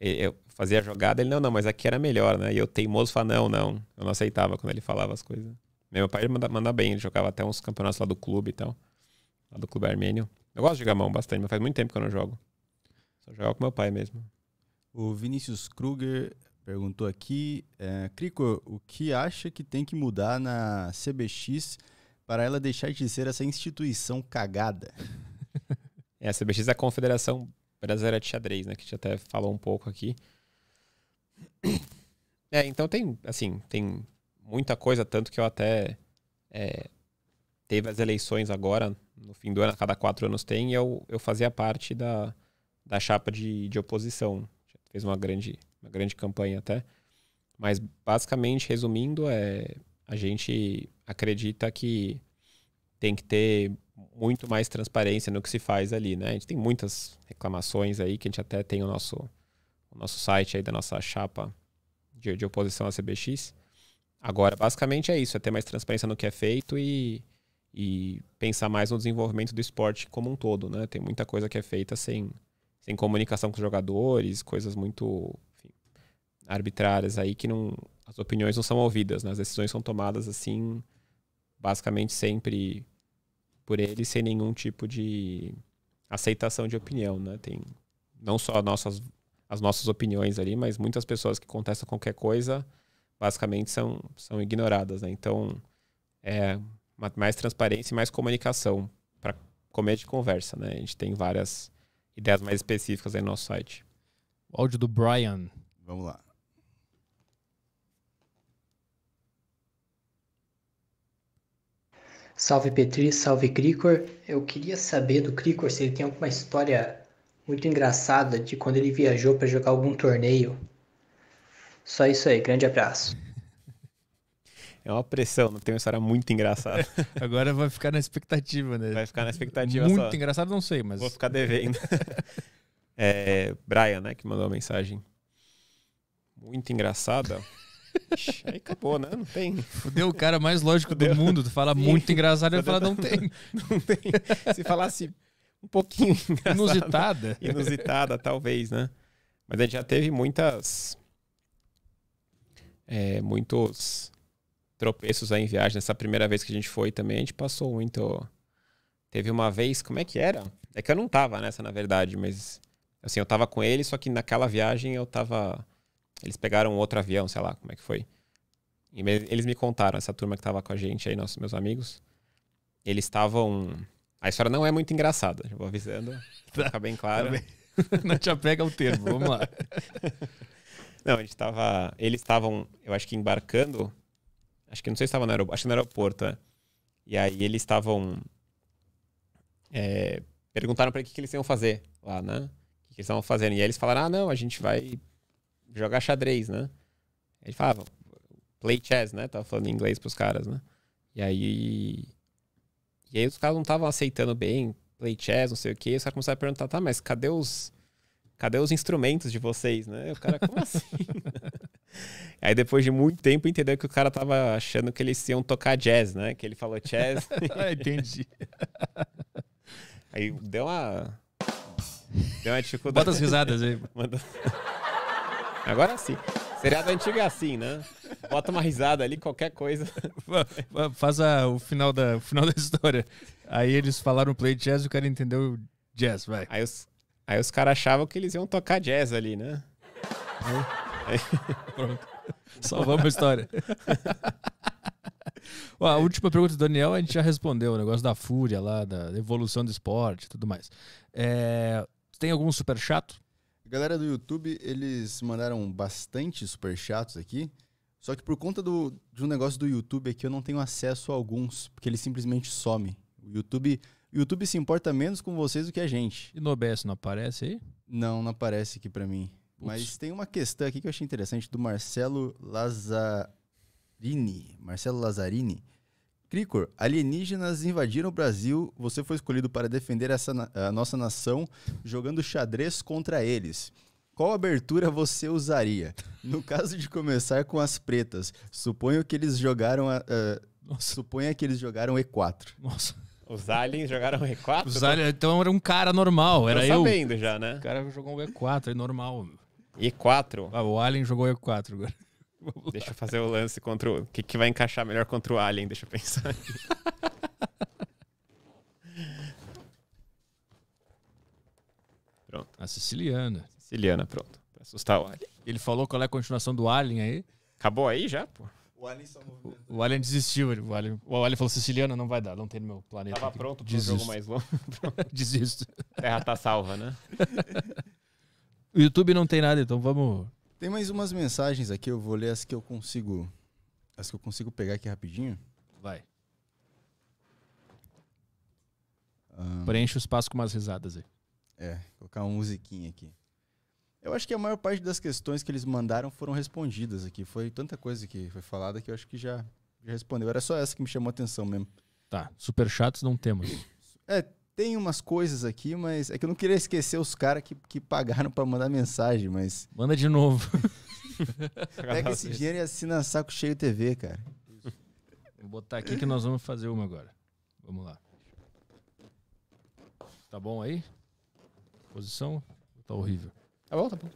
eu fazia a jogada, ele, não, não, mas aqui era melhor, né? E eu teimoso falava, não, não. Eu não aceitava quando ele falava as coisas. Meu pai ele manda bem, ele jogava até uns campeonatos lá do clube e tal. Lá do clube armênio. Eu gosto de gamão bastante, mas faz muito tempo que eu não jogo. Só jogava com meu pai mesmo. O Vinícius Kruger perguntou aqui, é, Crico, o que acha que tem que mudar na CBX para ela deixar de ser essa instituição cagada? *laughs* É, a CBX é a confederação Brasileira é de xadrez, né? Que a gente até falou um pouco aqui. *coughs* É, então tem, assim, tem muita coisa, tanto que eu até é, teve as eleições agora, no fim do ano, a cada quatro anos tem, e eu, eu fazia parte da, da chapa de, de oposição. Fez uma grande, uma grande campanha até. Mas basicamente, resumindo, é, a gente acredita que tem que ter muito mais transparência no que se faz ali, né? A gente tem muitas reclamações aí que a gente até tem o nosso, o nosso site aí da nossa chapa de, de oposição à CBX. Agora, basicamente é isso, é ter mais transparência no que é feito e, e pensar mais no desenvolvimento do esporte como um todo, né? Tem muita coisa que é feita sem, sem comunicação com os jogadores, coisas muito enfim, arbitrárias aí que não as opiniões não são ouvidas, né? As decisões são tomadas assim, basicamente sempre por ele sem nenhum tipo de aceitação de opinião, né? Tem não só nossas, as nossas opiniões ali, mas muitas pessoas que contestam qualquer coisa basicamente são, são ignoradas, né? Então, é mais transparência e mais comunicação para comer de conversa, né? A gente tem várias ideias mais específicas aí no nosso site. O áudio do Brian. Vamos lá. Salve Petri, salve Cricor. Eu queria saber do Cricor se ele tem alguma história muito engraçada de quando ele viajou para jogar algum torneio. Só isso aí, grande abraço. *laughs* É uma pressão, não tem uma história muito engraçada. *laughs* Agora vai ficar na expectativa, né? Vai ficar na expectativa Muito só. engraçado, não sei, mas. Vou ficar devendo. *laughs* é, Brian, né, que mandou a mensagem. Muito engraçada. Ixi, aí acabou, né? Não tem. Fudeu o cara mais lógico Fudeu. do mundo. Tu fala Sim. muito engraçado, ele fala, não tem. *laughs* Não tem. Se falasse um pouquinho Inusitada. Inusitada, talvez, né? Mas a gente já teve muitas. É, muitos tropeços aí em viagem. Essa primeira vez que a gente foi também, a gente passou muito. Teve uma vez, como é que era? É que eu não tava nessa, na verdade, mas. Assim, eu tava com ele, só que naquela viagem eu tava eles pegaram outro avião, sei lá como é que foi. E eles me contaram, essa turma que tava com a gente aí, nossos meus amigos. Eles estavam. A história não é muito engraçada, já vou avisando. Tá, *laughs* ficar bem claro. Tá *laughs* não te apega o termo, vamos lá. *laughs* não, a gente tava. Eles estavam, eu acho que embarcando. Acho que não sei se estava no aeroporto. Acho que no aeroporto, é. E aí eles estavam. É, perguntaram para que, que eles iam fazer lá, né? O que, que eles estavam fazendo. E aí eles falaram: ah, não, a gente vai jogar xadrez, né? Ele falava, play chess, né? Tava falando em inglês pros caras, né? E aí. E aí os caras não estavam aceitando bem, play chess, não sei o quê. Os caras começaram a perguntar, tá, mas cadê os. Cadê os instrumentos de vocês, né? E o cara, como assim? *laughs* Aí depois de muito tempo entendeu que o cara tava achando que eles iam tocar jazz, né? Que ele falou jazz. *laughs* Ah, entendi. Aí deu uma. Deu uma dificuldade. Bota as risadas aí. *laughs* Agora sim. Seriado antigo é assim, né? Bota uma risada ali, qualquer coisa. Faz a, o, final da, o final da história. Aí eles falaram play jazz e o cara entendeu jazz, vai. Aí os, aí os caras achavam que eles iam tocar jazz ali, né? Aí, aí... Pronto. Salvamos a história. a última pergunta do Daniel a gente já respondeu, o negócio da fúria lá, da evolução do esporte e tudo mais. É, tem algum super chato? galera do YouTube, eles mandaram bastante super chatos aqui. Só que por conta do, de um negócio do YouTube aqui, eu não tenho acesso a alguns, porque ele simplesmente some. O YouTube, o YouTube se importa menos com vocês do que a gente. E no OBS não aparece aí? Não, não aparece aqui para mim. Mas tem uma questão aqui que eu achei interessante do Marcelo Lazzarini. Marcelo Lazzarini. Cricor, alienígenas invadiram o Brasil. Você foi escolhido para defender essa a nossa nação jogando xadrez contra eles. Qual abertura você usaria? No *laughs* caso de começar com as pretas, suponho que eles jogaram. A, a, suponha que eles jogaram E4. Nossa. Os aliens jogaram E4? Os aliens, então era um cara normal, era sabendo eu. sabendo já, né? O cara jogou um E4, é normal. E4? Ah, o alien jogou E4 agora. Deixa eu fazer o lance contra o. que, que vai encaixar melhor contra o Alien? Deixa eu pensar. *laughs* pronto. A siciliana. Siciliana, pronto. Pra assustar o Alien. Ele falou qual é a continuação do Alien aí? Acabou aí já, pô? O Alien só O Alien desistiu. O Alien, o Alien falou: Siciliana não vai dar, não tem no meu planeta. Tava pronto pro Desisto. jogo mais longo. *laughs* Desisto. Terra tá salva, né? *laughs* o YouTube não tem nada, então vamos. Tem mais umas mensagens aqui, eu vou ler as que eu consigo. As que eu consigo pegar aqui rapidinho. Vai. Um, Preenche o espaço com umas risadas aí. É, colocar uma musiquinha aqui. Eu acho que a maior parte das questões que eles mandaram foram respondidas aqui. Foi tanta coisa que foi falada que eu acho que já, já respondeu. Era só essa que me chamou a atenção mesmo. Tá, super chatos não temos. É, tem umas coisas aqui, mas é que eu não queria esquecer os caras que, que pagaram para mandar mensagem, mas. Manda de novo. *laughs* Pega esse dinheiro e assina Saco Cheio TV, cara. Isso. Vou botar aqui que nós vamos fazer uma agora. Vamos lá. Tá bom aí? Posição? Tá horrível. Tá bom, tá bom.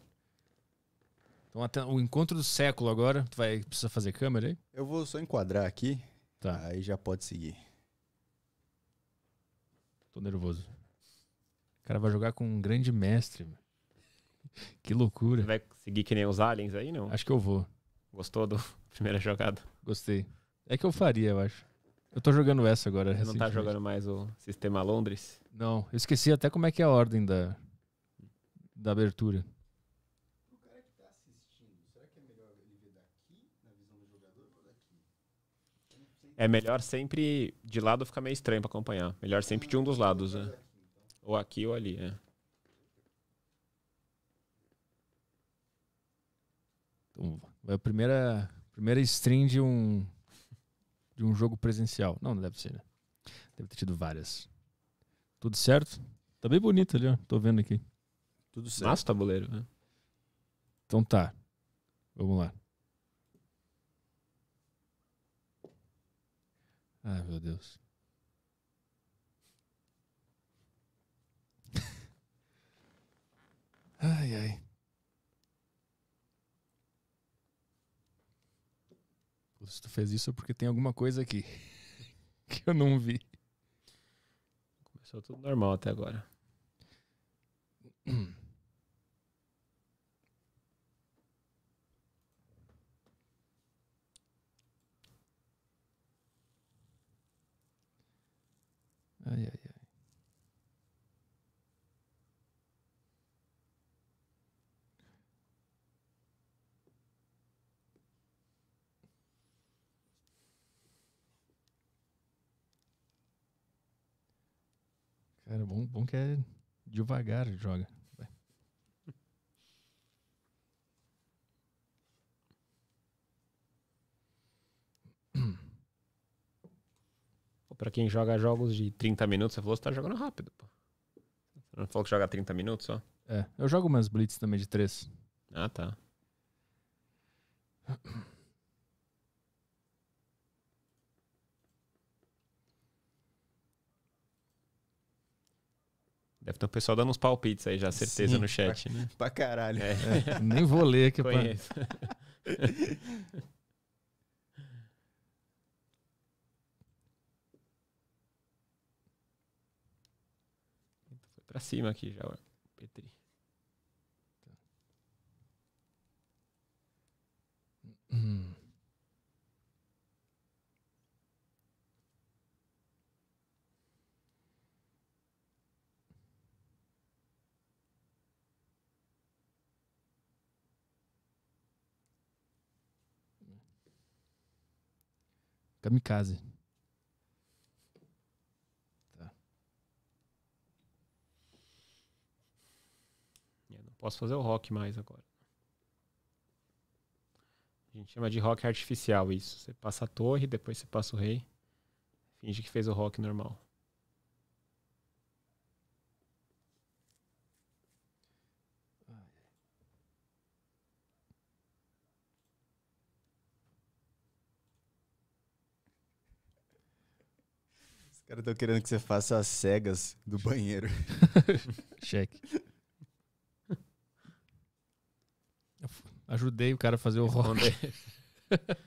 Então, até o encontro do século agora. Tu vai precisa fazer câmera aí? Eu vou só enquadrar aqui. Tá. Aí já pode seguir. Tô nervoso. O cara vai jogar com um grande mestre. *laughs* Que loucura. Vai seguir que nem os aliens aí, não? Acho que eu vou. Gostou da *laughs* primeira jogada? Gostei. É que eu faria, eu acho. Eu tô jogando essa agora. Você não tá jogando mais o Sistema Londres? Não, eu esqueci até como é que é a ordem da, da abertura. É melhor sempre de lado ficar meio estranho para acompanhar. Melhor sempre de um dos lados, né? Ou aqui ou ali, é. Então, é a primeira, primeira stream de um, de um jogo presencial. Não, não deve ser, né? Deve ter tido várias. Tudo certo? Tá bem bonito ali, ó. Tô vendo aqui. Tudo certo. Massa o tabuleiro, né? Então tá. Vamos lá. Ai, meu Deus. *laughs* Ai, ai. Se tu fez isso é porque tem alguma coisa aqui *laughs* que eu não vi. Começou tudo normal até agora. *clears throat* Ai, ai, ai. Cara, bom, bom que é devagar joga. Para quem joga jogos de 30 minutos, você falou que você tá jogando rápido. Pô. Você não falou que joga 30 minutos só? É, eu jogo umas blitz também de 3. Ah, tá. Deve ter o pessoal dando uns palpites aí já, certeza, Sim, no chat, pra, né? Pra caralho. É. É, nem vou ler que eu *laughs* pra cima aqui já, Petri. Camikaze Kamikaze. posso fazer o rock mais agora. A gente chama de rock artificial isso. Você passa a torre, depois você passa o rei. Finge que fez o rock normal. Os caras estão querendo que você faça as cegas do banheiro. *laughs* Cheque. Ajudei o cara a fazer o rock. *laughs*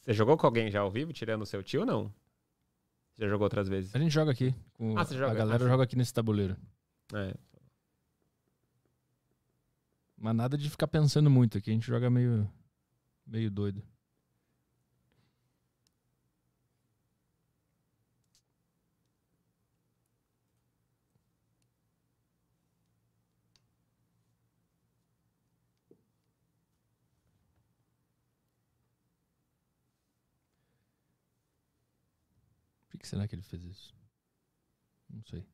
Você jogou com alguém já ao vivo, tirando o seu tio ou não? Você já jogou outras vezes? A gente joga aqui. ah, você joga? A galera ah, joga aqui nesse tabuleiro. É. Mas nada de ficar pensando muito aqui. A gente joga meio, meio doido. que será que ele fez isso? Não sei.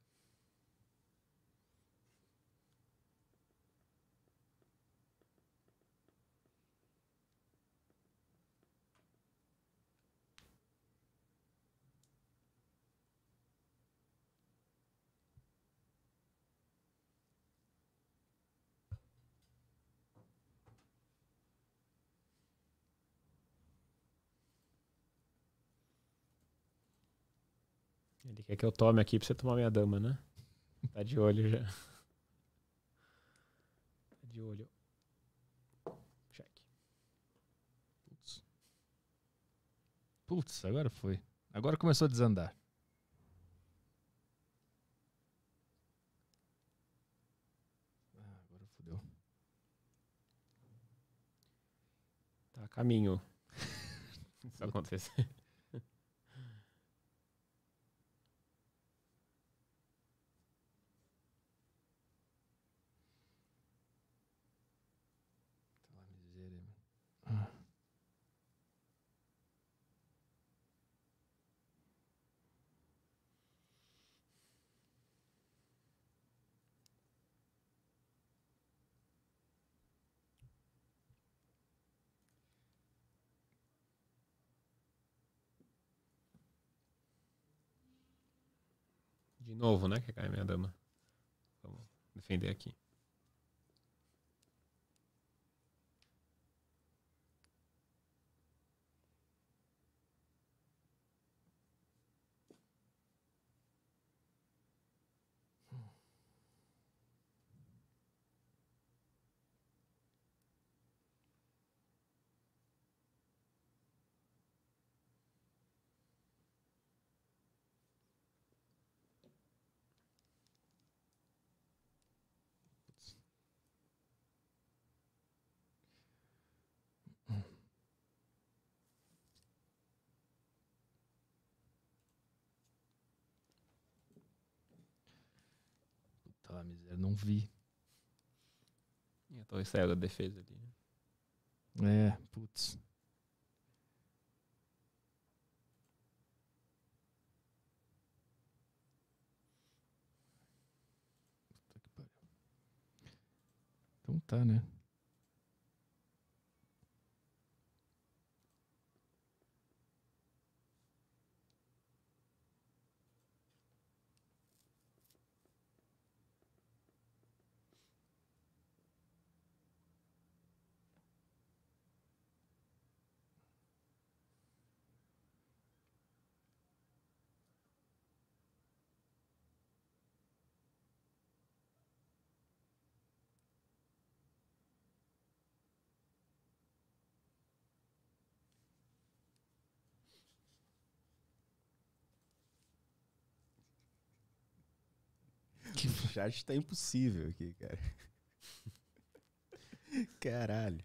Ele quer que eu tome aqui pra você tomar minha dama, né? Tá de olho já. Tá de olho. Check. Putz. Putz, agora foi. Agora começou a desandar. Ah, agora fodeu. Tá, caminho. *laughs* Isso acontecer. novo, né? Que é cai minha dama. Vamos defender aqui. Ah, miséria, não vi. É, então saiu da defesa ali, né? É, putz. Então tá, né? chat tá impossível aqui, cara. *laughs* Caralho.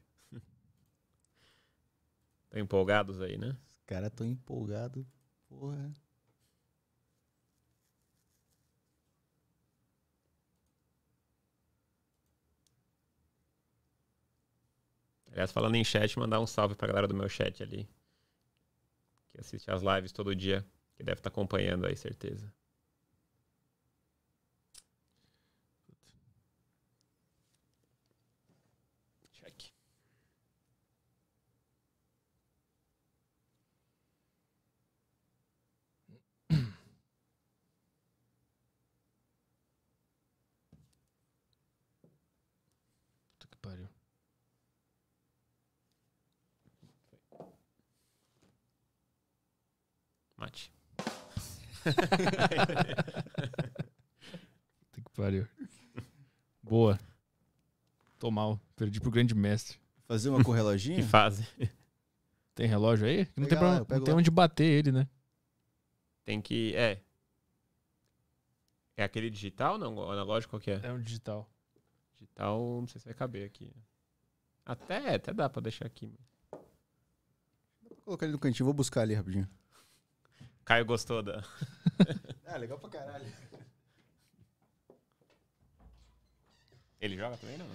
Tá empolgados aí, né? Os caras tão empolgados, porra. Aliás, falando em chat, mandar um salve pra galera do meu chat ali. Que assiste as lives todo dia. Que deve estar tá acompanhando aí, certeza. *laughs* Tem que pariu. Boa. Tô mal. Perdi pro grande mestre. Fazer uma correloginha? reloginho? que fase. Tem relógio aí? Não tem, pra, lá, não tem onde bater ele, né? Tem que. É. É aquele digital ou não? O analógico qual que é? É um digital. Digital, não sei se vai caber aqui. Até, até dá pra deixar aqui. Vou colocar ele no cantinho, vou buscar ali rapidinho. Caio gostou da. ah, legal pra caralho. Ele joga também, não?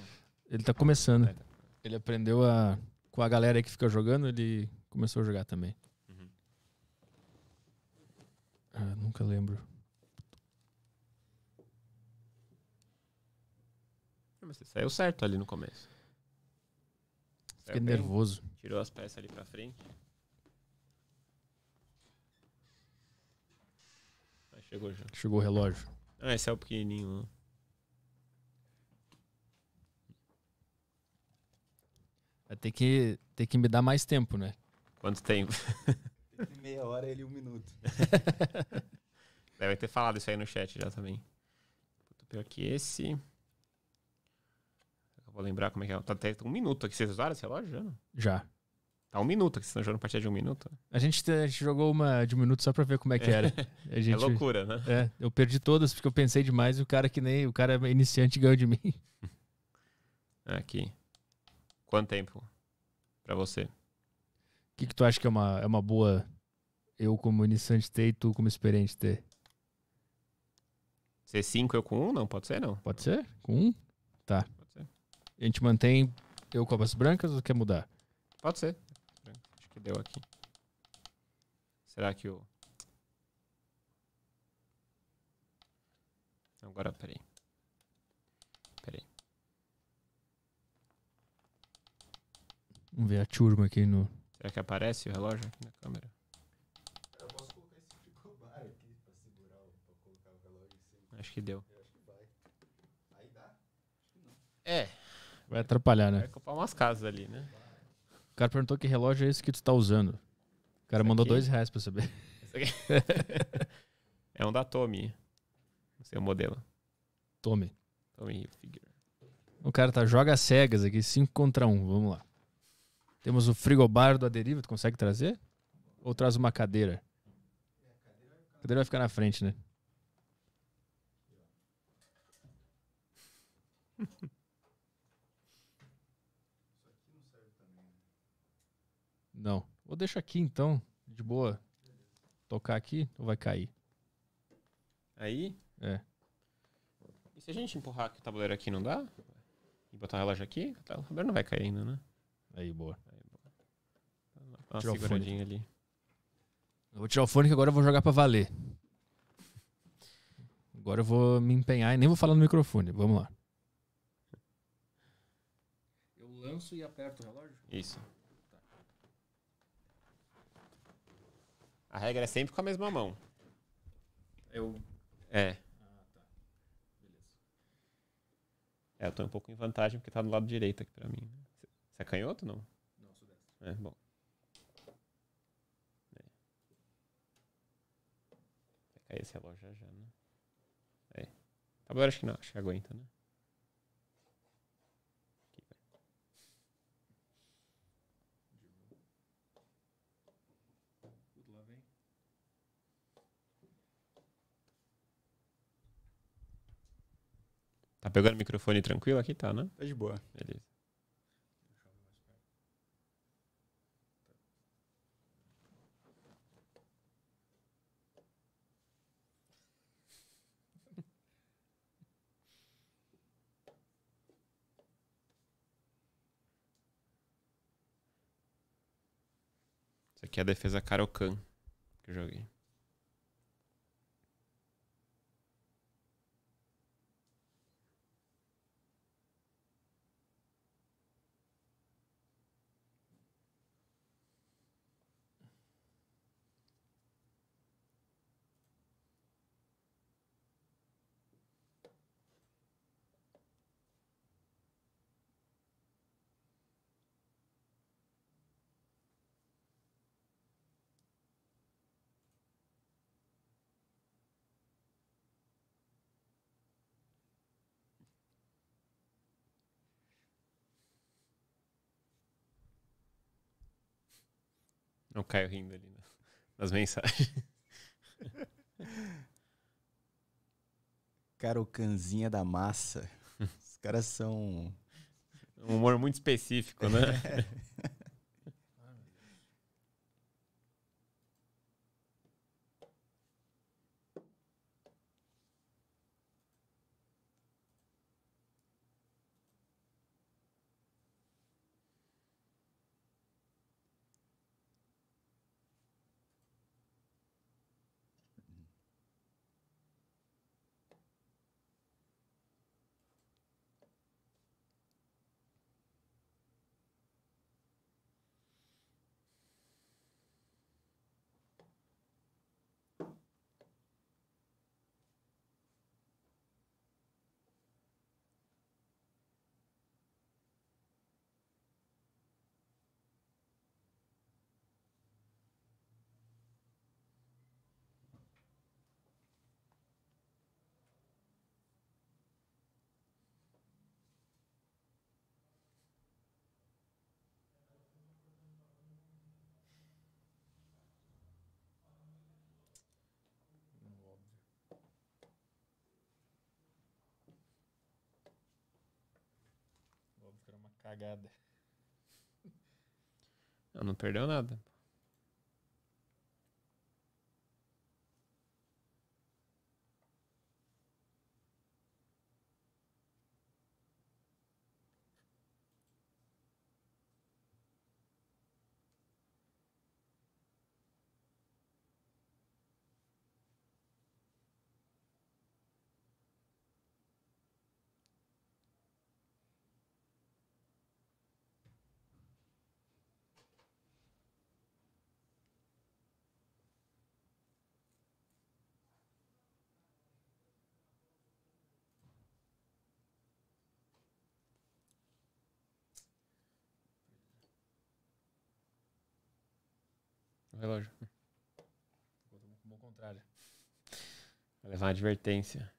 Ele tá começando. Tá, então. Ele aprendeu a. Com a galera que fica jogando, ele começou a jogar também. Uhum. Ah, nunca lembro. Mas você saiu certo ali no começo. Fiquei nervoso. Tirou as peças ali pra frente. Chegou já. Chegou o relógio. Ah, esse é o pequenininho. Né? Vai ter que, ter que me dar mais tempo, né? Quanto tempo? *laughs* Meia hora ele um minuto. *laughs* Deve ter falado isso aí no chat já também. pior que esse. Eu vou lembrar como é que é. Tá até um minuto aqui. Vocês usaram esse relógio já? Já. Tá um minuto, que você não jogando partida de um minuto. A gente, a gente jogou uma de um minuto só pra ver como é que é. era. É, *laughs* gente, é loucura, né? É, eu perdi todas porque eu pensei demais e o cara que nem. O cara iniciante ganhou de mim. *laughs* Aqui. Quanto tempo pra você? O que, que tu acha que é uma, é uma boa eu como iniciante ter e tu como experiente ter? Ser cinco eu com Um? Não, pode ser não. Pode ser? Com Um? Tá. Pode ser. A gente mantém eu com as brancas ou quer mudar? Pode ser. Deu aqui. Será que o... Agora, peraí. Peraí. Vamos ver a turma aqui no... Será que aparece o relógio aqui na câmera? Eu posso colocar esse frigobar tipo aqui pra segurar, pra colocar o relógio em cima. Acho que deu. acho que vai. Aí dá? Acho que não. É. Vai atrapalhar, né? Vai ocupar umas casas ali, né? O cara perguntou que relógio é esse que tu tá usando. O cara mandou aqui? dois reais pra saber. *laughs* é um da Tommy. Não sei é o modelo. Tommy. Tommy Figure. O cara tá, joga cegas aqui, 5 contra 1. Um. Vamos lá. Temos o frigobar do Aderiva, tu consegue trazer? Ou traz uma cadeira? A cadeira vai ficar na frente, né? Não. Vou deixar aqui então, de boa. Tocar aqui ou vai cair? Aí? É. E se a gente empurrar aqui o tabuleiro aqui não dá? E botar o relógio aqui? O tabuleiro não vai cair ainda, né? Aí, boa. Aí, boa. uma seguradinha ali. Eu vou tirar o fone que agora eu vou jogar pra valer. Agora eu vou me empenhar e nem vou falar no microfone. Vamos lá. Eu lanço e aperto o relógio? Isso. A regra é sempre com a mesma mão. Eu. É. Ah, tá. Beleza. É, eu tô um pouco em vantagem porque tá do lado direito aqui pra mim. Você é canhoto ou não? Não, sou destro. É, bom. É. Vai cair esse relógio já já, né? É. Tá bom, acho que não. Acho que aguenta, né? Tá pegando o microfone tranquilo aqui? Tá, né? Tá de boa. Beleza. Isso aqui é a defesa Karokan que eu joguei. É o Caio rindo ali nas mensagens. *laughs* Cara, o Canzinha da Massa. *laughs* Os caras são. Um humor muito específico, né? *laughs* era uma cagada. Não, não perdeu nada. no relógio. Ficou contrário. Vai levar uma advertência.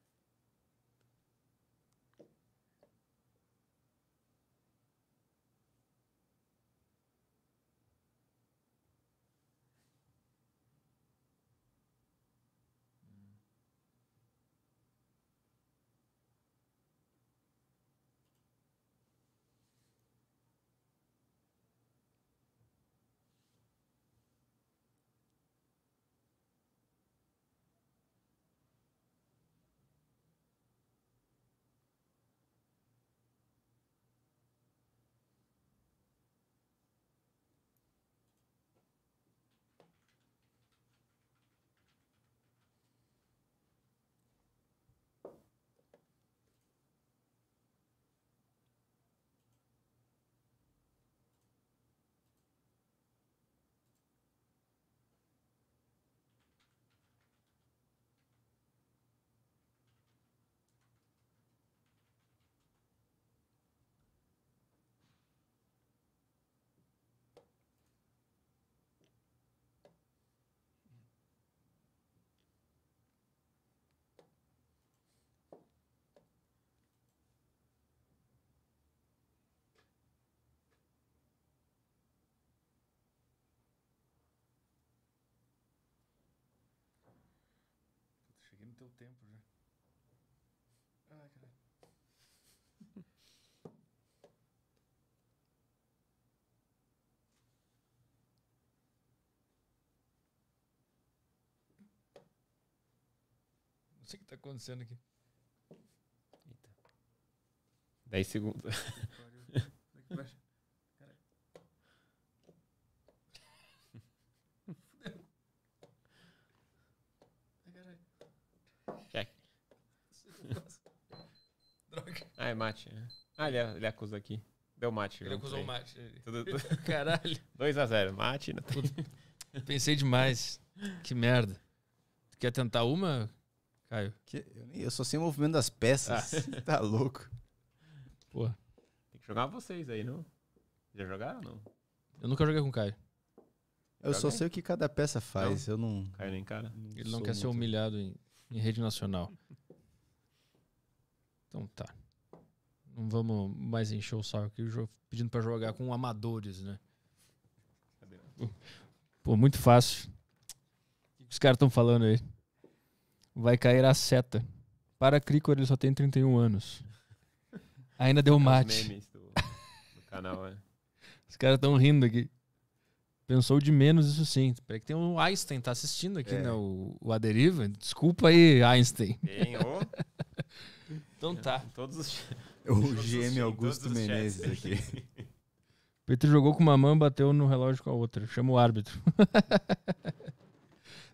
teu tempo já. Ai, *laughs* Não sei o que está acontecendo aqui. Eita. 10 segundos. Ah, é mate, né? Ah, ele, ele acusa aqui. Deu mate. Ele acusou o mate. Tudo, tudo. *laughs* Caralho. 2x0. Mate. Não tem... Pensei demais. Que merda. Tu quer tentar uma, Caio? Que, eu só sei o movimento das peças. Ah. *laughs* tá louco. Pô. Tem que jogar vocês aí, não? Já jogaram ou não? Eu nunca joguei com o Caio. Eu só sei o que cada peça faz. Não. Eu não. Caio nem cara. Ele não quer muito... ser humilhado em, em rede nacional. *laughs* Então tá. Não vamos mais encher o saco aqui pedindo para jogar com amadores, né? Pô, muito fácil. O que os caras estão falando aí? Vai cair a seta. Para Cricor, ele só tem 31 anos. Ainda deu mate. Do, do canal, é. Os caras estão rindo aqui. Pensou de menos, isso sim. Peraí que tem um Einstein, tá assistindo aqui, é. né? O, o Aderiva. Desculpa aí, Einstein. bem *laughs* então tá. Todos os... O GM Augusto Menezes *laughs* aqui. Pedro jogou com uma mão, bateu no relógio com a outra. Chama o árbitro.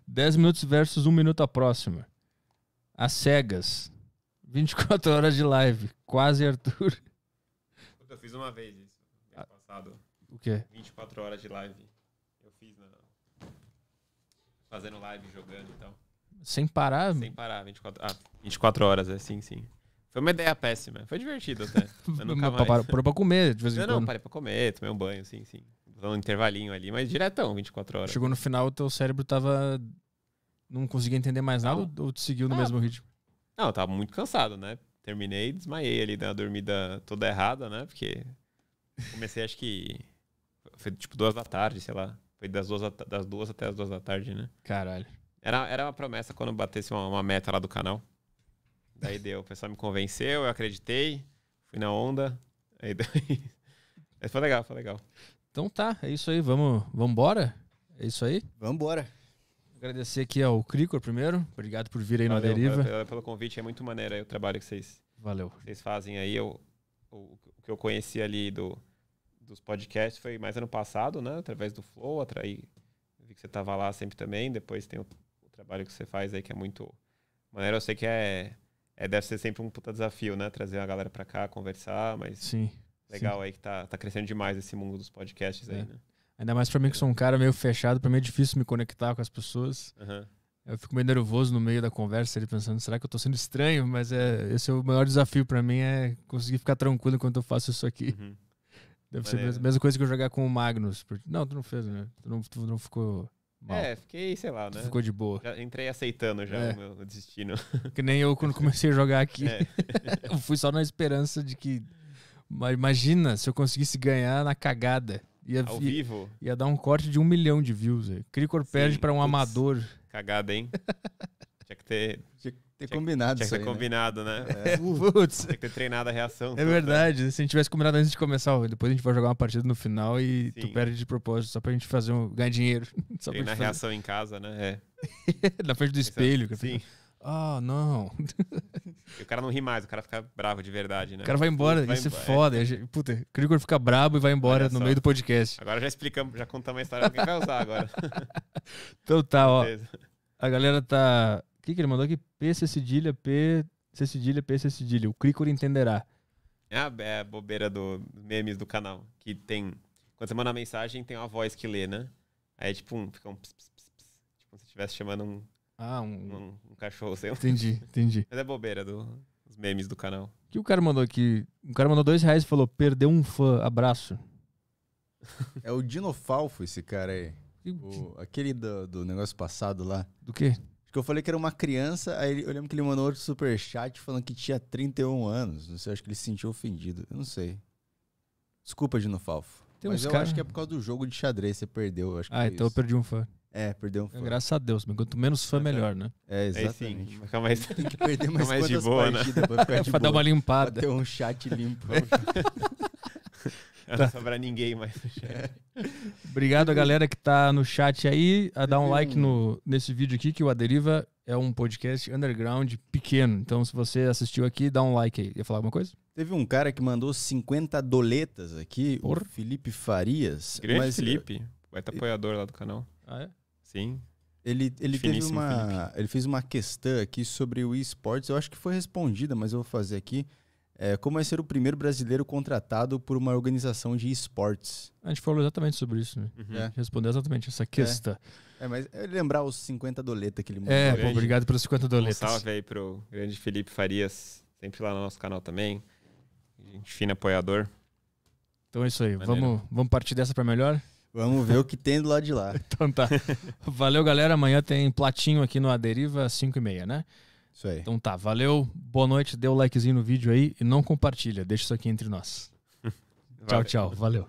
10 *laughs* minutos versus 1 minuto a próxima. As cegas. 24 *laughs* horas de live. Quase Arthur. Eu fiz uma vez isso. Ah. passado. O quê? 24 horas de live. Eu fiz na... Fazendo live, jogando e então. tal. Sem parar? Sem parar. 24, ah, 24 horas, é sim, sim. Foi uma ideia péssima. Foi divertido até. Mas *laughs* nunca Parou, pra comer, de vez em não, quando. Não, parei pra comer, tomei um banho, sim, sim. Um intervalinho ali, mas diretão, 24 horas. Chegou no final, o teu cérebro tava. Não conseguia entender mais nada ou te seguiu no ah, mesmo ritmo? Não, eu tava muito cansado, né? Terminei, desmaiei ali, dei uma dormida toda errada, né? Porque comecei, acho que. Foi tipo duas da tarde, sei lá. Foi das duas, das duas até as duas da tarde, né? Caralho. Era, era uma promessa quando batesse uma, uma meta lá do canal. Daí deu. O pessoal me convenceu, eu acreditei, fui na onda. Aí *laughs* deu Mas foi legal, foi legal. Então tá, é isso aí. Vamos, vamos embora? É isso aí? Vamos embora. Agradecer aqui ao Cricor primeiro. Obrigado por vir aí Valeu, na deriva. Pelo, pelo convite, é muito maneiro aí o trabalho que vocês, Valeu. vocês fazem aí. Eu, o, o que eu conheci ali do, dos podcasts foi mais ano passado, né? Através do Flow, atrair Vi que você tava lá sempre também. Depois tem o, o trabalho que você faz aí que é muito maneiro. Eu sei que é é, deve ser sempre um puta desafio, né? Trazer a galera para cá, conversar, mas. Sim. Legal sim. aí que tá, tá crescendo demais esse mundo dos podcasts é. aí, né? Ainda mais pra mim que sou um cara meio fechado, pra mim é difícil me conectar com as pessoas. Uhum. Eu fico meio nervoso no meio da conversa, ali pensando, será que eu tô sendo estranho? Mas é, esse é o maior desafio para mim, é conseguir ficar tranquilo enquanto eu faço isso aqui. Uhum. Deve ser a mesma coisa que eu jogar com o Magnus. Porque... Não, tu não fez, né? Tu não, tu não ficou Mal. É, fiquei, sei lá, né? Ficou de boa. Já entrei aceitando já é. o meu destino. Que nem eu quando comecei a jogar aqui. É. *laughs* eu fui só na esperança de que. Imagina se eu conseguisse ganhar na cagada. Ia, Ao ia, vivo? Ia dar um corte de um milhão de views. Cricor perde para um Puts, amador. Cagada, hein? *laughs* Tinha que ter. Tinha ter tinha, combinado Tinha que ter aí, né? combinado, né? né? É, é. *laughs* putz. Tinha que ter treinado a reação. É né? verdade. Se a gente tivesse combinado antes de começar, depois a gente vai jogar uma partida no final e Sim. tu perde de propósito, só pra gente fazer um, ganhar dinheiro. *laughs* Só Treina a reação fazer. em casa, né? É. *laughs* Na frente do é- espelho. Sim. Ah, oh, não. E o cara não ri mais, o cara fica bravo de verdade, né? O cara vai embora, vai isso é, é. foda. É. Puta, o Krigor fica brabo e vai embora no meio do podcast. Agora já explicamos, já contamos a história que vai usar agora. então tá, ó. A galera tá que, que ele mandou aqui? P, C, cedilha, P, C, cedilha, P, C, cedilha. O Cricor entenderá. É a, é a bobeira dos memes do canal. Que tem. Quando você manda uma mensagem, tem uma voz que lê, né? Aí é tipo um. Fica um. tipo se estivesse chamando um. Ah, um... um. Um, cachorro, sei lá. Entendi, entendi. Mas é bobeira do, dos memes do canal. O que o cara mandou aqui? O cara mandou dois reais e falou: perdeu um fã, abraço. É o Dinofalfo esse cara aí. O, aquele do, do negócio passado lá. Do quê? Porque eu falei que era uma criança, aí eu lembro que ele mandou outro super falando que tinha 31 anos. Não sei, acho que ele se sentiu ofendido. Eu não sei. Desculpa, Dino Falfo. Tem mas eu cara... acho que é por causa do jogo de xadrez, você perdeu. Acho que ah, então isso. eu perdi um fã. É, perdeu um fã. É, graças a Deus, quanto menos fã, é, melhor, né? É, exatamente. É, sim. mais... Tem que perder mais, mais de boa, né? pra, *laughs* de pra boa. dar uma limpada. Pra ter um chat limpo. *laughs* Pra não sobrar ninguém mais no chat. É. Obrigado a galera que tá no chat aí, a dar um uhum. like no, nesse vídeo aqui, que o Aderiva é um podcast underground pequeno. Então, se você assistiu aqui, dá um like aí. Ia falar alguma coisa? Teve um cara que mandou 50 doletas aqui, Por? o Felipe Farias. Grande mas... Felipe, vai eh, ter apoiador lá do canal. Ah, é? Sim. Ele, ele teve uma. Ele fez uma questão aqui sobre o esportes. Eu acho que foi respondida, mas eu vou fazer aqui é, como é ser o primeiro brasileiro contratado por uma organização de esportes. A gente falou exatamente sobre isso, né? Uhum. É. Respondeu exatamente essa é. questão. É. é, mas lembrar os 50 doletas que ele é, mandou. É, pô, obrigado pelos 50 doletas. Um salve aí pro grande Felipe Farias, sempre lá no nosso canal também. Gente fina apoiador. Então é isso aí. Vamos, vamos partir dessa para melhor? Vamos ver o que tem do lado de lá. *laughs* então tá. Valeu, galera. Amanhã tem platinho aqui no Aderiva, 5 e meia, né? Isso aí. Então tá, valeu, boa noite, dê o likezinho no vídeo aí e não compartilha, deixa isso aqui entre nós. tchau, *laughs* tchau, valeu.